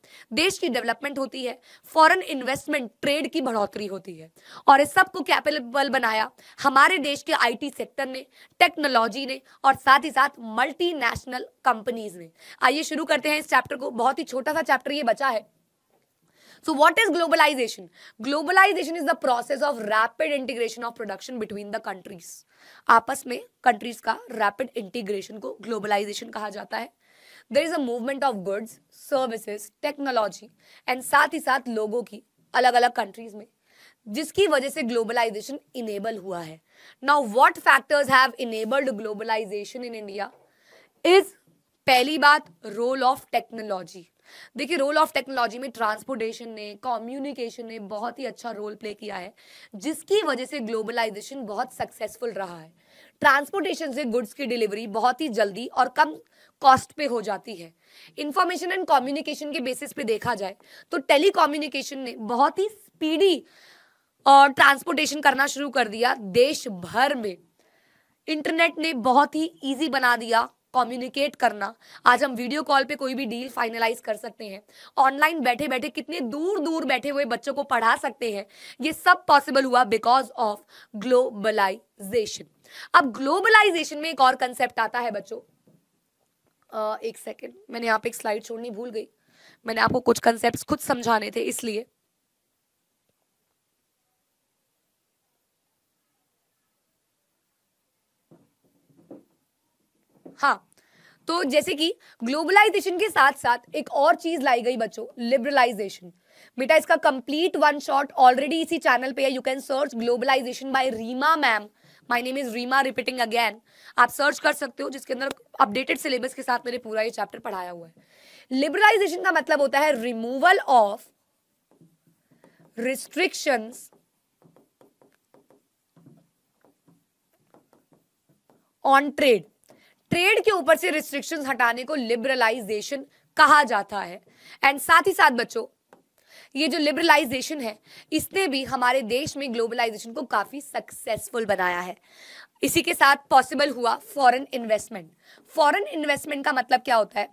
देश की डेवलपमेंट होती है फॉरेन इन्वेस्टमेंट ट्रेड की बढ़ोतरी होती है और इस सबको कैपेबल बनाया हमारे देश के आईटी सेक्टर ने टेक्नोलॉजी ने और साथ ही साथ मल्टीनेशनल कंपनीज ने आइए शुरू करते हैं इस चैप्टर को बहुत ही छोटा सा चैप्टर ये बचा है So what is globalization? Globalization is the process of rapid integration of production between the countries. आपस में कंट्रीज का रैपिड इंटीग्रेशन को ग्लोबलाइजेशन कहा जाता है there is a movement of goods services technology and साथ ही साथ लोगों की अलग अलग कंट्रीज में जिसकी वजह से ग्लोबलाइजेशन इनेबल हुआ है now what factors have enabled globalization in India is पहली बात रोल ऑफ टेक्नोलॉजी देखिए रोल ऑफ टेक्नोलॉजी में ट्रांसपोर्टेशन ने कम्युनिकेशन ने बहुत ही अच्छा रोल प्ले किया है जिसकी वजह से ग्लोबलाइजेशन बहुत सक्सेसफुल रहा है ट्रांसपोर्टेशन से गुड्स की डिलीवरी बहुत ही जल्दी और कम कॉस्ट पे हो जाती है इंफॉर्मेशन एंड कम्युनिकेशन के बेसिस पे देखा जाए तो टेलीकम्युनिकेशन ने बहुत ही स्पीडी और ट्रांसपोर्टेशन करना शुरू कर दिया देश भर में इंटरनेट ने बहुत ही इजी बना दिया कम्युनिकेट करना आज हम वीडियो कॉल पे कोई भी डील फाइनलाइज कर सकते हैं ऑनलाइन बैठे बैठे कितने दूर दूर बैठे हुए बच्चों को पढ़ा सकते हैं ये सब पॉसिबल हुआ बिकॉज ऑफ ग्लोबलाइजेशन अब ग्लोबलाइजेशन में एक और कंसेप्ट आता है बच्चों एक सेकेंड मैंने यहाँ पे एक स्लाइड छोड़नी भूल गई मैंने आपको कुछ कंसेप्ट खुद समझाने थे इसलिए हाँ तो जैसे कि ग्लोबलाइजेशन के साथ साथ एक और चीज लाई गई बच्चों लिबरलाइजेशन बेटा इसका कंप्लीट वन शॉट ऑलरेडी इसी चैनल पे है you can search globalization by Reema ma'am my name is Reema repeating again आप सर्च कर सकते हो जिसके अंदर अपडेटेड सिलेबस के साथ मैंने पूरा ये चैप्टर पढ़ाया हुआ है लिबरलाइजेशन का मतलब होता है removal of restrictions on trade trade के ऊपर से रिस्ट्रिक्शंस हटाने को लिबरलाइजेशन कहा जाता है एंड साथ ही साथ बच्चों ये जो लिबरलाइजेशन है इसने भी हमारे देश में ग्लोबलाइजेशन को काफ़ी सक्सेसफुल बनाया है इसी के साथ पॉसिबल हुआ फॉरेन इन्वेस्टमेंट फॉरेन इन्वेस्टमेंट का मतलब क्या होता है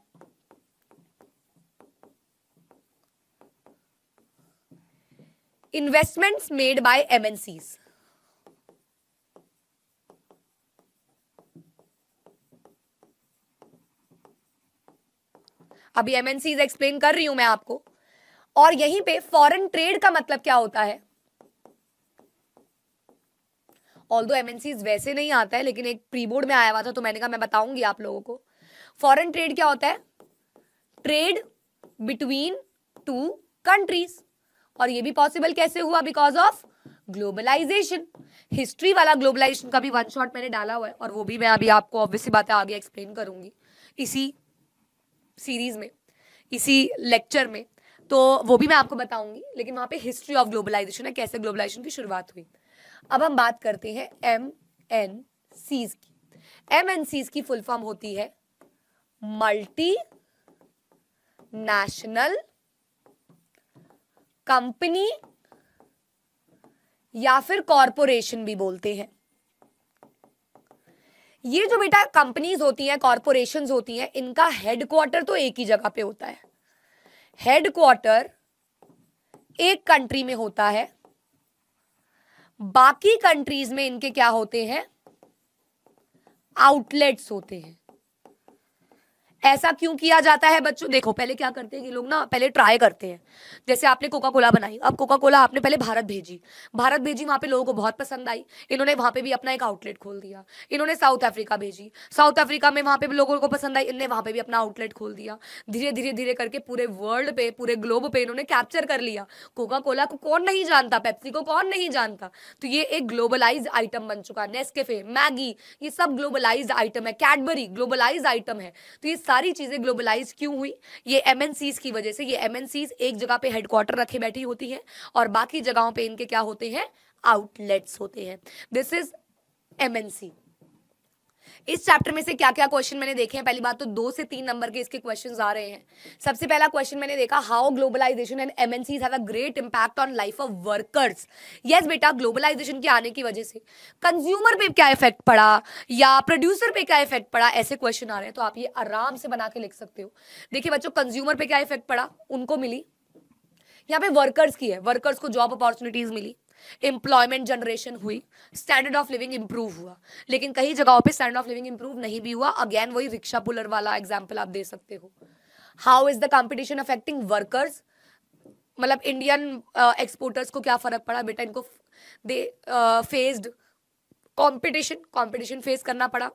इन्वेस्टमेंट्स मेड बाय एमएनसीज़ अभी एम एक्सप्लेन कर रही हूं मैं आपको और यहीं पे फॉरेन ट्रेड का मतलब क्या होता है ऑल दो वैसे नहीं आता है लेकिन एक प्री बोर्ड में आया हुआ था तो मैंने कहा मैं बताऊंगी आप लोगों को फॉरेन ट्रेड क्या होता है ट्रेड बिटवीन टू कंट्रीज और ये भी पॉसिबल कैसे हुआ बिकॉज ऑफ ग्लोबलाइजेशन हिस्ट्री वाला ग्लोबलाइजेशन का भी वन शॉट मैंने डाला हुआ है और वो भी मैं अभी आपको ऑब्वियसली बातें आगे एक्सप्लेन करूंगी इसी सीरीज़ में इसी लेक्चर में तो वो भी मैं आपको बताऊंगी लेकिन वहाँ पे हिस्ट्री ऑफ ग्लोबलाइजेशन है कैसे ग्लोबलाइजेशन की शुरुआत हुई अब हम बात करते हैं एम एन सीज की एम एन सीज की फुल फॉर्म होती है मल्टी नेशनल कंपनी या फिर कॉरपोरेशन भी बोलते हैं ये जो बेटा कंपनीज होती हैं कॉरपोरेशन होती हैं इनका हेडक्वार्टर तो एक ही जगह पे होता है हेडक्वार्टर एक कंट्री में होता है बाकी कंट्रीज में इनके क्या होते हैं आउटलेट्स होते हैं ऐसा क्यों किया जाता है बच्चों देखो पहले क्या करते हैं ये लोग ना पहले ट्राई करते हैं जैसे आपने कोका कोला बनाई अब कोका कोला आपने पहले भारत भेजी भारत भेजी वहां पे लोगों को बहुत पसंद आई इन्होंने वहां पे भी अपना एक आउटलेट खोल दिया इन्होंने साउथ अफ्रीका भेजी साउथ अफ्रीका में वहां पे लोगों को पसंद आई इन्होंने वहां पे भी अपना आउटलेट खोल दिया धीरे धीरे धीरे करके पूरे वर्ल्ड पे पूरे ग्लोब पे इन्होंने कैप्चर कर लिया कोका कोला को कौन नहीं जानता पेप्सी को कौन नहीं जानता तो ये एक ग्लोबलाइज आइटम बन चुका नेस्केफे मैगी ये सब ग्लोबलाइज आइटम है कैडबरी ग्लोबलाइज आइटम है तो ये सारी चीज़ें ग्लोबलाइज क्यों हुई ये एम की वजह से ये एम एक जगह पे हेडक्वार्टर रखे बैठी होती हैं और बाकी जगहों पे इनके क्या होते हैं आउटलेट्स होते हैं दिस इज एमएनसी इस चैप्टर में से क्या क्या क्वेश्चन मैंने देखे हैं पहली बात तो दो से तीन नंबर के इसके क्वेश्चन आ रहे हैं सबसे पहला क्वेश्चन मैंने देखा how globalization and MNCs have a great impact on life of workers yes बेटा ग्लोबलाइजेशन के आने की वजह से कंज्यूमर पे क्या इफेक्ट पड़ा या प्रोड्यूसर पे क्या इफेक्ट पड़ा ऐसे क्वेश्चन आ रहे हैं तो आप ये आराम से बना के लिख सकते हो देखिए बच्चों कंज्यूमर पे क्या इफेक्ट पड़ा उनको मिली यहाँ पे वर्कर्स की है वर्कर्स को जॉब अपॉर्चुनिटीज मिली एम्प्लॉयमेंट जनरेशन हुई स्टैंडर्ड ऑफ लिविंग इंप्रूव हुआ लेकिन कई जगहों पे स्टैंडर्ड ऑफ लिविंग इंप्रूव नहीं भी हुआ अगेन वही रिक्शा पुलर वाला एग्जाम्पल आप दे सकते हो how is the competition affecting workers मतलब इंडियन एक्सपोर्टर्स uh, को क्या फर्क पड़ा बेटा इनको they faced competition competition face करना पड़ा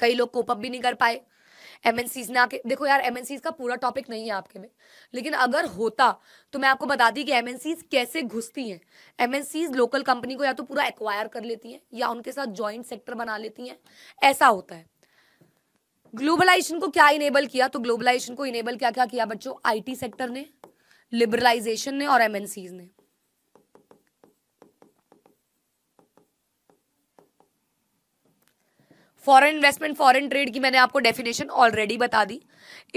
कई लोग कोपअप भी नहीं कर पाए एमएनसीज ना के देखो यार एमएनसीज का पूरा टॉपिक नहीं है आपके में लेकिन अगर होता तो मैं आपको बता दी कि एमएनसीज कैसे घुसती हैं एमएनसीज लोकल कंपनी को या तो पूरा एक्वायर कर लेती हैं या उनके साथ ज्वाइंट सेक्टर बना लेती हैं ऐसा होता है ग्लोबलाइजेशन को क्या इनेबल किया तो ग्लोबलाइजेशन को इनेबल क्या क्या किया बच्चों आईटी सेक्टर ने लिबरलाइजेशन ने और एमएनसीज ने फॉरेन इन्वेस्टमेंट फॉरेन ट्रेड की मैंने आपको डेफिनेशन ऑलरेडी बता दी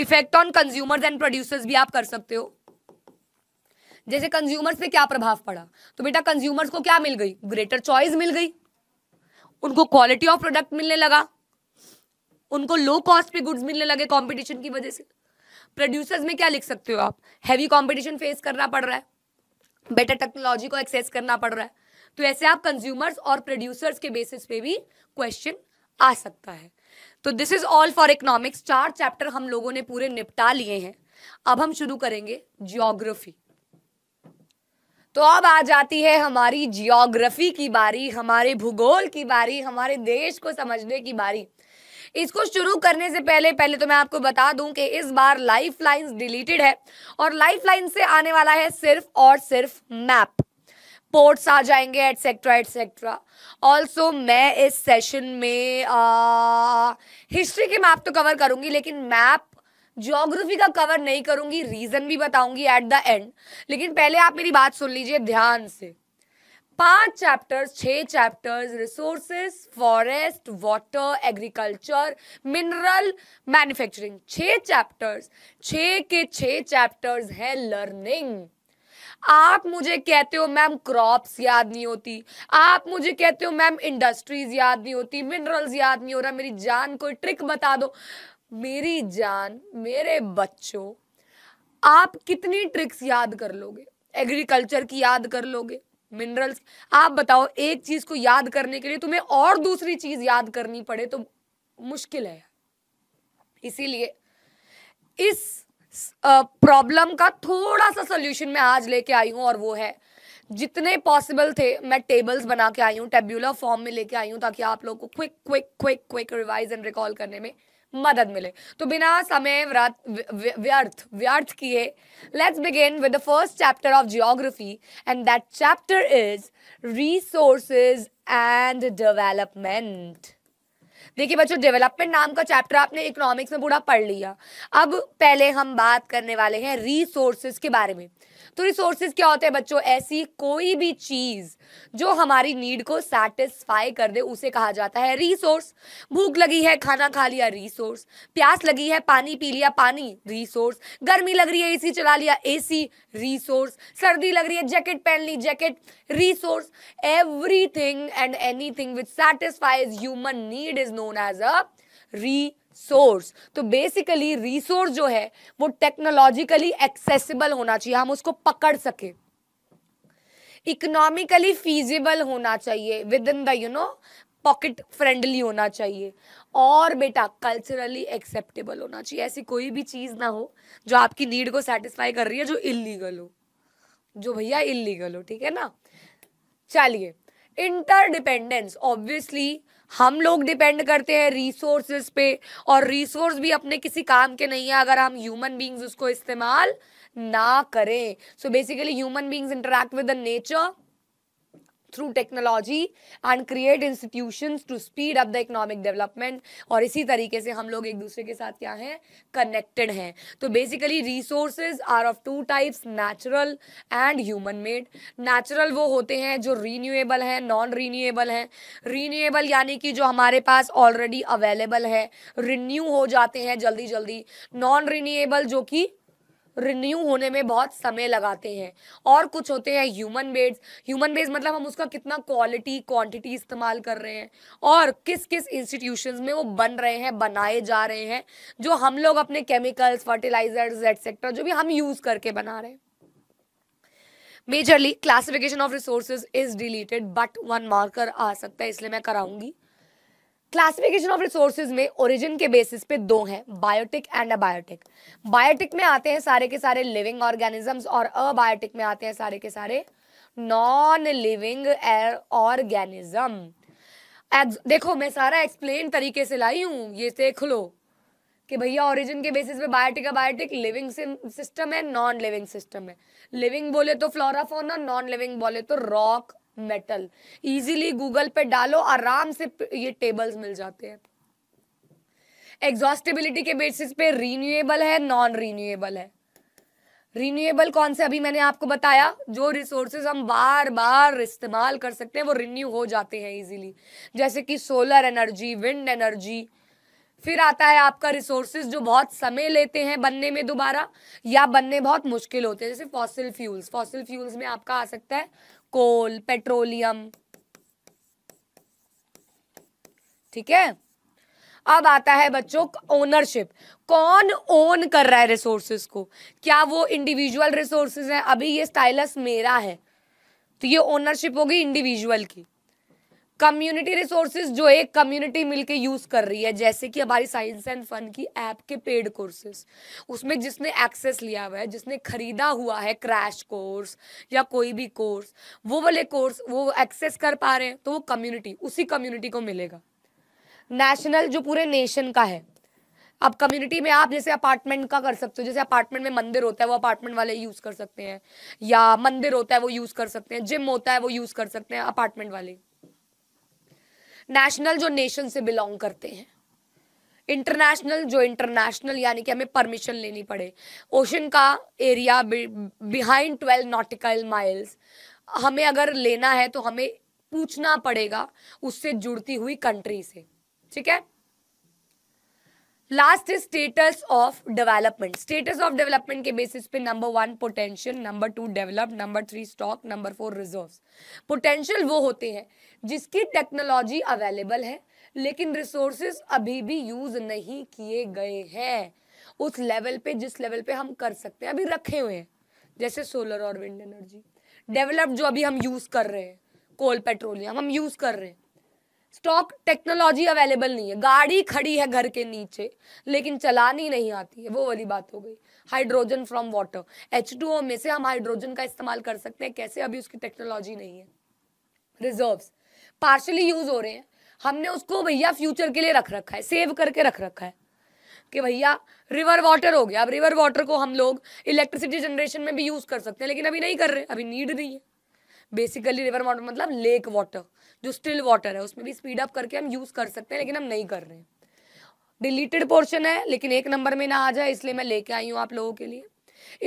effect on consumers and producers भी आप कर सकते हो जैसे कंज्यूमर्स पे क्या प्रभाव पड़ा तो बेटा कंज्यूमर्स को क्या मिल गई ग्रेटर चॉइस मिल गई उनको क्वालिटी ऑफ प्रोडक्ट मिलने लगा उनको लो कॉस्ट पे गुड्स मिलने लगे कंपटीशन की वजह से प्रोड्यूसर्स में क्या लिख सकते हो आप हैवी कंपटीशन फेस करना पड़ रहा है बेटर टेक्नोलॉजी को एक्सेस करना पड़ रहा है तो ऐसे आप कंज्यूमर्स और प्रोड्यूसर्स के बेसिस पे भी क्वेश्चन आ सकता है तो this is all for economics चार चैप्टर हम लोगों ने पूरे निपटा लिए हैं अब हम शुरू करेंगे जियोग्राफी तो अब आ जाती है हमारी जियोग्राफी की बारी हमारे भूगोल की बारी हमारे देश को समझने की बारी इसको शुरू करने से पहले पहले तो मैं आपको बता दूं कि इस बार लाइफ लाइन्स डिलीटेड है और लाइफ लाइन से आने वाला है सिर्फ और सिर्फ मैप पोर्ट्स आ जाएंगे एटसेट्रा एटसेट्रा ऑल्सो मैं इस सेशन में हिस्ट्री के मैप तो कवर करूंगी लेकिन मैप ज्योग्राफी का कवर नहीं करूँगी रीज़न भी बताऊँगी एट द एंड लेकिन पहले आप मेरी बात सुन लीजिए ध्यान से पांच चैप्टर्स छह chapters resources forest water agriculture mineral manufacturing छह चैप्टर्स छह के छह चैप्टर्स हैं लर्निंग आप मुझे कहते हो मैम क्रॉप्स याद नहीं होती आप मुझे कहते हो मैम इंडस्ट्रीज याद नहीं होती मिनरल्स याद नहीं हो रहा मेरी जान कोई ट्रिक बता दो मेरी जान मेरे बच्चों आप कितनी ट्रिक्स याद कर लोगे एग्रीकल्चर की याद कर लोगे मिनरल्स आप बताओ एक चीज को याद करने के लिए तुम्हें और दूसरी चीज याद करनी पड़े तो मुश्किल है इसीलिए इस प्रॉब्लम का थोड़ा सा सोल्यूशन मैं आज लेके आई हूँ और वो है जितने पॉसिबल थे मैं टेबल्स बना के आई हूँ टेब्यूलर फॉर्म में लेके आई हूँ ताकि आप लोग को quick quick quick quick revise and recall करने में मदद मिले तो बिना समय व्यर्थ व्यर्थ किए let's begin with the first chapter of geography and that chapter is resources and development देखिए बच्चों डेवलपमेंट नाम का चैप्टर आपने इकोनॉमिक्स में पूरा पढ़ लिया अब पहले हम बात करने वाले हैं रिसोर्सेज के बारे में तो रिसोर्सेज क्या होते हैं बच्चों ऐसी कोई भी चीज जो हमारी नीड को सेटिस्फाई कर दे उसे कहा जाता है रिसोर्स भूख लगी है खाना खा लिया रिसोर्स प्यास लगी है पानी पी लिया पानी रिसोर्स गर्मी लग रही है एसी चला लिया एसी रिसोर्स सर्दी लग रही है जैकेट पहन ली jacket resource everything and anything which satisfies human need is known as a resource तो बेसिकली रिसोर्स जो है वो टेक्नोलॉजिकली एक्सेसिबल होना चाहिए हम उसको पकड़ सके इकोनॉमिकली फीजिबल होना चाहिए within the you know pocket friendly होना चाहिए और बेटा कल्चरली एक्सेप्टेबल होना चाहिए ऐसी कोई भी चीज़ ना हो जो आपकी नीड को सेटिस्फाई कर रही है जो इलीगल हो जो भैया इलीगल हो ठीक है ना चलिए इंटरडिपेंडेंस ऑब्वियसली हम लोग डिपेंड करते हैं रिसोर्सेज पे और रिसोर्स भी अपने किसी काम के नहीं है अगर हम ह्यूमन बींग्स उसको इस्तेमाल ना करें so basically human beings interact with the nature through technology and create institution to speed up the economic development और इसी तरीके से हम लोग एक दूसरे के साथ क्या हैं कनेक्टेड हैं तो basically resources are of two types natural and human made natural वो होते हैं जो रीन्यूएबल हैं नॉन रीन्यूएबल हैं रीन्यूएबल यानी कि जो हमारे पास ऑलरेडी अवेलेबल है रिन्यू हो जाते हैं जल्दी जल्दी नॉन रीन्यूएबल जो कि रिन्यू होने में बहुत समय लगाते हैं और कुछ होते हैं ह्यूमन बेड्स ह्यूमन बेड्स मतलब हम उसका कितना क्वालिटी क्वांटिटी इस्तेमाल कर रहे हैं और किस किस इंस्टीट्यूशंस में वो बन रहे हैं बनाए जा रहे हैं जो हम लोग अपने केमिकल्स फर्टिलाइजर्स एटसेट्रा जो भी हम यूज़ करके बना रहे हैं majorly classification of resources is deleted but one marker आ सकता है इसलिए मैं कराऊंगी क्लासिफिकेशन ऑफ रिसोर्सेज में ओरिजिन के बेसिस पे दो हैं बायोटिक एंड अबायोटिक बायोटिक में आते हैं सारे के सारे लिविंग ऑर्गेनिजम्स और अबायोटिक में आते हैं सारे के सारे नॉन लिविंग ऑर्गेनिज्म देखो मैं सारा एक्सप्लेन तरीके से लाई हूँ ये देख लो कि भैया ओरिजिन के बेसिस पे बायोटिक अबायोटिक लिविंग सिस्टम है नॉन लिविंग सिस्टम है लिविंग बोले तो और नॉन लिविंग बोले तो रॉक मेटल इजीली गूगल पे डालो आराम से ये टेबल्स मिल जाते हैं एग्जॉस्टेबिलिटी के बेसिस पे रीन्यूएबल है नॉन रीन्यूएबल है रिन्यूएबल कौन से अभी मैंने आपको बताया जो रिसोर्सेज हम बार बार इस्तेमाल कर सकते हैं वो रिन्यू हो जाते हैं इजीली जैसे कि सोलर एनर्जी विंड एनर्जी फिर आता है आपका रिसोर्सेज जो बहुत समय लेते हैं बनने में दोबारा या बनने बहुत मुश्किल होते हैं जैसे फॉसिल फ्यूल्स फॉसिल फ्यूल्स में आपका आ सकता है कोल पेट्रोलियम ठीक है अब आता है बच्चों ओनरशिप कौन ओन कर रहा है रिसोर्सेज को क्या वो इंडिविजुअल रिसोर्सेज हैं अभी ये स्टाइलस मेरा है तो ये ओनरशिप होगी इंडिविजुअल की कम्युनिटी रिसोर्सेज जो एक कम्युनिटी मिलके यूज कर रही है जैसे कि हमारी साइंस एंड फन की ऐप के पेड कोर्सेज उसमें जिसने एक्सेस लिया हुआ है जिसने खरीदा हुआ है क्रैश कोर्स या कोई भी कोर्स वो वाले कोर्स वो एक्सेस कर पा रहे हैं तो वो कम्युनिटी उसी कम्युनिटी को मिलेगा नेशनल जो पूरे नेशन का है अब कम्युनिटी में आप जैसे अपार्टमेंट का कर सकते हो जैसे अपार्टमेंट में मंदिर होता है वो अपार्टमेंट वाले यूज़ कर सकते हैं या मंदिर होता है वो यूज़ कर सकते हैं जिम होता है वो यूज़ कर सकते हैं अपार्टमेंट वाले नेशनल जो नेशन से बिलोंग करते हैं इंटरनेशनल जो इंटरनेशनल यानी कि हमें परमिशन लेनी पड़े ओशन का area behind twelve nautical miles हमें अगर लेना है तो हमें पूछना पड़ेगा उससे जुड़ती हुई कंट्री से ठीक है last is status of development status of development के बेसिस पे number one potential number two develop number three stock number four reserve potential वो होते हैं जिसकी टेक्नोलॉजी अवेलेबल है लेकिन रिसोर्सेज अभी भी यूज नहीं किए गए हैं उस लेवल पे जिस लेवल पे हम कर सकते हैं अभी रखे हुए हैं जैसे सोलर और विंड एनर्जी डेवलप जो अभी हम यूज कर रहे हैं कोल पेट्रोलियम हम यूज कर रहे हैं स्टॉक टेक्नोलॉजी अवेलेबल नहीं है गाड़ी खड़ी है घर के नीचे लेकिन चलानी नहीं आती है वो वाली बात हो गई hydrogen from water H two O में से हम हाइड्रोजन का इस्तेमाल कर सकते हैं कैसे अभी उसकी टेक्नोलॉजी नहीं है रिजर्व पार्शली यूज हो रहे हैं हमने उसको भैया फ्यूचर के लिए रख रखा है सेव करके रख रखा है कि भैया रिवर वाटर हो गया अब रिवर वाटर को हम लोग इलेक्ट्रिसिटी जनरेशन में भी यूज़ कर सकते हैं लेकिन अभी नहीं कर रहे अभी नीड नहीं है बेसिकली रिवर वाटर मतलब लेक वाटर जो स्टिल वाटर है उसमें भी स्पीड अप करके हम यूज़ कर सकते हैं लेकिन हम नहीं कर रहे हैं डिलीटेड पोर्शन है लेकिन एक नंबर में ना आ जाए इसलिए मैं लेके आई हूँ आप लोगों के लिए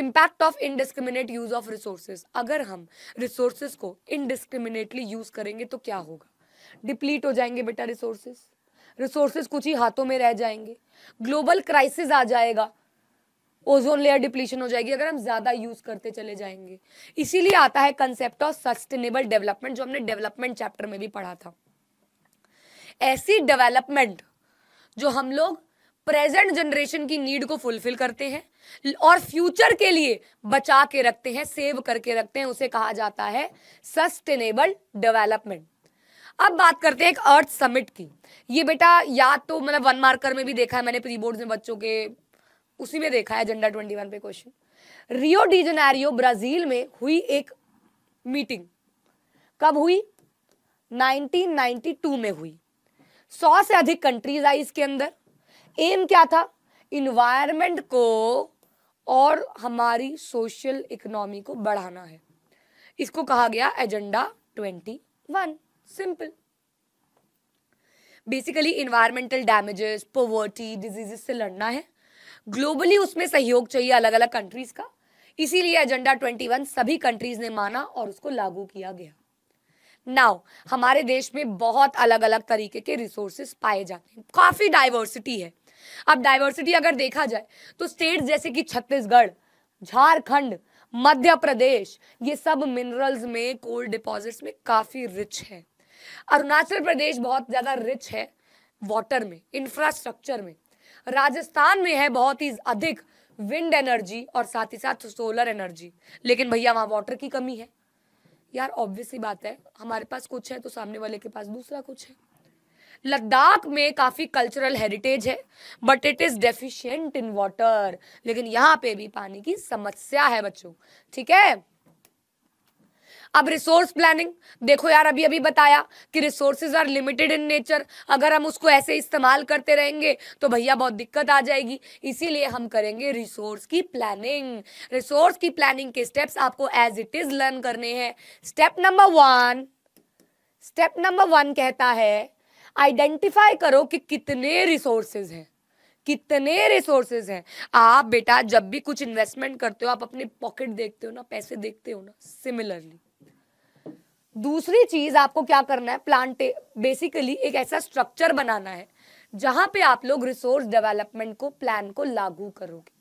impact of indiscriminate use of resources अगर हम रिसोर्सेज को इनडिस्क्रिमिनेटली यूज करेंगे तो क्या होगा डिप्लीट हो जाएंगे बेटा रिसोर्सेज रिसोर्सेज कुछ ही हाथों में रह जाएंगे ग्लोबल क्राइसिस आ जाएगा ओजोन लेयर डिप्लीशन हो जाएगी अगर हम ज़्यादा यूज़ करते चले जाएंगे इसीलिए आता है कंसेप्ट ऑफ सस्टेनेबल डेवलपमेंट जो हमने डेवलपमेंट चैप्टर में भी पढ़ा था ऐसी डेवलपमेंट जो हम लोग प्रेजेंट जनरेशन की नीड को फुलफिल करते हैं और फ्यूचर के लिए बचा के रखते हैं सेव करके रखते हैं उसे कहा जाता है सस्टेनेबल डेवलपमेंट अब बात करते हैं एक अर्थ समिट की ये बेटा या तो मतलब वन मार्कर में भी देखा है मैंने प्री बोर्ड में बच्चों के उसी में देखा है एजेंडा ट्वेंटी वन पे क्वेश्चन रियो डिजनारियो ब्राजील में हुई एक मीटिंग कब हुई 1992 में हुई सौ से अधिक कंट्रीज आई इसके अंदर एम क्या था इन्वायरमेंट को और हमारी सोशल इकोनॉमी को बढ़ाना है इसको कहा गया agenda twenty one simple basically environmental damages poverty diseases से लड़ना है ग्लोबली उसमें सहयोग चाहिए अलग अलग कंट्रीज का इसीलिए एजेंडा 21 सभी कंट्रीज ने माना और उसको लागू किया गया नाउ हमारे देश में बहुत अलग अलग तरीके के रिसोर्सेस पाए जाते हैं काफ़ी डाइवर्सिटी है अब डाइवर्सिटी अगर देखा जाए तो स्टेट जैसे कि छत्तीसगढ़ झारखंड मध्य प्रदेश ये सब मिनरल्स में कोल्ड डिपॉजिट्स में काफ़ी रिच है अरुणाचल प्रदेश बहुत ज़्यादा रिच है वाटर में इंफ्रास्ट्रक्चर में राजस्थान में है बहुत ही अधिक विंड एनर्जी और साथ ही साथ सोलर एनर्जी लेकिन भैया वहाँ वाटर की कमी है यार ऑब्वियसली बात है हमारे पास कुछ है तो सामने वाले के पास दूसरा कुछ है लद्दाख में काफ़ी कल्चरल हेरिटेज है but it is deficient in water लेकिन यहाँ पे भी पानी की समस्या है बच्चों ठीक है अब रिसोर्स प्लानिंग देखो यार अभी अभी बताया कि resources are limited in nature अगर हम उसको ऐसे इस्तेमाल करते रहेंगे तो भैया बहुत दिक्कत आ जाएगी इसीलिए हम करेंगे रिसोर्स की प्लानिंग रिसोर्स की प्लानिंग के स्टेप्स आपको एज इट इज लर्न करने हैं step number one step number one कहता है आइडेंटिफाई करो कि कितने रिसोर्सेज हैं कितने रिसोर्सेज हैं आप बेटा जब भी कुछ इन्वेस्टमेंट करते हो आप अपने पॉकेट देखते हो ना पैसे देखते हो ना सिमिलरली दूसरी चीज आपको क्या करना है प्लांट बेसिकली एक ऐसा स्ट्रक्चर बनाना है जहां पे आप लोग रिसोर्स डेवलपमेंट को प्लान को लागू करोगे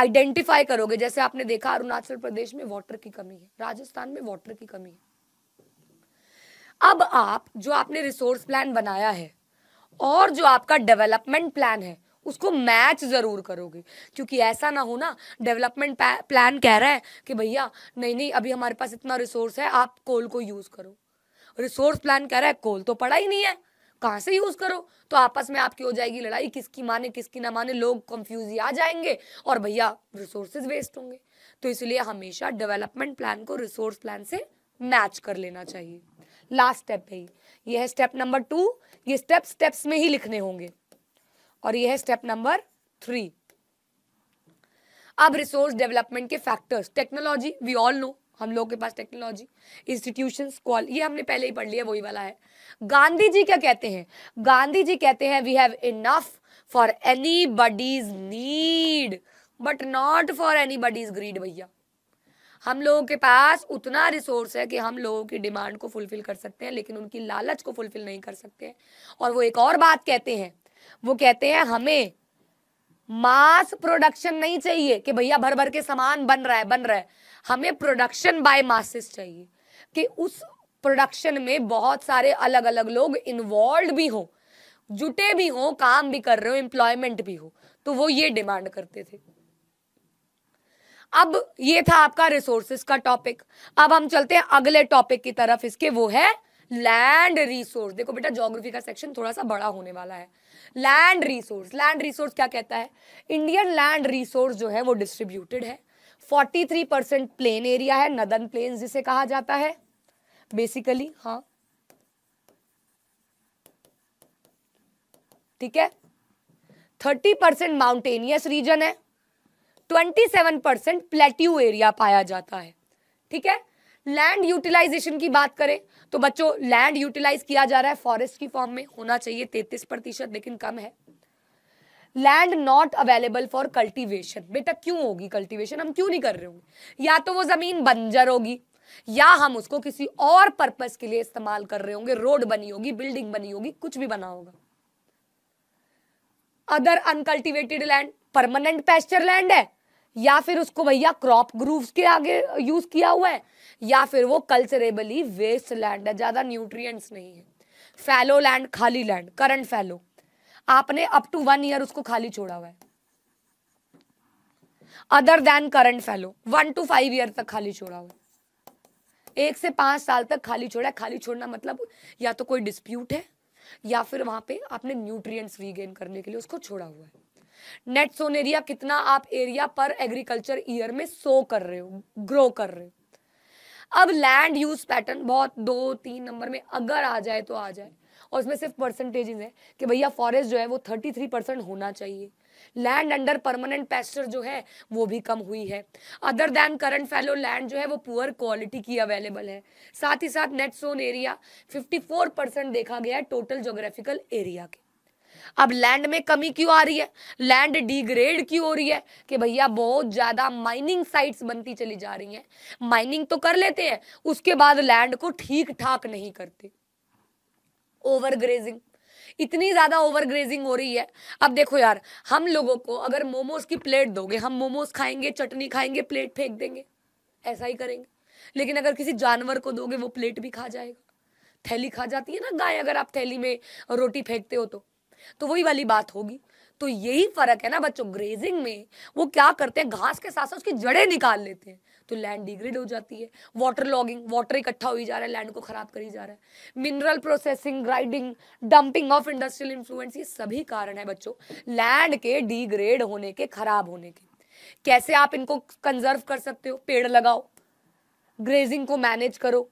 आइडेंटिफाई करोगे जैसे आपने देखा अरुणाचल प्रदेश में वाटर की कमी है राजस्थान में वाटर की कमी है अब आप जो आपने रिसोर्स प्लान बनाया है और जो आपका डेवलपमेंट प्लान है उसको मैच ज़रूर करोगे क्योंकि ऐसा ना हो ना डेवलपमेंट प्लान कह रहा है कि भैया नहीं नहीं अभी हमारे पास इतना रिसोर्स है आप कोल को यूज़ करो रिसोर्स प्लान कह रहा है कोल तो पड़ा ही नहीं है कहाँ से यूज़ करो तो आपस में आपकी हो जाएगी लड़ाई किसकी माने किसकी ना माने लोग कंफ्यूज ही आ जाएंगे और भैया रिसोर्सेज वेस्ट होंगे तो इसलिए हमेशा डेवलपमेंट प्लान को रिसोर्स प्लान से मैच कर लेना चाहिए लास्ट स्टेप है ये है स्टेप नंबर टू ये स्टेप स्टेप्स में ही लिखने होंगे और यह है स्टेप नंबर थ्री अब रिसोर्स डेवलपमेंट के factors technology we all know हम लोगों के पास टेक्नोलॉजी इंस्टीट्यूशन कॉल ये हमने पहले ही पढ़ लिया वही वाला है गांधी जी क्या कहते हैं गांधी जी कहते हैं we have enough for anybody's need but not for anybody's greed भैया हम लोगों के पास उतना रिसोर्स है कि हम लोगों की डिमांड को फुलफिल कर सकते हैं लेकिन उनकी लालच को फुलफिल नहीं कर सकते और वो एक और बात कहते हैं वो कहते हैं हमें मास प्रोडक्शन नहीं चाहिए कि भैया भर भर के सामान बन रहा है बन रहा है हमें प्रोडक्शन बाय मासेस चाहिए कि उस प्रोडक्शन में बहुत सारे अलग अलग लोग इन्वॉल्व भी हो जुटे भी हों काम भी कर रहे हो एम्प्लॉयमेंट भी हो तो वो ये डिमांड करते थे अब ये था आपका रिसोर्सेस का टॉपिक अब हम चलते हैं अगले टॉपिक की तरफ इसके वो है लैंड रिसोर्स देखो बेटा ज्योग्राफी का सेक्शन थोड़ा सा बड़ा होने वाला है लैंड रिसोर्स लैंड रिसोर्स क्या कहता है इंडियन लैंड रिसोर्स जो है वो डिस्ट्रीब्यूटेड है 43 परसेंट प्लेन एरिया है नदन प्लेन जिसे कहा जाता है बेसिकली हाँ ठीक है 30 परसेंट माउंटेनियस रीजन है 27 परसेंट प्लेट्यू एरिया पाया जाता है ठीक है लैंड यूटिलाइजेशन की बात करें तो बच्चों लैंड यूटिलाइज किया जा रहा है फॉरेस्ट की फॉर्म में होना चाहिए तैतीस प्रतिशत लेकिन कम है land not available for cultivation बेटा क्यों होगी कल्टीवेशन हम क्यों नहीं कर रहे होंगे या तो वो जमीन बंजर होगी या हम उसको किसी और पर्पज के लिए इस्तेमाल कर रहे होंगे रोड बनी होगी बिल्डिंग बनी होगी कुछ भी बना होगा other uncultivated land permanent pasture land है या फिर उसको भैया क्रॉप ग्रूव्स के आगे यूज किया हुआ है या फिर वो कल्चरेबली वेस्ट लैंड है ज्यादा न्यूट्रिएंट्स नहीं है फैलो लैंड खाली लैंड करंट फैलो आपने अप टू वन ईयर उसको खाली छोड़ा हुआ है other than current fallow one two five year तक खाली छोड़ा हुआ है एक से पांच साल तक खाली छोड़ा है खाली छोड़ना मतलब या तो कोई डिस्प्यूट है या फिर वहां पे आपने न्यूट्रिएंट्स रीगेन करने के लिए उसको छोड़ा हुआ है नेट सोन एरिया कितना आप एरिया पर एग्रीकल्चर ईयर में सो कर रहे हो ग्रो कर रहे हो अब लैंड यूज पैटर्न बहुत दो तीन नंबर में अगर आ जाए तो आ जाए और उसमें सिर्फ परसेंटेज है कि भैया फॉरेस्ट जो है वो थर्टी थ्री परसेंट होना चाहिए लैंड अंडर परमानेंट पेस्टर जो है वो भी कम हुई है other than current fallow land जो है वो पुअर क्वालिटी की अवेलेबल है साथ ही साथ नेट सोन एरिया फिफ्टी देखा गया है टोटल जोग्राफिकल एरिया के अब लैंड में कमी क्यों आ रही है लैंड डिग्रेड क्यों हो रही है कि भैया बहुत ज़्यादा माइनिंग साइट्स बनती चली जा रही हैं माइनिंग तो कर लेते हैं उसके बाद लैंड को ठीक ठाक नहीं करते ओवरग्रेजिंग इतनी ज़्यादा ओवरग्रेजिंग हो रही है अब देखो यार हम लोगों को अगर मोमोज की प्लेट दोगे हम मोमोज खाएंगे चटनी खाएंगे प्लेट फेंक देंगे ऐसा ही करेंगे लेकिन अगर किसी जानवर को दोगे वो प्लेट भी खा जाएगा थैली खा जाती है ना गाय अगर आप थैली में रोटी फेंकते हो तो तो वही वाली बात होगी तो यही फर्क है ना बच्चों ग्रेजिंग में वो क्या करते हैं घास के साथ साथ उसकी जड़ें निकाल लेते हैं तो लैंड डिग्रेड हो जाती है वाटर लॉगिंग वाटर इकट्ठा हुई जा रहा है लैंड को खराब करी जा रहा है mineral processing grinding dumping of industrial influence ये सभी कारण है बच्चों लैंड के डिग्रेड होने के खराब होने के कैसे आप इनको कंजर्व कर सकते हो पेड़ लगाओ ग्रेजिंग को मैनेज करो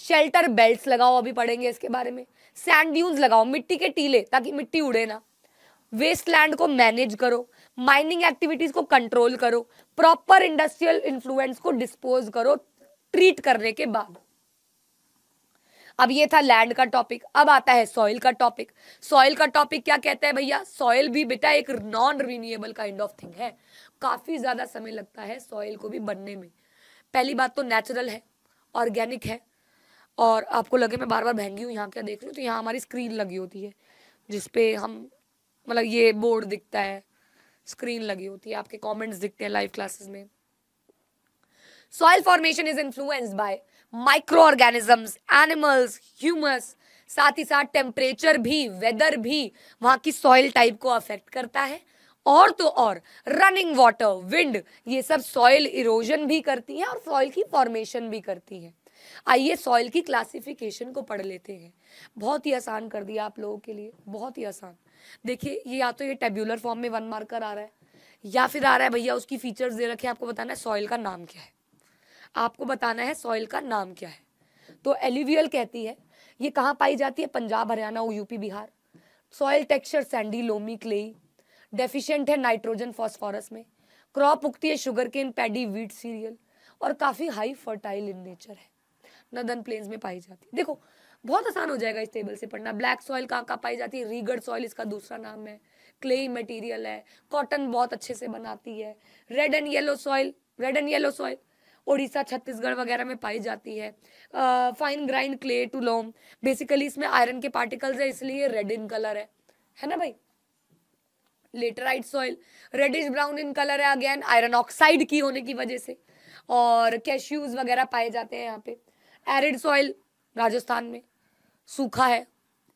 शेल्टर बेल्ट लगाओ अभी पढ़ेंगे इसके बारे में सैंड ड्यून्स लगाओ मिट्टी के टीले ताकि मिट्टी उड़े ना वेस्टलैंड को मैनेज करो माइनिंग एक्टिविटीज को कंट्रोल करो प्रॉपर इंडस्ट्रियल इन्फ्लुएंस को डिस्पोज करो ट्रीट करने के बाद अब ये था लैंड का टॉपिक अब आता है सॉइल का टॉपिक सॉइल का टॉपिक क्या कहता है भैया सॉइल भी बेटा एक non renewable kind of thing है काफी ज्यादा समय लगता है सॉइल को भी बनने में पहली बात तो नेचुरल है ऑर्गेनिक है और आपको लगे मैं बार बार भहंगी हूँ यहाँ क्या देख लूँ तो यहाँ हमारी स्क्रीन लगी होती है जिसपे हम मतलब ये बोर्ड दिखता है स्क्रीन लगी होती है आपके कॉमेंट्स दिखते हैं लाइव क्लासेस में soil formation is influence by micro organisms animals humus साथ ही साथ टेम्परेचर भी वेदर भी वहाँ की सॉइल टाइप को अफेक्ट करता है और तो और रनिंग वाटर विंड ये सब सॉइल इरोजन भी करती है और सॉइल की फॉर्मेशन भी करती है आइए सॉइल की क्लासिफिकेशन को पढ़ लेते हैं बहुत ही आसान कर दिया आप लोगों के लिए बहुत ही आसान देखिए ये या तो ये टेब्यूलर फॉर्म में वन मार्कर आ रहा है या फिर आ रहा है भैया उसकी फीचर्स दे रखे आपको बताना है सॉइल का नाम क्या है आपको बताना है सॉइल का नाम क्या है तो एलिवियल कहती है ये कहाँ पाई जाती है पंजाब हरियाणा और UP Bihar soil texture sandy loamy clayey deficient है नाइट्रोजन फॉस्फोरस में क्रॉप उगती है sugar cane paddy wheat cereal और काफ़ी हाई फर्टाइल इन नेचर है नदन प्लेन्स में पाई जाती है देखो बहुत आसान हो जाएगा इस टेबल से पढ़ना ब्लैक सॉइल कहाँ कहाँ पाई जाती है रीगढ़ सॉइल इसका दूसरा नाम है क्ले मटेरियल है कॉटन बहुत अच्छे से बनाती है red and yellow soil red and yellow soil Orissa Chhattisgarh वगैरह में पाई जाती है fine grind clay to loam basically इसमें आयरन के पार्टिकल्स है इसलिए रेड इन कलर है है ना भाई laterite soil reddish brown in colour है अगेन आयरन ऑक्साइड की होने की वजह से और कैश्यूज वगैरह पाए जाते हैं यहाँ पे एरिड सॉइल राजस्थान में सूखा है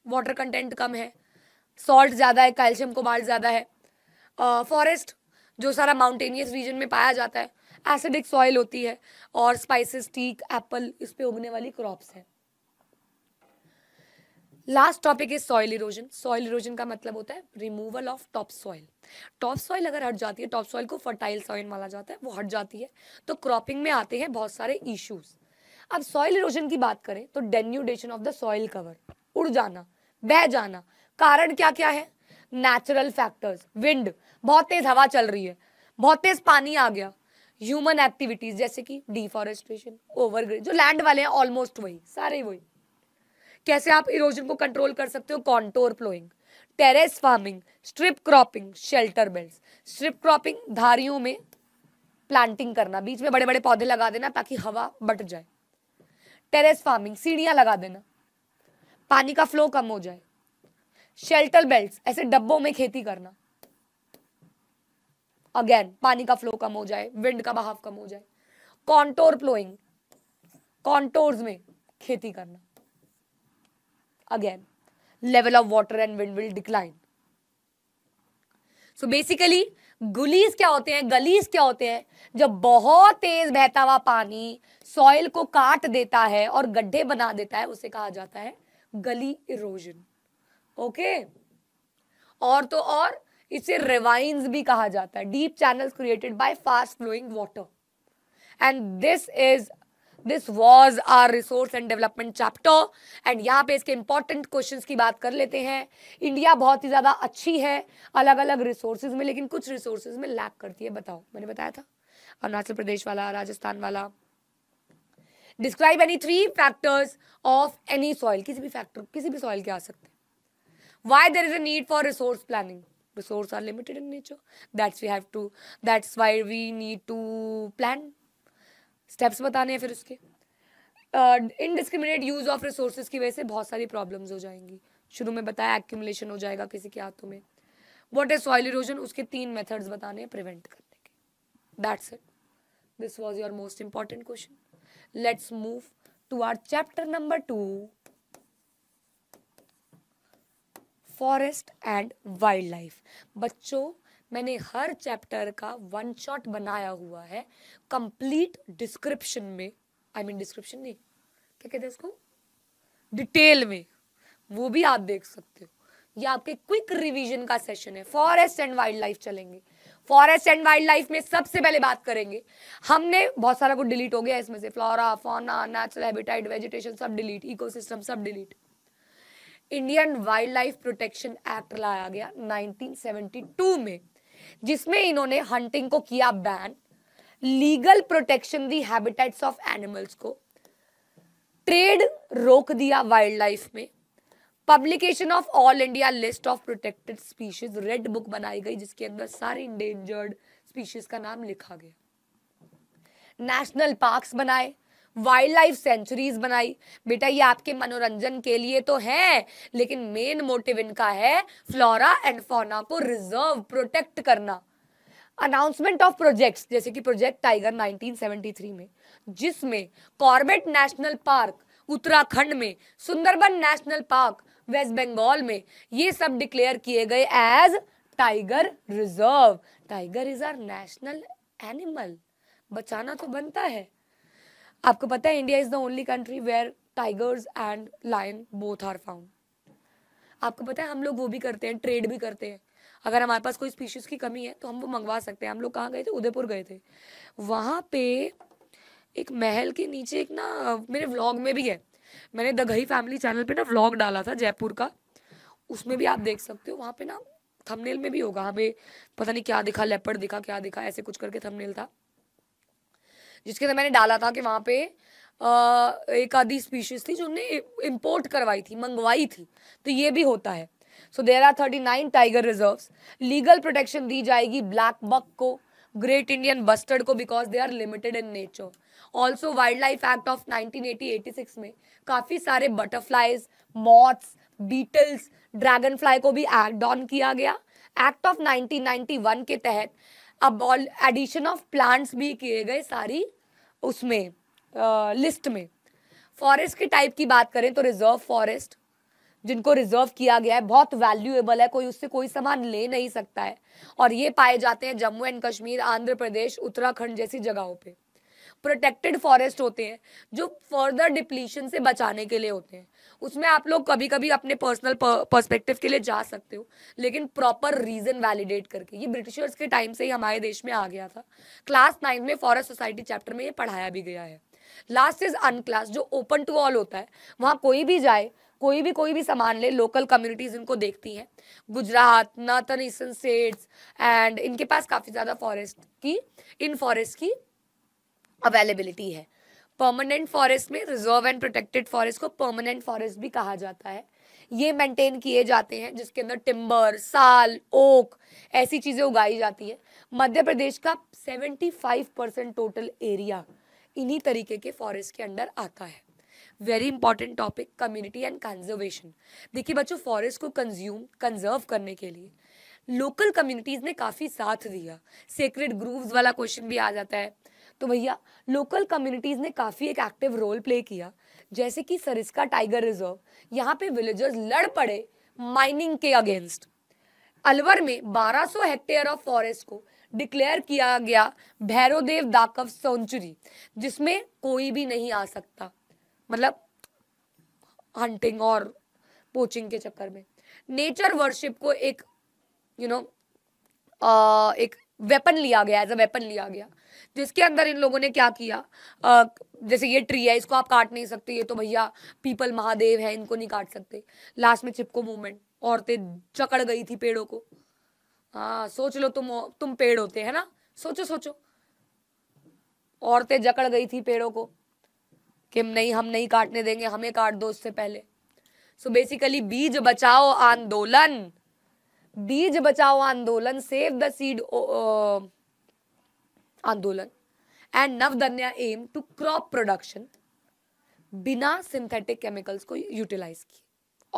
वाटर कंटेंट कम है सॉल्ट ज़्यादा है कैल्शियम कोबाल्ट ज़्यादा है फॉरेस्ट uh, जो सारा माउंटेनियस रीजन में पाया जाता है एसिडिक सॉइल होती है और स्पाइसेस टीक एप्पल इस पर उगने वाली क्रॉप्स हैं last topic is soil erosion soil erosion का मतलब होता है removal of top soil top soil अगर हट जाती है टॉप सॉइल को फर्टाइल सॉइल माना जाता है वो हट जाती है तो क्रॉपिंग में आते हैं बहुत सारे इश्यूज़ अब सॉइल इरोजन की बात करें तो denudation of the soil cover उड़ जाना बह जाना कारण क्या क्या है नेचुरल फैक्टर्स विंड बहुत तेज हवा चल रही है बहुत तेज पानी आ गया ह्यूमन एक्टिविटीज जैसे कि डिफॉरेस्टेशन ओवरग्रेज जो लैंड वाले हैं ऑलमोस्ट वही सारे वही कैसे आप इरोजन को कंट्रोल कर सकते हो contour ploughing terrace farming strip cropping shelter belt strip cropping धारियों में प्लांटिंग करना बीच में बड़े बड़े पौधे लगा देना ताकि हवा बट जाए टेरेस फार्मिंग सीढ़ियां लगा देना पानी का फ्लो कम हो जाए शेल्टर बेल्ट ऐसे डब्बों में खेती करना अगेन पानी का फ्लो कम हो जाए विंड का बहाव कम हो जाए कॉन्टोर प्लोइंग कॉन्टोर्स में खेती करना again level of water and wind will decline so basically gullies क्या होते हैं गलीज क्या होते हैं जब बहुत तेज बहता हुआ पानी सॉइल को काट देता है और गड्ढे बना देता है उसे कहा जाता है गली इरोजन ओके और तो और इसे रिवाइंस भी कहा जाता है deep channels created by fast flowing water and this is this was our resource and development chapter and यहाँ पे इसके इंपॉर्टेंट क्वेश्चन की बात कर लेते हैं इंडिया बहुत ही ज़्यादा अच्छी है अलग अलग रिसोर्सेज में लेकिन कुछ रिसोर्सेज में लैक करती है बताओ मैंने बताया था अरुणाचल प्रदेश वाला राजस्थान वाला describe any three factors of any soil किसी भी फैक्टर किसी भी सॉइल के आ सकते हैं why there is a need for resource planning resource are limited in nature that's we have to that's why we need to plan steps बताने हैं फिर उसके इनडिस्क्रिमिनेट यूज़ ऑफ रिसोर्स की वजह से बहुत सारी प्रॉब्लम्स हो जाएंगी शुरू में बताया एक्यूमलेशन हो जाएगा किसी के हाथों में वॉट इज सॉइल इरोजन उसके तीन मेथड्स बताने हैं प्रिवेंट करने के that's it this was your most important question let's move to our chapter number two forest and wildlife बच्चों मैंने हर चैप्टर का वन शॉट बनाया हुआ है कंप्लीट डिस्क्रिप्शन में आई मीन डिस्क्रिप्शन नहीं क्या कहते हैं उसको डिटेल में वो भी आप देख सकते हो ये आपके क्विक रिवीजन का सेशन है फॉरेस्ट एंड वाइल्ड लाइफ चलेंगे फॉरेस्ट एंड वाइल्ड लाइफ में सबसे पहले बात करेंगे हमने बहुत सारा कुछ डिलीट हो गया इसमें से flora fauna natural habitat vegetation सब डिलीट इकोसिस्टम सब delete Indian wildlife protection act लाया गया 1972 में जिसमें इन्होंने हंटिंग को किया बैन लीगल प्रोटेक्शन दी हैबिटेट्स ऑफ एनिमल्स को ट्रेड रोक दिया वाइल्ड लाइफ में publication of all India list of protected species red book बनाई गई जिसके अंदर सारी इंडेंजर्ड स्पीशीज का नाम लिखा गया नेशनल पार्क्स बनाए वाइल्ड लाइफ सेंचुरीज बनाई बेटा ये आपके मनोरंजन के लिए तो है लेकिन मेन मोटिव इनका है फ्लोरा एंड फोना को रिजर्व प्रोटेक्ट करना अनाउंसमेंट ऑफ प्रोजेक्ट्स जैसे कि प्रोजेक्ट टाइगर 1973 में जिसमें कॉर्बेट नेशनल पार्क उत्तराखंड में सुंदरबन नेशनल पार्क वेस्ट बंगाल में ये सब डिक्लेयर किए गए as tiger reserve tiger is our national animal बचाना तो बनता है आपको पता है India is the only country where tigers and lion both are found आपको पता है हम लोग वो भी करते हैं ट्रेड भी करते हैं अगर हमारे पास कोई स्पीशीज़ की कमी है तो हम वो मंगवा सकते हैं हम लोग कहाँ गए थे उदयपुर गए थे वहाँ पे एक महल के नीचे एक ना मेरे व्लॉग में भी है मैंने द घई फैमिली चैनल पे ना व्लॉग डाला था जयपुर का उसमें भी आप देख सकते हो वहाँ पे ना थंबनेल में भी होगा हमें पता नहीं क्या दिखा लेपर्ड दिखा क्या दिखा ऐसे कुछ करके थंबनेल था जिसके अंदर मैंने डाला था कि वहाँ पे आ, एक आधी स्पीशीज थी जो उनने इम्पोर्ट करवाई थी मंगवाई थी तो ये भी होता है so there are thirty nine tiger reserve legal protection दी जाएगी ब्लैक बक को ग्रेट इंडियन बस्टर्ड को because they are limited in nature also wildlife act of nineteen eighty eighty six में काफ़ी सारे butterflies moths beetles dragonfly को भी act on किया गया एक्ट ऑफ नाइनटीन वन के तहत अब एडिशन ऑफ प्लांट्स भी किए गए सारी उसमें आ, लिस्ट में फॉरेस्ट के टाइप की बात करें तो रिजर्व फॉरेस्ट जिनको रिजर्व किया गया है बहुत वैल्यूएबल है कोई उससे कोई सामान ले नहीं सकता है और ये पाए जाते हैं जम्मू एंड कश्मीर आंध्र प्रदेश उत्तराखंड जैसी जगहों पे प्रोटेक्टेड फॉरेस्ट होते हैं जो फर्दर डिप्लीशन से बचाने के लिए होते हैं उसमें आप लोग कभी कभी अपने पर्सनल पर्सपेक्टिव के लिए जा सकते हो लेकिन प्रॉपर रीजन वैलिडेट करके ये ब्रिटिशर्स के टाइम से ही हमारे देश में आ गया था क्लास नाइन में फॉरेस्ट सोसाइटी चैप्टर में ये पढ़ाया भी गया है लास्ट इज अनक्लास जो ओपन टू ऑल होता है वहाँ कोई भी जाए कोई भी कोई भी सामान ले लोकल कम्युनिटीज़ इनको देखती हैं गुजरात नाथन ईसन सेट्स एंड इनके पास काफ़ी ज़्यादा फॉरेस्ट की इन फॉरेस्ट की अवेलेबिलिटी है परमानेंट फॉरेस्ट में रिजर्व एंड प्रोटेक्टेड फॉरेस्ट को परमानेंट फॉरेस्ट भी कहा जाता है ये मेंटेन किए जाते हैं जिसके अंदर टिम्बर साल ओक ऐसी चीज़ें उगाई जाती है मध्य प्रदेश का 75 परसेंट टोटल एरिया इन्हीं तरीके के फॉरेस्ट के अंडर आता है very important topic community and conservation देखिए बच्चों फॉरेस्ट को कंज्यूम कंजर्व करने के लिए लोकल कम्युनिटीज़ ने काफ़ी साथ दिया सेक्रेड ग्रूव्स वाला क्वेश्चन भी आ जाता है तो भैया लोकल कम्युनिटीज़ ने काफ़ी एक एक्टिव रोल प्ले किया जैसे कि सरिस्का टाइगर रिजर्व यहाँ पे विलेजर्स लड़ पड़े माइनिंग के अगेंस्ट अलवर में 1200 हेक्टेयर ऑफ फॉरेस्ट को डिक्लेयर किया गया भैरोदेव दाकव सेंचुरी जिसमें कोई भी नहीं आ सकता मतलब हंटिंग और पोचिंग के चक्कर में नेचर वर्शिप को एक यू you नो know, एक वेपन लिया गया एज अ वेपन लिया गया जिसके अंदर इन लोगों ने क्या किया आ, जैसे ये ट्री है इसको आप काट नहीं सकते ये तो भैया पीपल महादेव है इनको नहीं काट सकते लास्ट में चिपको मूवमेंट औरतें चकड़ गई थी पेड़ों को हाँ सोच लो तुम तुम पेड़ होते है ना सोचो सोचो औरतें जकड़ गई थी पेड़ों को कि नहीं हम नहीं काटने देंगे हमें काट दो उससे पहले सो बेसिकली बीज बचाओ आंदोलन Beej Bachao Andolan save the seed आंदोलन and Navdanya aim to crop production बिना सिंथेटिक केमिकल्स को यूटिलाइज किए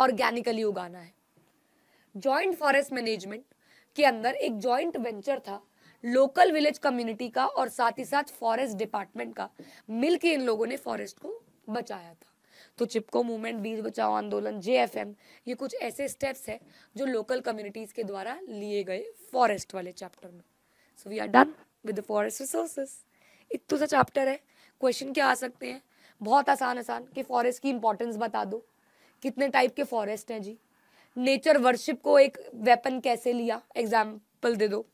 ऑर्गेनिकली उगाना है जॉइंट फॉरेस्ट मैनेजमेंट के अंदर एक जॉइंट वेंचर था लोकल विलेज कम्युनिटी का और साथ ही साथ फॉरेस्ट डिपार्टमेंट का मिलके इन लोगों ने फॉरेस्ट को बचाया था तो चिपको मूवमेंट बीज बचाओ आंदोलन जेएफएम ये कुछ ऐसे स्टेप्स हैं जो लोकल कम्युनिटीज़ के द्वारा लिए गए फॉरेस्ट वाले चैप्टर में so we are done with the forest resources इतना सा चैप्टर है क्वेश्चन क्या आ सकते हैं बहुत आसान आसान कि फॉरेस्ट की इंपॉर्टेंस बता दो कितने टाइप के फॉरेस्ट हैं जी नेचर वर्शिप को एक वेपन कैसे लिया एग्जाम्पल दे दो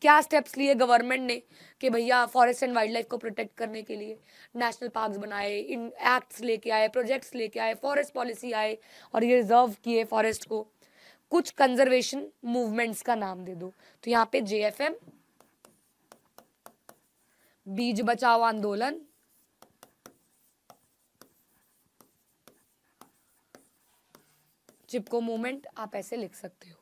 क्या स्टेप्स लिए गवर्नमेंट ने कि भैया फॉरेस्ट एंड वाइल्ड लाइफ को प्रोटेक्ट करने के लिए नेशनल पार्क्स बनाए इन एक्ट्स लेके आए प्रोजेक्ट्स लेके आए फॉरेस्ट पॉलिसी आए और ये रिजर्व किए फॉरेस्ट को कुछ कंजर्वेशन मूवमेंट्स का नाम दे दो तो यहाँ पे जे बीज बचाओ आंदोलन चिपको मूवमेंट आप ऐसे लिख सकते हो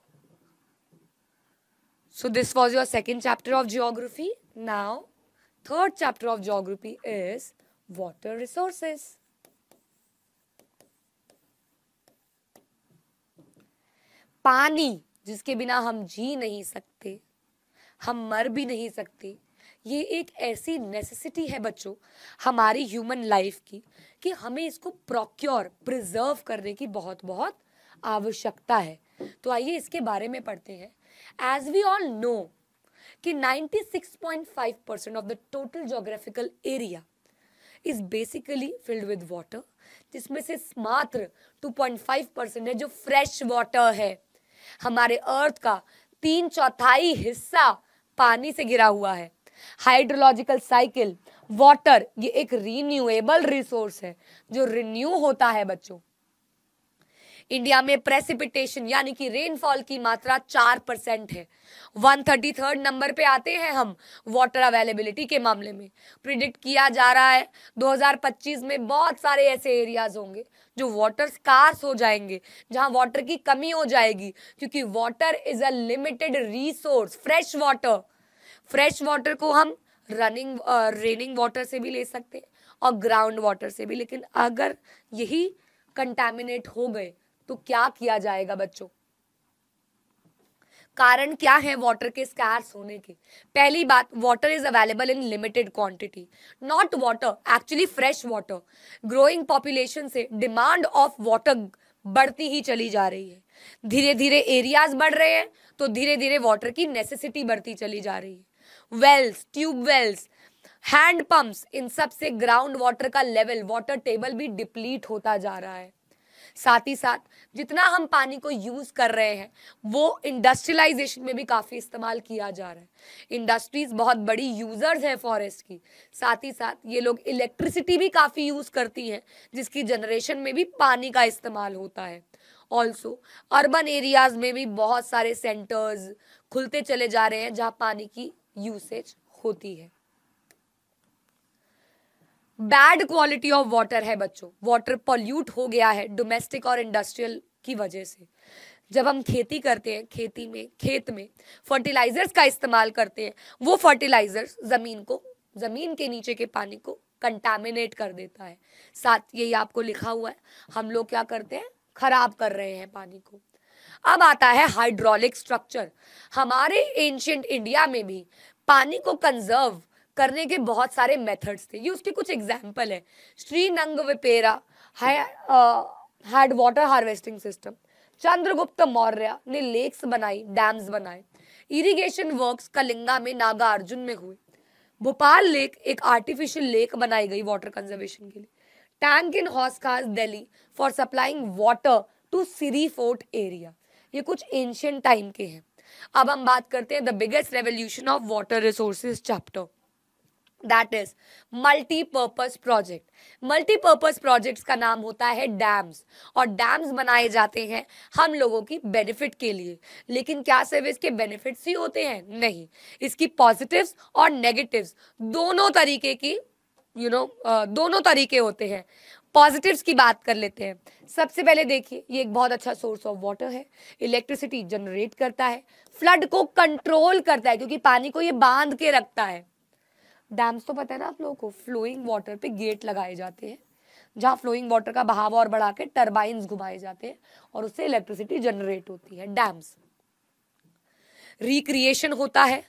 so this was your second chapter of geography now third chapter of geography is water resources पानी जिसके बिना हम जी नहीं सकते हम मर भी नहीं सकते ये एक ऐसी नेसेसिटी है बच्चों हमारी ह्यूमन लाइफ की कि हमें इसको प्रोक्योर प्रिजर्व करने की बहुत बहुत आवश्यकता है तो आइए इसके बारे में पढ़ते हैं एज वी ऑल नो कि 96.5 percent of the total geographical area is basically filled with water जिसमें से मात्र 2.5 परसेंट है जो फ्रेश वाटर है हमारे अर्थ का तीन चौथाई हिस्सा पानी से गिरा हुआ है हाइड्रोलॉजिकल साइकिल वाटर ये एक रिन्यूएबल रिसोर्स है जो रिन्यू होता है बच्चों इंडिया में प्रेसिपिटेशन यानी कि रेनफॉल की मात्रा चार परसेंट है वन थर्टी थर्ड नंबर पे आते हैं हम वाटर अवेलेबिलिटी के मामले में प्रिडिक्ट किया जा रहा है 2025 में बहुत सारे ऐसे एरियाज होंगे जो वाटर स्कार्स हो जाएंगे जहां वाटर की कमी हो जाएगी क्योंकि water is a limited resource fresh water fresh water को हम रनिंग रेनिंग वाटर से भी ले सकते हैं और ग्राउंड वाटर से भी लेकिन अगर यही कंटेमिनेट हो गए तो क्या किया जाएगा बच्चों कारण क्या है वाटर के स्कैर्स होने के पहली बात water is available in limited quantity not water actually fresh water growing population से डिमांड ऑफ वाटर बढ़ती ही चली जा रही है धीरे धीरे एरियाज बढ़ रहे हैं तो धीरे धीरे वाटर की नेसेसिटी बढ़ती चली जा रही है wells tube wells hand pumps इन सब से ग्राउंड वाटर का लेवल वाटर टेबल भी डिप्लीट होता जा रहा है साथ ही साथ जितना हम पानी को यूज़ कर रहे हैं वो इंडस्ट्रियलाइजेशन में भी काफ़ी इस्तेमाल किया जा रहा है इंडस्ट्रीज़ बहुत बड़ी यूज़र्स हैं फॉरेस्ट की साथ ही साथ ये लोग इलेक्ट्रिसिटी भी काफ़ी यूज़ करती हैं जिसकी जनरेशन में भी पानी का इस्तेमाल होता है ऑल्सो अर्बन एरियाज़ में भी बहुत सारे सेंटर्स खुलते चले जा रहे हैं जहाँ पानी की यूसेज होती है बैड क्वालिटी ऑफ वाटर है बच्चों वाटर पॉल्यूट हो गया है डोमेस्टिक और इंडस्ट्रियल की वजह से जब हम खेती करते हैं खेती में खेत में फर्टिलाइजर्स का इस्तेमाल करते हैं वो फर्टिलाइजर्स ज़मीन को ज़मीन के नीचे के पानी को कंटामिनेट कर देता है साथ यही आपको लिखा हुआ है हम लोग क्या करते हैं खराब कर रहे हैं पानी को अब आता है हाइड्रोलिक स्ट्रक्चर हमारे एंशंट इंडिया में भी पानी को कंजर्व करने के बहुत सारे मेथड्स थे ये उसके कुछ एग्जाम्पल है Sringaverapura had water harvesting system Chandragupta Maurya ने लेक्स बनाई डैम्स बनाए इरिगेशन वर्क्स कलिंगा में नागार्जुन में हुए भोपाल लेक एक आर्टिफिशियल लेक बनाई गई वाटर कंजर्वेशन के लिए tank in Hauz Khas Delhi for supplying water to Siri fort area ये कुछ एंशियंट टाइम के हैं अब हम बात करते हैं the biggest revolution of water resources chapter that is multipurpose project multipurpose projects का नाम होता है डैम्स और डैम्स बनाए जाते हैं हम लोगों की बेनिफिट के लिए लेकिन क्या सिर्फ इसके बेनिफिट्स ही होते हैं नहीं इसकी पॉजिटिव्स और नेगेटिव्स दोनों तरीके की यू you नो know, दोनों तरीके होते हैं पॉजिटिव्स की बात कर लेते हैं सबसे पहले देखिए ये एक बहुत अच्छा सोर्स ऑफ वाटर है इलेक्ट्रिसिटी जनरेट करता है फ्लड को कंट्रोल करता है क्योंकि पानी को ये बांध के रखता है डैम्स तो पता है ना आप लोगों को फ्लोइंग वाटर पे गेट लगाए जाते हैं जहाँ फ्लोइंग वाटर का बहाव और बढ़ा के टर्बाइन्स घुमाए जाते हैं और उससे इलेक्ट्रिसिटी जनरेट होती है डैम्स रिक्रिएशन होता है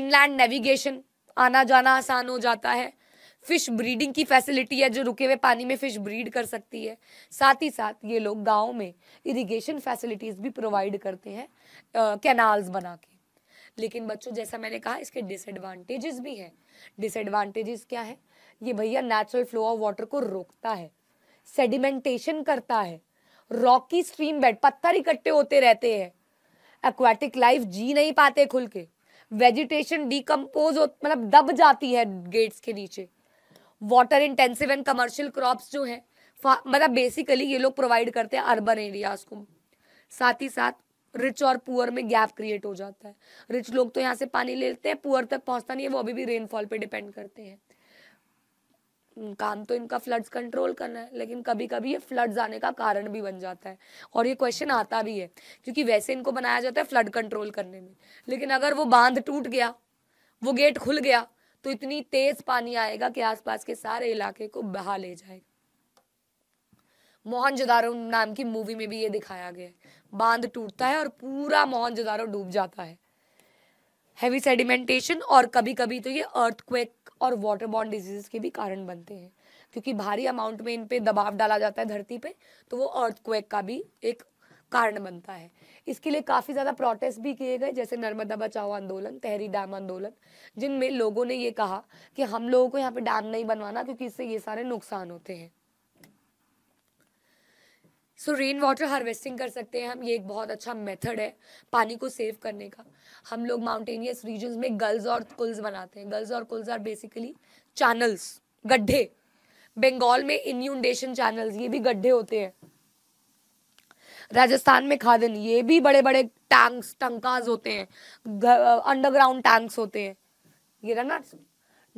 इनलैंड नेविगेशन आना जाना आसान हो जाता है फिश ब्रीडिंग की फैसिलिटी है जो रुके हुए पानी में फिश ब्रीड कर सकती है साथ ही साथ ये लोग गाँव में इरीगेशन फैसिलिटीज़ भी प्रोवाइड करते हैं कैनाल्स बना के लेकिन बच्चों जैसा मैंने कहा इसके डिसएडवांटेजेस भी हैं डिसएडवांटेजेस क्या है ये भैया नेचुरल फ्लो ऑफ वाटर को रोकता है सेडिमेंटेशन करता है रॉकी स्ट्रीम बेड पत्थर इकट्ठे होते रहते हैं एक्वाटिक लाइफ जी नहीं पाते खुल के वेजिटेशन डीकम्पोज हो मतलब दब जाती है गेट्स के नीचे water intensive and commercial crops जो है मतलब बेसिकली ये लोग प्रोवाइड करते हैं अर्बन एरियाज को साथ ही साथ रिच और पुअर में गैप क्रिएट हो जाता है रिच लोग तो यहाँ से पानी ले लेते हैं पुअर तक पहुंचता नहीं है वो अभी भी रेनफॉल पे डिपेंड करते हैं काम तो इनका फ्लड्स कंट्रोल करना है लेकिन कभी कभी ये फ्लड्स आने का कारण भी बन जाता है और ये क्वेश्चन आता भी है क्योंकि वैसे इनको बनाया जाता है फ्लड कंट्रोल करने में लेकिन अगर वो बांध टूट गया वो गेट खुल गया तो इतनी तेज पानी आएगा कि आसपास के सारे इलाके को बहा ले जाएगा मोहनजोदारो नाम की मूवी में भी ये दिखाया गया है बांध टूटता है और पूरा मोहनजोदारो डूब जाता है हैवी सेडिमेंटेशन और कभी कभी तो ये अर्थक्वेक और वाटर बॉन्ड डिजीज के भी कारण बनते हैं क्योंकि भारी अमाउंट में इन पे दबाव डाला जाता है धरती पे तो वो अर्थक्वेक का भी एक कारण बनता है इसके लिए काफ़ी ज़्यादा प्रोटेस्ट भी किए गए जैसे नर्मदा बचाओ आंदोलन तहरी डैम आंदोलन जिनमें लोगों ने ये कहा कि हम लोगों को यहाँ पे डैम नहीं बनवाना क्योंकि इससे ये सारे नुकसान होते हैं सो रेन वाटर हार्वेस्टिंग कर सकते हैं हम ये एक बहुत अच्छा मेथड है पानी को सेव करने का हम लोग माउंटेनियस रीजन्स में गर्ल्स और कुल्स बनाते हैं गर्ल्स और कुल्स आर बेसिकली चैनल्स गड्ढे बंगाल में इन्यूंडेशन चैनल्स ये भी गड्ढे होते हैं राजस्थान में खादन ये भी बड़े बड़े टैंक्स टंकाज होते हैं अंडरग्राउंड टैंक्स होते हैं ये ना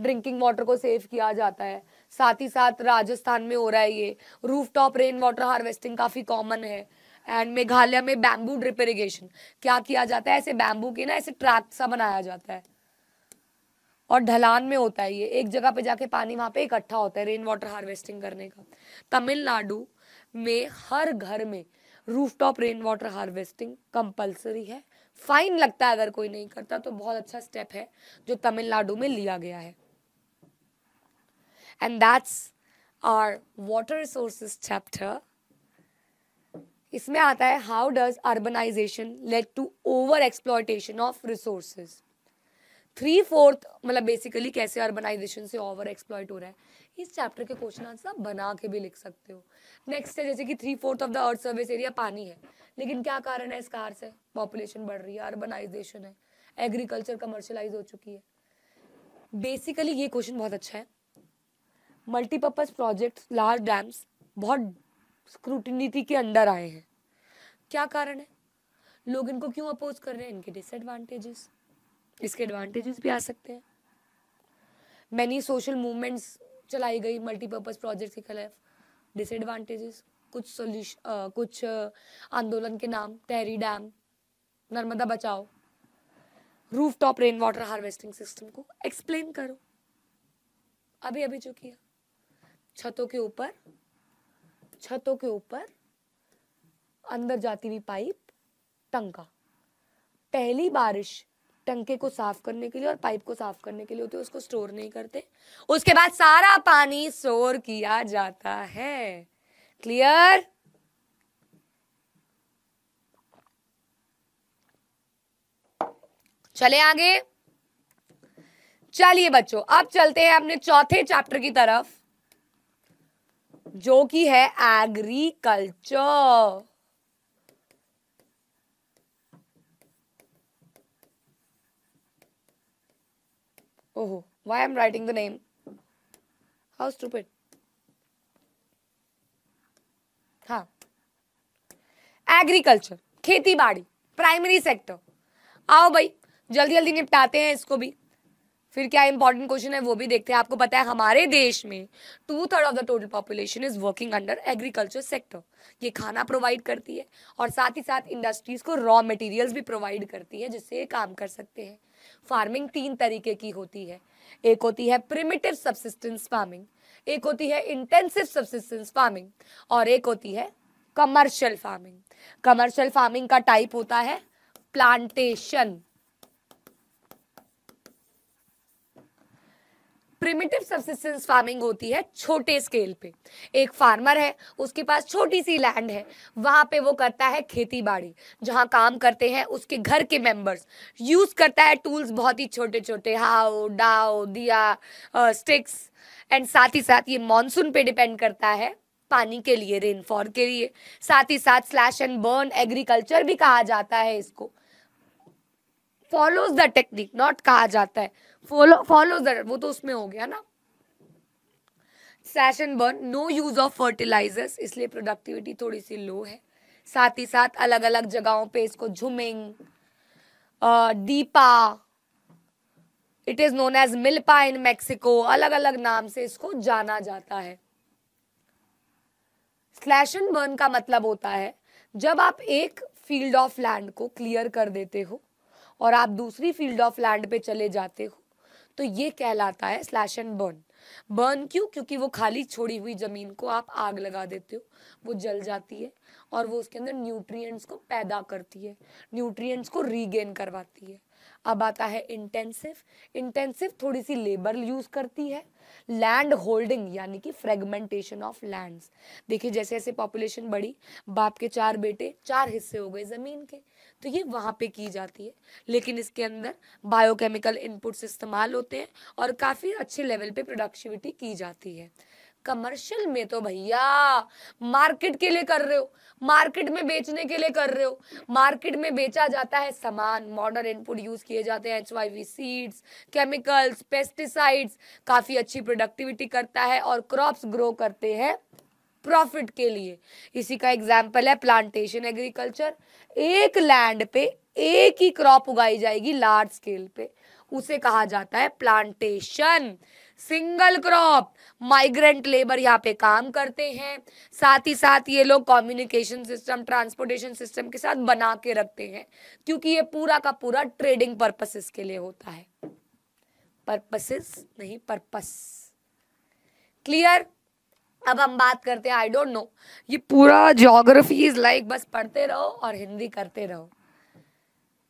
ड्रिंकिंग वाटर को सेव किया जाता है साथ ही साथ राजस्थान में हो रहा है ये roof top rain water harvesting काफ़ी कॉमन है एंड मेघालय में बैम्बू ड्रिप इरीगेशन क्या किया जाता है ऐसे बैम्बू के ना ऐसे ट्रैक सा बनाया जाता है और ढलान में होता है ये एक जगह पे जाके पानी वहाँ पे इकट्ठा होता है रेन वाटर हार्वेस्टिंग करने का तमिलनाडु में हर घर में roof top rain water harvesting compulsory है फाइन लगता है अगर कोई नहीं करता तो बहुत अच्छा स्टेप है जो तमिलनाडु में लिया गया है and that's our water resources chapter इसमें आता है how does urbanisation lead to over exploitation of resources three fourth मतलब बेसिकली कैसे अर्बनाइजेशन से ओवर एक्सप्लॉयट हो रहा है इस चैप्टर के क्वेश्चन आंसर आप बना के भी लिख सकते हो नेक्स्ट है जैसे कि three fourth of the earth surface area पानी है लेकिन क्या कारण है इस कार से पॉपुलेशन बढ़ रही है अर्बनाइजेशन है एग्रीकल्चर कमर्शलाइज हो चुकी है बेसिकली ये क्वेश्चन बहुत अच्छा है मल्टीपर्पज प्रोजेक्ट लार्ज डैम्स बहुत स्क्रूटनीति के अंडर आए हैं क्या कारण है लोग इनको क्यों अपोज कर रहे हैं इनके डिसएडवांटेजेस इसके एडवांटेजेस भी आ सकते हैं मैनी सोशल मूवमेंट्स चलाई गई मल्टीपर्पज़ प्रोजेक्ट के खिलाफ डिसएडवांटेजेस कुछ सोल्यूश कुछ आंदोलन के नाम तहरी dam Narmada Bachao roof top rain water harvesting system को एक्सप्लेन करो अभी अभी जो किया छतों के ऊपर छतों के ऊपर अंदर जाती हुई पाइप टंका पहली बारिश टंके को साफ करने के लिए और पाइप को साफ करने के लिए होती है उसको स्टोर नहीं करते उसके बाद सारा पानी स्टोर किया जाता है क्लियर चले आगे चलिए बच्चों अब चलते हैं अपने चौथे चैप्टर की तरफ जो कि है agriculture Oh, why I'm writing the name? How stupid. हाँ एग्रीकल्चर खेती बाड़ी प्राइमरी सेक्टर आओ भाई जल्दी जल्दी निपटाते हैं इसको भी फिर क्या इंपॉर्टेंट क्वेश्चन है वो भी देखते हैं आपको पता है हमारे देश में two third of the total population is working under agriculture sector ये खाना प्रोवाइड करती है और साथ ही साथ इंडस्ट्रीज को रॉ मटेरियल्स भी प्रोवाइड करती है जिससे ये काम कर सकते हैं फार्मिंग तीन तरीके की होती है एक होती है प्रिमिटिव सबसिस्टेंस फार्मिंग एक होती है इंटेंसिव सबसिस्टेंस फार्मिंग और एक होती है कमर्शियल फार्मिंग कमर्शियल फार्मिंग का टाइप होता है प्लांटेशन प्रिमिटिव सबसिस्टेंस फार्मिंग होती है छोटे स्केल पे एक फार्मर है उसके पास छोटी सी लैंड है वहाँ पे वो करता है खेती बाड़ी जहाँ काम करते हैं उसके घर के मेंबर्स यूज़ करता है टूल्स बहुत ही छोटे छोटे हाओ डाओ दिया स्टिक्स एंड साथ ही साथ ये मानसून पे डिपेंड करता है पानी के लिए रेनफॉल के लिए साथ ही साथ स्लैश एंड बर्न एग्रीकल्चर भी कहा जाता है इसको फॉलोज द टेक्निक नॉट कहा जाता है फॉलो फॉलो द वो तो उसमें हो गया ना सेशन burn no use of fertilisers इसलिए प्रोडक्टिविटी थोड़ी सी लो है साथ ही साथ अलग अलग जगहों पे इसको झुमिंग दीपा it is known as milpa in Mexico अलग अलग नाम से इसको जाना जाता है स्लैश एंड बर्न का मतलब होता है जब आप एक फील्ड ऑफ लैंड को क्लियर कर देते हो और आप दूसरी फील्ड ऑफ लैंड पे चले जाते हो तो ये कहलाता है स्लैश एंड बर्न बर्न क्यों क्योंकि वो खाली छोड़ी हुई ज़मीन को आप आग लगा देते हो वो जल जाती है और वो उसके अंदर न्यूट्रिएंट्स को पैदा करती है न्यूट्रिएंट्स को रीगेन करवाती है अब आता है इंटेंसिव इंटेंसिव थोड़ी सी लेबर यूज़ करती है लैंड होल्डिंग यानी कि फ्रेगमेंटेशन ऑफ लैंड्स देखिए जैसे जैसे पॉपुलेशन बढ़ी बाप के चार बेटे चार हिस्से हो गए ज़मीन के तो ये वहाँ पे की जाती है लेकिन इसके अंदर बायोकेमिकल इनपुट्स इस्तेमाल होते हैं और काफ़ी अच्छे लेवल पे प्रोडक्टिविटी की जाती है कमर्शियल में तो भैया मार्केट के लिए कर रहे हो मार्केट में बेचने के लिए कर रहे हो मार्केट में बेचा जाता है सामान मॉडर्न इनपुट यूज किए जाते हैं एच सीड्स केमिकल्स पेस्टिसाइड्स काफ़ी अच्छी प्रोडक्टिविटी करता है और क्रॉप्स ग्रो करते हैं प्रॉफिट के लिए इसी का एग्जाम्पल है प्लांटेशन एग्रीकल्चर एक लैंड पे एक ही क्रॉप उगाई जाएगी लार्ज स्केल पे उसे कहा जाता है plantation single crop migrant labour यहाँ पे काम करते हैं साथ ही साथ ये लोग कम्युनिकेशन सिस्टम ट्रांसपोर्टेशन सिस्टम के साथ बना के रखते हैं क्योंकि ये पूरा का पूरा ट्रेडिंग पर्पसेस के लिए होता है पर्पसेस नहीं पर्पस क्लियर अब हम बात करते हैं आई डोंट नो ये पूरा जोग्राफी इज लाइक बस पढ़ते रहो और हिंदी करते रहो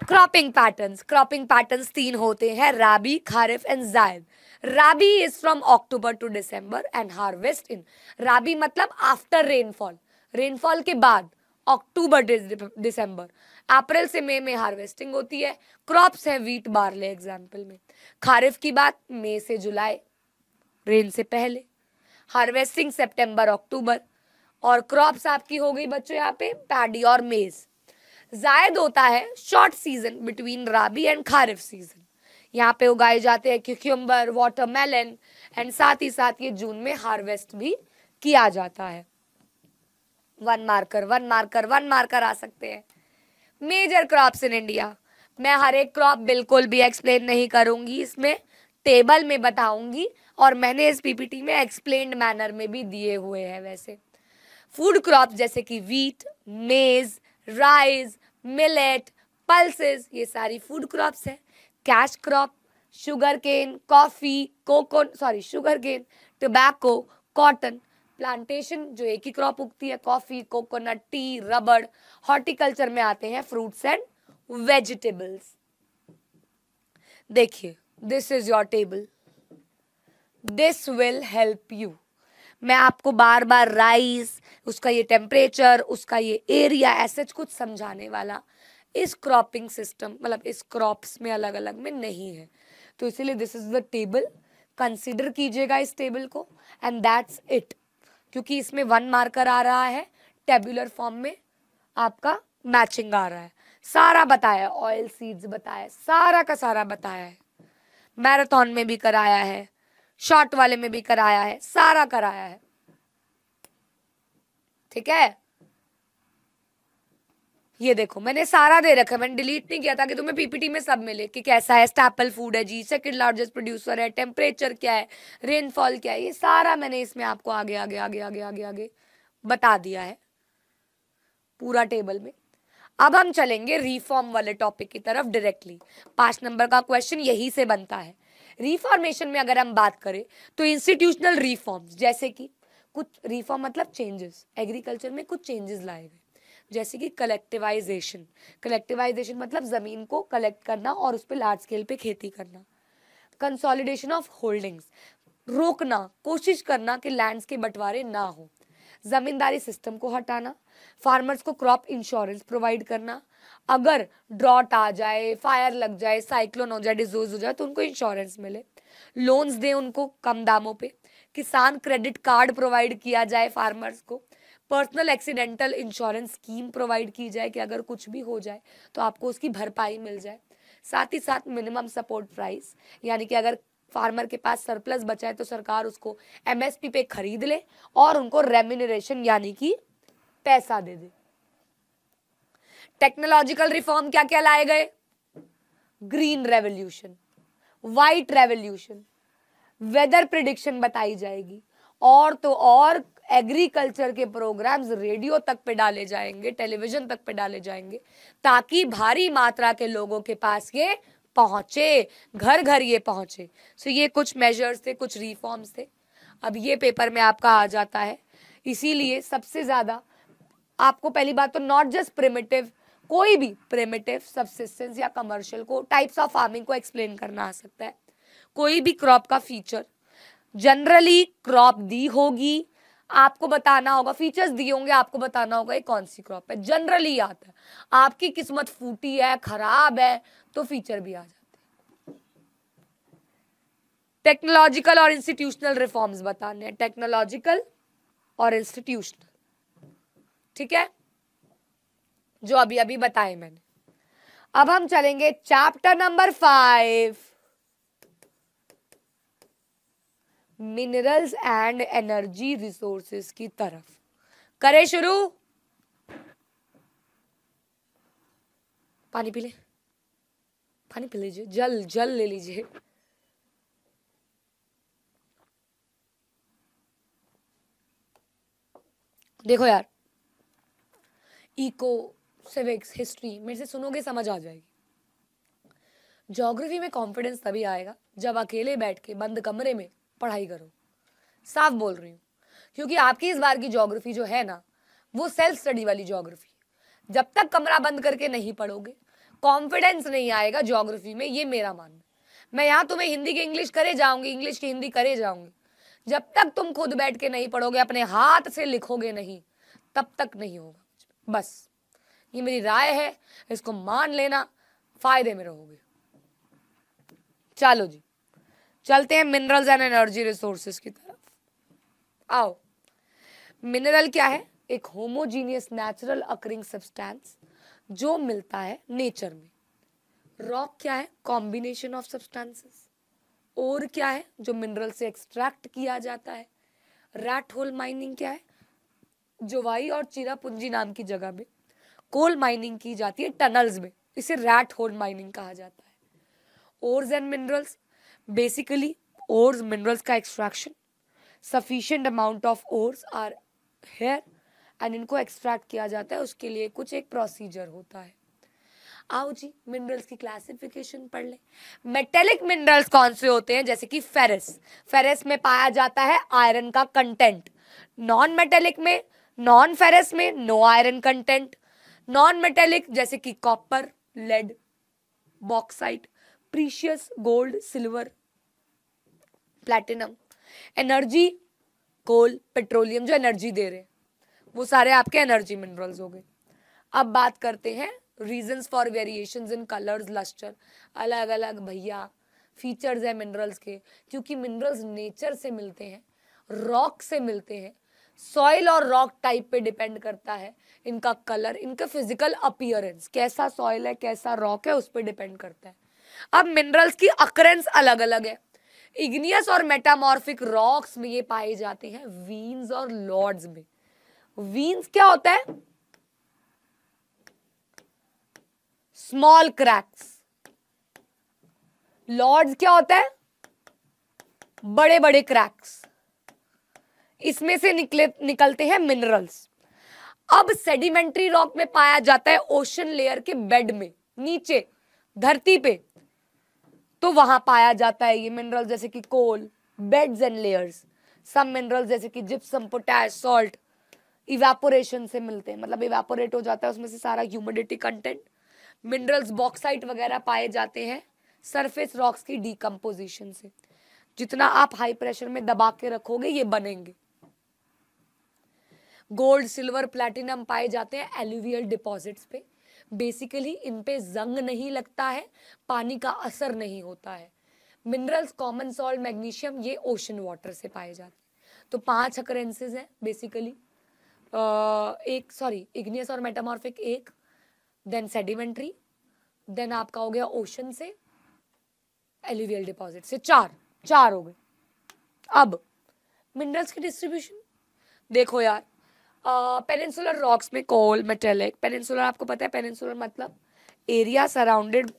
क्रॉपिंग पैटर्न्स क्रॉपिंग पैटर्न्स तीन होते हैं राबी kharif and zaid rabi is from October to December and harvest in rabi मतलब आफ्टर रेनफॉल रेनफॉल के बाद अक्टूबर दिसंबर अप्रैल से मई में हार्वेस्टिंग होती है क्रॉप्स हैं वीट बार्ले एग्जाम्पल में खारिफ की बात मई से जुलाई रेन से पहले हार्वेस्टिंग सितंबर अक्टूबर और क्रॉप्स आपकी हो गई बच्चों यहाँ पे पैडी और मेज जायद होता है short season between rabi and kharif season यहाँ पे उगाए जाते हैं क्यूक्यूम्बर वाटरमेलन एंड साथ ही साथ ये जून में हार्वेस्ट भी किया जाता है one marker one marker one marker आ सकते हैं मेजर क्रॉप्स इन इंडिया मैं हर एक क्रॉप बिल्कुल भी एक्सप्लेन नहीं करूंगी इसमें टेबल में बताऊंगी और मैंने इस पीपीटी में एक्सप्लेन मैनर में भी दिए हुए हैं वैसे फूड क्रॉप जैसे कि वीट मेज राइस मिलेट पल्सेस ये सारी फूड क्रॉप्स हैं cash crop sugar cane coffee coconut sorry sugar cane tobacco cotton plantation जो एक ही क्रॉप उगती है coffee coconut tea rubber horticulture में आते हैं फ्रूट्स एंड वेजिटेबल्स देखिए this is your table this will help you मैं आपको बार बार राइस उसका ये टेम्परेचर उसका ये एरिया ऐसे कुछ समझाने वाला इस क्रॉपिंग सिस्टम मतलब इस क्रॉप्स में अलग अलग में नहीं है तो इसीलिए this is the table consider कीजिएगा इस टेबल को एंड दैट्स इट क्योंकि इसमें वन मार्कर आ रहा है टेबुलर फॉर्म में आपका मैचिंग आ रहा है सारा बताया ऑयल सीड्स बताया सारा का सारा बताया है मैराथन में भी कराया है शॉर्ट वाले में भी कराया है सारा कराया है ठीक है ये देखो मैंने सारा दे रखा है मैंने डिलीट नहीं किया था कि तुम्हें पीपीटी में सब मिले कि कैसा है स्टैपल फूड है जी सेकंड लार्जेस्ट प्रोड्यूसर है टेम्परेचर क्या है रेनफॉल क्या है ये सारा मैंने इसमें आपको आगे आगे आगे आगे आगे आगे बता दिया है पूरा टेबल में अब हम चलेंगे रिफॉर्म वाले टॉपिक की तरफ डायरेक्टली पाँच नंबर का क्वेश्चन यही से बनता है रिफॉर्मेशन में अगर हम बात करें तो इंस्टीट्यूशनल रिफॉर्म्स जैसे कि कुछ रिफॉर्म मतलब चेंजेस एग्रीकल्चर में कुछ चेंजेस लाए गए जैसे कि कलेक्टिवाइजेशन कलेक्टिवाइजेशन मतलब ज़मीन को कलेक्ट करना और उस पर लार्ज स्केल पे खेती करना कंसोलिडेशन ऑफ होल्डिंग्स रोकना कोशिश करना कि लैंड्स के बंटवारे ना हो ज़मींदारी सिस्टम को हटाना फार्मर्स को क्रॉप इंश्योरेंस प्रोवाइड करना अगर ड्रॉट आ जाए फायर लग जाए साइक्लोन हो जाए डिजोज हो जाए तो उनको इंश्योरेंस मिले लोन्स दें उनको कम दामों पे किसान क्रेडिट कार्ड प्रोवाइड किया जाए फार्मर्स को personal accidental insurance scheme provide की जाए कि अगर कुछ भी हो जाए तो आपको उसकी भरपाई मिल जाए साथ ही साथ मिनिमम सपोर्ट प्राइस यानी कि अगर फार्मर के पास सरप्लस बचा है तो सरकार उसको एमएसपी पे खरीद ले और उनको रेम्यूनरेशन यानी कि पैसा दे दे टेक्नोलॉजिकल रिफॉर्म क्या क्या लाए गए green revolution white revolution weather prediction बताई जाएगी और तो और एग्रीकल्चर के प्रोग्राम्स रेडियो तक पे डाले जाएंगे टेलीविजन तक पे डाले जाएंगे ताकि भारी मात्रा के लोगों के पास ये पहुंचे घर घर ये पहुंचे सो ये कुछ मेजर्स थे कुछ रिफॉर्म्स थे अब ये पेपर में आपका आ जाता है इसीलिए सबसे ज़्यादा आपको पहली बात तो नॉट जस्ट प्रिमेटिव कोई भी प्रिमेटिव सब्सिस्टेंस या कमर्शियल को टाइप्स ऑफ फार्मिंग को एक्सप्लेन करना आ सकता है कोई भी क्रॉप का फीचर जनरली क्रॉप दी होगी आपको बताना होगा फीचर्स दिए होंगे आपको बताना होगा ये कौन सी क्रॉप है जनरली आता है आपकी किस्मत फूटी है खराब है तो फीचर भी आ जाते हैं टेक्नोलॉजिकल और इंस्टीट्यूशनल रिफॉर्म्स बताने हैं टेक्नोलॉजिकल और इंस्टीट्यूशनल ठीक है जो अभी अभी बताए मैंने अब हम चलेंगे chapter number five minerals and energy resources की तरफ करें शुरू पानी पी ले पानी पी लीजिए जल जल ले लीजिए देखो यार इको सिविक्स हिस्ट्री मेरे से सुनोगे समझ आ जाएगी जोग्राफी में कॉन्फिडेंस तभी आएगा जब अकेले बैठ के बंद कमरे में पढ़ाई करो साफ बोल रही हूँ क्योंकि आपकी इस बार की जोग्राफी जो है ना वो सेल्फ स्टडी वाली जोग्राफी जब तक कमरा बंद करके नहीं पढ़ोगे कॉन्फिडेंस नहीं आएगा जोग्राफी में ये मेरा मानना मैं यहाँ तुम्हें हिंदी की इंग्लिश करे जाऊंगी इंग्लिश की हिंदी करे जाऊंगी जब तक तुम खुद बैठ के नहीं पढ़ोगे अपने हाथ से लिखोगे नहीं तब तक नहीं होगा बस ये मेरी राय है इसको मान लेना फायदे में रहोगे चलो जी चलते हैं मिनरल्स एंड एनर्जी रिसोर्सेस की तरफ आओ मिनरल क्या है एक होमोजीनियस नेचुरल अकरिंग सब्सटेंस जो मिलता है नेचर में रॉक क्या है कॉम्बिनेशन ऑफ सब्सटेंसेस और क्या है जो मिनरल से एक्सट्रैक्ट किया जाता है रैट होल माइनिंग क्या है जोवाई और चिरापुंजी नाम की जगह में कोल माइनिंग की जाती है टनल्स में इसे रैट होल माइनिंग कहा जाता है ores and minerals basically ores minerals का extraction sufficient amount of ores are here and इनको एक्सट्रैक्ट किया जाता है उसके लिए कुछ एक प्रोसीजर होता है आओ जी मिनरल्स की क्लासिफिकेशन पढ़ लें मेटेलिक मिनरल्स कौन से होते हैं जैसे कि फेरस फेरस में पाया जाता है आयरन का कंटेंट नॉन मेटेलिक में नॉन फेरस में no iron content non metallic जैसे कि copper lead bauxite precious gold silver platinum energy coal petroleum जो एनर्जी दे रहे वो सारे आपके एनर्जी मिनरल्स हो गए अब बात करते हैं reasons for variation in colours lustre अलग अलग भैया फीचर्स है मिनरल्स के क्योंकि मिनरल्स नेचर से मिलते हैं रॉक से मिलते हैं सॉइल और रॉक टाइप पे डिपेंड करता है इनका कलर इनका फिजिकल अपियरेंस कैसा सॉइल है कैसा रॉक है उस पर डिपेंड करता है अब मिनरल्स की अक्रेंस अलग अलग है इग्नियस और मेटामॉर्फिक रॉक्स में ये पाए जाते हैं वीन्स और लॉर्ड्स में वीन्स क्या होता है स्मॉल क्रैक्स लॉर्ड्स क्या होता है बड़े बड़े क्रैक्स इसमें से निकले निकलते हैं मिनरल्स अब सेडिमेंट्री रॉक में पाया जाता है ओशन लेयर के बेड में नीचे धरती पे तो वहां पाया जाता है ये मिनरल जैसे कि कोल बेड्स एंड लेयर्स सब मिनरल जैसे कि जिप्सम पोटैश सॉल्ट इवेपोरेशन से मिलते हैं मतलब इवेपोरेट हो जाता है उसमें से सारा ह्यूमिडिटी कंटेंट मिनरल्स बॉक्साइट वगैरह पाए जाते हैं सरफेस रॉक्स की डीकम्पोजिशन से जितना आप हाई प्रेशर में दबा के रखोगे ये बनेंगे गोल्ड सिल्वर प्लेटिनम पाए जाते हैं एल्यूवियल डिपॉजिट्स पे बेसिकली इन पे जंग नहीं लगता है पानी का असर नहीं होता है मिनरल्स कॉमन सॉल्ट मैग्नीशियम ये ओशन वाटर से पाए जाते हैं तो पांच अकरेंसेज हैं बेसिकली एक सॉरी इग्नियस और मेटामॉर्फिक एक देन सेडिमेंट्री देन आपका हो गया ओशन से एल्यूवियल डिपॉजिट से चार चार हो गए अब मिनरल्स की डिस्ट्रीब्यूशन देखो यार पेनिनसुलर रॉक्स में कोल मेटेलिक पेनिनसुलर आपको पता है पेनिनसुलर मतलब area surrounded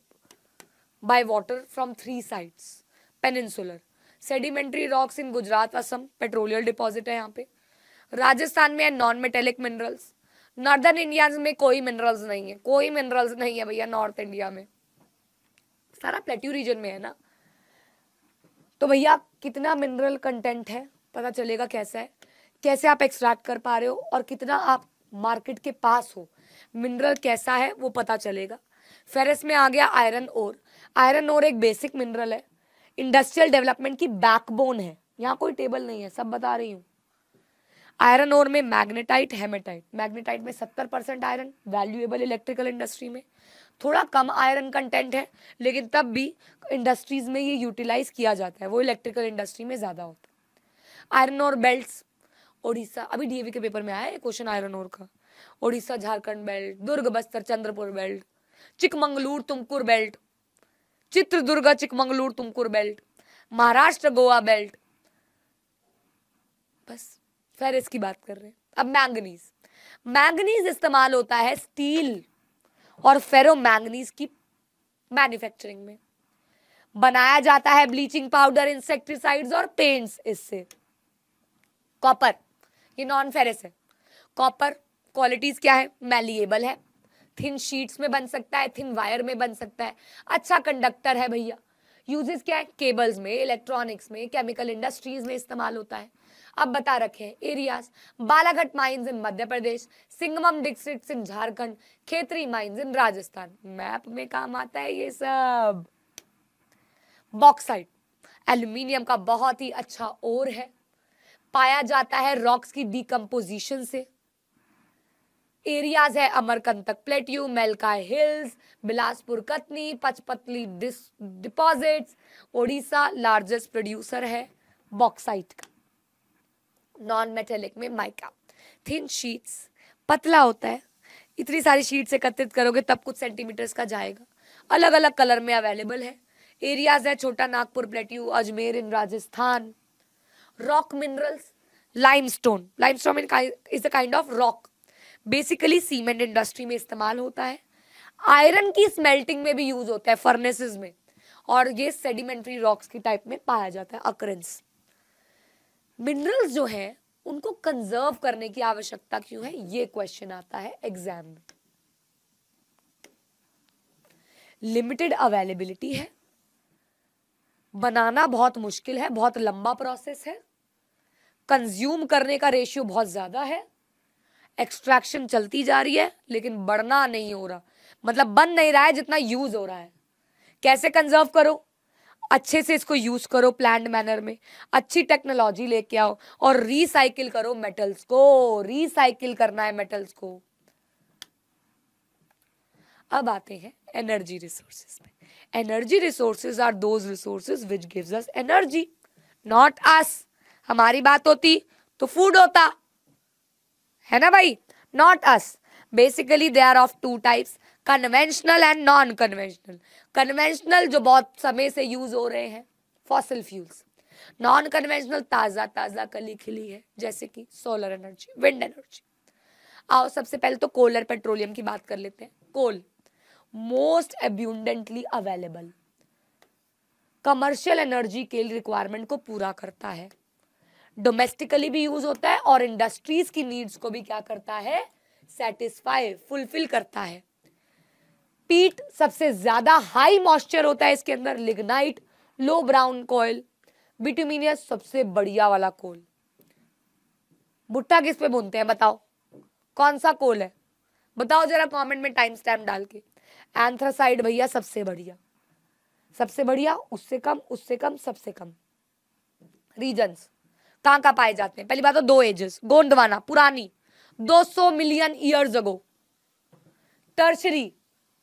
by water from three sides peninsular sedimentary rocks in Gujarat Assam petroleum deposit है यहाँ पे राजस्थान में है non metallic minerals northern India में कोई मिनरल्स नहीं है कोई मिनरल्स नहीं है भैया नॉर्थ इंडिया में सारा प्लेट्यू रीजन में है ना तो भैया कितना मिनरल कंटेंट है पता चलेगा कैसा है कैसे आप एक्सट्रैक्ट कर पा रहे हो और कितना आप मार्केट के पास हो मिनरल कैसा है वो पता चलेगा फेरस में आ गया आयरन ओर आयरन ओर एक बेसिक मिनरल है इंडस्ट्रियल डेवलपमेंट की बैकबोन है यहाँ कोई टेबल नहीं है सब बता रही हूँ आयरन ओर में मैग्नेटाइट हेमेटाइट मैग्नेटाइट में सत्तर percent iron valuable electrical industry में थोड़ा कम आयरन कंटेंट है लेकिन तब भी इंडस्ट्रीज में ये यूटिलाइज किया जाता है वो इलेक्ट्रिकल इंडस्ट्री में ज़्यादा होता है आयरन और बेल्ट्स उड़ीसा अभी डीएवी के पेपर में आया है क्वेश्चन आयरन ओर का Orissa Jharkhand belt Durg Bastar Chandrapur belt Chikmagalur Tumkur belt Chitradurga Chikmagalur Tumkur belt Maharashtra Goa belt बस फेरिस की बात कर रहे हैं अब मैंगनीज मैंगनीज इस्तेमाल होता है स्टील और फेरो मैंगनीज की मैन्युफैक्चरिंग में बनाया जाता है ब्लीचिंग पाउडर इंसेक्टिसाइड्स और पेंट्स इससे कॉपर ये नॉन फेरस है कॉपर क्वालिटीज क्या है मैलिएबल है थिन शीट्स में बन सकता है थिन वायर में बन सकता है अच्छा कंडक्टर है भैया यूजेस क्या है केबल्स में इलेक्ट्रॉनिक्स में केमिकल इंडस्ट्रीज में इस्तेमाल होता है अब बता रखे हैं areas Balaghat mines in Madhya Pradesh Singhbhum district in Jharkhand Khetri mines in Rajasthan map में काम आता है ये सब बॉक्साइट एल्यूमिनियम का बहुत ही अच्छा ओर है पाया जाता है रॉक्स की डीकम्पोजिशन से एरियाज है अमरकंतक प्लेट्यू मेलका hills Bilaspur Katni Panchpatmali deposits Odisha largest producer है बॉक्साइट का नॉन मेटेलिक में माइका थिन शीट्स पतला होता है इतनी सारी शीट्स एकत्रित करोगे तब कुछ सेंटीमीटर्स का जाएगा अलग अलग कलर में अवेलेबल है एरियाज है Chota Nagpur plateau Ajmer in Rajasthan rock rock minerals limestone stone is a kind of rock basically cement industry में इस्तेमाल होता है आयरन की स्मेल्टिंग में भी यूज होता है फर्नेसेस में और ये सेडिमेंट्री रॉक्स की टाइप में पाया जाता है अकरेंस मिनरल्स जो है उनको कंजर्व करने की आवश्यकता क्यों है ये क्वेश्चन आता है एग्जाम में लिमिटेड अवेलेबिलिटी है बनाना बहुत मुश्किल है बहुत लंबा प्रोसेस है कंज्यूम करने का रेशियो बहुत ज़्यादा है एक्सट्रैक्शन चलती जा रही है लेकिन बढ़ना नहीं हो रहा मतलब बन नहीं रहा है जितना यूज़ हो रहा है कैसे कंजर्व करो अच्छे से इसको यूज़ करो प्लान मैनर में अच्छी टेक्नोलॉजी लेके आओ और रिसाइकिल करो मेटल्स को रिसाइकिल करना है मेटल्स को अब आते हैं एनर्जी रिसोर्सेज में energy resources are those resources which gives us energy not us हमारी बात होती तो फूड होता है ना भाई not us basically they are of two types conventional and non conventional conventional जो बहुत समय से यूज हो रहे हैं फॉसिल फ्यूल्स नॉन कन्वेंशनल ताज़ा ताज़ा कली खिली है जैसे कि सोलर एनर्जी विंड एनर्जी आओ सबसे पहले तो कोलर पेट्रोलियम की बात कर लेते हैं coal most abundantly available commercial energy के रिक्वायरमेंट को पूरा करता है डोमेस्टिकली भी यूज होता है और इंडस्ट्रीज की नीड्स को भी क्या करता है सेटिस्फाई फुलफिल करता है पीट सबसे ज्यादा हाई मॉइस्चर होता है इसके अंदर लिग्नाइट लो ब्राउन कोयल बिटुमिनियस सबसे बढ़िया वाला कोल भुट्टा किस पे बुनते हैं बताओ कौन सा कोल है बताओ जरा कमेंट में टाइम स्टैम्प डाल के एंथ्रासाइड भैया सबसे बढ़िया सबसे बढ़िया उससे कम उससे कम सबसे कम रीजन्स कहाँ कहाँ पाए जाते हैं पहली बात तो दो एजेस गोंडवाना पुरानी 200 million years ago tertiary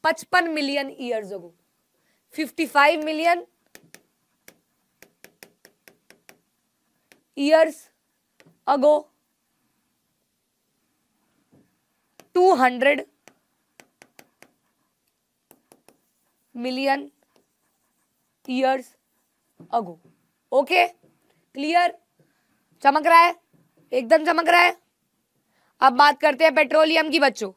55 million years ago 55 million years ago 200 million years ago okay clear चमक रहा है एकदम चमक रहा है अब बात करते हैं पेट्रोलियम की बच्चों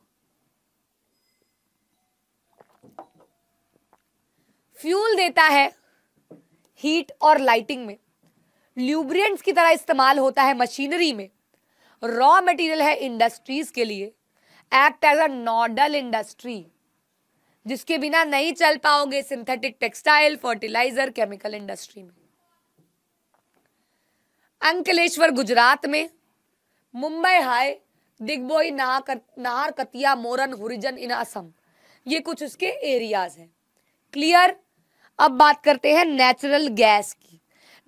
फ्यूल देता है हीट और लाइटिंग में ल्यूब्रियंट्स की तरह इस्तेमाल होता है मशीनरी में रॉ मटेरियल है इंडस्ट्रीज के लिए act as a nodal industry जिसके बिना नहीं चल पाओगे synthetic textile fertiliser chemical industry में अंकलेश्वर गुजरात में मुंबई हाई दिग्बोई नाहर नाहर कतिया मोरन हुरिजन इन असम ये कुछ उसके एरियाज हैं क्लियर अब बात करते हैं नेचुरल गैस की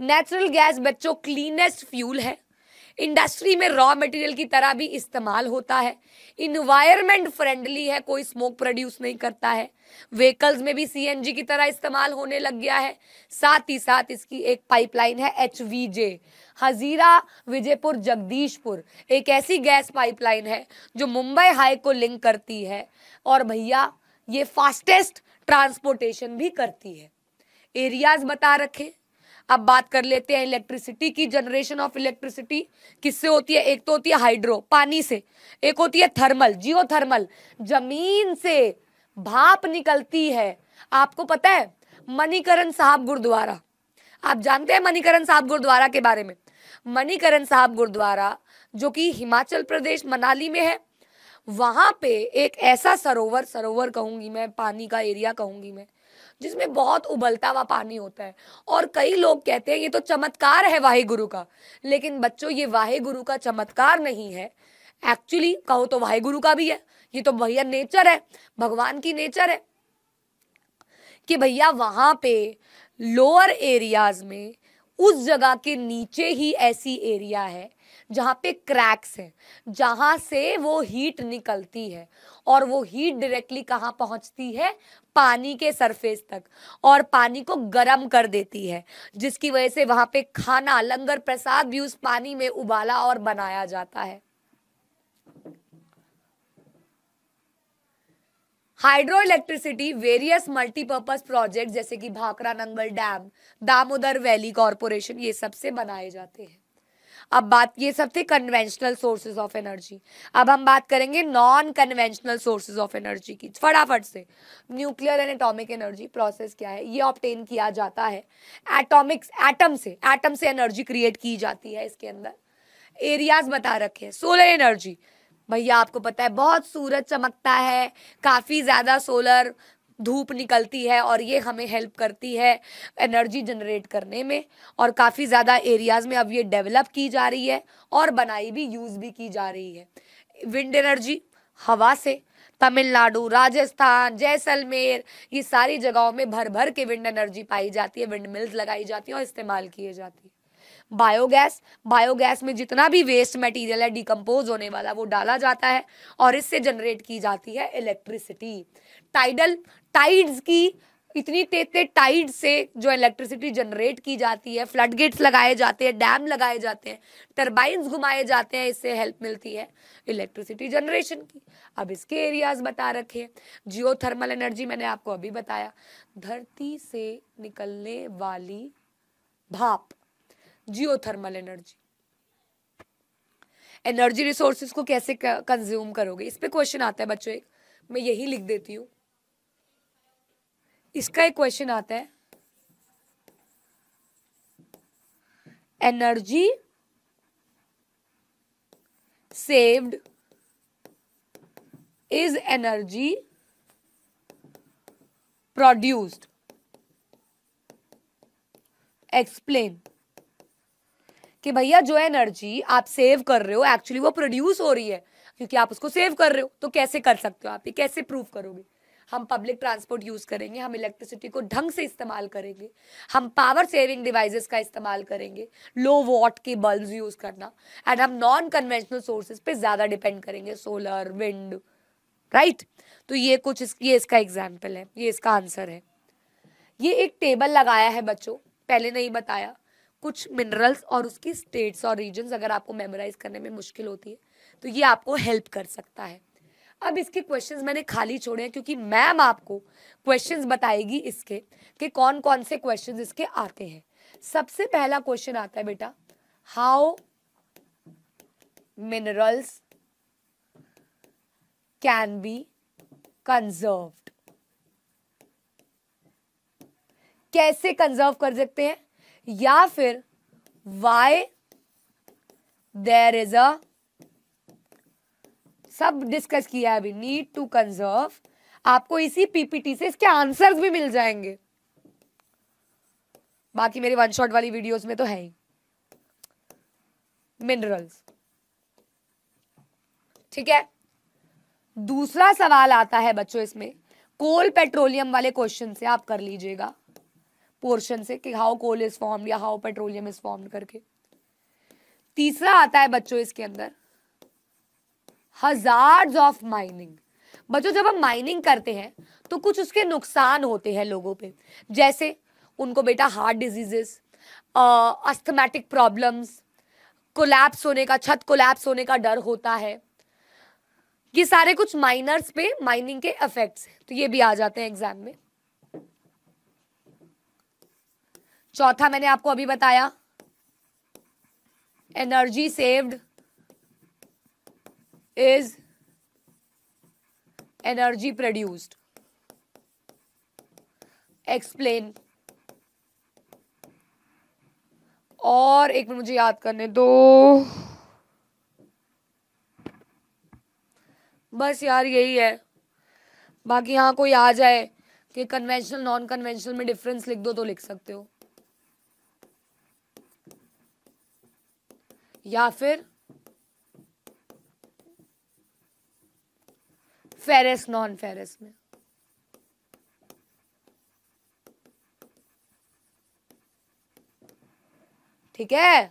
नेचुरल गैस बच्चों क्लीनेस्ट फ्यूल है इंडस्ट्री में रॉ मटेरियल की तरह भी इस्तेमाल होता है इन्वायरमेंट फ्रेंडली है कोई स्मोक प्रोड्यूस नहीं करता है व्हीकल्स में भी सीएनजी की तरह इस्तेमाल होने लग गया है साथ ही साथ इसकी एक पाइपलाइन है एच हजीरा विजयपुर जगदीशपुर एक ऐसी गैस पाइपलाइन है जो मुंबई हाई को लिंक करती है और भैया ये फास्टेस्ट ट्रांसपोर्टेशन भी करती है एरियाज बता रखें अब बात कर लेते हैं इलेक्ट्रिसिटी की जनरेशन ऑफ इलेक्ट्रिसिटी किससे होती है एक तो होती है हाइड्रो पानी से एक होती है थर्मल जियो थर्मल जमीन से भाप निकलती है आपको पता है मणिकरण साहब गुरुद्वारा आप जानते हैं मणिकरण साहब गुरुद्वारा के बारे में मणिकरण साहब गुरुद्वारा जो कि हिमाचल प्रदेश मनाली में है वहां पे एक ऐसा सरोवर सरोवर कहूंगी मैं पानी का एरिया कहूंगी मैं जिसमें बहुत उबलता हुआ पानी होता है और कई लोग कहते हैं ये तो चमत्कार है वाहे गुरु का लेकिन बच्चों ये वाहे गुरु का चमत्कार नहीं है एक्चुअली कहो तो वाहे गुरु का भी है ये तो भैया नेचर है भगवान की नेचर है कि भैया वहां पे लोअर एरियाज में उस जगह के नीचे ही ऐसी एरिया है जहाँ पे क्रैक्स हैं जहाँ से वो हीट निकलती है और वो हीट डायरेक्टली कहाँ पहुँचती है पानी के सरफेस तक और पानी को गर्म कर देती है जिसकी वजह से वहां पे खाना लंगर प्रसाद भी उस पानी में उबाला और बनाया जाता है hydro electricity various multipurpose project जैसे कि Bhakra Nangal dam Damodar valley corporation ये सबसे बनाए जाते हैं अब बात ये सब थे कन्वेंशनल सोर्सेज ऑफ एनर्जी अब हम बात करेंगे non conventional sources of energy की फटाफट से nuclear and atomic energy process क्या है ये ऑप्टेन किया जाता है एटॉमिक्स एटम से एटम से एनर्जी क्रिएट की जाती है इसके अंदर एरियाज बता रखे हैं सोलर एनर्जी भैया आपको पता है बहुत सूरज चमकता है काफ़ी ज़्यादा सोलर धूप निकलती है और ये हमें हेल्प करती है एनर्जी जनरेट करने में और काफ़ी ज़्यादा एरियाज़ में अब ये डेवलप की जा रही है और बनाई भी यूज़ भी की जा रही है विंड एनर्जी हवा से तमिलनाडु राजस्थान जैसलमेर ये सारी जगहों में भर भर के विंड एनर्जी पाई जाती है विंड मिल्स लगाई जाती हैं और इस्तेमाल किए जाती है बायोगैस बायोगैस में जितना भी वेस्ट मटेरियल है डिकम्पोज होने वाला वो डाला जाता है और इससे जनरेट की जाती है इलेक्ट्रिसिटी टाइडल टाइड्स की इतनी तेज तेज टाइड से जो इलेक्ट्रिसिटी जनरेट की जाती है फ्लड गेट्स लगाए जाते हैं डैम लगाए जाते हैं टर्बाइन घुमाए जाते हैं इससे हेल्प मिलती है इलेक्ट्रिसिटी जनरेशन की अब इसके एरियाज बता रखे जियो थर्मल एनर्जी मैंने आपको अभी बताया धरती से निकलने वाली भाप geo thermal energy energy resources को कैसे कंज्यूम करोगे इस पर क्वेश्चन आता है बच्चों एक मैं यही लिख देती हूँ इसका एक क्वेश्चन आता है energy saved is energy produced explain कि भैया जो एनर्जी आप सेव कर रहे हो एक्चुअली वो प्रोड्यूस हो रही है क्योंकि आप उसको सेव कर रहे हो तो कैसे कर सकते हो आप ये कैसे प्रूव करोगे हम पब्लिक ट्रांसपोर्ट यूज़ करेंगे हम इलेक्ट्रिसिटी को ढंग से इस्तेमाल करेंगे हम पावर सेविंग डिवाइसेस का इस्तेमाल करेंगे लो वॉट के बल्ब यूज़ करना एंड हम नॉन कन्वेंशनल सोर्सेज पे ज़्यादा डिपेंड करेंगे सोलर विंड राइट तो ये कुछ इस, ये इसका एग्जाम्पल है ये इसका आंसर है ये एक टेबल लगाया है बच्चों पहले नहीं बताया कुछ मिनरल्स और उसकी स्टेट्स और रीजन्स अगर आपको मेमोराइज करने में मुश्किल होती है तो ये आपको हेल्प कर सकता है अब इसके क्वेश्चंस मैंने खाली छोड़े हैं क्योंकि मैम आपको क्वेश्चंस बताएगी इसके कि कौन कौन से क्वेश्चंस इसके आते हैं सबसे पहला क्वेश्चन आता है बेटा how minerals can be conserved कैसे कंजर्व कर सकते हैं या फिर वाई देर इज अ सब डिस्कस किया है अभी नीड टू कंजर्व आपको इसी पीपीटी से इसके आंसर्स भी मिल जाएंगे बाकी मेरी वन शॉट वाली वीडियोस में तो है ही मिनरल्स ठीक है दूसरा सवाल आता है बच्चों इसमें कोल पेट्रोलियम वाले क्वेश्चन से आप कर लीजिएगा पोर्शन से कि हाउ कोल इज फॉर्म या हाउ पेट्रोलियम इज फॉर्म करके तीसरा आता है बच्चों इसके अंदर हजार्ड ऑफ माइनिंग बच्चों जब हम माइनिंग करते हैं तो कुछ उसके नुकसान होते हैं लोगों पे जैसे उनको बेटा heart diseases asthmatic problems collapse होने का छत कोलैप्स होने का डर होता है ये सारे कुछ माइनर्स पे माइनिंग के इफेक्ट्स तो ये भी आ जाते हैं एग्जाम में चौथा मैंने आपको अभी बताया energy saved is energy produced explain और एक मिनट मुझे याद करने दो बस यार यही है बाकी यहाँ कोई आ जाए कि कन्वेंशनल नॉन कन्वेंशनल में डिफरेंस लिख दो तो लिख सकते हो या फिर फेरेस नॉन फेरेस में ठीक है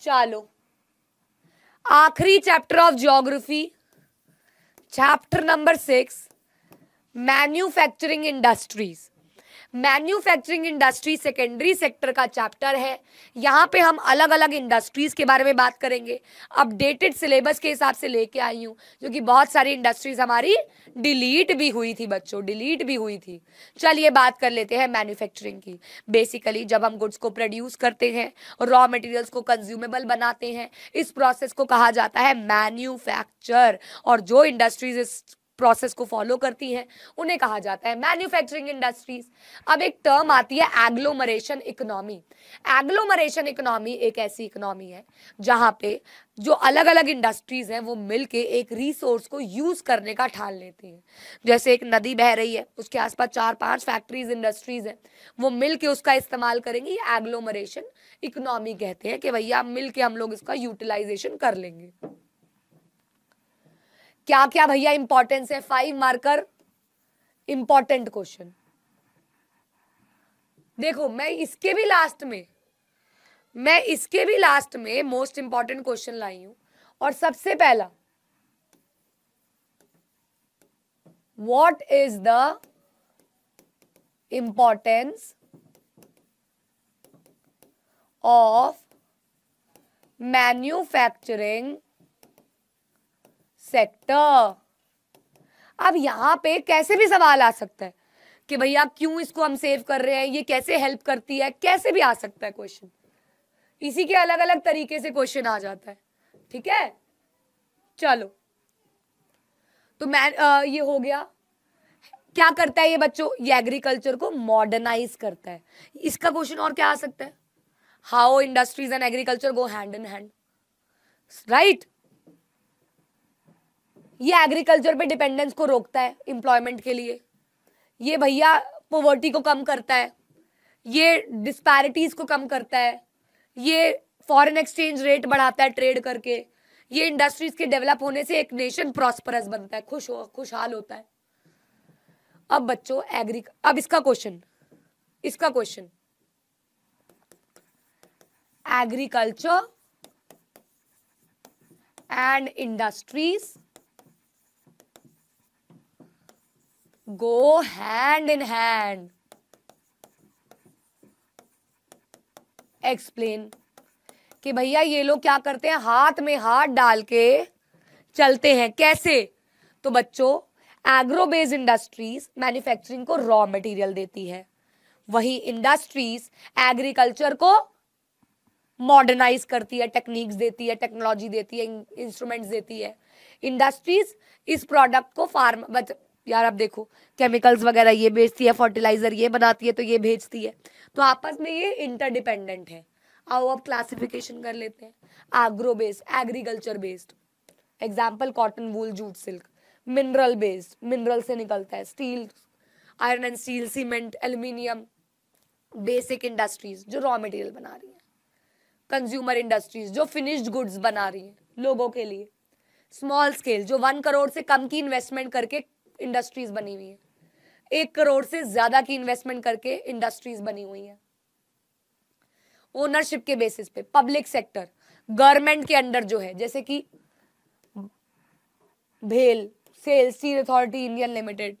चलो आखिरी chapter of geography chapter number six manufacturing industries manufacturing industry secondary sector का चैप्टर है यहाँ पे हम अलग अलग इंडस्ट्रीज़ के बारे में बात करेंगे अपडेटेड सिलेबस के हिसाब से लेके आई हूँ क्योंकि बहुत सारी इंडस्ट्रीज़ हमारी डिलीट भी हुई थी बच्चों डिलीट भी हुई थी चलिए बात कर लेते हैं मैन्युफैक्चरिंग की बेसिकली जब हम गुड्स को प्रोड्यूस करते हैं रॉ मटेरियल्स को कंज्यूमेबल बनाते हैं इस प्रोसेस को कहा जाता है मैन्युफैक्चर और जो इंडस्ट्रीज इस प्रोसेस को फॉलो करती हैं उन्हें कहा जाता है मैन्युफैक्चरिंग इंडस्ट्रीज अब एक टर्म आती है एग्लोमरेशन इकोनॉमी एग्लोमरेशन इकोनॉमी एक ऐसी इकोनॉमी है जहाँ पे जो अलग अलग इंडस्ट्रीज हैं वो मिलके एक रिसोर्स को यूज़ करने का ठान लेती हैं जैसे एक नदी बह रही है उसके आसपास चार पांच फैक्ट्रीज इंडस्ट्रीज हैं वो मिलके उसका इस्तेमाल करेंगे ये एग्लोमरेशन इकोनॉमी कहते हैं कि भैया मिल के हम लोग इसका यूटिलाइजेशन कर लेंगे क्या क्या भैया इंपॉर्टेंस है फाइव मार्कर इंपॉर्टेंट क्वेश्चन देखो मैं इसके भी लास्ट में मैं इसके भी लास्ट में मोस्ट इंपॉर्टेंट क्वेश्चन लाई हूं और सबसे पहला what is the importance of manufacturing sector अब यहां पे कैसे भी सवाल आ सकता है कि भैया क्यों इसको हम सेव कर रहे हैं ये कैसे हेल्प करती है कैसे भी आ सकता है क्वेश्चन इसी के अलग अलग तरीके से क्वेश्चन आ जाता है ठीक है चलो तो मैं आ, ये हो गया क्या करता है ये बच्चों ये एग्रीकल्चर को मॉडर्नाइज करता है इसका क्वेश्चन और क्या आ सकता है how industries and agriculture go hand in hand right ये एग्रीकल्चर पे डिपेंडेंस को रोकता है एम्प्लॉयमेंट के लिए ये भैया पोवर्टी को कम करता है ये डिस्पैरिटीज़ को कम करता है ये फॉरेन एक्सचेंज रेट बढ़ाता है ट्रेड करके ये इंडस्ट्रीज के डेवलप होने से एक नेशन प्रॉस्परस बनता है खुश हो खुशहाल होता है अब बच्चों एग्री अब इसका क्वेश्चन इसका question agriculture and industries go hand in hand explain कि भैया ये लोग क्या करते हैं हाथ में हाथ डाल के चलते हैं कैसे तो बच्चों एग्रो बेस्ड इंडस्ट्रीज मैन्युफैक्चरिंग को रॉ मटेरियल देती है वही इंडस्ट्रीज एग्रीकल्चर को मॉडर्नाइज करती है टेक्निक्स देती है टेक्नोलॉजी देती है इंस्ट्रूमेंट्स देती है इंडस्ट्रीज इस प्रोडक्ट को फार्म यार आप देखो केमिकल्स वगैरह ये बेचती है फर्टिलाइज़र ये बनाती है तो ये भेजती है तो आपस में ये इंटरडिपेंडेंट है आओ अब क्लासिफिकेशन कर लेते हैं agro based agriculture based example cotton wool jute silk mineral based mineral से निकलता है steel iron and steel cement aluminium basic industries जो रॉ मटेरियल बना रही हैं कंज्यूमर इंडस्ट्रीज जो फिनिश्ड गुड्स बना रही हैं लोगों के लिए स्मॉल स्केल जो वन करोड़ से कम की इन्वेस्टमेंट करके इंडस्ट्रीज बनी हुई है एक करोड़ से ज्यादा की इन्वेस्टमेंट करके इंडस्ट्रीज बनी हुई है ओनरशिप के बेसिस पे पब्लिक सेक्टर गवर्नमेंट के अंडर जो है जैसे कि भेल SAIL Steel Authority Indian Limited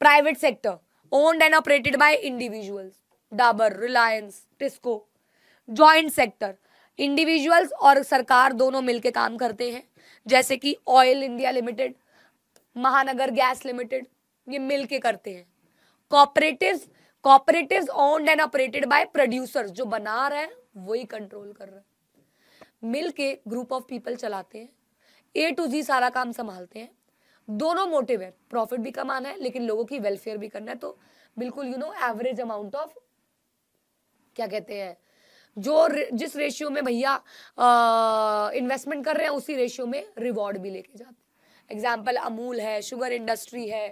private sector owned and operated by individuals Dabur Reliance TISCO joint sector individuals और सरकार दोनों मिलकर काम करते हैं जैसे कि Oil India Limited Mahanagar Gas Limited ये मिलके करते हैं cooperative cooperative owned and operated by producer जो बना रहे हैं वही कंट्रोल कर रहे मिलके मिल के ग्रुप ऑफ पीपल चलाते हैं ए टू जी सारा काम संभालते हैं दोनों मोटिव है प्रॉफिट भी कमाना है लेकिन लोगों की वेलफेयर भी करना है तो बिल्कुल you know average amount of क्या कहते हैं जो जिस रेशियो में भैया इन्वेस्टमेंट कर रहे हैं उसी रेशियो में रिवॉर्ड भी लेके जाते हैं एग्जाम्पल अमूल है शुगर इंडस्ट्री है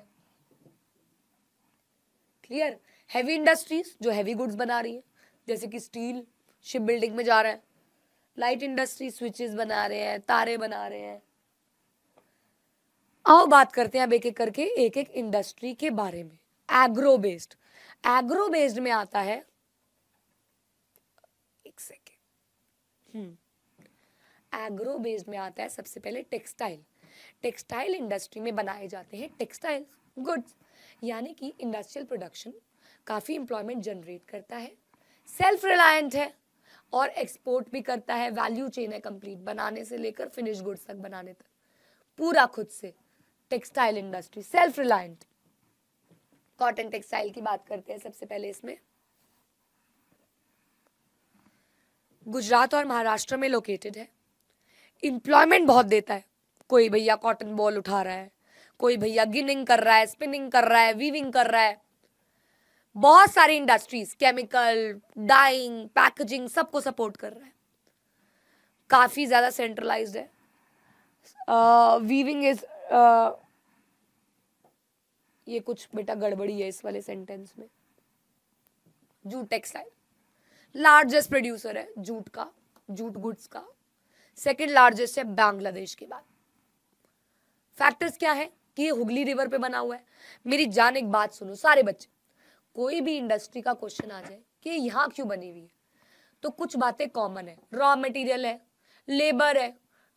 क्लियर हैवी इंडस्ट्रीज जो हैवी गुड्स बना रही है जैसे कि स्टील शिप बिल्डिंग में जा रहे हैं लाइट इंडस्ट्री स्विचेस बना रहे हैं तारे बना रहे हैं आओ बात करते हैं अब एक एक करके एक एक इंडस्ट्री के बारे में एग्रो बेस्ड एग्रो बेस्ड में आता है एग्रो हम्म। बेस में आता है सबसे पहले टेक्सटाइल टेक्सटाइल इंडस्ट्री में बनाए जाते हैं टेक्सटाइल गुड्स यानी कि इंडस्ट्रियल प्रोडक्शन काफ़ी एम्प्लॉयमेंट जनरेट करता है सेल्फ रिलायंट है और एक्सपोर्ट भी करता है वैल्यू चेन है कंप्लीट बनाने से लेकर फिनिश गुड्स तक बनाने तक पूरा खुद से textile industry self reliant cotton textile की बात करते हैं सबसे पहले इसमें गुजरात और महाराष्ट्र में लोकेटेड है इम्प्लॉयमेंट बहुत देता है कोई भैया कॉटन बॉल उठा रहा है कोई भैया गिनिंग कर रहा है स्पिनिंग कर रहा है वीविंग कर रहा है बहुत सारी इंडस्ट्रीज केमिकल डाइंग पैकेजिंग सबको सपोर्ट कर रहा है काफ़ी ज़्यादा सेंट्रलाइज्ड है वीविंग uh, इज uh, ये कुछ बेटा गड़बड़ी है इस वाले सेंटेंस में जू टेक्सटाइल लार्जेस्ट प्रोड्यूसर है जूट का जूट गुड्स का सेकेंड लार्जेस्ट है बांग्लादेश के बाद फैक्टर्स क्या है कि ये हुगली रिवर पे बना हुआ है मेरी जान एक बात सुनो सारे बच्चे कोई भी इंडस्ट्री का क्वेश्चन आ जाए कि यहाँ क्यों बनी हुई है तो कुछ बातें कॉमन है रॉ मटेरियल है लेबर है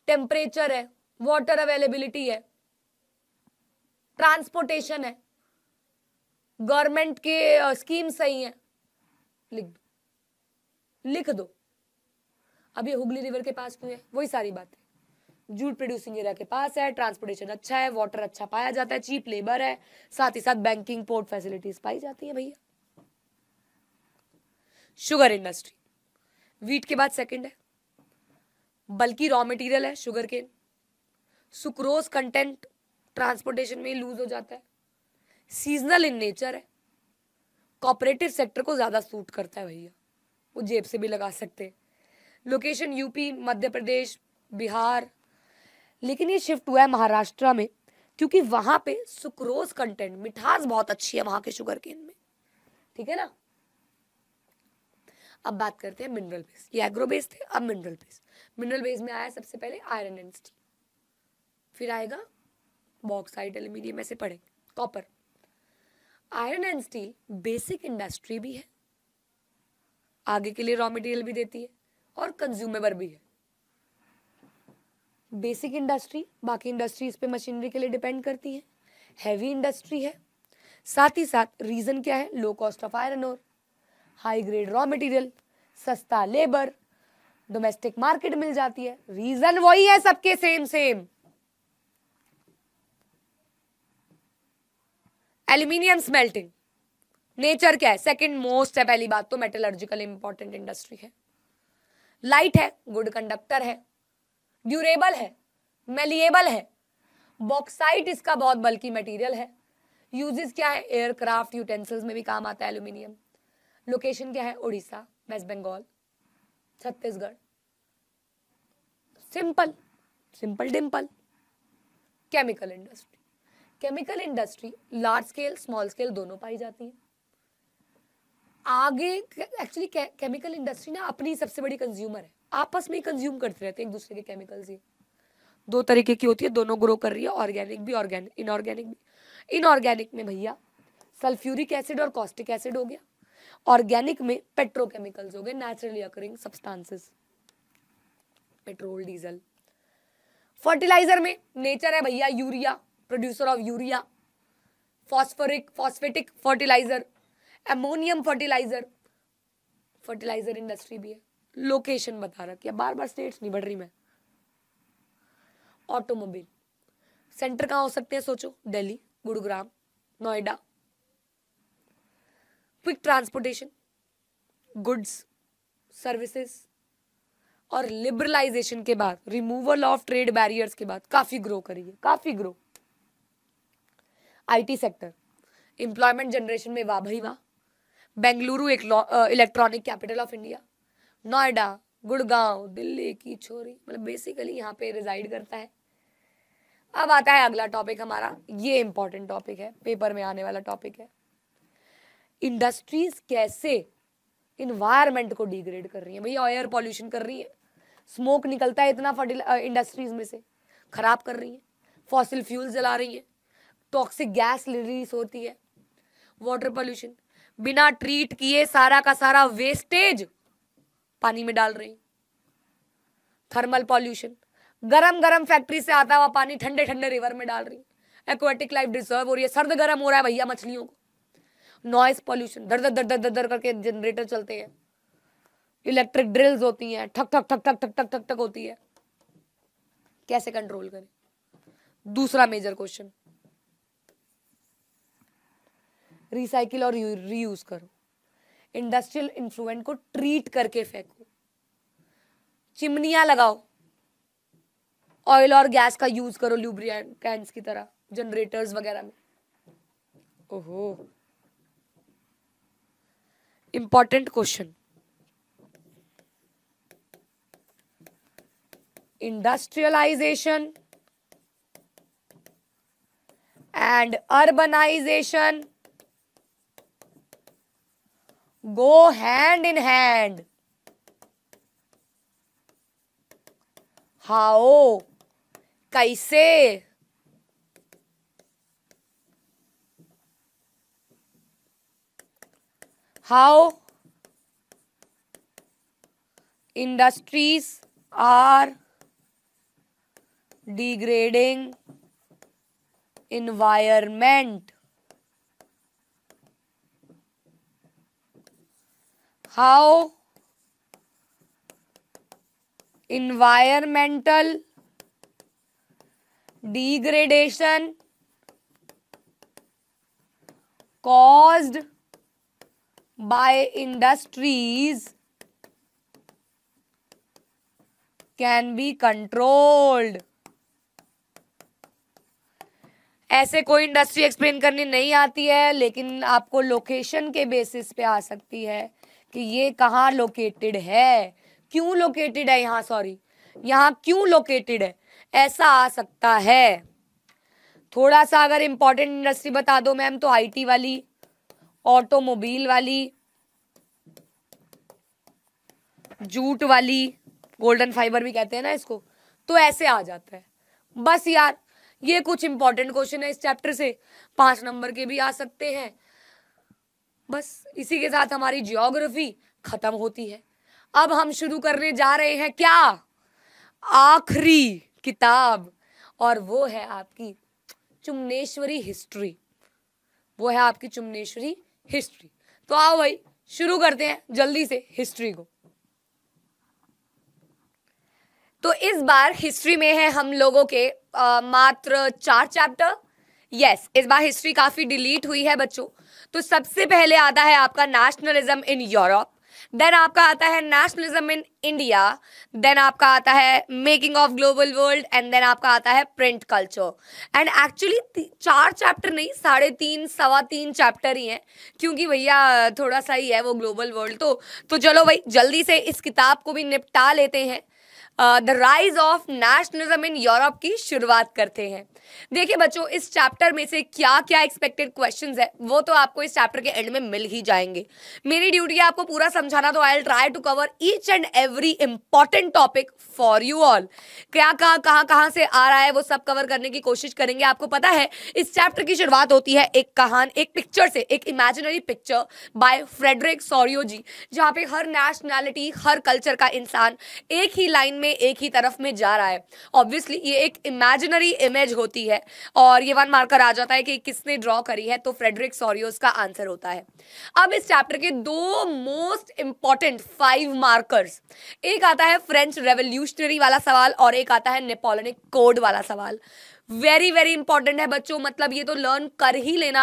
टेम्परेचर है वाटर अवेलेबिलिटी है ट्रांसपोर्टेशन है गवर्नमेंट के स्कीम सही है लिख दो लिख दो अब ये हुगली रिवर के पास क्यों है वही सारी बात है जूट प्रोड्यूसिंग एरिया के पास है ट्रांसपोर्टेशन अच्छा है वाटर अच्छा पाया जाता है चीप लेबर है साथ ही साथ बैंकिंग पोर्ट फैसिलिटीज पाई जाती है भैया शुगर इंडस्ट्री वीट के बाद सेकंड है बल्कि रॉ मटेरियल है sugar cane sucrose content transportation में लूज हो जाता है सीजनल इन नेचर है कॉपरेटिव सेक्टर को ज़्यादा सूट करता है भैया वो जेब से भी लगा सकते लोकेशन यूपी मध्य प्रदेश बिहार लेकिन ये शिफ्ट हुआ है महाराष्ट्र में क्योंकि वहां पे सुक्रोज कंटेंट मिठास बहुत अच्छी है वहां के शुगर केन में ठीक है ना अब बात करते हैं मिनरल बेस ये एग्रो बेस थे अब मिनरल बेस मिनरल बेस में आया सबसे पहले आयरन एंड स्टील फिर आएगा बॉक्साइड एल्यूमिनियम ऐसे पड़े copper iron and steel basic industry भी है आगे के लिए रॉ मटेरियल भी देती है और कंज्यूमेबल भी है बेसिक इंडस्ट्री बाकी इंडस्ट्रीज पे मशीनरी के लिए डिपेंड करती है हैवी इंडस्ट्री है साथ ही साथ रीज़न क्या है लो कॉस्ट ऑफ आयरन और हाई ग्रेड रॉ मटेरियल सस्ता लेबर डोमेस्टिक मार्केट मिल जाती है रीज़न वही है सबके same same aluminium smelting nature क्या है सेकंड मोस्ट है पहली बात तो मेटलर्जिकल इंपॉर्टेंट इंडस्ट्री है लाइट है गुड कंडक्टर है ड्यूरेबल है मेलिएबल है बॉक्साइट इसका बहुत बल्कि मटेरियल है यूजेस क्या है एयरक्राफ्ट यूटेंसिल्स में भी काम आता है एल्यूमिनियम लोकेशन क्या है Orissa West Bengal Chhattisgarh simple simple dimple chemical industry chemical industry large scale small scale दोनों पाई जाती है आगे एक्चुअली केमिकल इंडस्ट्री ना अपनी सबसे बड़ी कंज्यूमर है आपस में ही कंज्यूम करते रहते हैं एक दूसरे के केमिकल्स ये दो तरीके की होती है दोनों ग्रो कर रही है ऑर्गेनिक भी ऑर्गेनिक इनऑर्गेनिक भी इनऑर्गेनिक में भैया सल्फ्यूरिक एसिड और कॉस्टिक एसिड हो गया ऑर्गेनिक में पेट्रोकेमिकल्स हो गए naturally occurring substances petrol diesel fertiliser में नेचर है भैया urea producer of urea phosphoric phosphatic fertiliser ammonium fertiliser fertiliser industry भी है लोकेशन बता रखी है बार बार स्टेट्स नहीं बढ़ रही मैं ऑटोमोबाइल सेंटर कहाँ हो सकते हैं सोचो Delhi Gurugram Noida quick transportation goods services और लिबरलाइजेशन के बाद रिमूवल ऑफ ट्रेड बैरियर्स के बाद काफी ग्रो करी है काफी grow IT sector employment generation में वाह भाई वाह बेंगलुरु एक electronic capital of India Noida Gurgaon Delhi की छोरी मतलब बेसिकली यहाँ पे रिजाइड करता है अब आता है अगला टॉपिक हमारा ये इंपॉर्टेंट टॉपिक है पेपर में आने वाला टॉपिक है इंडस्ट्रीज कैसे इन्वायरमेंट को डिग्रेड कर रही है भैया एयर पॉल्यूशन कर रही है स्मोक निकलता है इतना फर्टिल इंडस्ट्रीज में से खराब कर रही है फॉसिल फ्यूल जला रही है टॉक्सिक गैस रिलीज होती है वाटर पॉल्यूशन बिना ट्रीट किए सारा का सारा वेस्टेज पानी में डाल रहे हैं थर्मल पॉल्यूशन गरम गरम फैक्ट्री से आता हुआ पानी ठंडे ठंडे रिवर में डाल रही है एक्वाटिक लाइफ डिजर्व हो रही है सर्द गर्म हो रहा है भैया मछलियों को नॉइस पॉल्यूशन धर धर धर धर धर करके जनरेटर चलते हैं इलेक्ट्रिक ड्रिल्स होती हैं ठक ठक ठक ठक ठक ठक ठक ठक होती है कैसे कंट्रोल करें दूसरा मेजर क्वेश्चन रिसाइकिल और रीयूज करो इंडस्ट्रियल इन्फ्लुएंट को ट्रीट करके फेंको चिमनियां लगाओ ऑयल और गैस का यूज करो कैंस की तरह जनरेटर्स वगैरह में ओहो important question industrialisation and urbanisation go hand in hand how कैसे how industries are degrading environment how environmental degradation caused by industries can be controlled ऐसे कोई इंडस्ट्री एक्सप्लेन करनी नहीं आती है लेकिन आपको लोकेशन के बेसिस पे आ सकती है कि ये कहाँ लोकेटेड है क्यों लोकेटेड है यहाँ सॉरी यहाँ क्यों लोकेटेड है ऐसा आ सकता है थोड़ा सा अगर इम्पोर्टेंट इंडस्ट्री बता दो मैम तो आईटी वाली ऑटोमोबाइल वाली जूट वाली गोल्डन फाइबर भी कहते हैं ना इसको तो ऐसे आ जाता है बस यार ये कुछ इंपॉर्टेंट क्वेश्चन है इस चैप्टर से पांच नंबर के भी आ सकते हैं बस इसी के साथ हमारी जियोग्राफी खत्म होती है अब हम शुरू करने जा रहे हैं क्या आखिरी किताब और वो है आपकी चुमनेश्वरी हिस्ट्री वो है आपकी चुमनेश्वरी हिस्ट्री तो आओ भाई शुरू करते हैं जल्दी से हिस्ट्री को तो इस बार हिस्ट्री में है हम लोगों के आ, मात्र चार चैप्टर यस yes, इस बार हिस्ट्री काफ़ी डिलीट हुई है बच्चों तो सबसे पहले आता है आपका नेशनलिज्म इन यूरोप देन आपका आता है नेशनलिज्म इन इंडिया देन आपका आता है making of global world and then आपका आता है प्रिंट कल्चर एंड एक्चुअली चार चैप्टर नहीं साढ़े तीन सवा तीन चैप्टर ही हैं क्योंकि भैया थोड़ा सा ही है वो ग्लोबल वर्ल्ड तो तो चलो भाई जल्दी से इस किताब को भी निपटा लेते हैं the rise of nationalism in Europe की शुरुआत करते हैं देखिए बच्चों इस चैप्टर में से क्या क्या एक्सपेक्टेड क्वेश्चंस है वो तो आपको इस चैप्टर के एंड में मिल ही जाएंगे मेरी ड्यूटी है आपको पूरा समझाना तो I try to cover each and every important topic for you all क्या कहाँ कहाँ कहाँ से आ रहा है वो सब कवर करने की कोशिश करेंगे आपको पता है इस चैप्टर की शुरुआत होती है एक कहान एक पिक्चर से एक imaginary picture by Frederic Sorrieu ji जहां पे हर नेशनैलिटी हर कल्चर का इंसान एक ही लाइन में एक ही तरफ में जा रहा है ऑब्वियसली ये एक इमेजिनरी इमेज होती है और ये वन मार्कर आ जाता है कि किसने ड्रॉ करी है तो फ्रेडरिक सॉरियोस का आंसर होता है अब इस चैप्टर के दो मोस्ट इंपॉर्टेंट फाइव मार्कर्स एक आता है फ्रेंच रेवोल्यूशनरी वाला सवाल और एक आता है नेपोलिनिक कोड वाला सवाल वेरी वेरी इंपॉर्टेंट है बच्चों मतलब ये तो लर्न कर ही लेना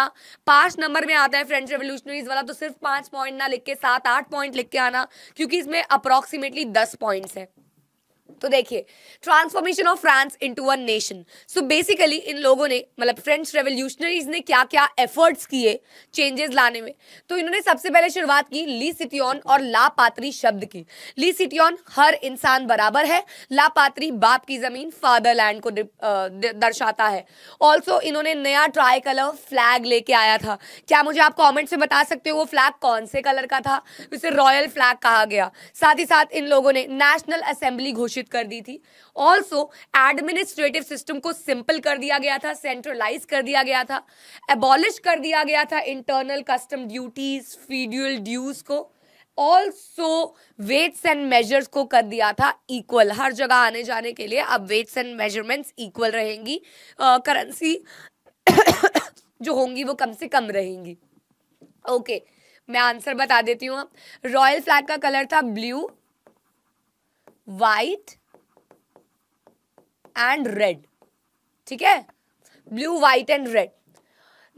पांच नंबर में आता है फ्रेंच रेवोल्यूशनरीज वाला तो सिर्फ पांच पॉइंट ना लिख के सात आठ पॉइंट लिख के आना क्योंकि इसमें अप्रोक्सीमेटली दस पॉइंट्स हैं तो देखिए transformation of France into one nation so basically इन लोगों ने मतलब फ्रेंच रेवोल्यूशनरीज ने क्या क्या एफर्ट्स किए चेंजेस लाने में तो इन्होंने सबसे पहले शुरुआत की ली सिटियन और लापात्री शब्द की ली सिटियन हर इंसान बराबर है लापात्री बाप की जमीन फादरलैंड को दर्शाता है ऑल्सो इन्होंने नया ट्राई कलर फ्लैग लेके आया था क्या मुझे आप कॉमेंट से बता सकते हो वो फ्लैग कौन से कलर का था उसे रॉयल फ्लैग कहा गया साथ ही साथ इन लोगों ने नेशनल असेंबली घोषित घोषित कर दी थी ऑल्सो एडमिनिस्ट्रेटिव सिस्टम को सिंपल कर दिया गया था सेंट्रलाइज कर दिया गया था एबॉलिश कर दिया गया था internal custom duties feudal dues को ऑल्सो वेट्स एंड मेजर्स को कर दिया था इक्वल हर जगह आने जाने के लिए अब वेट्स एंड मेजरमेंट्स इक्वल रहेंगी करेंसी uh, <coughs> जो होंगी वो कम से कम रहेंगी ओके okay, मैं आंसर बता देती हूँ आप रॉयल फ्लैग का कलर था ब्लू वाइट एंड रेड ठीक है blue white and red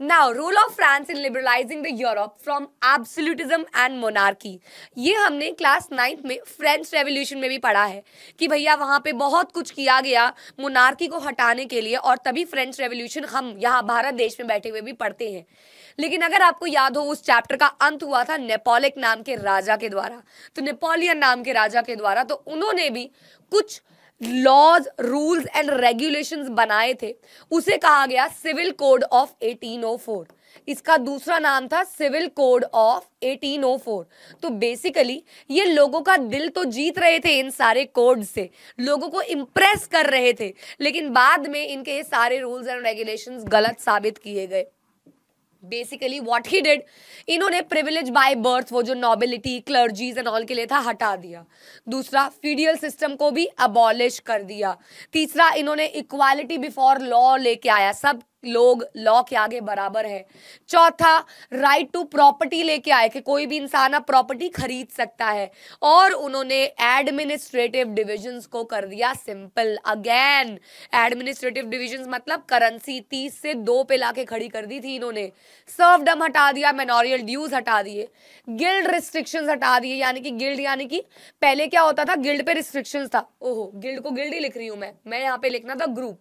now role of France in liberalising the Europe from absolutism and monarchy ये हमने क्लास नाइन्थ में फ्रेंच रेवोल्यूशन में भी पढ़ा है कि भैया वहाँ पे बहुत कुछ किया गया मोनार्की को हटाने के लिए और तभी फ्रेंच रेवोल्यूशन हम यहाँ भारत देश में बैठे हुए भी पढ़ते हैं लेकिन अगर आपको याद हो उस चैप्टर का अंत हुआ था नेपोलिक नाम के राजा के द्वारा तो नेपोलियन नाम के राजा के द्वारा तो उन्होंने भी कुछ लॉज रूल्स एंड रेगुलेशंस बनाए थे उसे कहा गया सिविल कोड ऑफ 1804 इसका दूसरा नाम था सिविल कोड ऑफ 1804 तो बेसिकली ये लोगों का दिल तो जीत रहे थे इन सारे कोड से लोगों को इम्प्रेस कर रहे थे लेकिन बाद में इनके ये सारे रूल्स एंड रेगुलेशंस गलत साबित किए गए बेसिकली वॉट ही डिड इन्होंने प्रिविलेज बाय बर्थ वो जो नॉबिलिटी क्लर्जीज एंड ऑल के लिए था हटा दिया दूसरा फीडियल सिस्टम को भी अबॉलिश कर दिया तीसरा इन्होंने इक्वालिटी बिफोर लॉ लेके आया सब लोग लॉ के आगे बराबर है चौथा राइट टू प्रॉपर्टी लेके आए कि कोई भी इंसान अब प्रॉपर्टी खरीद सकता है और उन्होंने एडमिनिस्ट्रेटिव डिविजन को कर दिया सिंपल अगेन एडमिनिस्ट्रेटिव डिविजन मतलब करेंसी तीस से दो पे लाके खड़ी कर दी थी इन्होंने सर्वडम हटा दिया मेनोरियल ड्यूज हटा दिए गिल्ड रिस्ट्रिक्शंस हटा दिए यानी कि गिल्ड यानी कि पहले क्या होता था गिल्ड पे रिस्ट्रिक्शंस था ओहो गिल्ड को गिल्ड ही लिख रही हूं मैं मैं यहाँ पे लिखना था ग्रुप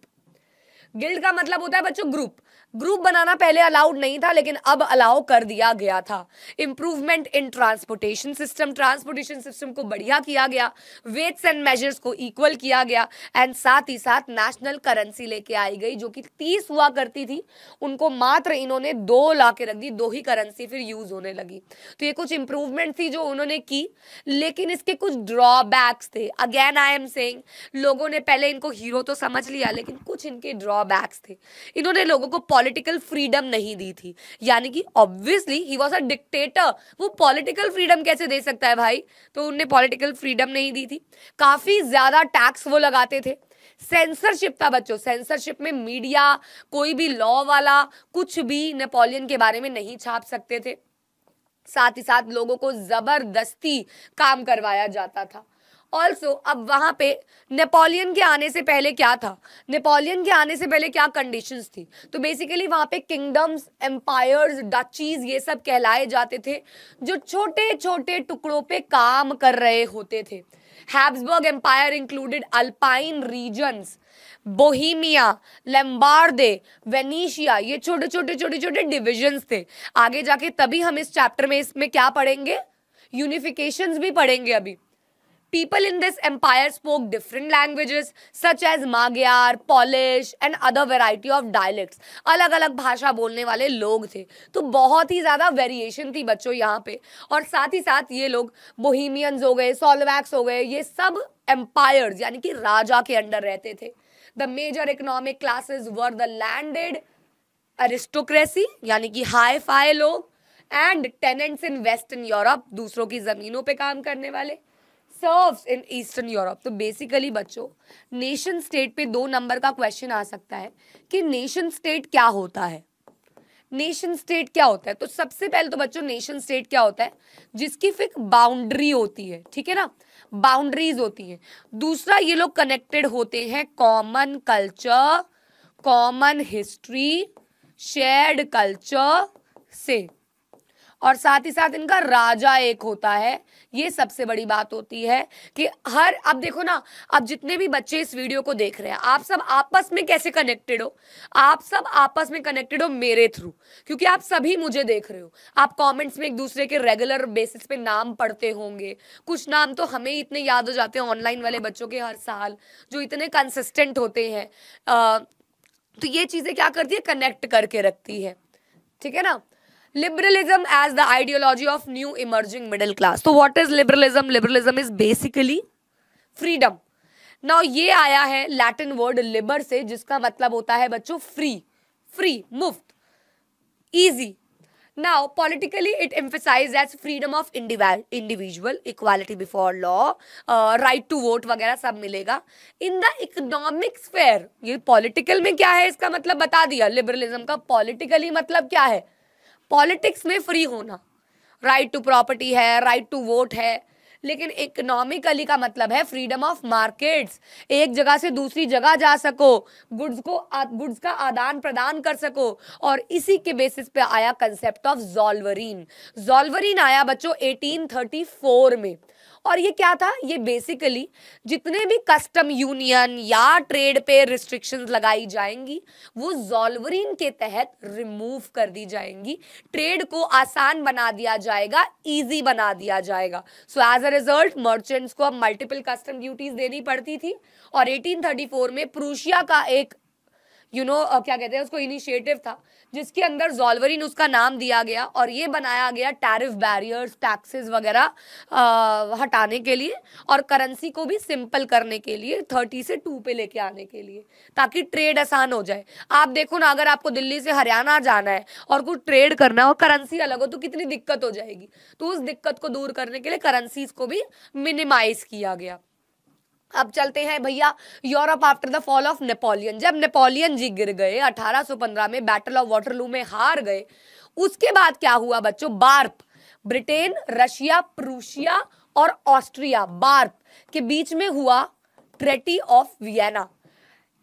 गिल्ड का मतलब होता है बच्चों ग्रुप ग्रुप बनाना पहले अलाउड नहीं था लेकिन अब अलाउ कर दिया गया था improvement in transportation system transportation system को बढ़िया किया गया वेट्स एंड मेजर्स को इक्वल किया गया एंड साथ ही साथ नेशनल करेंसी लेके आई गई जो कि तीस हुआ करती थी उनको मात्र इन्होंने दो ला के रख दी दो ही करेंसी फिर यूज होने लगी तो ये कुछ इंप्रूवमेंट थी जो उन्होंने की लेकिन इसके कुछ ड्रॉबैक्स थे अगेन आई एम सेंग लोगों ने पहले इनको हीरो तो समझ लिया लेकिन कुछ इनके ड्रॉबैक्स थे इन्होंने लोगों को पॉलिटिकल फ्रीडम नहीं दी थी यानी कि obviously he was a dictator वो पॉलिटिकल फ्रीडम कैसे दे सकता है भाई तो उनने पॉलिटिकल फ्रीडम नहीं दी थी काफ़ी ज़्यादा टैक्स वो लगाते थे सेंसरशिप था बच्चों सेंसरशिप में मीडिया कोई भी लॉ वाला कुछ भी नेपोलियन के बारे में नहीं छाप सकते थे साथ ही साथ लोगों को ज़बरदस्ती काम करवाया जाता था ऑल्सो अब वहाँ पे नेपोलियन के आने से पहले क्या था नेपोलियन के आने से पहले क्या कंडीशंस थी तो बेसिकली वहाँ पे किंगडम्स एम्पायर्स डचीज ये सब कहलाए जाते थे जो छोटे छोटे टुकड़ों पे काम कर रहे होते थे Habsburg empire included Alpine regions Bohemia Lombardy Venetia ये छोटे छोटे छोटे छोटे डिविजन्स थे आगे जाके तभी हम इस चैप्टर में इसमें क्या पढ़ेंगे यूनिफिकेशंस भी पढ़ेंगे अभी people in this empire spoke different languages such as Magyar, Polish and other variety of dialects अलग अलग भाषा बोलने वाले लोग थे तो बहुत ही ज़्यादा वेरिएशन थी बच्चों यहाँ पे और साथ ही साथ ये लोग बोहिमियंस हो गए सोलवैक्स हो गए ये सब एम्पायर्स यानी कि राजा के अंडर रहते थे the major economic classes were the landed aristocracy यानी कि हाई फाई लोग and tenants in Western Europe दूसरों की ज़मीनों पे काम करने वाले सर्व इन ईस्टर्न यूरोप तो बेसिकली बच्चों नेशन स्टेट पे दो नंबर का क्वेश्चन आ सकता है कि नेशन स्टेट क्या होता है नेशन स्टेट क्या होता है तो सबसे पहले तो बच्चों नेशन स्टेट क्या होता है जिसकी फिक बाउंड्री होती है ठीक है ना बाउंड्रीज होती है दूसरा ये लोग कनेक्टेड होते हैं common culture common history shared culture से और साथ ही साथ इनका राजा एक होता है ये सबसे बड़ी बात होती है कि हर अब देखो ना अब जितने भी बच्चे इस वीडियो को देख रहे हैं आप सब आपस में कैसे कनेक्टेड हो आप सब आपस में कनेक्टेड हो मेरे थ्रू क्योंकि आप सभी मुझे देख रहे हो आप कमेंट्स में एक दूसरे के रेगुलर बेसिस पे नाम पढ़ते होंगे कुछ नाम तो हमें इतने याद हो जाते हैं ऑनलाइन वाले बच्चों के हर साल जो इतने कंसिस्टेंट होते हैं तो ये चीज़ें क्या करती है कनेक्ट करके रखती है ठीक है ना liberalism as the ideology of new emerging middle class तो what is liberalism liberalism is basically freedom now ये आया है लैटिन वर्ड लिबर से जिसका मतलब होता है बच्चों फ्री फ्री मुफ्त easy now politically it emphasise as freedom of individual equality before law right to vote वगैरह सब मिलेगा इन द इकोनॉमिक स्फेयर ये पॉलिटिकल में क्या है इसका मतलब बता दिया लिबरलिज्म का पॉलिटिकली मतलब क्या है पॉलिटिक्स में फ्री होना राइट टू प्रॉपर्टी है राइट टू वोट है लेकिन इकोनॉमिकली का मतलब है फ्रीडम ऑफ मार्केट्स एक जगह से दूसरी जगह जा सको गुड्स को गुड्स का आदान प्रदान कर सको और इसी के बेसिस पे आया कंसेप्ट ऑफ जॉलवरीन जॉलवरीन आया बच्चों 1834 में और ये क्या था ये बेसिकली जितने भी कस्टम यूनियन या ट्रेड पे रिस्ट्रिक्शंस लगाई जाएंगी वो जोलवरीन के तहत रिमूव कर दी जाएंगी ट्रेड को आसान बना दिया जाएगा इजी बना दिया जाएगा so as a result merchants को अब मल्टीपल कस्टम ड्यूटीज देनी पड़ती थी और 1834 में प्रूशिया का एक you you know know, uh, क्या कहते हैं उसको इनिशिएटिव था जिसके अंदर जॉलवरिन उसका नाम दिया गया और ये बनाया गया टैरिफ बैरियर्स टैक्सेस वगैरह हटाने के लिए और करेंसी को भी सिंपल करने के लिए थर्टी से टू पे लेके आने के लिए ताकि ट्रेड आसान हो जाए आप देखो ना अगर आपको दिल्ली से हरियाणा जाना है और कुछ ट्रेड करना है और करेंसी अलग हो तो कितनी दिक्कत हो जाएगी तो उस दिक्कत को दूर करने के लिए करेंसीज को भी मिनिमाइज किया गया अब चलते हैं भैया Europe after the fall of Napoleon जब नेपोलियन जी गिर गए 1815 में बैटल ऑफ वाटरलू में हार गए उसके बाद क्या हुआ बच्चों बार्प ब्रिटेन रशिया प्रूशिया और ऑस्ट्रिया बार्प के बीच में हुआ ट्रेटी ऑफ वियना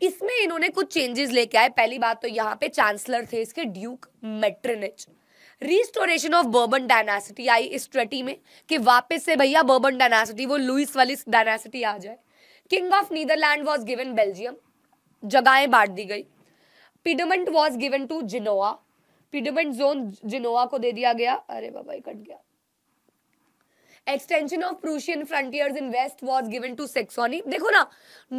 इसमें इन्होंने कुछ चेंजेस लेके आए पहली बात तो यहाँ पे चांसलर थे इसके Duke Metternich restoration of Bourbon dynasty आई इस ट्रेटी में कि वापस से भैया बर्बन डायनासिटी वो लुइस वाली डायनासिटी आ जाए king of Netherland was given Belgium जगहें बांट दी गई Piedmont was given to Genoa Piedmont zone Genoa को दे दिया गया अरे बाबा कट गया extension of Prussian frontiers in west was given to Saxony देखो ना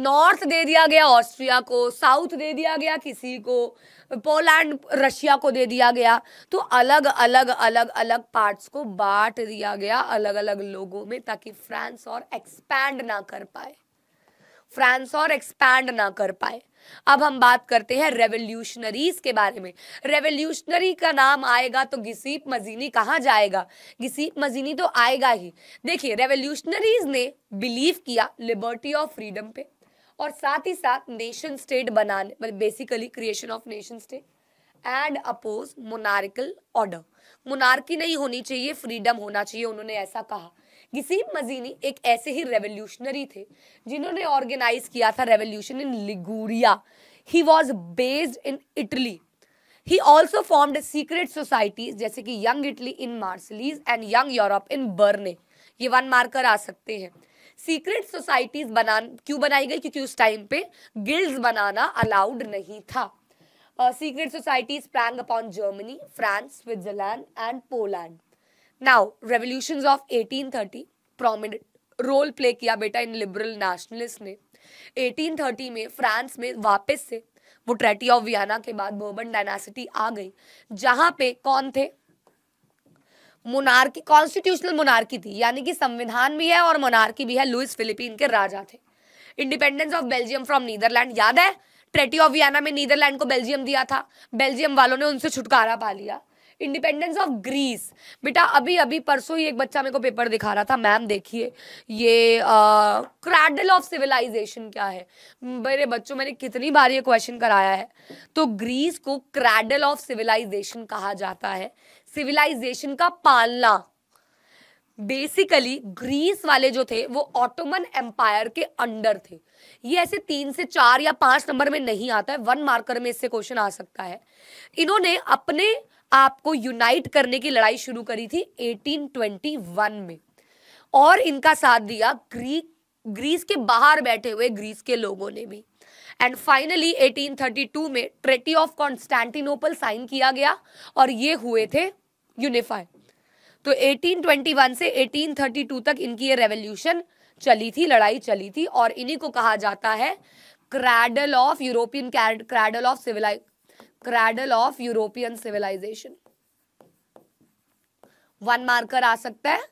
नॉर्थ दे दिया गया ऑस्ट्रिया को साउथ दे दिया गया किसी को पोलैंड रशिया को दे दिया गया तो अलग अलग अलग अलग पार्ट्स को बांट दिया गया अलग अलग लोगों में ताकि फ्रांस और एक्सपैंड ना कर पाए फ्रांस और एक्सपैंड ना कर पाए अब हम बात करते हैं रेवोल्यूशनरीज के बारे में रेवोल्यूशनरी का नाम आएगा तो गिसीप मजीनी कहा जाएगा गिसीप मजीनी तो आएगा ही देखिए रेवोल्यूशनरीज ने बिलीव किया लिबर्टी ऑफ फ्रीडम पे और साथ ही साथ नेशन स्टेट बनाने मतलब basically creation of nation state and oppose monarchical order monarchy नहीं होनी चाहिए फ्रीडम होना चाहिए उन्होंने ऐसा कहा गिसीब मजीनी एक ऐसे ही रेवोल्यूशनरी थे जिन्होंने ऑर्गेनाइज किया था revolution in Liguria he was based in Italy he also formed secret societies जैसे कि Young Italy in Marseilles and Young Europe in Berne ये वन मार्कर आ सकते हैं सीक्रेट सोसाइटीज बना क्यों बनाई गई क्योंकि उस टाइम पे गिल्ड्स बनाना अलाउड नहीं था सीक्रेट सोसाइटीज प्लैंग upon Germany France Switzerland and Poland now revolution of 1830 prominent role play किया बेटा इन लिबरल नेशनलिस्ट ने 1830 में फ्रांस में वापस से वो ट्रेटी ऑफ वियाना के बाद बर्बन डायनासिटी आ गई जहां पे कौन थे मोनार्की कॉन्स्टिट्यूशनल मोनार्की थी यानी कि संविधान भी है और मोनार्की भी है लुइस फिलिपीन के राजा थे independence of Belgium from Netherland याद है ट्रेटी ऑफ वियाना में नीदरलैंड को बेल्जियम दिया था बेल्जियम वालों ने उनसे छुटकारा पा लिया इंडिपेंडेंस ऑफ ग्रीस बेटा अभी अभी परसों ही एक बच्चा मेरे को पेपर दिखा रहा था मैम देखिए ये क्रैडल ऑफ सिविलाइजेशन क्या है मेरे बच्चों मैंने कितनी बार ये क्वेश्चन कराया है तो ग्रीस को क्रैडल ऑफ सिविलाइजेशन कहा जाता है सिविलाइजेशन का पालना बेसिकली ग्रीस वाले जो थे वो ऑटोमन एम्पायर के अंडर थे ये ऐसे तीन से चार या पांच नंबर में नहीं आता है वन मार्कर में इससे क्वेश्चन आ सकता है इन्होंने अपने आपको यूनाइट करने की लड़ाई शुरू करी थी 1821 में और इनका साथ दिया ग्रीक ग्रीस के बाहर बैठे हुए ग्रीस के लोगों ने भी एंड फाइनली 1832 में ट्रेटी ऑफ कॉन्स्टेंटिनोपल साइन किया गया और ये हुए थे यूनिफाई तो 1821 से 1832 तक इनकी ये रेवोल्यूशन चली थी लड़ाई चली थी और इन्हीं को कहा जाता है cradle of European cradle of civilise cradle of European civilisation one marker आ सकता है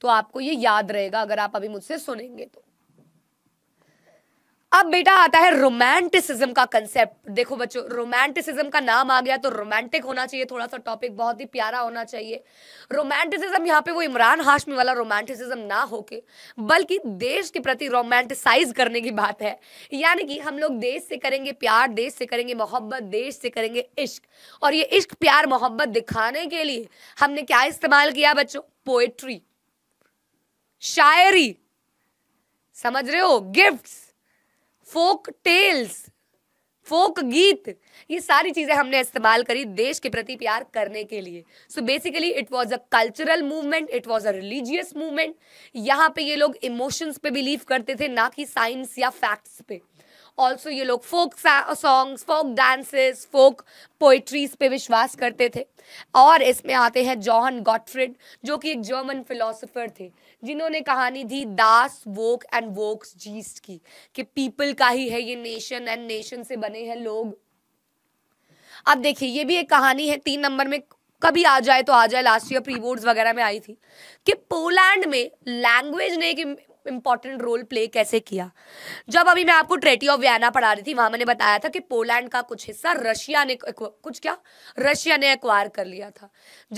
तो आपको ये याद रहेगा अगर आप अभी मुझसे सुनेंगे तो अब बेटा आता है रोमांटिसिज्म का कंसेप्ट देखो बच्चों रोमांटिसिज्म का नाम आ गया तो रोमांटिक होना चाहिए थोड़ा सा टॉपिक बहुत ही प्यारा होना चाहिए रोमांटिसिज्म यहाँ पे वो इमरान हाशमी वाला रोमांटिसिज्म ना होके बल्कि देश के प्रति रोमांटिसाइज करने की बात है यानी कि हम लोग देश से करेंगे प्यार देश से करेंगे मोहब्बत देश से करेंगे इश्क और ये इश्क प्यार मोहब्बत दिखाने के लिए हमने क्या इस्तेमाल किया बच्चों पोएट्री शायरी समझ रहे हो गिफ्ट्स फोक टेल्स फोक गीत ये सारी चीज़ें हमने इस्तेमाल करी देश के प्रति प्यार करने के लिए so basically it was a cultural movement it was a religious movement यहाँ पे ये लोग इमोशंस पे बिलीव करते थे ना कि साइंस या फैक्ट्स पे ऑल्सो ये लोग folk songs folk dances folk poetries पे विश्वास करते थे और इसमें आते हैं जॉहन गॉटफ्रिड जो कि एक जर्मन फिलोसोफर थे जिन्होंने कहानी दी दास वोक एंड वोक्स जीस्ट की कि पीपल का ही है ये नेशन एंड नेशन से बने हैं लोग अब देखिए ये भी एक कहानी है तीन नंबर में कभी आ जाए तो आ जाए लास्ट ईयर प्री बोर्ड्स वगैरह में आई थी कि पोलैंड में लैंग्वेज ने एक इंपॉर्टेंट रोल प्ले कैसे किया जब अभी मैं आपको ट्रेटी ऑफ व्याना पढ़ा रही थी वहां मैंने बताया था कि पोलैंड का कुछ हिस्सा रशिया ने कुछ क्या रशिया ने एक्वायर कर लिया था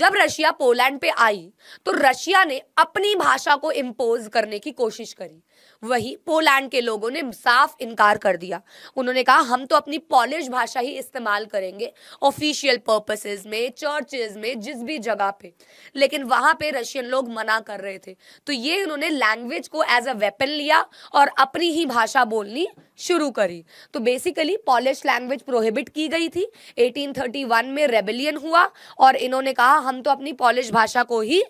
जब रशिया पोलैंड पे आई तो रशिया ने अपनी भाषा को इम्पोज करने की कोशिश करी वहीं पोलैंड के लोगों ने साफ इनकार कर दिया उन्होंने कहा हम तो अपनी पॉलिश भाषा ही इस्तेमाल करेंगे ऑफिशियल पर्पसेस में चर्चेज में जिस भी जगह पे लेकिन वहां पे रशियन लोग मना कर रहे थे तो ये उन्होंने लैंग्वेज को एज अ वेपन लिया और अपनी ही भाषा बोलनी शुरू करी तो बेसिकली पॉलिश लैंग्वेज प्रोहिबिट की गई थी 1831 में रेबेलियन हुआ और इन्होंने कहा हम तो अपनी पॉलिश भाषा को ही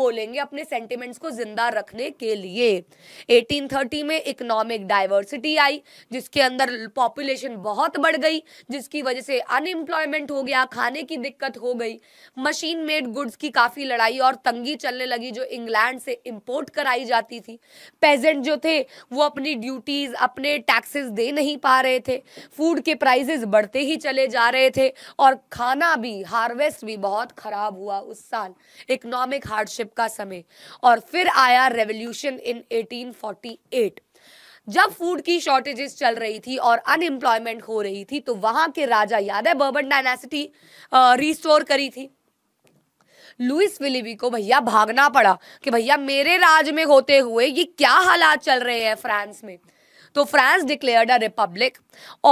बोलेंगे अपने सेंटिमेंट्स को जिंदा रखने के लिए 1830 में इकोनॉमिक डाइवर्सिटी आई जिसके अंदर पॉपुलेशन बहुत बढ़ गई जिसकी वजह से अनएम्प्लॉयमेंट हो गया खाने की दिक्कत हो गई मशीन मेड गुड्स की काफ़ी लड़ाई और तंगी चलने लगी जो इंग्लैंड से इम्पोर्ट कराई जाती थी पेजेंट जो थे वो अपनी ड्यूटीज़ अपने टैक्स टैक्सेस दे नहीं पा रहे थे फूड के प्राइजेस बढ़ते ही चले जा रहे थे और खाना भी हार्वेस्ट भी बहुत ख़राब हुआ उस साल इकोनॉमिक हार्डशिप का समय और फिर आया रेवोल्यूशन इन 1848 जब फूड की शॉर्टेजेस चल रही थी और अनएम्प्लॉयमेंट हो रही थी तो वहां के राजा याद है बर्बन डायनेसिटी रिस्टोर करी थी लुइस विलीवी को भैया भागना पड़ा कि भैया मेरे राज में होते हुए ये क्या हालात चल रहे हैं फ्रांस में तो France declared a republic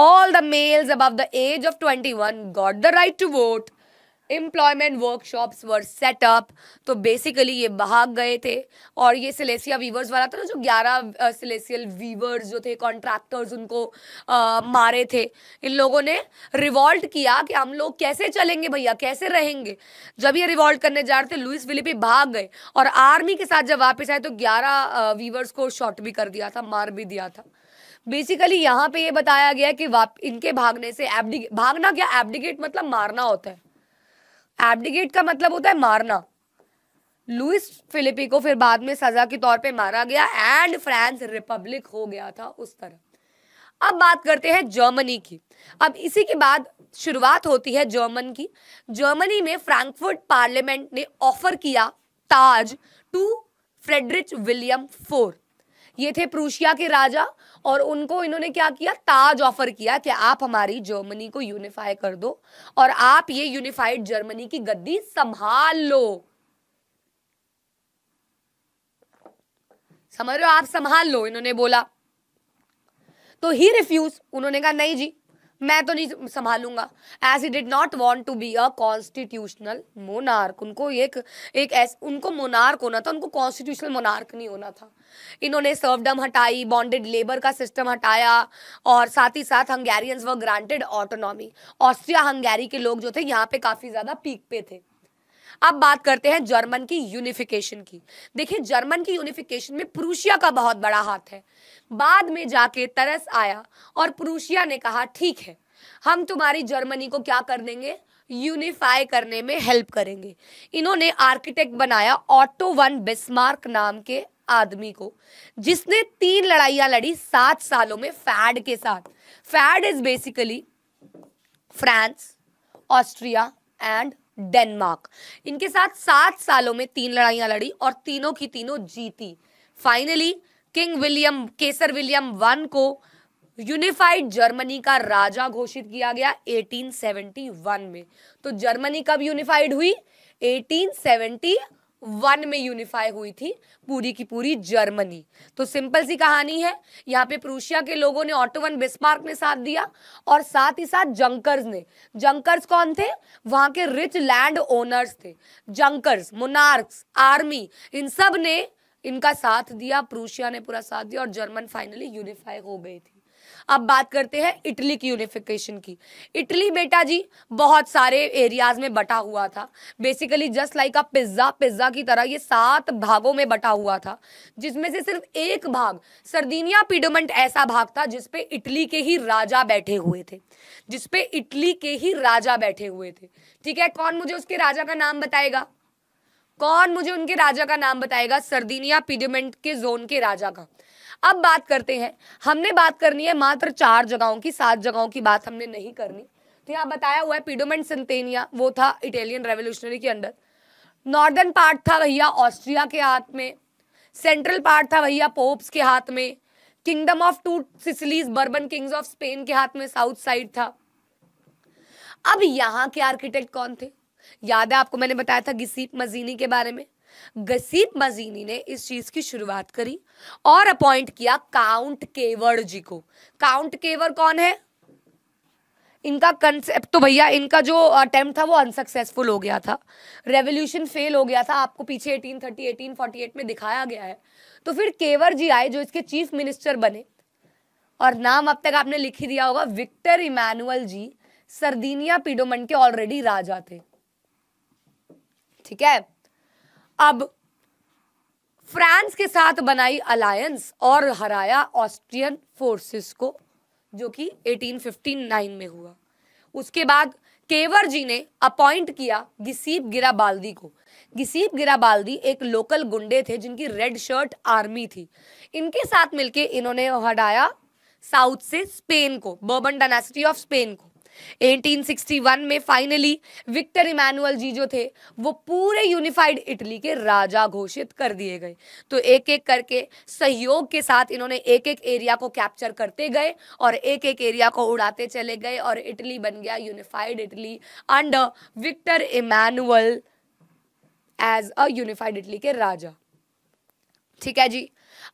all the males above the age of twenty one got the right to vote employment workshops were set up तो बेसिकली ये भाग गए थे और ये सिलेसिया वीवर्स वाला था ना जो ग्यारह सिलेसियल वीवर्स जो थे कॉन्ट्रैक्टर्स उनको आ, मारे थे इन लोगों ने रिवॉल्ट किया कि हम लोग कैसे चलेंगे भैया कैसे रहेंगे जब ये रिवॉल्ट करने जा रहे थे लुइस विलिपी भाग गए और आर्मी के साथ जब वापस आए तो ग्यारह वीवर्स को शॉट भी कर दिया था मार भी दिया था बेसिकली यहाँ पे ये यह बताया गया कि वाप इनके भागने से एबडिगे भागना क्या एबडिगेट मतलब मारना होता है एबडिगेट का मतलब होता है मारना लुइस फिलिपी को फिर बाद में सजा के तौर पे मारा गया एंड फ्रांस रिपब्लिक हो गया था उस तरह अब बात करते हैं जर्मनी की अब इसी के बाद शुरुआत होती है जर्मन की जर्मनी में फ्रैंकफर्ट पार्लियामेंट ने ऑफर किया ताज टू फ्रेडरिच विलियम फोर ये थे प्रूशिया के राजा और उनको इन्होंने क्या किया ताज ऑफर किया कि आप हमारी जर्मनी को यूनिफाई कर दो और आप ये यूनिफाइड जर्मनी की गद्दी संभाल लो समझ रहे हो आप संभाल लो इन्होंने बोला तो ही रिफ्यूज उन्होंने कहा नहीं जी मैं तो नहीं संभालूंगा as he did not want to be a constitutional monarch उनको एक एक ऐस, उनको मोनार्क होना था उनको कॉन्स्टिट्यूशनल मोनार्क नहीं होना था इन्होंने सर्वडम हटाई बॉन्डेड लेबर का सिस्टम हटाया और साथ ही साथ हंगेरियंस व ग्रांटेड ऑटोनॉमी ऑस्ट्रिया हंगेरी के लोग जो थे यहाँ पे काफ़ी ज़्यादा पीक पे थे अब बात करते हैं जर्मन की यूनिफिकेशन की देखिए जर्मन की यूनिफिकेशन में प्रूशिया का बहुत बड़ा हाथ है बाद में जाके तरस आया और प्रूशिया ने कहा ठीक है हम तुम्हारी जर्मनी को क्या कर देंगे यूनिफाई करने में हेल्प करेंगे इन्होंने आर्किटेक्ट बनाया ऑटो वन बिस्मार्क नाम के आदमी को जिसने तीन लड़ाइयां लड़ी सात सालों में फैड के साथ फैड is basically France Austria and Denmark इनके साथ सात सालों में तीन लड़ाइयां लड़ी और तीनों की तीनों जीती finally king William Kaiser William one को यूनिफाइड जर्मनी का राजा घोषित किया गया 1871 में तो जर्मनी कब यूनिफाइड हुई 1871 वन में यूनिफाई हुई थी पूरी की पूरी जर्मनी तो सिंपल सी कहानी है यहाँ पे प्रूशिया के लोगों ने ऑटोवन बिस्मार्क ने साथ दिया और साथ ही साथ जंकर्स ने जंकर्स कौन थे वहां के रिच लैंड ओनर्स थे जंकर्स मुनार्क्स आर्मी इन सब ने इनका साथ दिया प्रूशिया ने पूरा साथ दिया और जर्मन फाइनली यूनिफाई हो गई थी अब बात करते हैं इटली की यूनिफिकेशन की इटली बेटा जी बहुत सारे एरियाज में बटा हुआ था basically just like a pizza pizza की तरह ये सात भागों में बटा हुआ था जिसमें से सिर्फ एक भाग सर्दीनिया पीडोमेंट ऐसा भाग था जिसपे इटली के ही राजा बैठे हुए थे जिसपे इटली के ही राजा बैठे हुए थे ठीक है कौन मुझे उसके राजा का नाम बताएगा कौन मुझे उनके राजा का नाम बताएगा सर्दीनिया पीडोमेंट के जोन के राजा का अब बात करते हैं हमने बात करनी है मात्र चार जगहों की सात जगहों की बात हमने नहीं करनी तो यहाँ बताया हुआ है पीडोमेंट सेंटेनिया वो था इटालियन रेवोल्यूशनरी के अंडर नॉर्दर्न पार्ट था भैया ऑस्ट्रिया के हाथ में सेंट्रल पार्ट था भैया पोप्स के हाथ में kingdom of two Sicilies Bourbon kings of Spain के हाथ में साउथ साइड था अब यहाँ के आर्किटेक्ट कौन थे याद है आपको मैंने बताया था गिसीप मजीनी के बारे में गसीब मजीनी ने इस चीज़ की शुरुआत करी और अपॉइंट किया काउंट केवर जी को काउंट केवर कौन है इनका कंसेप्ट तो भैया इनका जो अटेम्प्ट था वो अनसक्सेसफुल हो गया था रेवोल्यूशन फेल हो गया था आपको पीछे 1830 1848 में दिखाया गया है तो फिर केवर जी आए जो इसके चीफ मिनिस्टर बने और नाम अब तक आपने लिख ही दिया होगा विक्टर इमैनुअल जी सर्दीनिया पीडोमन के ऑलरेडी राजा थे ठीक है अब फ्रांस के साथ बनाई अलायंस और हराया ऑस्ट्रियन फोर्सेस को जो कि 1859 में हुआ उसके बाद केवर जी ने अपॉइंट किया गिसीप गिराबाल्दी को गिसीप गिराबाल्दी एक लोकल गुंडे थे जिनकी रेड शर्ट आर्मी थी इनके साथ मिलके इन्होंने हटाया साउथ से स्पेन को बर्बन डायनेसिटी ऑफ स्पेन को 1861 में फाइनली विक्टर इमैनुअल जी जो थे वो पूरे यूनिफाइड इटली के राजा घोषित कर दिए गए तो एक एक करके सहयोग के साथ इन्होंने एक एक एरिया को कैप्चर करते गए और एक एक एरिया को उड़ाते चले गए और इटली बन गया unified Italy under Victor Emmanuel as a unified Italy के राजा ठीक है जी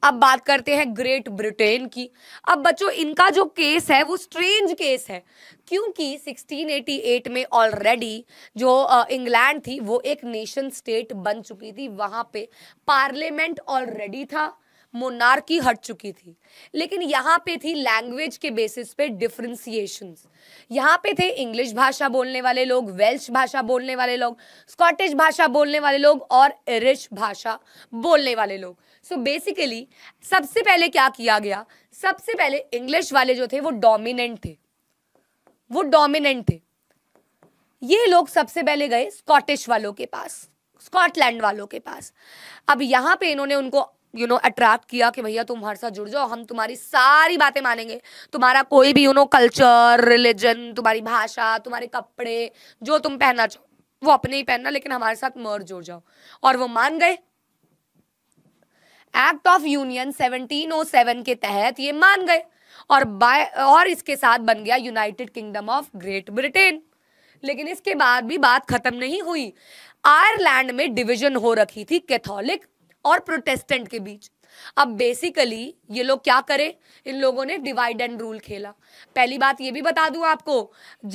अब बात करते हैं ग्रेट ब्रिटेन की अब बच्चों इनका जो केस है वो स्ट्रेंज केस है क्योंकि 1688 में ऑलरेडी जो इंग्लैंड थी वो एक नेशन स्टेट बन चुकी थी वहाँ पे पार्लियामेंट ऑलरेडी था मोनार्की हट चुकी थी लेकिन यहाँ पे थी लैंग्वेज के बेसिस पे डिफ्रेंसिएशन यहाँ पे थे इंग्लिश भाषा बोलने वाले लोग वेल्श भाषा बोलने वाले लोग स्कॉटिश भाषा बोलने वाले लोग और इरिश भाषा बोलने वाले लोग सो बेसिकली सबसे पहले क्या किया गया सबसे पहले इंग्लिश वाले जो थे वो डोमिनेंट थे वो डोमिनेंट थे ये लोग सबसे पहले गए स्कॉटिश वालों के पास स्कॉटलैंड वालों के पास अब यहाँ पे इन्होंने उनको यू नो अट्रैक्ट किया कि भैया तुम हमारे साथ जुड़ जाओ हम तुम्हारी सारी बातें मानेंगे तुम्हारा कोई भी यू नो कल्चर रिलीजन तुम्हारी भाषा तुम्हारे कपड़े जो तुम पहनना चाहो वो अपने ही पहनना लेकिन हमारे साथ मर जुड़ जाओ और वो मान गए एक्ट ऑफ यूनियन 1707 के तहत ये मान गए और बाय और इसके साथ बन गया United Kingdom of Great Britain लेकिन इसके बाद भी बात खत्म नहीं हुई आयरलैंड में डिवीजन हो रखी थी कैथोलिक और प्रोटेस्टेंट के बीच अब बेसिकली ये लोग क्या करें इन लोगों ने डिवाइड एंड रूल खेला पहली बात ये भी बता दूं आपको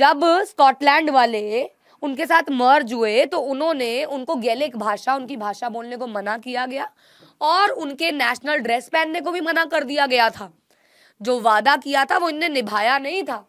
जब स्कॉटलैंड वाले उनके साथ मर्ज हुए तो उन्होंने उनको गैलिक भाषा उनकी भाषा बोलने को मना किया गया और उनके नेशनल ड्रेस पहनने को भी मना कर दिया गया था जो वादा किया था वो इनने निभाया नहीं था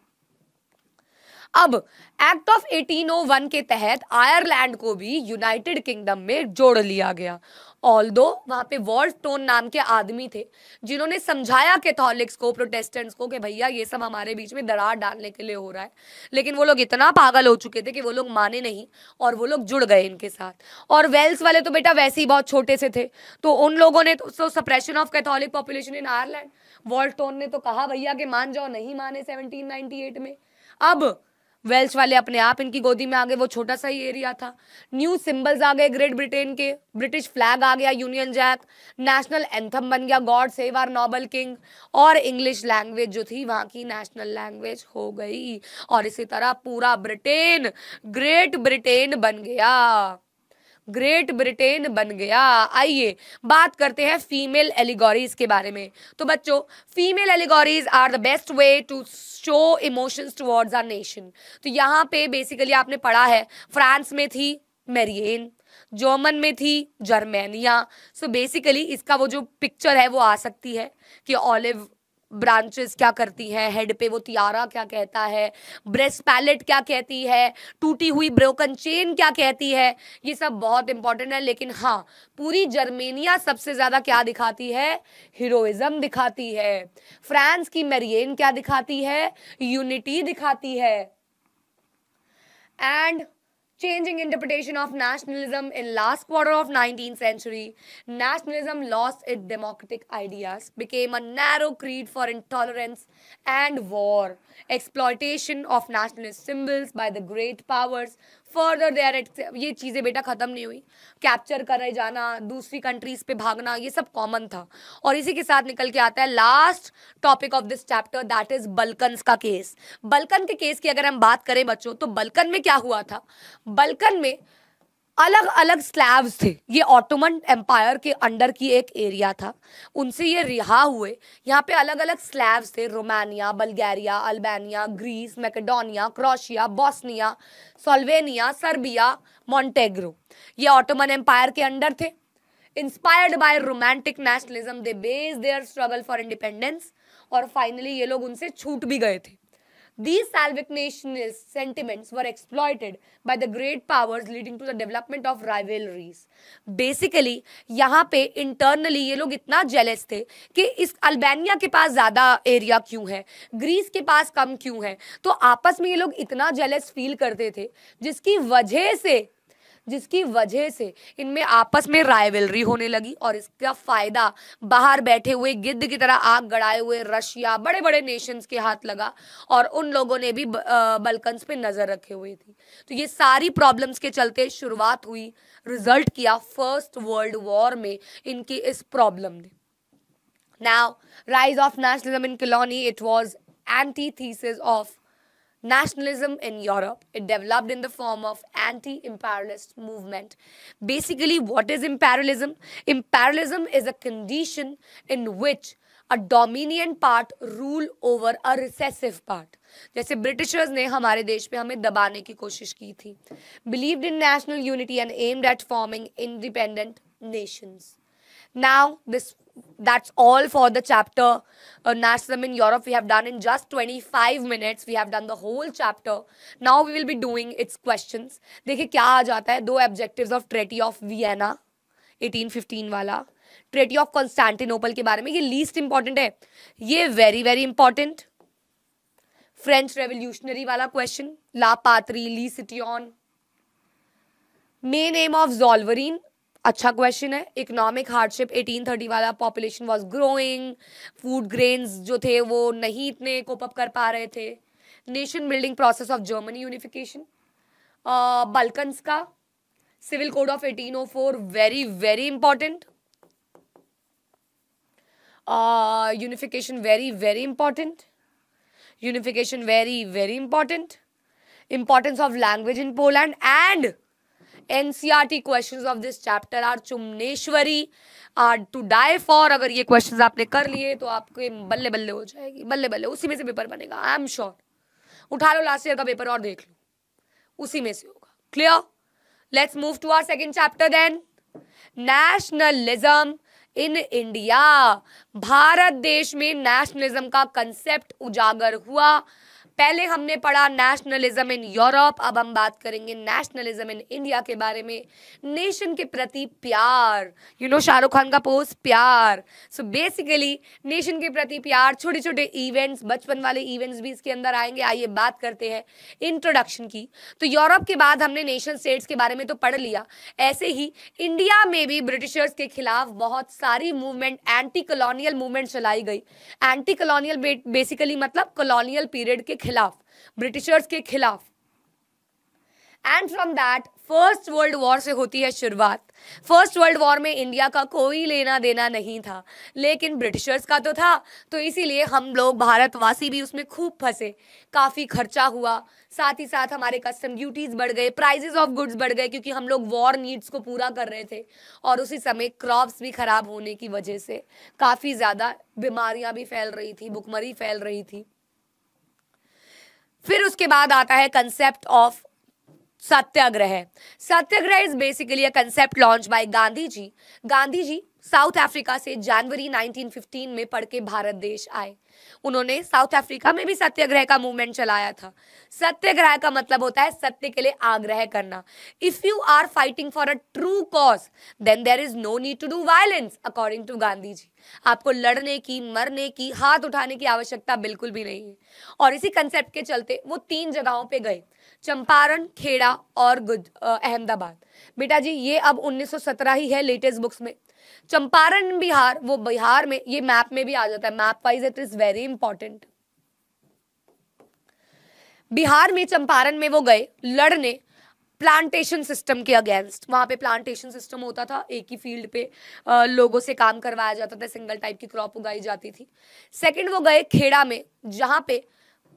अब एक्ट ऑफ 1801 के तहत आयरलैंड को भी यूनाइटेड किंगडम में जोड़ लिया गया ऑल दो वहाँ पे वॉर टोन नाम के आदमी थे जिन्होंने समझाया कैथोलिक्स को प्रोटेस्टेंट्स को कि भैया ये सब हमारे बीच में दरार डालने के लिए हो रहा है लेकिन वो लोग इतना पागल हो चुके थे कि वो लोग माने नहीं और वो लोग जुड़ गए इनके साथ और वेल्स वाले तो बेटा वैसे ही बहुत छोटे से थे तो उन लोगों ने तो suppression of Catholic population in Ireland Wolfe Tone ने तो कहा भैया कि मान जाओ नहीं माने सेवनटीन में अब वेल्स वाले अपने आप इनकी गोदी में आ गए वो छोटा सा ही एरिया था न्यू सिंबल्स आ गए ग्रेट ब्रिटेन के ब्रिटिश फ्लैग आ गया यूनियन जैक नेशनल एंथम बन गया God save our noble king और इंग्लिश लैंग्वेज जो थी वहाँ की नेशनल लैंग्वेज हो गई और इसी तरह पूरा ब्रिटेन ग्रेट ब्रिटेन बन गया ग्रेट ब्रिटेन बन गया आइए बात करते हैं फीमेल एलिगोरीज के बारे में तो बच्चों female allegories are the best way to show emotions towards our nation तो यहाँ पे बेसिकली आपने पढ़ा है फ्रांस में थी मेरियन जर्मन में थी जर्मेनिया सो so बेसिकली इसका वो जो पिक्चर है वो आ सकती है कि ऑलिव ब्रांचेस क्या करती हैं हेड पे वो तियारा क्या कहता है ब्रेस्ट पैलेट क्या कहती है टूटी हुई ब्रोकन चेन क्या कहती है ये सब बहुत इंपॉर्टेंट है लेकिन हाँ पूरी जर्मेनिया सबसे ज़्यादा क्या दिखाती है हीरोइज्म दिखाती है फ्रांस की मेरियन क्या दिखाती है यूनिटी दिखाती है and changing interpretation of nationalism in last quarter of 19th century nationalism lost its democratic ideas became a narrow creed for intolerance and war exploitation of nationalist symbols by the great powers further there ये चीज़ें बेटा ख़त्म नहीं हुई capture करे जाना दूसरी countries पे भागना ये सब कॉमन था और इसी के साथ निकल के आता है last topic of this chapter that is Balkan का केस बल्कन के केस की अगर हम बात करें बच्चों तो बल्कन में क्या हुआ था बल्कन में अलग अलग स्लैब्स थे ये ऑटोमन एम्पायर के अंडर की एक एरिया था उनसे ये रिहा हुए यहाँ पे अलग अलग स्लैब्स थे Romania Bulgaria Albania Greece Macedonia Croatia Bosnia Slovenia Serbia Montenegro ये ऑटोमन एम्पायर के अंडर थे inspired by romantic nationalism they base their struggle for independence और फाइनली ये लोग उनसे छूट भी गए थे These salvationist sentiments were exploited by the great powers leading to the development of rivalries. Basically, yahan pe internally ye log itna jealous the ki is albania ke paas zyada area क्यों hai greece ke paas kam क्यों hai to aapas mein ye log itna jealous feel karte the jiski wajah se जिसकी वजह से इनमें आपस में rivalry होने लगी और इसका फ़ायदा बाहर बैठे हुए गिद्ध की तरह आग गड़ाए हुए रशिया बड़े बड़े नेशंस के हाथ लगा और उन लोगों ने भी बलकंस पे नज़र रखे हुए थी तो ये सारी प्रॉब्लम्स के चलते शुरुआत हुई रिजल्ट किया फर्स्ट वर्ल्ड वॉर में इनकी इस प्रॉब्लम ने now rise of nationalism in colony it was antithesis of nationalism in Europe. It developed in the form of anti-imperialist movement. Basically, what is imperialism? Imperialism is a condition in which a dominion part rule over a recessive part जैसे Britishers ने हमारे देश पे हमें दबाने की कोशिश की थी believed in national unity and aimed at forming independent nations now this that's all for the chapter uh, nationalism in europe we have done in just 25 minutes we have done the whole chapter now we will be doing its questions देखिए kya aa jata hai do objectives of treaty of vienna 1815 वाला treaty of Constantinople के बारे में ये least important है ये very very important French revolutionary वाला question लापात्री ली सिटियन main name of zolverine अच्छा क्वेश्चन है इकोनॉमिक हार्डशिप 1830 वाला population was growing food grains जो थे वो नहीं इतने कोप अप कर पा रहे थे nation building process of Germany unification Balkans का civil code of 1804 very very important unification very very important unification very very important importance of language in Poland and NCERT questions of this chapter are चुमनेश्वरी are to die for अगर ये questions आपने कर लिए तो आपके बल्ले बल्ले हो जाएगी बल्ले बल्ले उसी में से पेपर बनेगा आई एम श्योर उठा लो लास्ट ईयर का पेपर और देख लो उसी में से होगा clear let's move to our second chapter then nationalism in India भारत देश में नेशनलिज्म का कंसेप्ट उजागर हुआ पहले हमने पढ़ा नेशनलिज्म इन यूरोप अब हम बात करेंगे नेशनलिज्म इन इंडिया के बारे में नेशन के प्रति प्यार यू नो शाहरुख खान का पोस्ट प्यार सो बेसिकली नेशन के प्रति प्यार छोटे छोटे इवेंट्स बचपन वाले इवेंट्स भी इसके अंदर आएंगे आइए बात करते हैं इंट्रोडक्शन की तो यूरोप के बाद हमने नेशन स्टेट्स के बारे में तो पढ़ लिया ऐसे ही इंडिया में भी ब्रिटिशर्स के खिलाफ बहुत सारी मूवमेंट एंटी कॉलोनियल मूवमेंट चलाई गई एंटी कॉलोनियल बेसिकली मतलब कॉलोनियल पीरियड के खिलाफ ब्रिटिशर्स के खिलाफ and from that first world war से होती है शुरुआत फर्स्ट वर्ल्ड वॉर में इंडिया का कोई लेना देना नहीं था लेकिन ब्रिटिशर्स का तो था तो इसीलिए हम लोग भारतवासी भी उसमें खूब फंसे काफ़ी खर्चा हुआ साथ ही साथ हमारे कस्टम ड्यूटीज़ बढ़ गए प्राइजेज ऑफ गुड्स बढ़ गए क्योंकि हम लोग वॉर नीड्स को पूरा कर रहे थे और उसी समय क्रॉप्स भी ख़राब होने की वजह से काफ़ी ज़्यादा बीमारियाँ भी फैल रही थी भुखमरी फैल रही थी फिर उसके बाद आता है concept of satyagraha satyagraha is basically a concept launch by Gandhi ji Gandhi ji South Africa से जनवरी 1915 में पढ़ के भारत देश आए उन्होंने साउथ अफ्रीका में भी सत्याग्रह का मूवमेंट चलाया था सत्याग्रह का मतलब होता है सत्य के लिए आग्रह करना if you are fighting for a true cause then there is no need to do violence according to Gandhi ji आपको लड़ने की मरने की हाथ उठाने की आवश्यकता बिल्कुल भी नहीं है और इसी कंसेप्ट के चलते वो तीन जगहों पे गए चंपारण खेड़ा और अहमदाबाद बेटा जी ये अब 1917 ही है लेटेस्ट बुक्स में चंपारण बिहार वो बिहार में ये मैप में भी आ जाता है map wise it is very important Bihar में चंपारण में वो गए लड़ने प्लांटेशन सिस्टम के अगेंस्ट वहाँ पे प्लांटेशन सिस्टम होता था एक ही फील्ड पे आ, लोगों से काम करवाया जाता था सिंगल टाइप की क्रॉप उगाई जाती थी सेकंड वो गए खेड़ा में जहाँ पे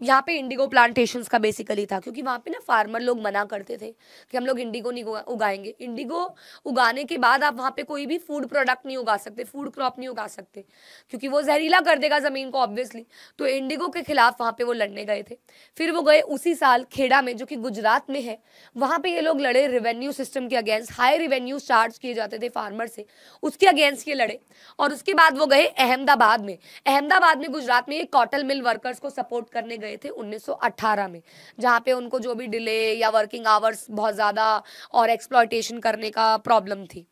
यहाँ पे इंडिगो प्लांटेशन का बेसिकली था क्योंकि वहाँ पे ना फार्मर लोग मना करते थे कि हम लोग इंडिगो नहीं उगाएंगे इंडिगो उगाने के बाद आप वहाँ पे कोई भी फूड प्रोडक्ट नहीं उगा सकते फूड क्रॉप नहीं उगा सकते क्योंकि वो जहरीला कर देगा ज़मीन को ऑब्वियसली तो इंडिगो के खिलाफ वहाँ पर वो लड़ने गए थे फिर वो गए उसी साल खेड़ा में जो कि गुजरात में है वहाँ पर ये लोग लड़े रेवेन्यू सिस्टम के अगेंस्ट हाई रेवेन्यू चार्ज किए जाते थे फार्मर से उसके अगेंस्ट ये लड़े और उसके बाद वो गए अहमदाबाद में अहमदाबाद में गुजरात में ये कॉटल मिल वर्कर्स को सपोर्ट करने गए गए थे 1918 में जहाँ पे उनको जो भी डिले या वर्किंग आवर्स बहुत ज़्यादा और एक्सप्लॉयटेशन करने का प्रॉब्लम थी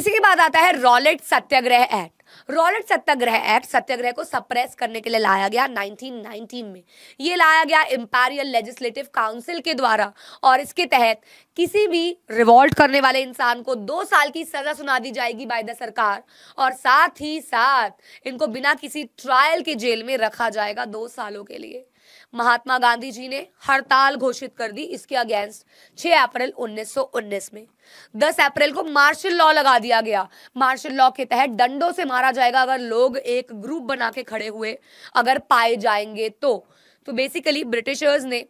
इसी के बाद आता है Rowlatt satyagraha act Rowlatt satyagraha act satyagraha को सप्रेस करने के लिए लाया गया 1919 में ये लाया गया इम्पेरियल लेजिस्लेटिव काउंसिल के द्वारा और इसके तहत किसी भी रिवॉल्ट करने वाले इंसान को दो साल की सजा सुना दी जाएगी बाय द सरकार और साथ ही साथ इनको बिना किसी ट्रायल के जेल में रखा जाएगा दो सालों के लिए महात्मा गांधी जी ने हड़ताल घोषित कर दी इसके अगेंस्ट 6 अप्रैल 1919 में 10 अप्रैल को मार्शल लॉ लगा दिया गया मार्शल लॉ के तहत डंडों से मारा जाएगा अगर लोग एक ग्रुप बना के खड़े हुए अगर पाए जाएंगे तो तो बेसिकली ब्रिटिशर्स ने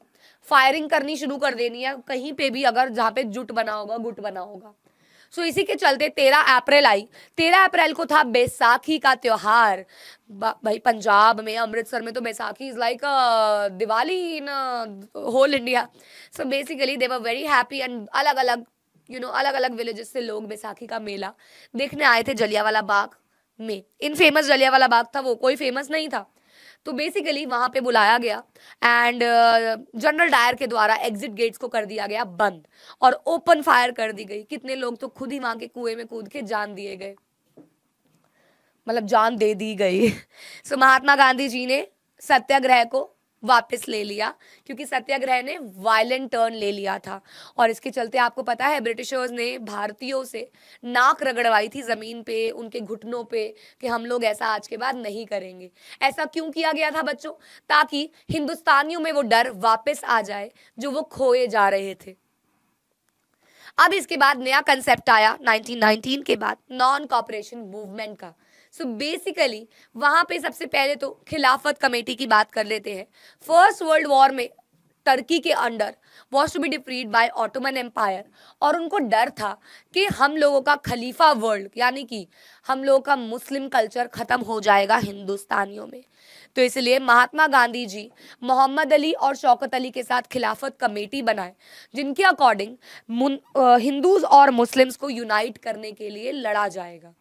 फायरिंग करनी शुरू कर देनी है कहीं पे भी अगर जहाँ पे जुट बना होगा गुट बना होगा सो इसी के चलते तेरह अप्रैल आई तेरह अप्रैल को था बैसाखी का त्यौहार भाई पंजाब में अमृतसर में तो Baisakhi is like uh, Diwali in whole India so basically they were very happy and अलग अलग यू you नो know, अलग अलग विलेजेस से लोग बैसाखी का मेला देखने आए थे जलियावाला बाग में इन फेमस जलियावाला बाग था वो कोई फेमस नहीं था तो बेसिकली वहां पे बुलाया गया एंड जनरल डायर के द्वारा एग्जिट गेट्स को कर दिया गया बंद और ओपन फायर कर दी गई कितने लोग तो खुद ही वहां के कुएं में कूद के जान दिए गए मतलब जान दे दी गई सो <laughs> so, महात्मा गांधी जी ने सत्याग्रह को वापस ले लिया क्योंकि सत्याग्रह ने वायलेंट टर्न ले लिया था और इसके चलते आपको पता है ब्रिटिशर्स ने भारतीयों से नाक रगड़वाई थी ज़मीन पे उनके घुटनों पे कि हम लोग ऐसा आज के बाद नहीं करेंगे ऐसा क्यों किया गया था बच्चों ताकि हिंदुस्तानियों में वो डर वापस आ जाए जो वो खोए जा रहे थे अब इसके बाद नया कंसेप्ट आया 1919 के बाद नॉन कॉपरेशन मूवमेंट का सो बेसिकली वहाँ पे सबसे पहले तो खिलाफत कमेटी की बात कर लेते हैं फर्स्ट वर्ल्ड वॉर में टर्की के under was to be defeated by Ottoman empire और उनको डर था कि हम लोगों का खलीफा वर्ल्ड यानी कि हम लोगों का मुस्लिम कल्चर ख़त्म हो जाएगा हिंदुस्तानियों में तो इसलिए महात्मा गांधी जी मोहम्मद अली और शौकत अली के साथ खिलाफत कमेटी बनाए जिनके अकॉर्डिंग हिंदूज़ और मुस्लिम्स को यूनाइट करने के लिए लड़ा जाएगा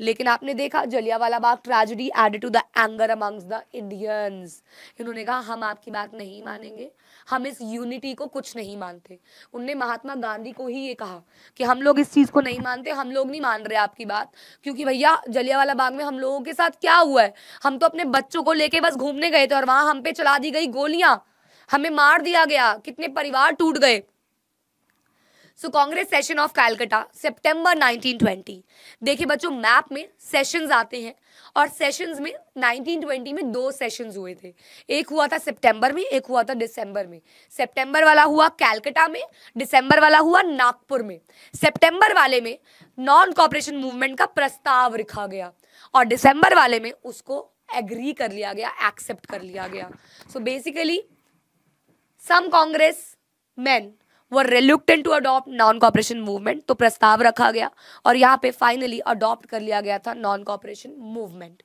लेकिन आपने देखा Jallianwala Bagh tragedy added to the anger amongst the Indians इन्होंने कहा हम आपकी बात नहीं मानेंगे हम इस यूनिटी को कुछ नहीं मानते उनने महात्मा गांधी को ही ये कहा कि हम लोग इस चीज़ को नहीं मानते हम लोग नहीं मान रहे आपकी बात क्योंकि भैया जलियावाला बाग में हम लोगों के साथ क्या हुआ है हम तो अपने बच्चों को लेके बस घूमने गए थे और वहाँ हम पे चला दी गई गोलियाँ हमें मार दिया गया कितने परिवार टूट गए so Congress session of Calcutta सितंबर 1920 देखिए बच्चों मैप में सेशंस आते हैं और सेशंस में 1920 में दो सेशंस हुए थे एक हुआ था सितंबर में एक हुआ था दिसंबर में सितंबर वाला हुआ कैलकटा में दिसंबर वाला हुआ नागपुर में सितंबर वाले में नॉन कॉपरेशन मूवमेंट का प्रस्ताव रखा गया और दिसंबर वाले में उसको एग्री कर लिया गया एक्सेप्ट कर लिया गया so basically some Congress man were reluctant to adopt non cooperation movement तो प्रस्ताव रखा गया और यहाँ पे फाइनली अडॉप्ट कर लिया गया था नॉन कॉपरेशन मूवमेंट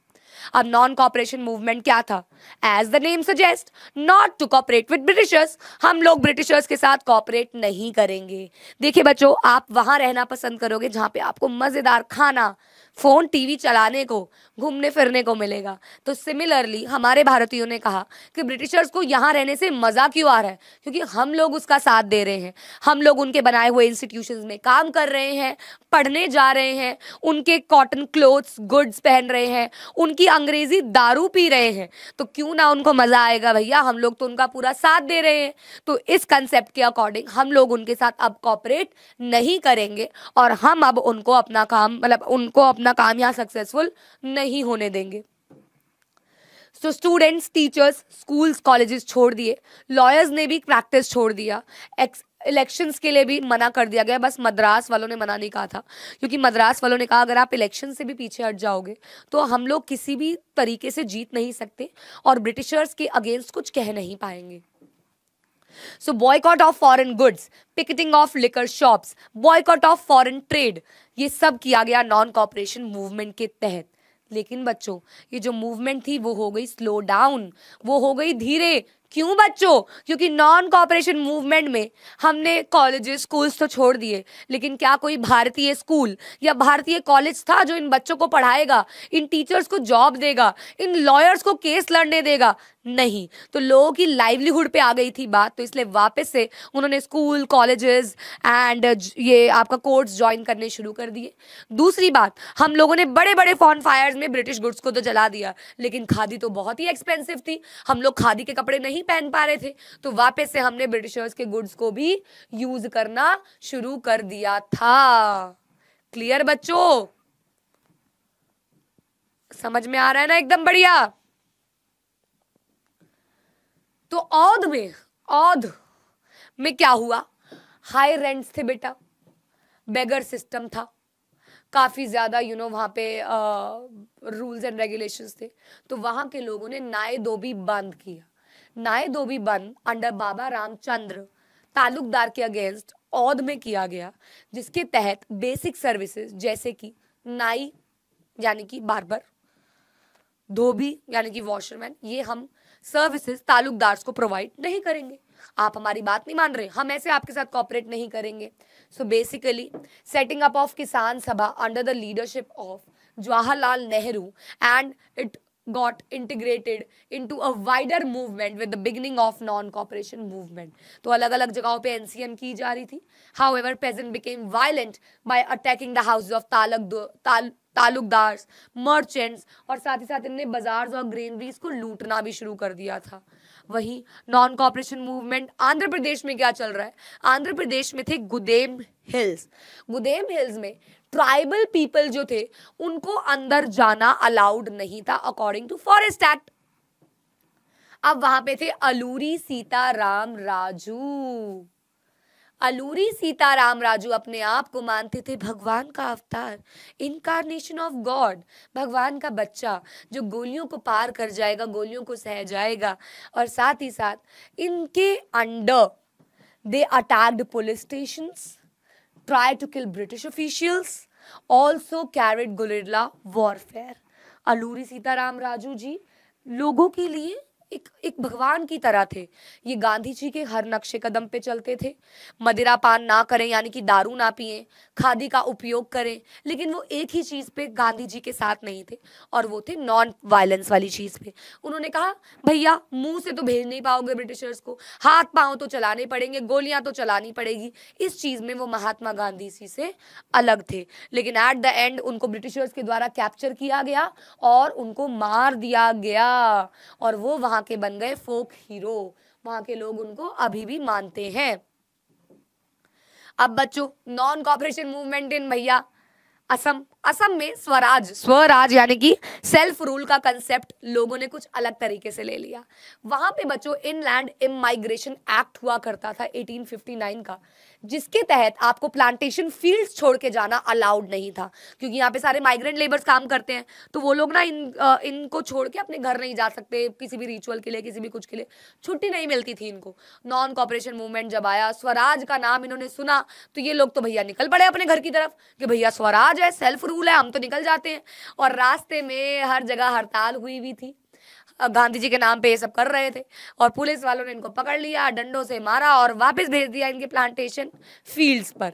अब नॉन कॉपरेशन मूवमेंट क्या था as the name suggest not to cooperate with Britishers हम लोग ब्रिटिशर्स के साथ कॉपरेट नहीं करेंगे देखिए बच्चों आप वहां रहना पसंद करोगे जहां पे आपको मजेदार खाना फ़ोन टीवी चलाने को घूमने फिरने को मिलेगा तो सिमिलरली हमारे भारतीयों ने कहा कि ब्रिटिशर्स को यहाँ रहने से मज़ा क्यों आ रहा है क्योंकि हम लोग उसका साथ दे रहे हैं हम लोग उनके बनाए हुए इंस्टीट्यूशंस में काम कर रहे हैं पढ़ने जा रहे हैं उनके कॉटन क्लोथ्स गुड्स पहन रहे हैं उनकी अंग्रेज़ी दारू पी रहे हैं तो क्यों ना उनको मज़ा आएगा भैया हम लोग तो उनका पूरा साथ दे रहे हैं तो इस कंसेप्ट के अकॉर्डिंग हम लोग उनके साथ अब कॉपरेट नहीं करेंगे और हम अब उनको अपना काम मतलब उनको अपना अपना काम यहाँ सक्सेसफुल नहीं होने देंगे so students teachers schools colleges छोड़ दिए लॉयर्स ने भी प्रैक्टिस छोड़ दिया एक्स इलेक्शंस के लिए भी मना कर दिया गया बस मद्रास वालों ने मना नहीं कहा था क्योंकि मद्रास वालों ने कहा अगर आप इलेक्शन से भी पीछे हट जाओगे तो हम लोग किसी भी तरीके से जीत नहीं सकते और ब्रिटिशर्स के अगेंस्ट कुछ कह नहीं पाएंगे so boycott of foreign goods picketing of liquor shops boycott of foreign trade ये सब किया गया नॉन कॉपरेशन मूवमेंट के तहत लेकिन बच्चों ये जो मूवमेंट थी वो हो गई स्लो डाउन वो हो गई धीरे क्यों बच्चों क्योंकि नॉन कॉपरेशन मूवमेंट में हमने कॉलेजेस स्कूल्स तो छोड़ दिए लेकिन क्या कोई भारतीय स्कूल या भारतीय कॉलेज था जो इन बच्चों को पढ़ाएगा इन टीचर्स को जॉब देगा इन लॉयर्स को केस लड़ने देगा नहीं तो लोगों की लाइवलीहुड पे आ गई थी बात तो इसलिए वापस से उन्होंने स्कूल कॉलेजेस एंड ये आपका कोर्स ज्वाइन करने शुरू कर दिए दूसरी बात हम लोगों ने बड़े बड़े फॉन फायर्स में ब्रिटिश गुड्स को तो जला दिया लेकिन खादी तो बहुत ही एक्सपेंसिव थी हम लोग खादी के कपड़े नहीं नहीं पहन पा रहे थे तो वापस से हमने ब्रिटिशर्स के गुड्स को भी यूज करना शुरू कर दिया था क्लियर बच्चों समझ में आ रहा है ना एकदम बढ़िया तो औध में औध में क्या हुआ हाई रेंट्स थे बेटा बेगर सिस्टम था काफ़ी ज़्यादा यू नो वहाँ पे रूल्स एंड रेगुलेशंस थे तो वहाँ के लोगों ने नाए दो भी बंद किया नाय धोबी बंद अंडर बाबा रामचंद्र तालुकदार के अगेंस्ट औद में किया गया जिसके तहत बेसिक सर्विसेज जैसे कि नाई यानी कि बार्बर धोबी यानी कि वॉशरमैन ये हम सर्विसेज ताल्लुकदार्स को प्रोवाइड नहीं करेंगे आप हमारी बात नहीं मान रहे हम ऐसे आपके साथ कॉपरेट नहीं करेंगे so basically setting up of Kisan Sabha under the leadership of Jawaharlal Nehru and it got integrated into a wider movement with the beginning of non cooperation movement तो अलग अलग जगहों पर एन सी एम की जा रही थी however peasant became violent by attacking the house of तालक तालुकदार मर्चेंट्स और साथ ही साथ इनने बाजार्स और ग्रीनरीज को लूटना भी शुरू कर दिया था वही non cooperation movement Andhra Pradesh में क्या चल रहा है आंध्र प्रदेश में थे गुदेम हिल्स गुदेम हिल्स में ट्राइबल पीपल जो थे उनको अंदर जाना अलाउड नहीं था अकॉर्डिंग टू फॉरेस्ट एक्ट अब वहां पे थे अलूरी सीताराम राजू अलूरी सीताराम राजू अपने आप को मानते थे भगवान का अवतार इनकारनेशन ऑफ गॉड भगवान का बच्चा जो गोलियों को पार कर जाएगा गोलियों को सह जाएगा और साथ ही साथ इनके under they attacked police stations tried to kill British officials, also carried guerrilla warfare. Alluri Sitarama Raju ji लोगों के लिए एक एक भगवान की तरह थे ये गांधी जी के हर नक्शे कदम पे चलते थे मदिरा पान ना करें यानी कि दारू ना पिए खादी का उपयोग करें लेकिन वो एक ही चीज़ पे गांधी जी के साथ नहीं थे और वो थे नॉन वायलेंस वाली चीज़ पे उन्होंने कहा भैया मुंह से तो भेज नहीं पाओगे ब्रिटिशर्स को हाथ पाँव तो चलाने पड़ेंगे गोलियां तो चलानी पड़ेगी इस चीज़ में वो महात्मा गांधी जी से अलग थे लेकिन एट द एंड उनको ब्रिटिशर्स के द्वारा कैप्चर किया गया और उनको मार दिया गया और वो वहाँ के बन गए फोक हीरो वहाँ के लोग उनको अभी भी मानते हैं अब बच्चों नॉन कॉपरेशन मूवमेंट इन भैया असम असम में स्वराज स्वराज यानी कि सेल्फ रूल का कंसेप्ट लोगों ने कुछ अलग तरीके से ले लिया वहां पे बच्चों इनलैंड इमाइग्रेशन एक्ट हुआ करता था 1859 का जिसके तहत आपको प्लांटेशन फील्ड्स छोड़ के जाना अलाउड नहीं था क्योंकि यहाँ पे सारे माइग्रेंट लेबर्स काम करते हैं तो वो लोग ना इन आ, इनको छोड़ के अपने घर नहीं जा सकते किसी भी रिचुअल के लिए किसी भी कुछ के लिए छुट्टी नहीं मिलती थी इनको नॉन कॉपरेशन मूवमेंट जब आया स्वराज का नाम इन्होंने सुना तो ये लोग तो भैया निकल पड़े अपने घर की तरफ कि भैया स्वराज है सेल्फ रूल है हम तो निकल जाते हैं और रास्ते में हर जगह हड़ताल हुई हुई थी गांधी जी के नाम पे ये सब कर रहे थे और पुलिस वालों ने इनको पकड़ लिया डंडों से मारा और वापस भेज दिया इनके प्लांटेशन फील्ड्स पर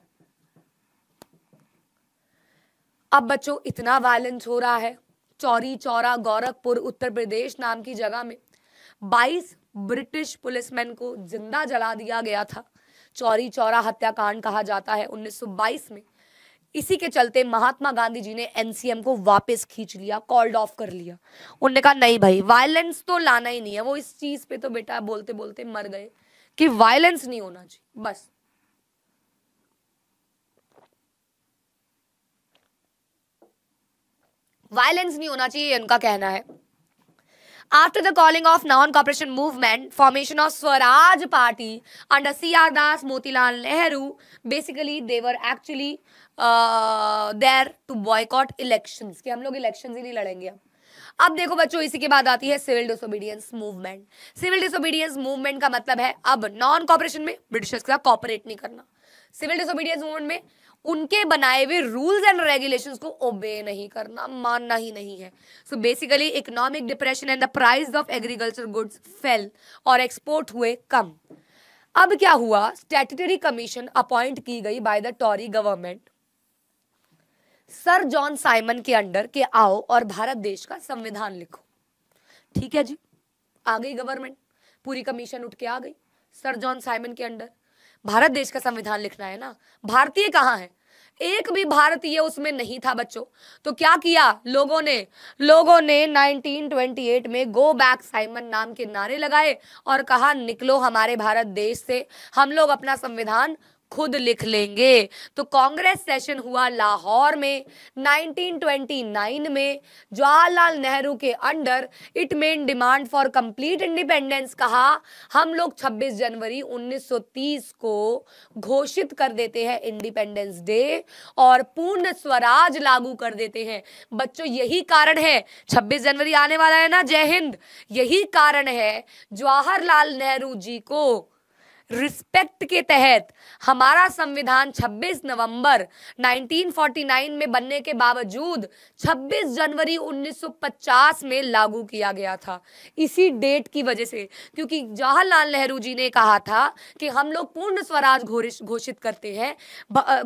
अब बच्चों इतना वायलेंस हो रहा है चौरी चौरा गोरखपुर उत्तर प्रदेश नाम की जगह में 22 ब्रिटिश पुलिसमैन को जिंदा जला दिया गया था चौरी चौरा हत्याकांड कहा जाता है 1922 में इसी के चलते महात्मा गांधी जी ने एनसीएम को वापस खींच लिया कॉल्ड ऑफ कर लिया उन्होंने कहा नहीं भाई वायलेंस तो लाना ही नहीं है वो इस चीज पे तो बेटा बोलते बोलते मर गए कि वायलेंस नहीं होना चाहिए बस वायलेंस नहीं होना चाहिए उनका कहना है After the calling of non-cooperation movement, formation of Swaraj Party under C.R. Das, Motilal Nehru, basically they were actually there to boycott election कि हम लोग इलेक्शन ही नहीं लड़ेंगे अब अब देखो बच्चों इसी के बाद आती है civil disobedience movement civil disobedience movement का मतलब है अब नॉन कॉपरेशन में ब्रिटिशर्स के साथ कॉपरेट नहीं करना सिविल डिसोबीडियंस मूवमेंट में उनके बनाए हुए रूल्स एंड रेगुलेशंस को ओबे नहीं करना मानना ही नहीं है so basically economic depression and the price of agriculture goods fell और एक्सपोर्ट हुए कम अब क्या हुआ स्टेटरी कमीशन अपॉइंट की गई by the Tory government sir John Simon के अंडर के आओ और भारत देश का संविधान लिखो ठीक है जी आ गई गवर्नमेंट पूरी कमीशन उठ के आ गई सर जॉन साइमन के अंडर भारत देश का संविधान लिखना है ना भारतीय कहाँ है एक भी भारतीय उसमें नहीं था बच्चों तो क्या किया लोगों ने लोगों ने 1928 में गो बैक साइमन नाम के नारे लगाए और कहा निकलो हमारे भारत देश से हम लोग अपना संविधान खुद लिख लेंगे तो कांग्रेस सेशन हुआ लाहौर में 1929 में जवाहरलाल नेहरू के under it main demand for complete independence कहा हम लोग 26 जनवरी 1930 को घोषित कर देते हैं इंडिपेंडेंस डे और पूर्ण स्वराज लागू कर देते हैं बच्चों यही कारण है 26 जनवरी आने वाला है ना जय हिंद यही कारण है जवाहरलाल नेहरू जी को रिस्पेक्ट के तहत हमारा संविधान 26 नवंबर 1949 में बनने के बावजूद 26 जनवरी 1950 में लागू किया गया था इसी डेट की वजह से क्योंकि जवाहरलाल नेहरू जी ने कहा था कि हम लोग पूर्ण स्वराज घोषित करते हैं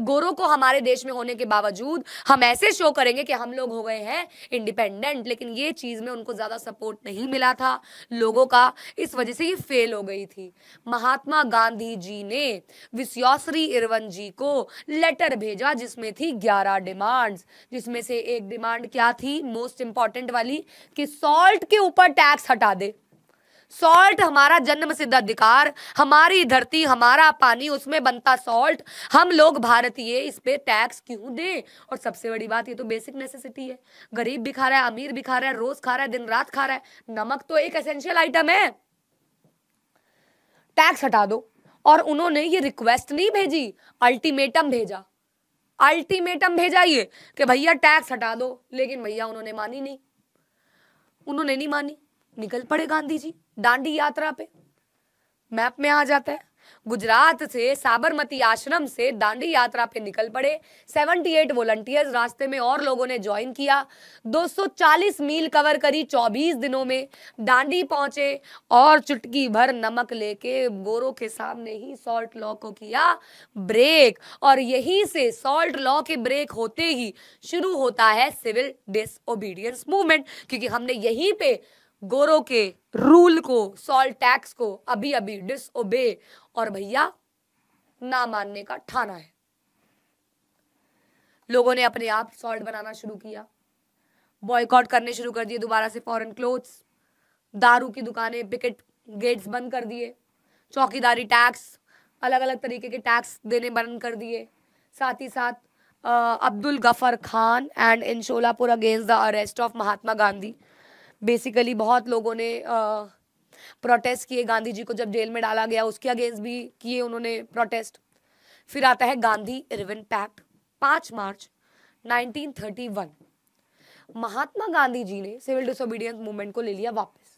गोरों को हमारे देश में होने के बावजूद हम ऐसे शो करेंगे कि हम लोग हो गए हैं इंडिपेंडेंट लेकिन ये चीज़ में उनको ज़्यादा सपोर्ट नहीं मिला था लोगों का इस वजह से ये फेल हो गई थी महात्मा गांधी जी ने विस्योसरी इरवन जी को लेटर भेजा जिसमें थी ग्यारह डिमांड्स जिसमें से एक डिमांड क्या थी मोस्ट इंपॉर्टेंट वाली कि सॉल्ट के ऊपर टैक्स हटा दे सॉल्ट हमारा जन्म सिद्ध अधिकार हमारी धरती हमारा पानी उसमें बनता सॉल्ट हम लोग भारतीय इस पे टैक्स क्यों दें और सबसे बड़ी बात ये तो बेसिक नेसेसिटी है गरीब भी खा रहा है अमीर भी खा रहा है रोज खा रहा है दिन रात खा रहा है नमक तो एक एसेंशियल आइटम है टैक्स हटा दो और उन्होंने ये रिक्वेस्ट नहीं भेजी अल्टीमेटम भेजा अल्टीमेटम भेजा ये कि भैया टैक्स हटा दो लेकिन भैया उन्होंने मानी नहीं उन्होंने नहीं मानी निकल पड़े गांधी जी दांडी यात्रा पे मैप में आ जाता है गुजरात से साबरमती आश्रम से दांडी यात्रा पे निकल पड़े 78 एट वॉलंटियर्स रास्ते में और लोगों ने ज्वाइन किया 240 मील कवर करी 24 दिनों में दांडी पहुंचे और चुटकी भर नमक लेके गोरों के सामने ही सॉल्ट लॉ को किया ब्रेक और यहीं से सॉल्ट लॉ के ब्रेक होते ही शुरू होता है सिविल डिसओबीडियंस मूवमेंट क्योंकि हमने यहीं पे गोरों के रूल को सॉल्ट टैक्स को अभी अभी डिसओबे और भैया ना मानने का ठाना है लोगों ने अपने आप सॉल्ट बनाना शुरू किया बॉयकॉट करने शुरू कर दिए दोबारा से फॉरेन क्लोथ्स दारू की दुकानें पिकेट गेट्स बंद कर दिए चौकीदारी टैक्स अलग अलग तरीके के टैक्स देने बंद कर दिए साथ ही साथ Abdul Ghaffar Khan and in Sholapur against the arrest of Mahatma Gandhi basically बहुत लोगों ने आ, प्रोटेस्ट किए गांधी जी को जब जेल में डाला गया उसके अगेंस्ट भी किए उन्होंने प्रोटेस्ट फिर आता है गांधी रिवन पैक्ट पांच मार्च 1931 महात्मा गांधी जी ने सिविल डिसोबीडियंस मूवमेंट को ले लिया वापस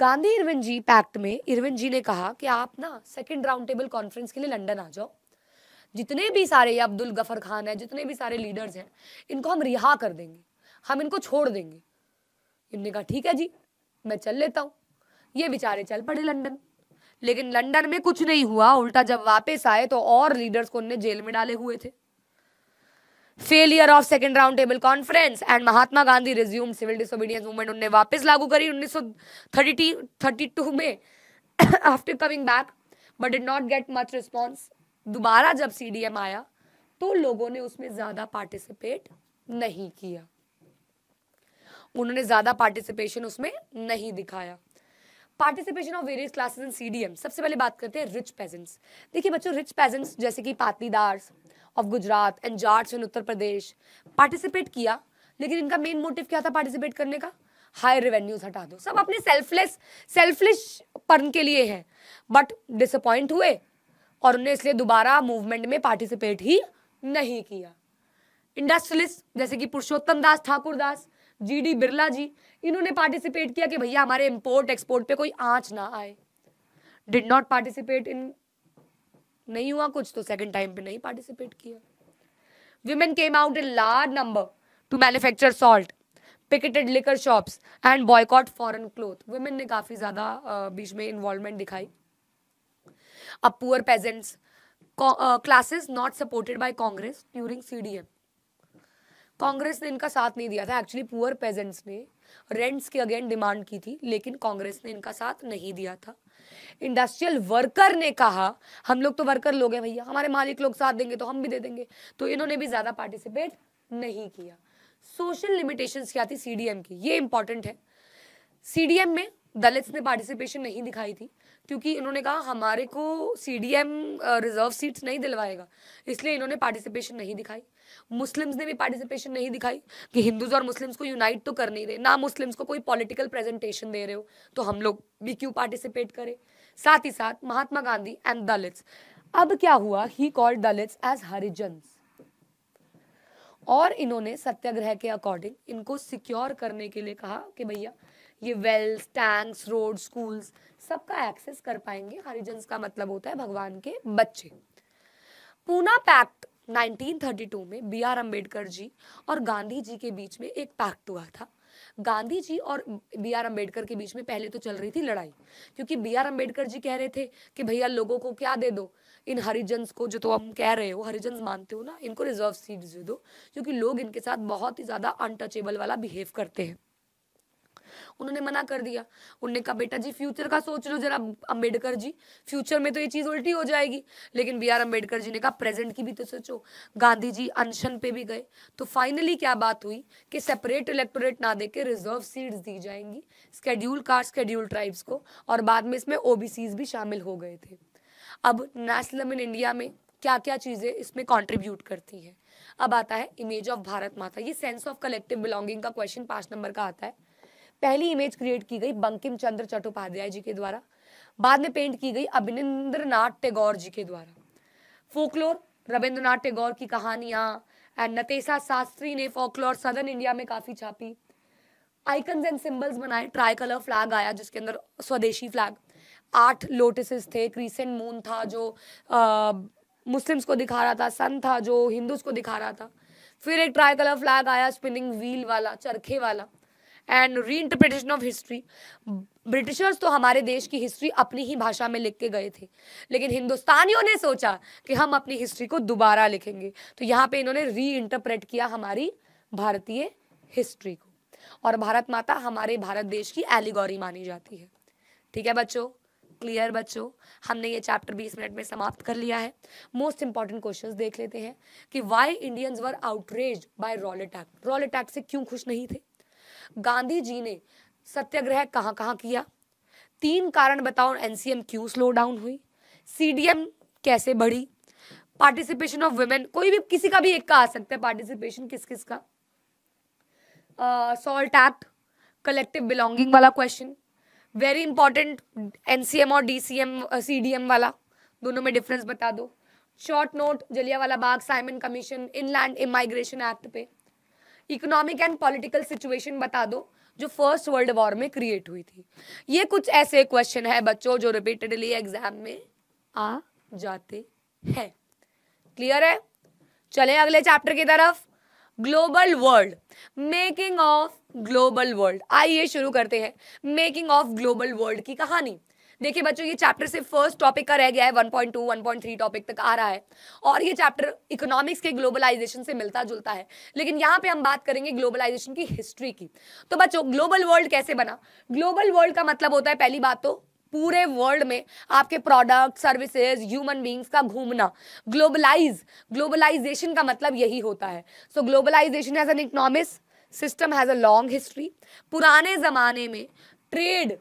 गांधी इरविन जी पैक्ट में इरविन जी ने कहा कि आप ना सेकंड राउंड टेबल कॉन्फ्रेंस के लिए लंदन आ जाओ जितने भी सारे अब्दुल गफर खान है जितने भी सारे लीडर्स हैं इनको हम रिहा कर देंगे हम इनको छोड़ देंगे इनने कहा ठीक है जी मैं चल लेता हूँ ये बेचारे चल पड़े लंदन लेकिन लंदन में कुछ नहीं हुआ उल्टा जब वापस आए तो और लीडर्स को उनने जेल में डाले हुए थे failure of second round table conference and Mahatma Gandhi resume civil disobedience movement उनने वापस लागू करी उन्नीस सौ थर्टी थर्टी टू में after coming back but did not get much response दोबारा जब सी डी एम आया तो लोगों ने उसमें ज़्यादा पार्टिसिपेट नहीं किया उन्होंने ज़्यादा पार्टिसिपेशन उसमें नहीं दिखाया participation of various classes in CDM सबसे पहले बात करते हैं रिच पेजेंट्स देखिए बच्चों रिच पेजेंट्स जैसे कि Patidars of Gujarat and Jats in Uttar Pradesh participate किया लेकिन इनका मेन मोटिव क्या था पार्टिसिपेट करने का हाई रेवेन्यूज हटा दो सब अपने सेल्फलेस सेल्फलेस पर्न के लिए है बट डिसअपॉइंट हुए और उन्हें इसलिए दोबारा मूवमेंट में पार्टिसिपेट ही नहीं किया इंडस्ट्रियलिस्ट जैसे कि पुरुषोत्तम दास ठाकुर दास जी डी बिरला जी इन्होंने पार्टिसिपेट किया कि भैया हमारे इंपोर्ट एक्सपोर्ट पे कोई आंच ना आए डिड नॉट पार्टिसिपेट इन नहीं हुआ कुछ तो सेकंड टाइम पे नहीं पार्टिसिपेट किया women came out in large number to manufacture salt picketed liquor shops and boycott foreign cloth women ने काफी ज्यादा बीच में इन्वॉल्वमेंट दिखाई a poor peasants classes not supported by Congress during C D M Congress ने इनका साथ नहीं दिया था एक्चुअली पुअर पेजेंट्स ने रेंट्स की अगेन डिमांड की थी लेकिन कांग्रेस ने इनका साथ नहीं दिया था इंडस्ट्रियल वर्कर ने कहा हम लोग तो वर्कर लोग हैं भैया हमारे मालिक लोग साथ देंगे तो हम भी दे देंगे तो इन्होंने भी ज़्यादा पार्टिसिपेट नहीं किया सोशल लिमिटेशंस क्या थी सीडीएम की ये इंपॉर्टेंट है सीडीएम में दलित्स ने पार्टिसिपेशन नहीं दिखाई थी क्योंकि इन्होंने कहा हमारे को सीडीएम रिजर्व सीट्स नहीं दिलवाएगा इसलिए इन्होंने पार्टिसिपेशन नहीं दिखाई मुस्लिम्स ने भी पार्टिसिपेशन नहीं दिखाई कि हिंदूज और मुस्लिम्स को यूनाइट तो कर नहीं रहे ना मुस्लिम्स को कोई पॉलिटिकल प्रेजेंटेशन दे रहे हो तो हम लोग भी क्यों पार्टिसिपेट करें साथ ही साथ महात्मा गांधी एंड दलित्स अब क्या हुआ he called Dalits as Harijan और इन्होंने सत्याग्रह के अकॉर्डिंग इनको सिक्योर करने के लिए कहा कि भैया ये वेल्स टैंक्स रोड स्कूल्स सबका एक्सेस कर पाएंगे हरिजन का मतलब होता है भगवान के बच्चे पूना पैक्ट 1932 में बी आर अम्बेडकर जी और गांधी जी के बीच में एक पैक्ट हुआ था गांधी जी और बी आर अम्बेडकर के बीच में पहले तो चल रही थी लड़ाई क्योंकि बी आर अम्बेडकर जी कह रहे थे कि भैया लोगों को क्या दे दो इन हरिजन्स को जो तो हम कह रहे हो हरिजन्स मानते हो ना इनको रिजर्व सीट दे दो क्योंकि लोग इनके साथ बहुत ही ज़्यादा अनटचेबल वाला बिहेव करते हैं उन्होंने मना कर दिया उन्होंने कहा बेटा जी फ्यूचर का सोच लो जरा अम्बेडकर जी फ्यूचर में तो ये चीज़ उल्टी हो जाएगी लेकिन बी आर अम्बेडकर जी ने कहा प्रेजेंट की भी तो सोचो गांधी जी अनशन पे भी गए तो फाइनली क्या बात हुई कि सेपरेट इलेक्टोरेट ना दे रिजर्व सीट्स दी जाएंगी स्केड्यूल कास्ट स्केड्यूल ट्राइब्स को और बाद में इसमें ओबीसीज भी शामिल हो गए थे अब नेशनल इन इंडिया में क्या क्या चीज़ें इसमें कंट्रीब्यूट करती हैं अब आता है इमेज ऑफ भारत माता ये सेंस ऑफ कलेक्टिव बिलोंगिंग का क्वेश्चन पांच नंबर का आता है पहली इमेज क्रिएट की गई बंकिम चंद्र चट्टोपाध्याय जी के द्वारा बाद में पेंट की गई अभिनेन्द्र नाथ टैगोर जी के द्वारा फोकलोर रविंद्रनाथ टैगोर की कहानियां एंड नतेशा शास्त्री ने फोकलोर सदर्न इंडिया में काफ़ी छापी आइकन्स एंड सिंबल्स बनाए ट्राई कलर फ्लैग आया जिसके अंदर स्वदेशी फ्लैग आठ लोटसेस थे क्रीसेंट मून था जो मुस्लिम्स को दिखा रहा था सन था जो हिंदूज को दिखा रहा था फिर एक ट्राई कलर फ्लैग आया स्पिनिंग व्हील वाला चरखे वाला and re interpretation of history Britishers तो हमारे देश की हिस्ट्री अपनी ही भाषा में लिख के गए थे लेकिन हिंदुस्तानियों ने सोचा कि हम अपनी हिस्ट्री को दोबारा लिखेंगे तो यहाँ पे इन्होंने री इंटरप्रेट किया हमारी भारतीय हिस्ट्री को और भारत माता हमारे भारत देश की एलिगोरी मानी जाती है ठीक है बच्चों क्लियर बच्चों हमने ये चैप्टर 20 मिनट में समाप्त कर लिया है मोस्ट इंपॉर्टेंट क्वेश्चंस देख लेते हैं कि why Indians were outrage bye roll attack roll attack से क्यों खुश नहीं थे गांधी जी ने सत्याग्रह कहाँ कहाँ किया तीन कारण बताओ एनसीएम क्यों स्लो डाउन हुई सीडीएम कैसे बढ़ी पार्टिसिपेशन ऑफ वुमेन कोई भी किसी का भी एक का आ सकता है पार्टिसिपेशन किस किस का सॉल्ट एक्ट कलेक्टिव बिलोंगिंग वाला क्वेश्चन वेरी इंपॉर्टेंट एनसीएम और डीसीएम सीडीएम वाला दोनों में डिफरेंस बता दो short note Jallianwala Bagh Simon commission inland emigration act पे इकोनॉमिक एंड पॉलिटिकल सिचुएशन बता दो जो फर्स्ट वर्ल्ड वॉर में क्रिएट हुई थी ये कुछ ऐसे क्वेश्चन है बच्चों जो रिपीटेडली एग्जाम में आ जाते हैं क्लियर है चले अगले चैप्टर की तरफ global world making of global world आइए शुरू करते हैं मेकिंग ऑफ ग्लोबल वर्ल्ड की कहानी देखिए बच्चों ये चैप्टर सिर्फ फर्स्ट टॉपिक का रह गया है 1.2 1.3 टॉपिक तक आ रहा है और ये चैप्टर इकोनॉमिक्स के ग्लोबलाइजेशन से मिलता जुलता है लेकिन यहाँ पे हम बात करेंगे ग्लोबलाइजेशन की हिस्ट्री की तो बच्चों ग्लोबल वर्ल्ड कैसे बना ग्लोबल वर्ल्ड का मतलब होता है पहली बात तो पूरे वर्ल्ड में आपके प्रोडक्ट सर्विसेज ह्यूमन बींग्स का घूमना ग्लोबलाइज ग्लोबलाइजेशन का मतलब यही होता है so globalisation as an economic system has a long history पुराने ज़माने में ट्रेड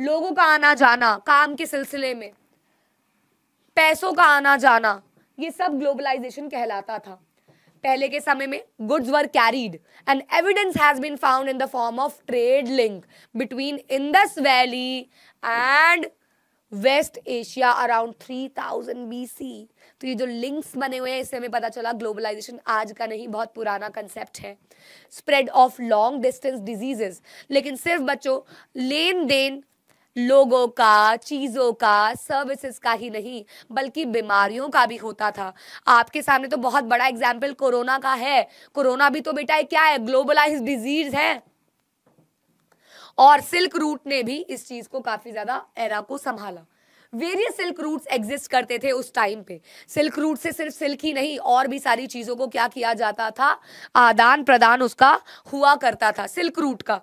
लोगों का आना जाना काम के सिलसिले में पैसों का आना जाना ये सब ग्लोबलाइजेशन कहलाता था पहले के समय में goods were carried and evidence has been found in the form of trade link between Indus valley and West Asia around 3000 BC तो ये जो लिंक्स बने हुए हैं इससे हमें पता चला ग्लोबलाइजेशन आज का नहीं बहुत पुराना कंसेप्ट है spread of long distance diseases लेकिन सिर्फ बच्चों लेन देन लोगों का चीज़ों का सर्विसेज का ही नहीं बल्कि बीमारियों का भी होता था आपके सामने तो बहुत बड़ा एग्जाम्पल कोरोना का है कोरोना भी तो बेटा है क्या है ग्लोबलाइज डिजीज है और सिल्क रूट ने भी इस चीज़ को काफ़ी ज़्यादा एरा को संभाला वेरियस सिल्क रूट्स एग्जिस्ट करते थे उस टाइम पे सिल्क रूट से सिर्फ सिल्क ही नहीं और भी सारी चीज़ों को क्या किया जाता था आदान प्रदान उसका हुआ करता था सिल्क रूट का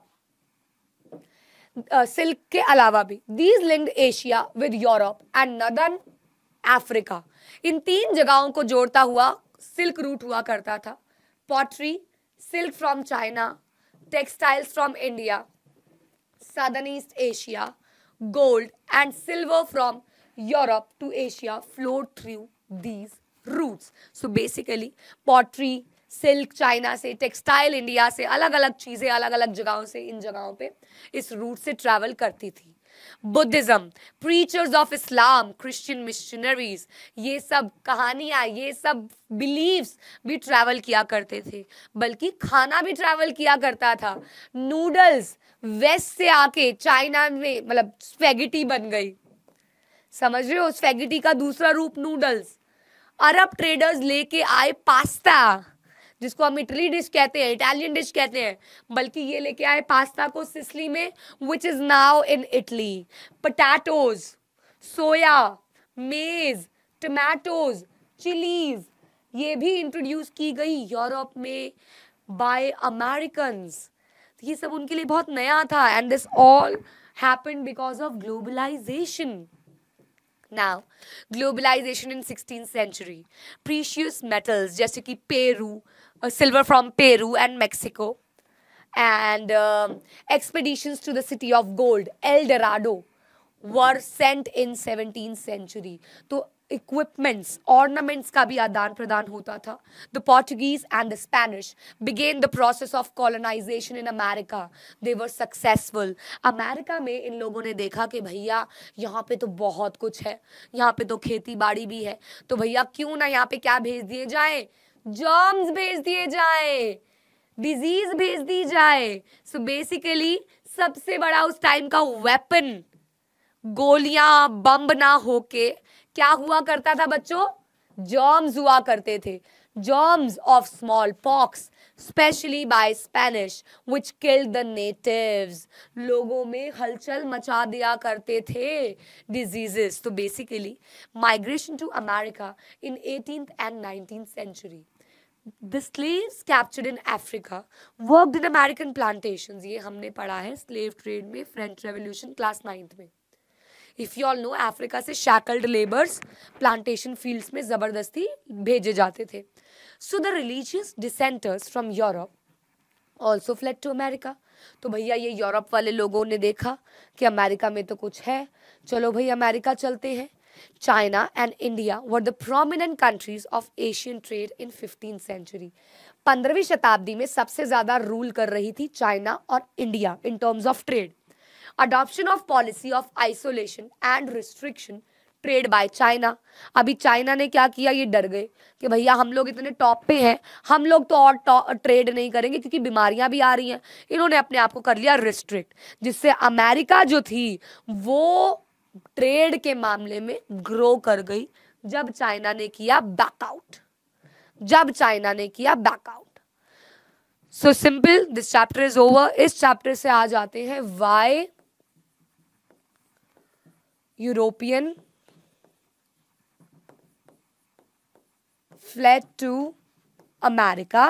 सिल्क के अलावा भी these linked Asia with Europe and northern Africa इन तीन जगहों को जोड़ता हुआ सिल्क रूट हुआ करता था pottery silk from China textiles from India southern East Asia gold and silver from Europe to Asia flowed through these routes so basically pottery silk China से टेक्सटाइल इंडिया से अलग अलग चीज़ें अलग अलग जगहों से इन जगहों पे इस रूट से ट्रैवल करती थी Buddhism preachers of Islam Christian missionaries ये सब कहानियाँ ये सब बिलीव्स भी ट्रैवल किया करते थे बल्कि खाना भी ट्रैवल किया करता था नूडल्स वेस्ट से आके चाइना में मतलब स्पेगिटी बन गई समझ रहे हो स्पेगिटी का दूसरा रूप नूडल्स अरब ट्रेडर्स लेके आए पास्ता जिसको हम इटली डिश कहते हैं इटालियन डिश कहते हैं बल्कि ये लेके आए पास्ता को सिसली में which is now in Italy potatoes soya maize tomatoes chillies ये भी इंट्रोड्यूस की गई यूरोप में बाय अमेरिकन तो ये सब उनके लिए बहुत नया था and this all happen because of globalisation now globalisation in sixteen century precious metals जैसे कि Peru Uh, silver from Peru and Mexico, and um, expeditions to the city of gold, El Dorado, were sent in 17th century. तो equipments ornaments का भी आदान प्रदान होता था the Portuguese and the Spanish began the process of colonisation in America they were successful America में इन लोगों ने देखा कि भैया यहाँ पे तो बहुत कुछ है यहाँ पे तो खेती बाड़ी भी है तो भैया क्यों ना यहाँ पे क्या भेज दिए जाए जॉम्स भेज दिए जाए डिजीज भेज दी जाए सो बेसिकली सबसे बड़ा उस टाइम का वेपन गोलियां बम ना होके क्या हुआ करता था बच्चों जॉम्स हुआ करते थे germs of smallpox especially by Spanish which kill the native लोगों में हलचल मचा दिया करते थे डिजीजेस तो basically migration to America in eighteen and nineteen century the slaves captured in Africa worked in American plantation ये हमने पढ़ा है स्लेव ट्रेड में फ्रेंच रेवोल्यूशन क्लास नाइन्थ में if you all know Africa से शैकल्ड लेबर्स प्लांटेशन फील्ड में ज़बरदस्ती भेजे जाते थे so the religious dissenters from Europe also fled to America तो भैया ये यूरोप वाले लोगों ने देखा कि अमेरिका में तो कुछ है चलो भैया अमेरिका चलते हैं China and India were the prominent countries of Asian trade in 15th century. 15वीं शताब्दी में सबसे ज़्यादा रूल कर रही थी चाइना और India in terms of trade adoption of policy of isolation and restriction trade by China अभी चाइना ने क्या किया ये डर गए कि भैया हम लोग इतने टॉप पे हैं हम लोग तो और ट्रेड नहीं करेंगे क्योंकि बीमारियां भी आ रही हैं इन्होंने अपने आप को कर लिया रिस्ट्रिक्ट जिससे अमेरिका जो थी वो ट्रेड के मामले में ग्रो कर गई जब चाइना ने किया बैकआउट जब चाइना ने किया back out so simple this chapter is over इस चैप्टर से आ जाते हैं why European fled to America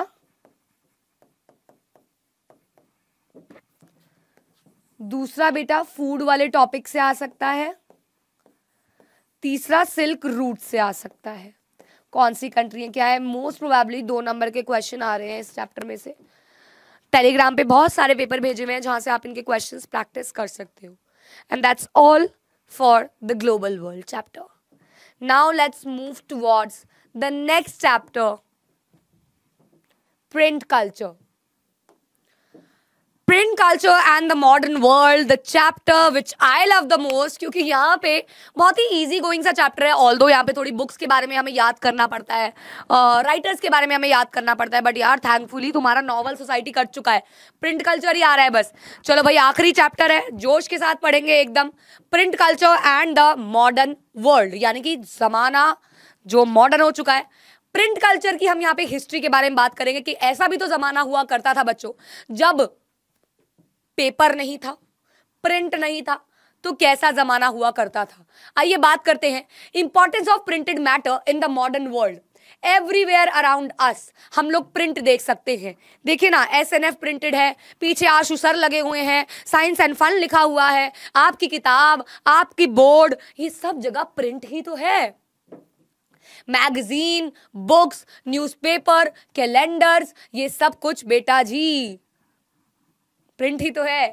दूसरा बेटा फूड वाले टॉपिक से आ सकता है तीसरा सिल्क रूट से आ सकता है कौन सी कंट्री है क्या है मोस्ट प्रोबेबली दो नंबर के क्वेश्चन आ रहे हैं इस चैप्टर में से टेलीग्राम पे बहुत सारे पेपर भेजे हुए हैं जहाँ से आप इनके क्वेश्चंस प्रैक्टिस कर सकते हो and that's all for the global world chapter now let's move towards the next chapter print culture print culture and the modern world the chapter which I love the most क्योंकि यहाँ पे बहुत ही easy going सा chapter है although यहाँ पे थोड़ी बुक्स के बारे में हमें याद करना पड़ता है राइटर्स uh, के बारे में हमें याद करना पड़ता है बट यार थैंकफुली तुम्हारा नॉवल सोसाइटी कट चुका है प्रिंट कल्चर ही आ रहा है बस चलो भाई आखिरी चैप्टर है जोश के साथ पढ़ेंगे एकदम print culture and the modern world यानी कि जमाना जो मॉडर्न हो चुका है प्रिंट कल्चर की हम यहाँ पे हिस्ट्री के बारे में बात करेंगे कि ऐसा भी तो जमाना हुआ करता था बच्चों जब पेपर नहीं था प्रिंट नहीं था तो कैसा जमाना हुआ करता था आइए बात करते हैं importance of printed matter in the modern world everywhere around us हम लोग प्रिंट देख सकते हैं देखिए ना एस एन एफ प्रिंटेड है पीछे आशु सर लगे हुए हैं साइंस एंड फन लिखा हुआ है आपकी किताब आपकी बोर्ड ये सब जगह प्रिंट ही तो है मैगजीन बुक्स न्यूज़पेपर कैलेंडर्स ये सब कुछ बेटा जी प्रिंट ही तो है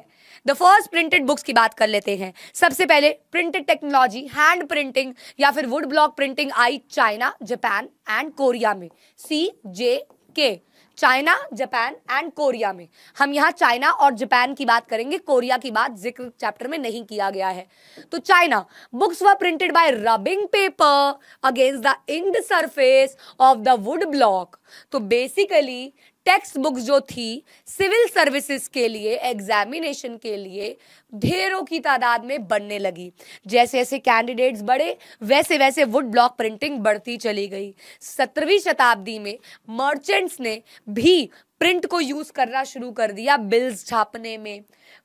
द फर्स्ट प्रिंटेड बुक्स की बात कर लेते हैं सबसे पहले प्रिंटेड टेक्नोलॉजी हैंड प्रिंटिंग या फिर वुड ब्लॉक प्रिंटिंग आई चाइना जापान एंड कोरिया में सी जे के चाइना जापान एंड कोरिया में हम यहाँ चाइना और जापान की बात करेंगे कोरिया की बात जिक्र चैप्टर में नहीं किया गया है तो China books were printed by rubbing paper against the inked surface of the wood block तो बेसिकली टेक्स्ट बुक्स जो थी सिविल सर्विसेज के लिए एग्जामिनेशन के लिए ढेरों की तादाद में बढ़ने लगी जैसे जैसे कैंडिडेट्स बढ़े वैसे वैसे वुड ब्लॉक प्रिंटिंग बढ़ती चली गई सत्रहवीं शताब्दी में मर्चेंट्स ने भी प्रिंट को यूज करना शुरू कर दिया बिल्स छापने में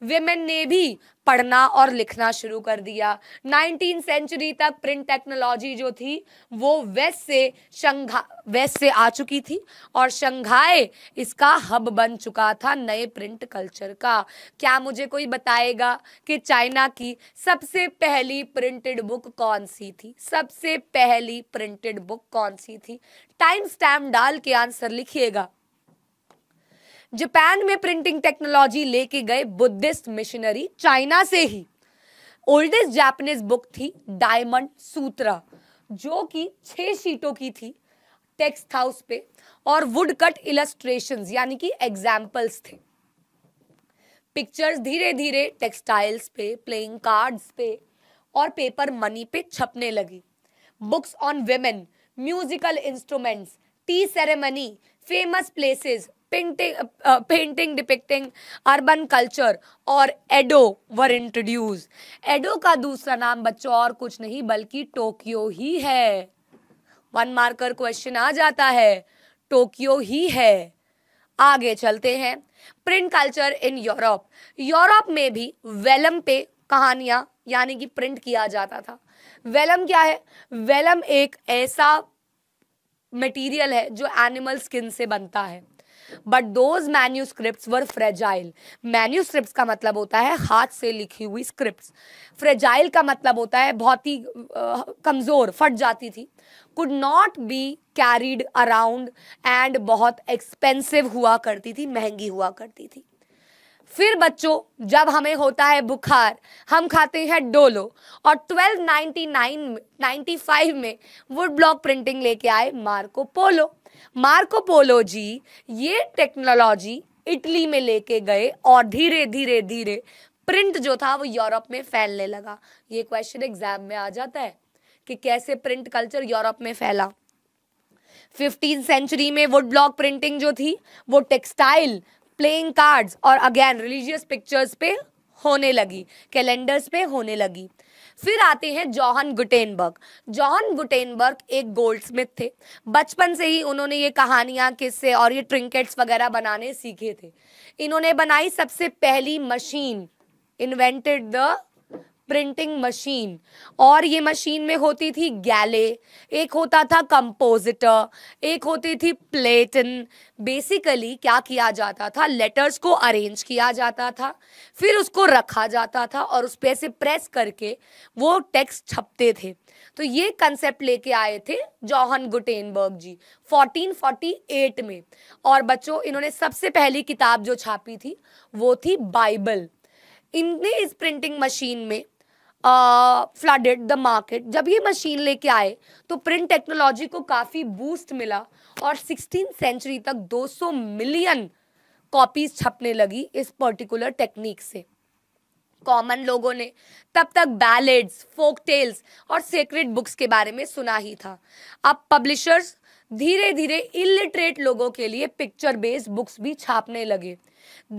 वेमेन ने भी पढ़ना और लिखना शुरू कर दिया नाइनटीन सेंचुरी तक प्रिंट टेक्नोलॉजी जो थी वो वेस्ट से शंघा वेस्ट से आ चुकी थी और शंघाई इसका हब बन चुका था नए प्रिंट कल्चर का क्या मुझे कोई बताएगा कि चाइना की सबसे पहली प्रिंटेड बुक कौन सी थी सबसे पहली प्रिंटेड बुक कौन सी थी टाइम स्टैम्प डाल के आंसर लिखिएगा जापान में प्रिंटिंग टेक्नोलॉजी लेके गए बुद्धिस्ट मिशनरी चाइना से ही ओल्डेस्ट जापानीज बुक थी डायमंड सूत्रा जो कि छह शीटों की थी टेक्स्ट हाउस पे और वुड कट इलस्ट्रेशन यानी कि एग्जाम्पल्स थे पिक्चर्स धीरे धीरे टेक्सटाइल्स पे प्लेइंग कार्ड्स पे और पेपर मनी पे छपने लगी books on women musical instruments tea ceremony famous places painting painting depicting urban culture और एडो वर इंट्रोड्यूस एडो का दूसरा नाम बच्चों और कुछ नहीं बल्कि टोक्यो ही है वन मार्कर क्वेश्चन आ जाता है टोक्यो ही है आगे चलते हैं print culture in Europe Europe में भी वेलम पे कहानियां यानी कि प्रिंट किया जाता था वेलम क्या है वेलम एक ऐसा मटेरियल है जो एनिमल स्किन से बनता है but those manuscript were fragile manuscript का मतलब होता है हाथ से लिखी हुई स्क्रिप्ट फ्रेजाइल का मतलब होता है बहुत ही कमज़ोर फट जाती थी could not be carried around and बहुत एक्सपेंसिव हुआ करती थी महंगी हुआ करती थी फिर बच्चों जब हमें होता है बुखार हम खाते हैं डोलो और 1299 95 में वुड ब्लॉक प्रिंटिंग लेके आए मार्को पोलो मार्को पोलो जी ये टेक्नोलॉजी इटली में लेके गए और धीरे धीरे धीरे प्रिंट जो था वो यूरोप में फैलने लगा ये क्वेश्चन एग्जाम में आ जाता है कि कैसे प्रिंट कल्चर यूरोप में फैला फिफ्टीन सेंचुरी में वुड ब्लॉक प्रिंटिंग जो थी वो टेक्सटाइल प्लेइंग कार्ड्स और अगेन रिलीजियस पिक्चर्स पे होने लगी कैलेंडर्स पे होने लगी फिर आते हैं जॉहन गुटेनबर्ग जॉहन गुटेनबर्ग एक गोल्ड स्मिथ थे बचपन से ही उन्होंने ये कहानियाँ किस्से और ये ट्रिंकेट्स वगैरह बनाने सीखे थे इन्होंने बनाई सबसे पहली machine invented the printing machine और ये मशीन में होती थी गैले एक होता था कंपोजिटर एक होती थी प्लेटन बेसिकली क्या किया जाता था लेटर्स को अरेंज किया जाता था फिर उसको रखा जाता था और उस पर ऐसे प्रेस करके वो टेक्स्ट छपते थे तो ये कंसेप्ट लेके आए थे जौहन गुटेनबर्ग जी 1448 में और बच्चों इन्होंने सबसे पहली किताब जो छापी थी वो थी बाइबल इनने इस प्रिंटिंग मशीन में फ्लडेड द मार्केट जब ये मशीन लेके आए तो प्रिंट टेक्नोलॉजी को काफ़ी बूस्ट मिला और सिक्सटीन सेंचुरी तक 200 मिलियन कॉपीज छपने लगी इस पर्टिकुलर टेक्निक से कॉमन लोगों ने तब तक बैलेड्स फोक टेल्स और सेक्रेट बुक्स के बारे में सुना ही था अब पब्लिशर्स धीरे धीरे इलिटरेट लोगों के लिए पिक्चर बेस्ड बुक्स भी छापने लगे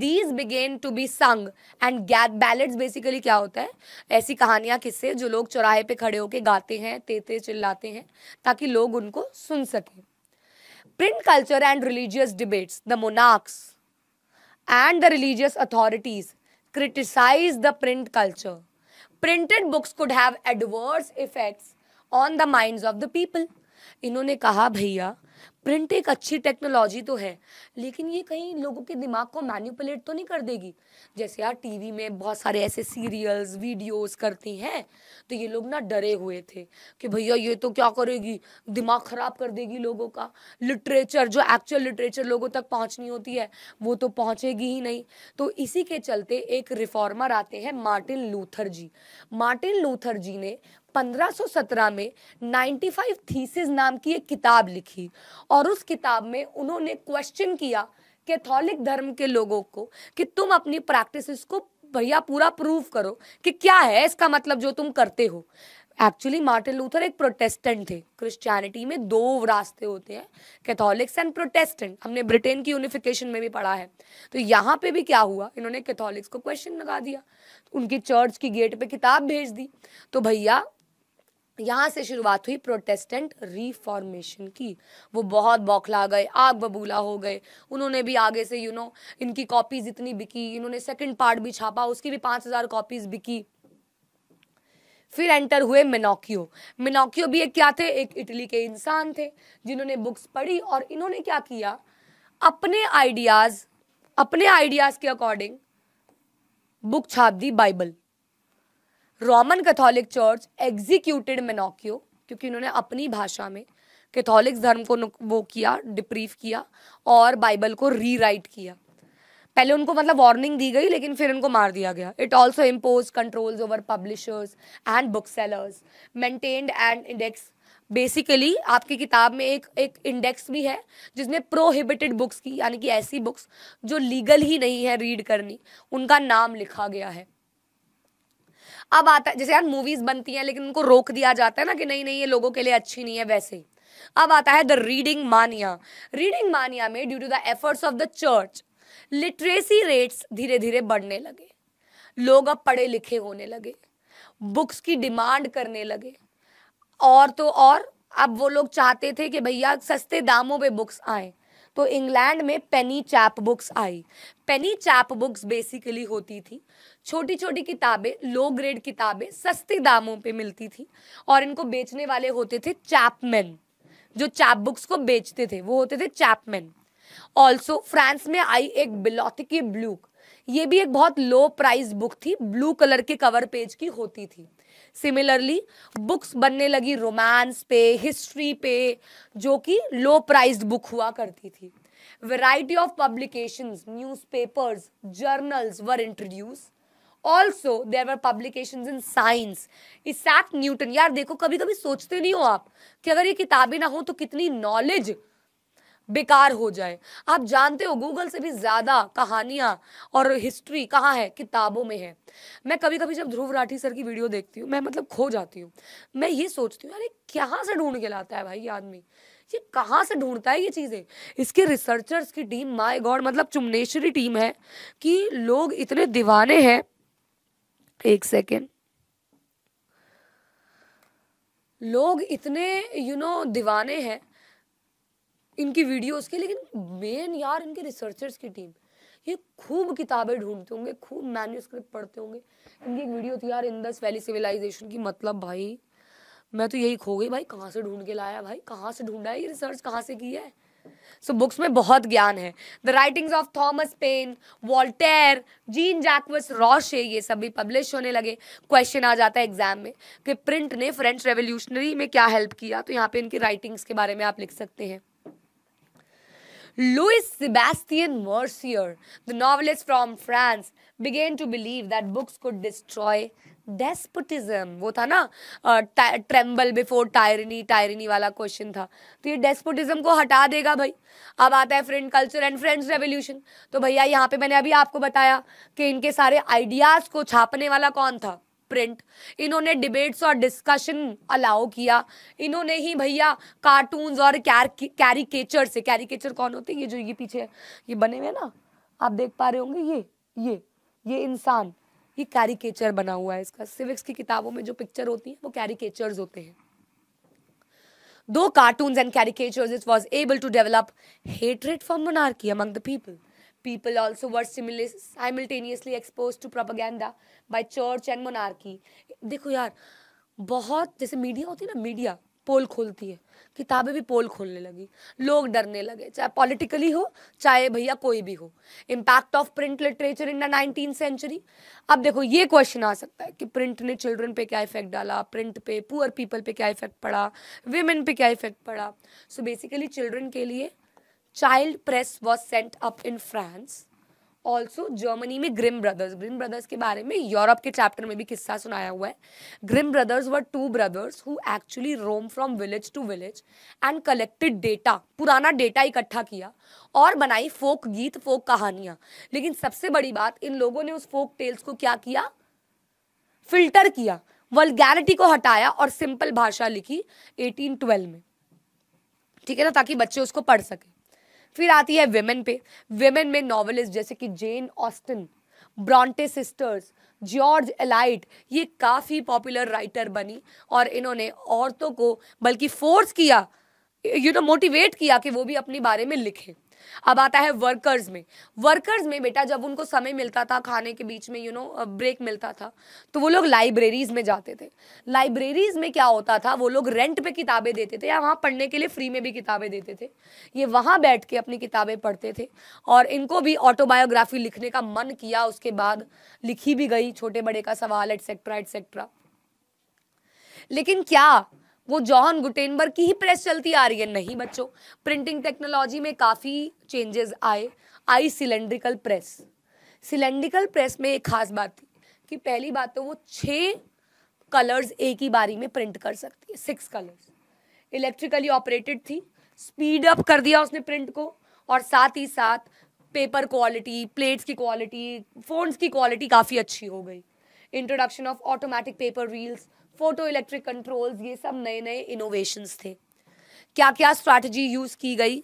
these began to be sung and गैद बैलेट्स बेसिकली क्या होता है ऐसी कहानियाँ किस्से जो लोग चौराहे पे खड़े होके गाते हैं तेते चिल्लाते हैं ताकि लोग उनको सुन सकें print culture and religious debates the monarchs and the religious authorities criticise the print culture printed books could have adverse effects on the mind of the people इन्होंने कहा भैया प्रिंट एक अच्छी टेक्नोलॉजी तो है लेकिन ये कहीं लोगों के दिमाग को मैन्यूपुलेट तो नहीं कर देगी जैसे यार टीवी में बहुत सारे ऐसे सीरियल्स वीडियोस करती हैं तो ये लोग ना डरे हुए थे कि भैया ये तो क्या करेगी दिमाग ख़राब कर देगी लोगों का लिटरेचर जो एक्चुअल लिटरेचर लोगों तक पहुँचनी होती है वो तो पहुँचेगी ही नहीं तो इसी के चलते एक रिफॉर्मर आते हैं Martin Luther ji Martin Luther ji ने 1517 में 95 थीसिस नाम की एक किताब लिखी और उस किताब में उन्होंने क्वेश्चन किया कैथोलिक धर्म के लोगों को कि तुम अपनी प्रैक्टिसेस को भैया पूरा प्रूफ करो कि क्या है इसका मतलब जो तुम करते हो एक्चुअली मार्टिन लूथर एक प्रोटेस्टेंट थे क्रिश्चियनिटी में दो रास्ते होते हैं कैथोलिक्स एंड प्रोटेस्टेंट हमने ब्रिटेन की यूनिफिकेशन में भी पढ़ा है तो यहाँ पे भी क्या हुआ इन्होंने कैथोलिक्स को क्वेश्चन लगा दिया उनकी चर्च की गेट पे किताब भेज दी तो भैया यहाँ से शुरुआत हुई प्रोटेस्टेंट रिफॉर्मेशन की वो बहुत बौखला गए आग बबूला हो गए उन्होंने भी आगे से यू you नो know, इनकी कॉपीज इतनी बिकी इन्होंने सेकंड पार्ट भी छापा उसकी भी पाँच हज़ार कॉपीज बिकी फिर एंटर हुए मिनोकियो मिनोकियो भी एक क्या थे एक इटली के इंसान थे जिन्होंने बुक्स पढ़ी और इन्होंने क्या किया अपने आइडियाज़ अपने आइडियाज़ के अकॉर्डिंग बुक छाप दी Bible Roman Catholic church executed Menocchio क्योंकि उन्होंने अपनी भाषा में कैथोलिक धर्म को वो किया डिप्रीव किया और बाइबल को रीराइट किया पहले उनको मतलब वार्निंग दी गई लेकिन फिर उनको मार दिया गया it also impose controls over publishers and booksellers maintained and index basically आपकी किताब में एक एक इंडेक्स भी है जिसमें प्रोहिबिटेड बुक्स की यानी कि ऐसी बुक्स जो लीगल ही नहीं है रीड करनी उनका नाम लिखा गया है अब आता है जैसे यार मूवीज बनती हैं लेकिन उनको रोक दिया जाता है ना कि नहीं नहीं ये लोगों के लिए अच्छी नहीं है वैसे ही अब आता है द रीडिंग मानिया रीडिंग मानिया में due to the efforts of the church literacy rates धीरे धीरे बढ़ने लगे लोग अब पढ़े लिखे होने लगे बुक्स की डिमांड करने लगे और तो और अब वो लोग चाहते थे कि भैया सस्ते दामों पे बुक्स आए तो इंग्लैंड में पेनी चैप बुक्स आई पेनी चैप बुक्स बेसिकली होती थी छोटी छोटी किताबें लो ग्रेड किताबें सस्ते दामों पे मिलती थी और इनको बेचने वाले होते थे चैपमैन जो चैप बुक्स को बेचते थे वो होते थे चैपमैन ऑल्सो फ्रांस में आई एक बिलौतिकी ब्लू ये भी एक बहुत लो प्राइस बुक थी ब्लू कलर के कवर पेज की होती थी सिमिलरली बुक्स बनने लगी रोमांस पे हिस्ट्री पे जो कि लो प्राइस बुक हुआ करती थी variety of publications, newspapers, journals were introduced. Also there were publication in science Isaac Newton यार देखो कभी कभी सोचते नहीं हो आप कि अगर ये किताबें ना हो तो कितनी नॉलेज बेकार हो जाए आप जानते हो गूगल से भी ज़्यादा कहानियां और हिस्ट्री कहाँ है किताबों में है मैं कभी कभी जब ध्रुव राठी सर की वीडियो देखती हूँ मैं मतलब खो जाती हूँ मैं ये सोचती हूँ अरे कहाँ से ढूंढ के लाता है भाई ये आदमी ये कहाँ से ढूंढता है ये चीज़ें इसके रिसर्चर्स की टीम माय गॉड मतलब चुमनेश्वरी टीम है कि लोग इतने दीवाने हैं एक सेकेंड लोग इतने यू नो दीवाने हैं इनकी वीडियोस के लेकिन मेन यार इनके रिसर्चर्स की टीम ये खूब किताबें ढूंढते होंगे खूब मैन्यूस्क्रिप्ट पढ़ते होंगे इनकी एक वीडियो थी यार इंदस वैली सिविलाइजेशन की मतलब भाई मैं तो यही खो गई भाई कहाँ से ढूंढ के लाया भाई कहाँ से ढूंढा है ये रिसर्च कहाँ से की है सो so, बुक्स में बहुत ज्ञान है the writing of Thomas Paine Voltaire Jean Jacques Rousseau ये सभी पब्लिश होने लगे क्वेश्चन आ जाता है एग्जाम में कि प्रिंट ने फ्रेंच रेवोल्यूशनरी में क्या हेल्प किया तो यहाँ पे इनकी राइटिंग्स के बारे में आप लिख सकते हैं Louis Sebastian Mercier, the novelist from France, began to believe that books could destroy despotism वो था ना ट्रेम्बल बिफोर टायरनी टायरनी वाला क्वेश्चन था तो ये डेस्पोटिज्म को हटा देगा भाई अब आता है French culture and French revolution तो भैया यहाँ पे मैंने अभी आपको बताया कि इनके सारे आइडियाज़ को छापने वाला कौन था प्रिंट इन्होंने डिबेट्स और डिस्कशन अलाउ किया इन्होंने ही भैया कार्टून और कैर कैरिकेचर से कैरिकेचर कौन होते हैं ये जो ये पीछे ये बने हुए ना आप देख पा रहे होंगे ये ये ये इंसान ये कैरिकेचर बना हुआ है इसका सिविक्स की किताबों में जो पिक्चर होती है वो कैरिकेचर्स होते हैं दो cartoons and caricatures it was able to develop hatred for monarchy among the people people also were simultaneously exposed to propaganda by church and monarchy देखो यार बहुत जैसे मीडिया होती है ना मीडिया पोल खोलती है किताबें भी पोल खोलने लगी लोग डरने लगे चाहे पॉलिटिकली हो चाहे भैया कोई भी हो impact of print literature in the nineteen century अब देखो ये क्वेश्चन आ सकता है कि प्रिंट ने चिल्ड्रन पे क्या इफेक्ट डाला प्रिंट पे पुअर पीपल पे क्या इफेक्ट पड़ा वेमेन पे क्या इफेक्ट पड़ा सो बेसिकली चिल्ड्रन के लिए child press was set up in France also Germany में ग्रिम ब्रदर्स ग्रिम ब्रदर्स के बारे में यूरोप के चैप्टर में भी किस्सा सुनाया हुआ है Grimm brothers were two brothers who actually roam from village to village and collected data पुराना डेटा इकट्ठा किया और बनाई फोक गीत फोक कहानियां लेकिन सबसे बड़ी बात इन लोगों ने उस फोक टेल्स को क्या किया फिल्टर किया वलगैरिटी को हटाया और सिंपल भाषा लिखी 1812 में ठीक है ना ताकि बच्चे उसको पढ़ सके फिर आती है वेमेन पे वेमेन में नॉवलिस्ट जैसे कि Jane Austen Bronte sisters George Eliot ये काफ़ी पॉपुलर राइटर बनी और इन्होंने औरतों को बल्कि फोर्स किया यू नो मोटिवेट किया कि वो भी अपने बारे में लिखें अब आता है वर्कर्स में वर्कर्स में बेटा जब उनको समय मिलता था खाने के बीच में यू नो ब्रेक मिलता था तो वो लोग लाइब्रेरीज में जाते थे लाइब्रेरीज में क्या होता था वो लोग रेंट पे किताबें देते थे या वहाँ पढ़ने के लिए फ्री में भी किताबें देते थे ये वहाँ बैठ के अपनी किताबें पढ़ते थे और इनको भी ऑटोबायोग्राफी लिखने का मन किया उसके बाद लिखी भी गई छोटे बड़े का सवाल एट्सेट्रा एट्सेट्रा लेकिन क्या वो जॉन गुटेनबर्ग की ही प्रेस चलती आ रही है नहीं बच्चों प्रिंटिंग टेक्नोलॉजी में काफ़ी चेंजेस आए आई सिलेंड्रिकल प्रेस सिलेंड्रिकल प्रेस में एक खास बात थी कि पहली बात तो वो छः कलर्स एक ही बारी में प्रिंट कर सकती है सिक्स कलर्स इलेक्ट्रिकली ऑपरेटेड थी स्पीड अप कर दिया उसने प्रिंट को और साथ ही साथ पेपर क्वालिटी प्लेट्स की क्वालिटी फ़ोन्स की क्वालिटी काफ़ी अच्छी हो गई introduction of automatic paper reels photoelectric controls ये सब नए नए इनोवेशंस थे क्या क्या स्ट्रैटेजी यूज़ की गई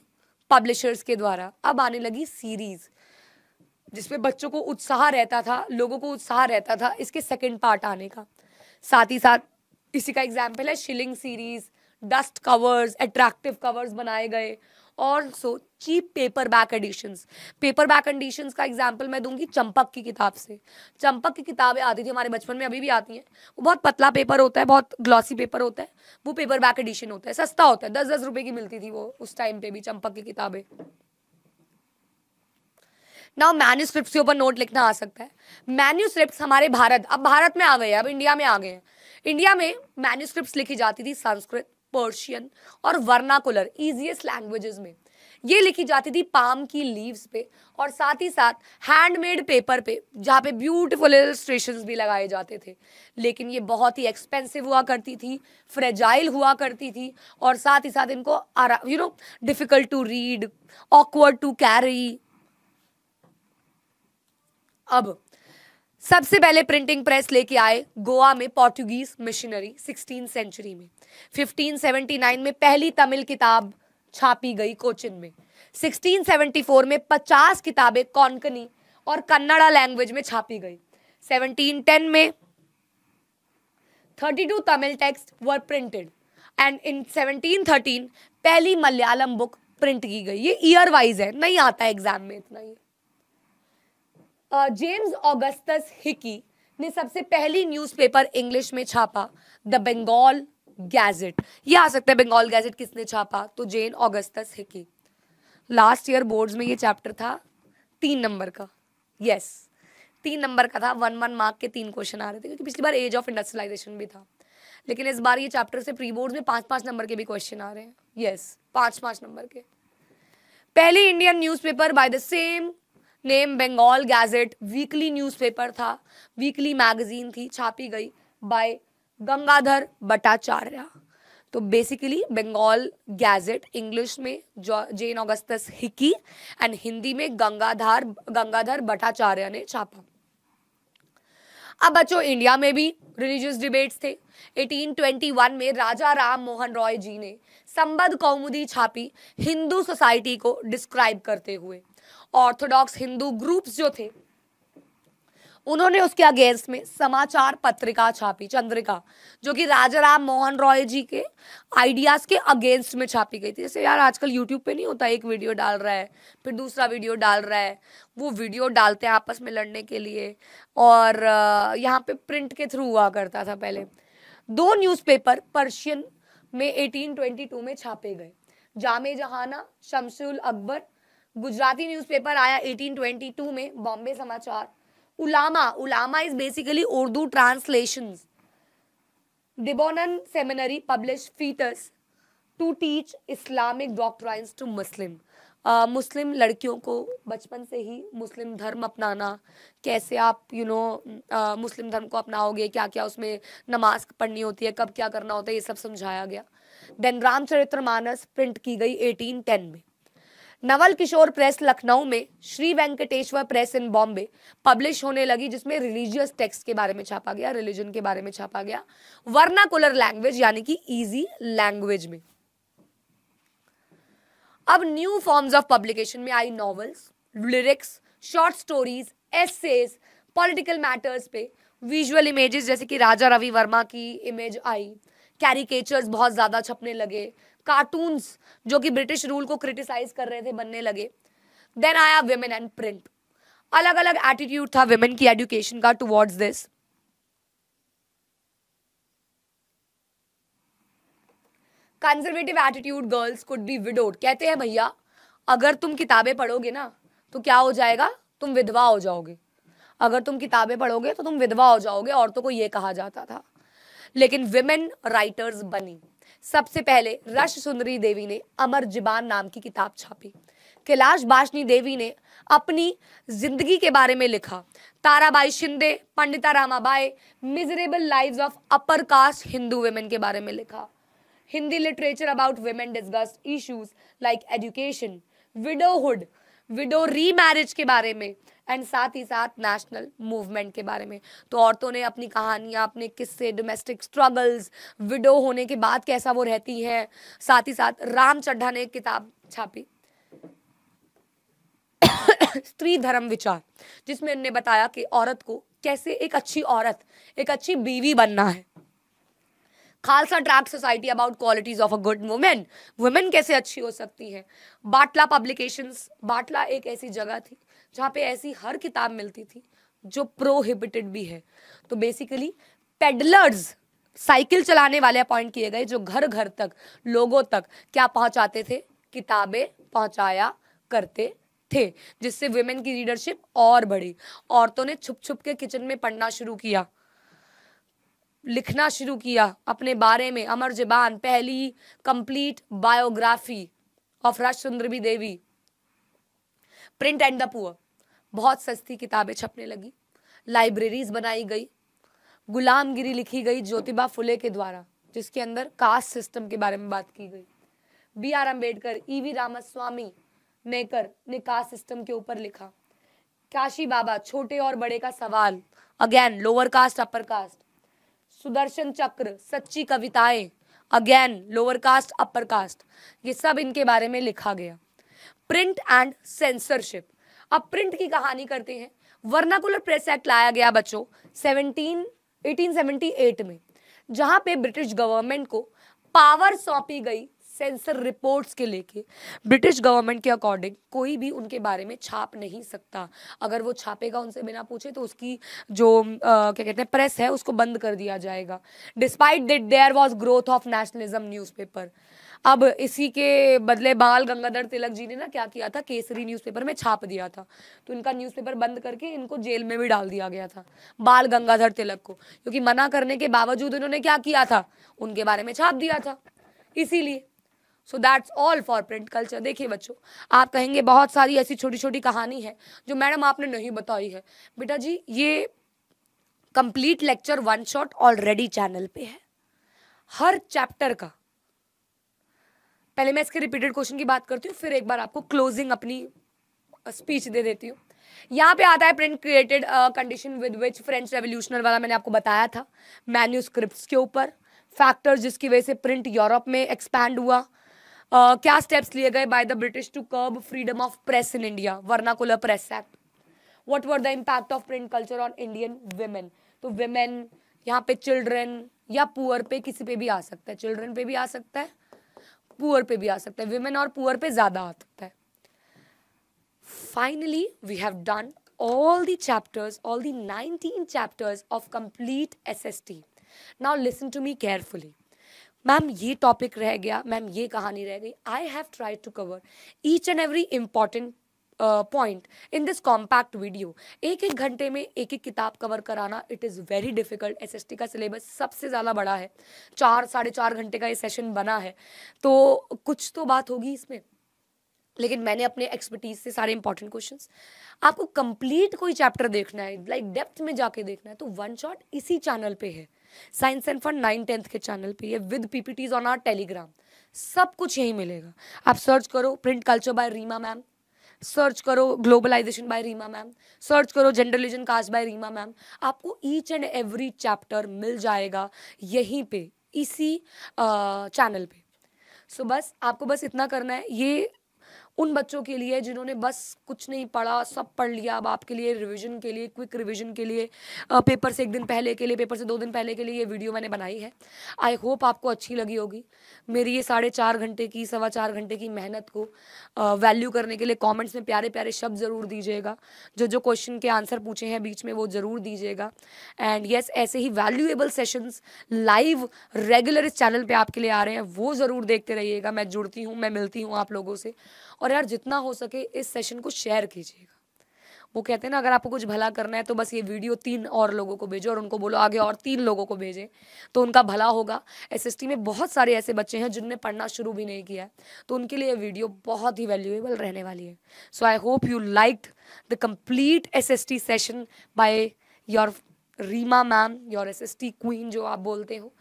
पब्लिशर्स के द्वारा अब आने लगी सीरीज जिसमें बच्चों को उत्साह रहता था लोगों को उत्साह रहता था इसके सेकंड पार्ट आने का साथ ही साथ इसी का एग्जाम्पल है shilling series dust covers attractive covers बनाए गए also cheap paperback edition paperback edition का एग्जाम्पल मैं दूंगी चंपक की किताब से चंपक की किताबें आती थी हमारे बचपन में अभी भी आती हैं वो बहुत पतला पेपर होता है बहुत ग्लॉसी पेपर होता है वो पेपर बैक एडिशन होता है सस्ता होता है दस दस रुपए की मिलती थी वो उस टाइम पे भी चंपक की किताबें ना मैन्यूस्क्रिप्ट के ऊपर नोट लिखना आ सकता है मैन्यूस्क्रिप्ट हमारे भारत अब भारत में आ गए अब इंडिया में आ गए इंडिया में मैन्यूस्क्रिप्ट लिखी जाती थी संस्कृत पर्शियन और वर्नाकुलर ईजिएस्ट लैंग्वेजेस में ये लिखी जाती थी पाम की लीव्स पे और साथ ही साथ हैंडमेड पेपर पे जहाँ पे ब्यूटीफुल इलस्ट्रेशन भी लगाए जाते थे लेकिन ये बहुत ही एक्सपेंसिव हुआ करती थी फ्रेजाइल हुआ करती थी और साथ ही साथ इनको you know difficult to read awkward to carry अब सबसे पहले प्रिंटिंग प्रेस लेके आए गोवा में पोर्टुगीज मिशनरी सिक्सटीन सेंचुरी में 1579 में पहली तमिल किताब छापी गई कोचिन में 1674 में 50 किताबें कॉन्कनी और कन्नड़ा लैंग्वेज में छापी गई 1710 में 32 Tamil texts were printed and in 1713 पहली मलयालम बुक प्रिंट की गई ये ईयर वाइज है नहीं आता एग्जाम में इतना ही जेम्स ऑगस्टस हिकी ने सबसे पहली न्यूज़पेपर इंग्लिश में छापा द बंगाल गैजेट ये आ सकता है बंगाल गैजेट किसने छापा तो James Augustus Hickey last year boards में ये चैप्टर था तीन नंबर का यस yes, तीन नंबर का था वन वन मार्क के तीन क्वेश्चन आ रहे थे क्योंकि पिछली बार एज ऑफ इंडस्ट्रियलाइजेशन भी था लेकिन इस बार ये चैप्टर से प्री बोर्ड में पांच पांच नंबर के भी क्वेश्चन आ रहे हैं यस yes, पांच नंबर के पहले Indian newspaper by the same name Bengal gazette weekly newspaper था वीकली मैगजीन थी छापी गई बाय गंगाधर भट्टाचार्य तो बेसिकली बंगाल गैजेट इंग्लिश में James Augustus Hickey and Hindi में गंगाधर गंगाधर भट्टाचार्य ने छापा अब बच्चों इंडिया में भी रिलीजियस डिबेट्स थे 1821 में राजा राम मोहन रॉय जी ने संबद कौमुदी छापी हिंदू सोसाइटी को डिस्क्राइब करते हुए ऑर्थोडॉक्स हिंदू ग्रुप्स जो थे उन्होंने उसके अगेंस्ट में समाचार पत्रिका छापी चंद्रिका जो कि राजा राम मोहन रॉय जी के आइडियाज के अगेंस्ट में छापी गई थी जैसे यार आजकल यूट्यूब पे नहीं होता एक वीडियो डाल रहा है फिर दूसरा वीडियो डाल रहा है वो वीडियो डालते हैं आपस में लड़ने के लिए और यहाँ पे प्रिंट के थ्रू हुआ करता था पहले दो न्यूज़पेपर पर्शियन में 1822 में छापे गए जामे जहाना शमसुल अकबर गुजराती न्यूज़पेपर आया 1822 में बॉम्बे समाचार उलामा उलामा is basically Urdu translation Deoband seminary publish फीटस to teach Islamic doctrines to Muslim Muslim लड़कियों को बचपन से ही मुस्लिम धर्म अपनाना कैसे आप you you know know, Muslim धर्म को अपनाओगे क्या क्या उसमें नमाज पढ़नी होती है कब क्या करना होता है ये सब समझाया गया देन रामचरित्र मानस प्रिंट की गई 1810 में नवल किशोर प्रेस लखनऊ में Shri Venkateshwar press in Bombay publish होने लगी जिसमें रिलीजियस टेक्स्ट के बारे में छापा गया रिलीजन के बारे में छापा गया वर्नाकुलर लैंग्वेज यानी कि इजी लैंग्वेज में अब न्यू फॉर्म्स ऑफ पब्लिकेशन में आई novels lyrics short stories essays political matters पे विजुअल इमेजेस जैसे कि राजा रवि वर्मा की इमेज आई कैरिकेचर्स बहुत ज़्यादा छपने लगे कार्टून्स जो कि ब्रिटिश रूल को क्रिटिसाइज कर रहे थे बनने लगे देन आया वेमेन एंड प्रिंट अलग अलग एटीट्यूड था वेमेन की एडुकेशन का towards this conservative attitude girls could be widowed कहते हैं भैया अगर तुम किताबें पढ़ोगे ना तो क्या हो जाएगा तुम विधवा हो जाओगे अगर तुम किताबें पढ़ोगे तो तुम विधवा हो जाओगे औरतों को ये कहा जाता था लेकिन विमेन राइटर्स बनी सबसे पहले रश सुंदरी देवी ने अमर जिबान नाम की किताब छापी कैलाश बाशनी देवी ने अपनी जिंदगी के बारे में लिखा Tarabai Shinde Pandita Ramabai miserable live of upper caste Hindu women के बारे में लिखा Hindi literature about women discuss issues like education widowhood widow री के बारे में एंड साथ ही साथ नेशनल मूवमेंट के बारे में तो औरतों ने अपनी कहानियाँ अपने किस्से डोमेस्टिक स्ट्रगल्स विडो होने के बाद कैसा वो रहती हैं साथ ही साथ राम चड्ढा ने एक किताब छापी स्त्री धर्म विचार जिसमें उनने बताया कि औरत को कैसे एक अच्छी औरत एक अच्छी बीवी बनना है Khalsa tract society about qualities of a good women women कैसे अच्छी हो सकती है बाटला पब्लिकेशंस बाटला एक ऐसी जगह थी जहाँ पे ऐसी हर किताब मिलती थी जो प्रोहिबिटेड भी है तो बेसिकली पेडलर्स साइकिल चलाने वाले अपॉइंट किए गए जो घर घर तक लोगों तक क्या पहुंचाते थे किताबें पहुंचाया करते थे जिससे वुमेन की लीडरशिप और बढ़ी औरतों ने छुप छुप के किचन में पढ़ना शुरू किया लिखना शुरू किया अपने बारे में अमर जबान पहली complete biography of Rash Sundari Devi print and the poor बहुत सस्ती किताबें छपने लगी लाइब्रेरीज बनाई गई गुलामगिरी लिखी गई ज्योतिबा फुले के द्वारा जिसके अंदर कास्ट सिस्टम के बारे में बात की गई B R Ambedkar E e V Ramaswamy Naicker ने कास्ट सिस्टम के ऊपर लिखा काशी बाबा छोटे और बड़े का सवाल again lower caste upper caste Sudarshan Chakra सच्ची कविताएं again lower caste upper caste ये सब इनके बारे में लिखा गया प्रिंट एंड सेंसरशिप अब प्रिंट की कहानी करते हैं वर्नाकुलर प्रेस एक्ट लाया गया बच्चों सेवनटी एट में जहां पे ब्रिटिश गवर्नमेंट को पावर सौंपी गई सेंसर रिपोर्ट्स के लेके ब्रिटिश गवर्नमेंट के अकॉर्डिंग कोई भी उनके बारे में छाप नहीं सकता अगर वो छापेगा उनसे बिना पूछे तो उसकी जो आ, क्या कहते हैं प्रेस है उसको बंद कर दिया जाएगा despite that there was growth of nationalism newspaper अब इसी के बदले बाल गंगाधर तिलक जी ने ना क्या किया था केसरी न्यूज़पेपर में छाप दिया था तो इनका न्यूज़पेपर बंद करके इनको जेल में भी डाल दिया गया था बाल गंगाधर तिलक को क्योंकि मना करने के बावजूद इन्होंने क्या किया था उनके बारे में छाप दिया था इसीलिए so that's all for print culture देखिए बच्चों आप कहेंगे बहुत सारी ऐसी छोटी छोटी कहानी है जो मैडम आपने नहीं बताई है बेटा जी ये complete lecture one shot already channel पे है हर चैप्टर का पहले मैं इसके रिपीटेड क्वेश्चन की बात करती हूँ फिर एक बार आपको क्लोजिंग अपनी स्पीच दे देती हूँ यहाँ पे आता है print created condition with which French revolutionary वाला मैंने आपको बताया था मैन्यूस्क्रिप्ट्स के ऊपर फैक्टर्स जिसकी वजह से प्रिंट यूरोप में एक्सपैंड हुआ Uh, क्या स्टेप्स लिए गए by the British to curb freedom of press in India vernacular press act what were the impact of print culture on Indian women तो वेमेन यहाँ पे चिल्ड्रेन या पुअर पे किसी पे भी आ सकता है चिल्ड्रेन पे भी आ सकता है पुअर पे भी आ सकता है विमेन और पुअर पे ज़्यादा आ सकता है finally we have done chapters all chapters, nineteen chapters of complete S S T now listen to me carefully ma'am ये टॉपिक रह गया मैम ये कहानी रह गई I have try to cover each and every important point in this compact video एक एक घंटे में एक एक किताब कवर कराना it is very difficult S का सिलेबस सबसे ज़्यादा बड़ा है चार साढ़े चार घंटे का ये सेशन बना है तो कुछ तो बात होगी इसमें लेकिन मैंने अपने एक्सपर्टीज से सारे इंपॉर्टेंट क्वेश्चंस आपको कंप्लीट कोई चैप्टर देखना है लाइक like डेप्थ में जाके देखना है तो वन शॉट इसी चैनल पे है science and fun nine tenth के चैनल पे है with PPTs on our Telegram सब कुछ यही मिलेगा आप सर्च करो print culture by Reema ma'am search करो globalisation by Reema ma'am search करो gender religion caste by Reema ma'am आपको ईच एंड एवरी चैप्टर मिल जाएगा यहीं पे इसी चैनल पे सो so, बस आपको बस इतना करना है ये उन बच्चों के लिए जिन्होंने बस कुछ नहीं पढ़ा सब पढ़ लिया अब आपके लिए रिविजन के लिए क्विक रिविजन के लिए पेपर से एक दिन पहले के लिए पेपर से दो दिन पहले के लिए ये वीडियो मैंने बनाई है आई होप आपको अच्छी लगी होगी मेरी ये साढ़े चार घंटे की सवा चार घंटे की मेहनत को वैल्यू करने के लिए कॉमेंट्स में प्यारे प्यारे शब्द ज़रूर दीजिएगा जो जो क्वेश्चन के आंसर पूछे हैं बीच में वो ज़रूर दीजिएगा एंड येस ऐसे ही वैल्यूएबल सेशंस लाइव रेगुलर इस चैनल पर आपके लिए आ रहे हैं वो ज़रूर देखते रहिएगा मैं जुड़ती हूँ मैं मिलती हूँ आप लोगों से और यार जितना हो सके इस सेशन को शेयर कीजिएगा वो कहते हैं ना अगर आपको कुछ भला करना है तो बस ये वीडियो तीन और लोगों को भेजो और उनको बोलो आगे और तीन लोगों को भेजें तो उनका भला होगा एस में बहुत सारे ऐसे बच्चे हैं जिनने पढ़ना शुरू भी नहीं किया है तो उनके लिए वीडियो बहुत ही वैल्यूएबल रहने वाली है so I hope you like the complete S session by your Reema ma'am your S queen जो आप बोलते हो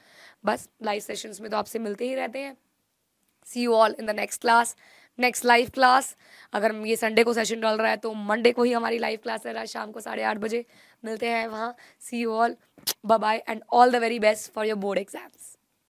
बस लाइव सेशंस में तो आपसे मिलते ही रहते हैं see you all in the next class next live class अगर ये संडे को सेशन डाल रहा है तो मंडे को ही हमारी लाइव क्लास रह रहा है शाम को साढ़े आठ बजे मिलते हैं वहाँ see you all bye and all the very best for your board exams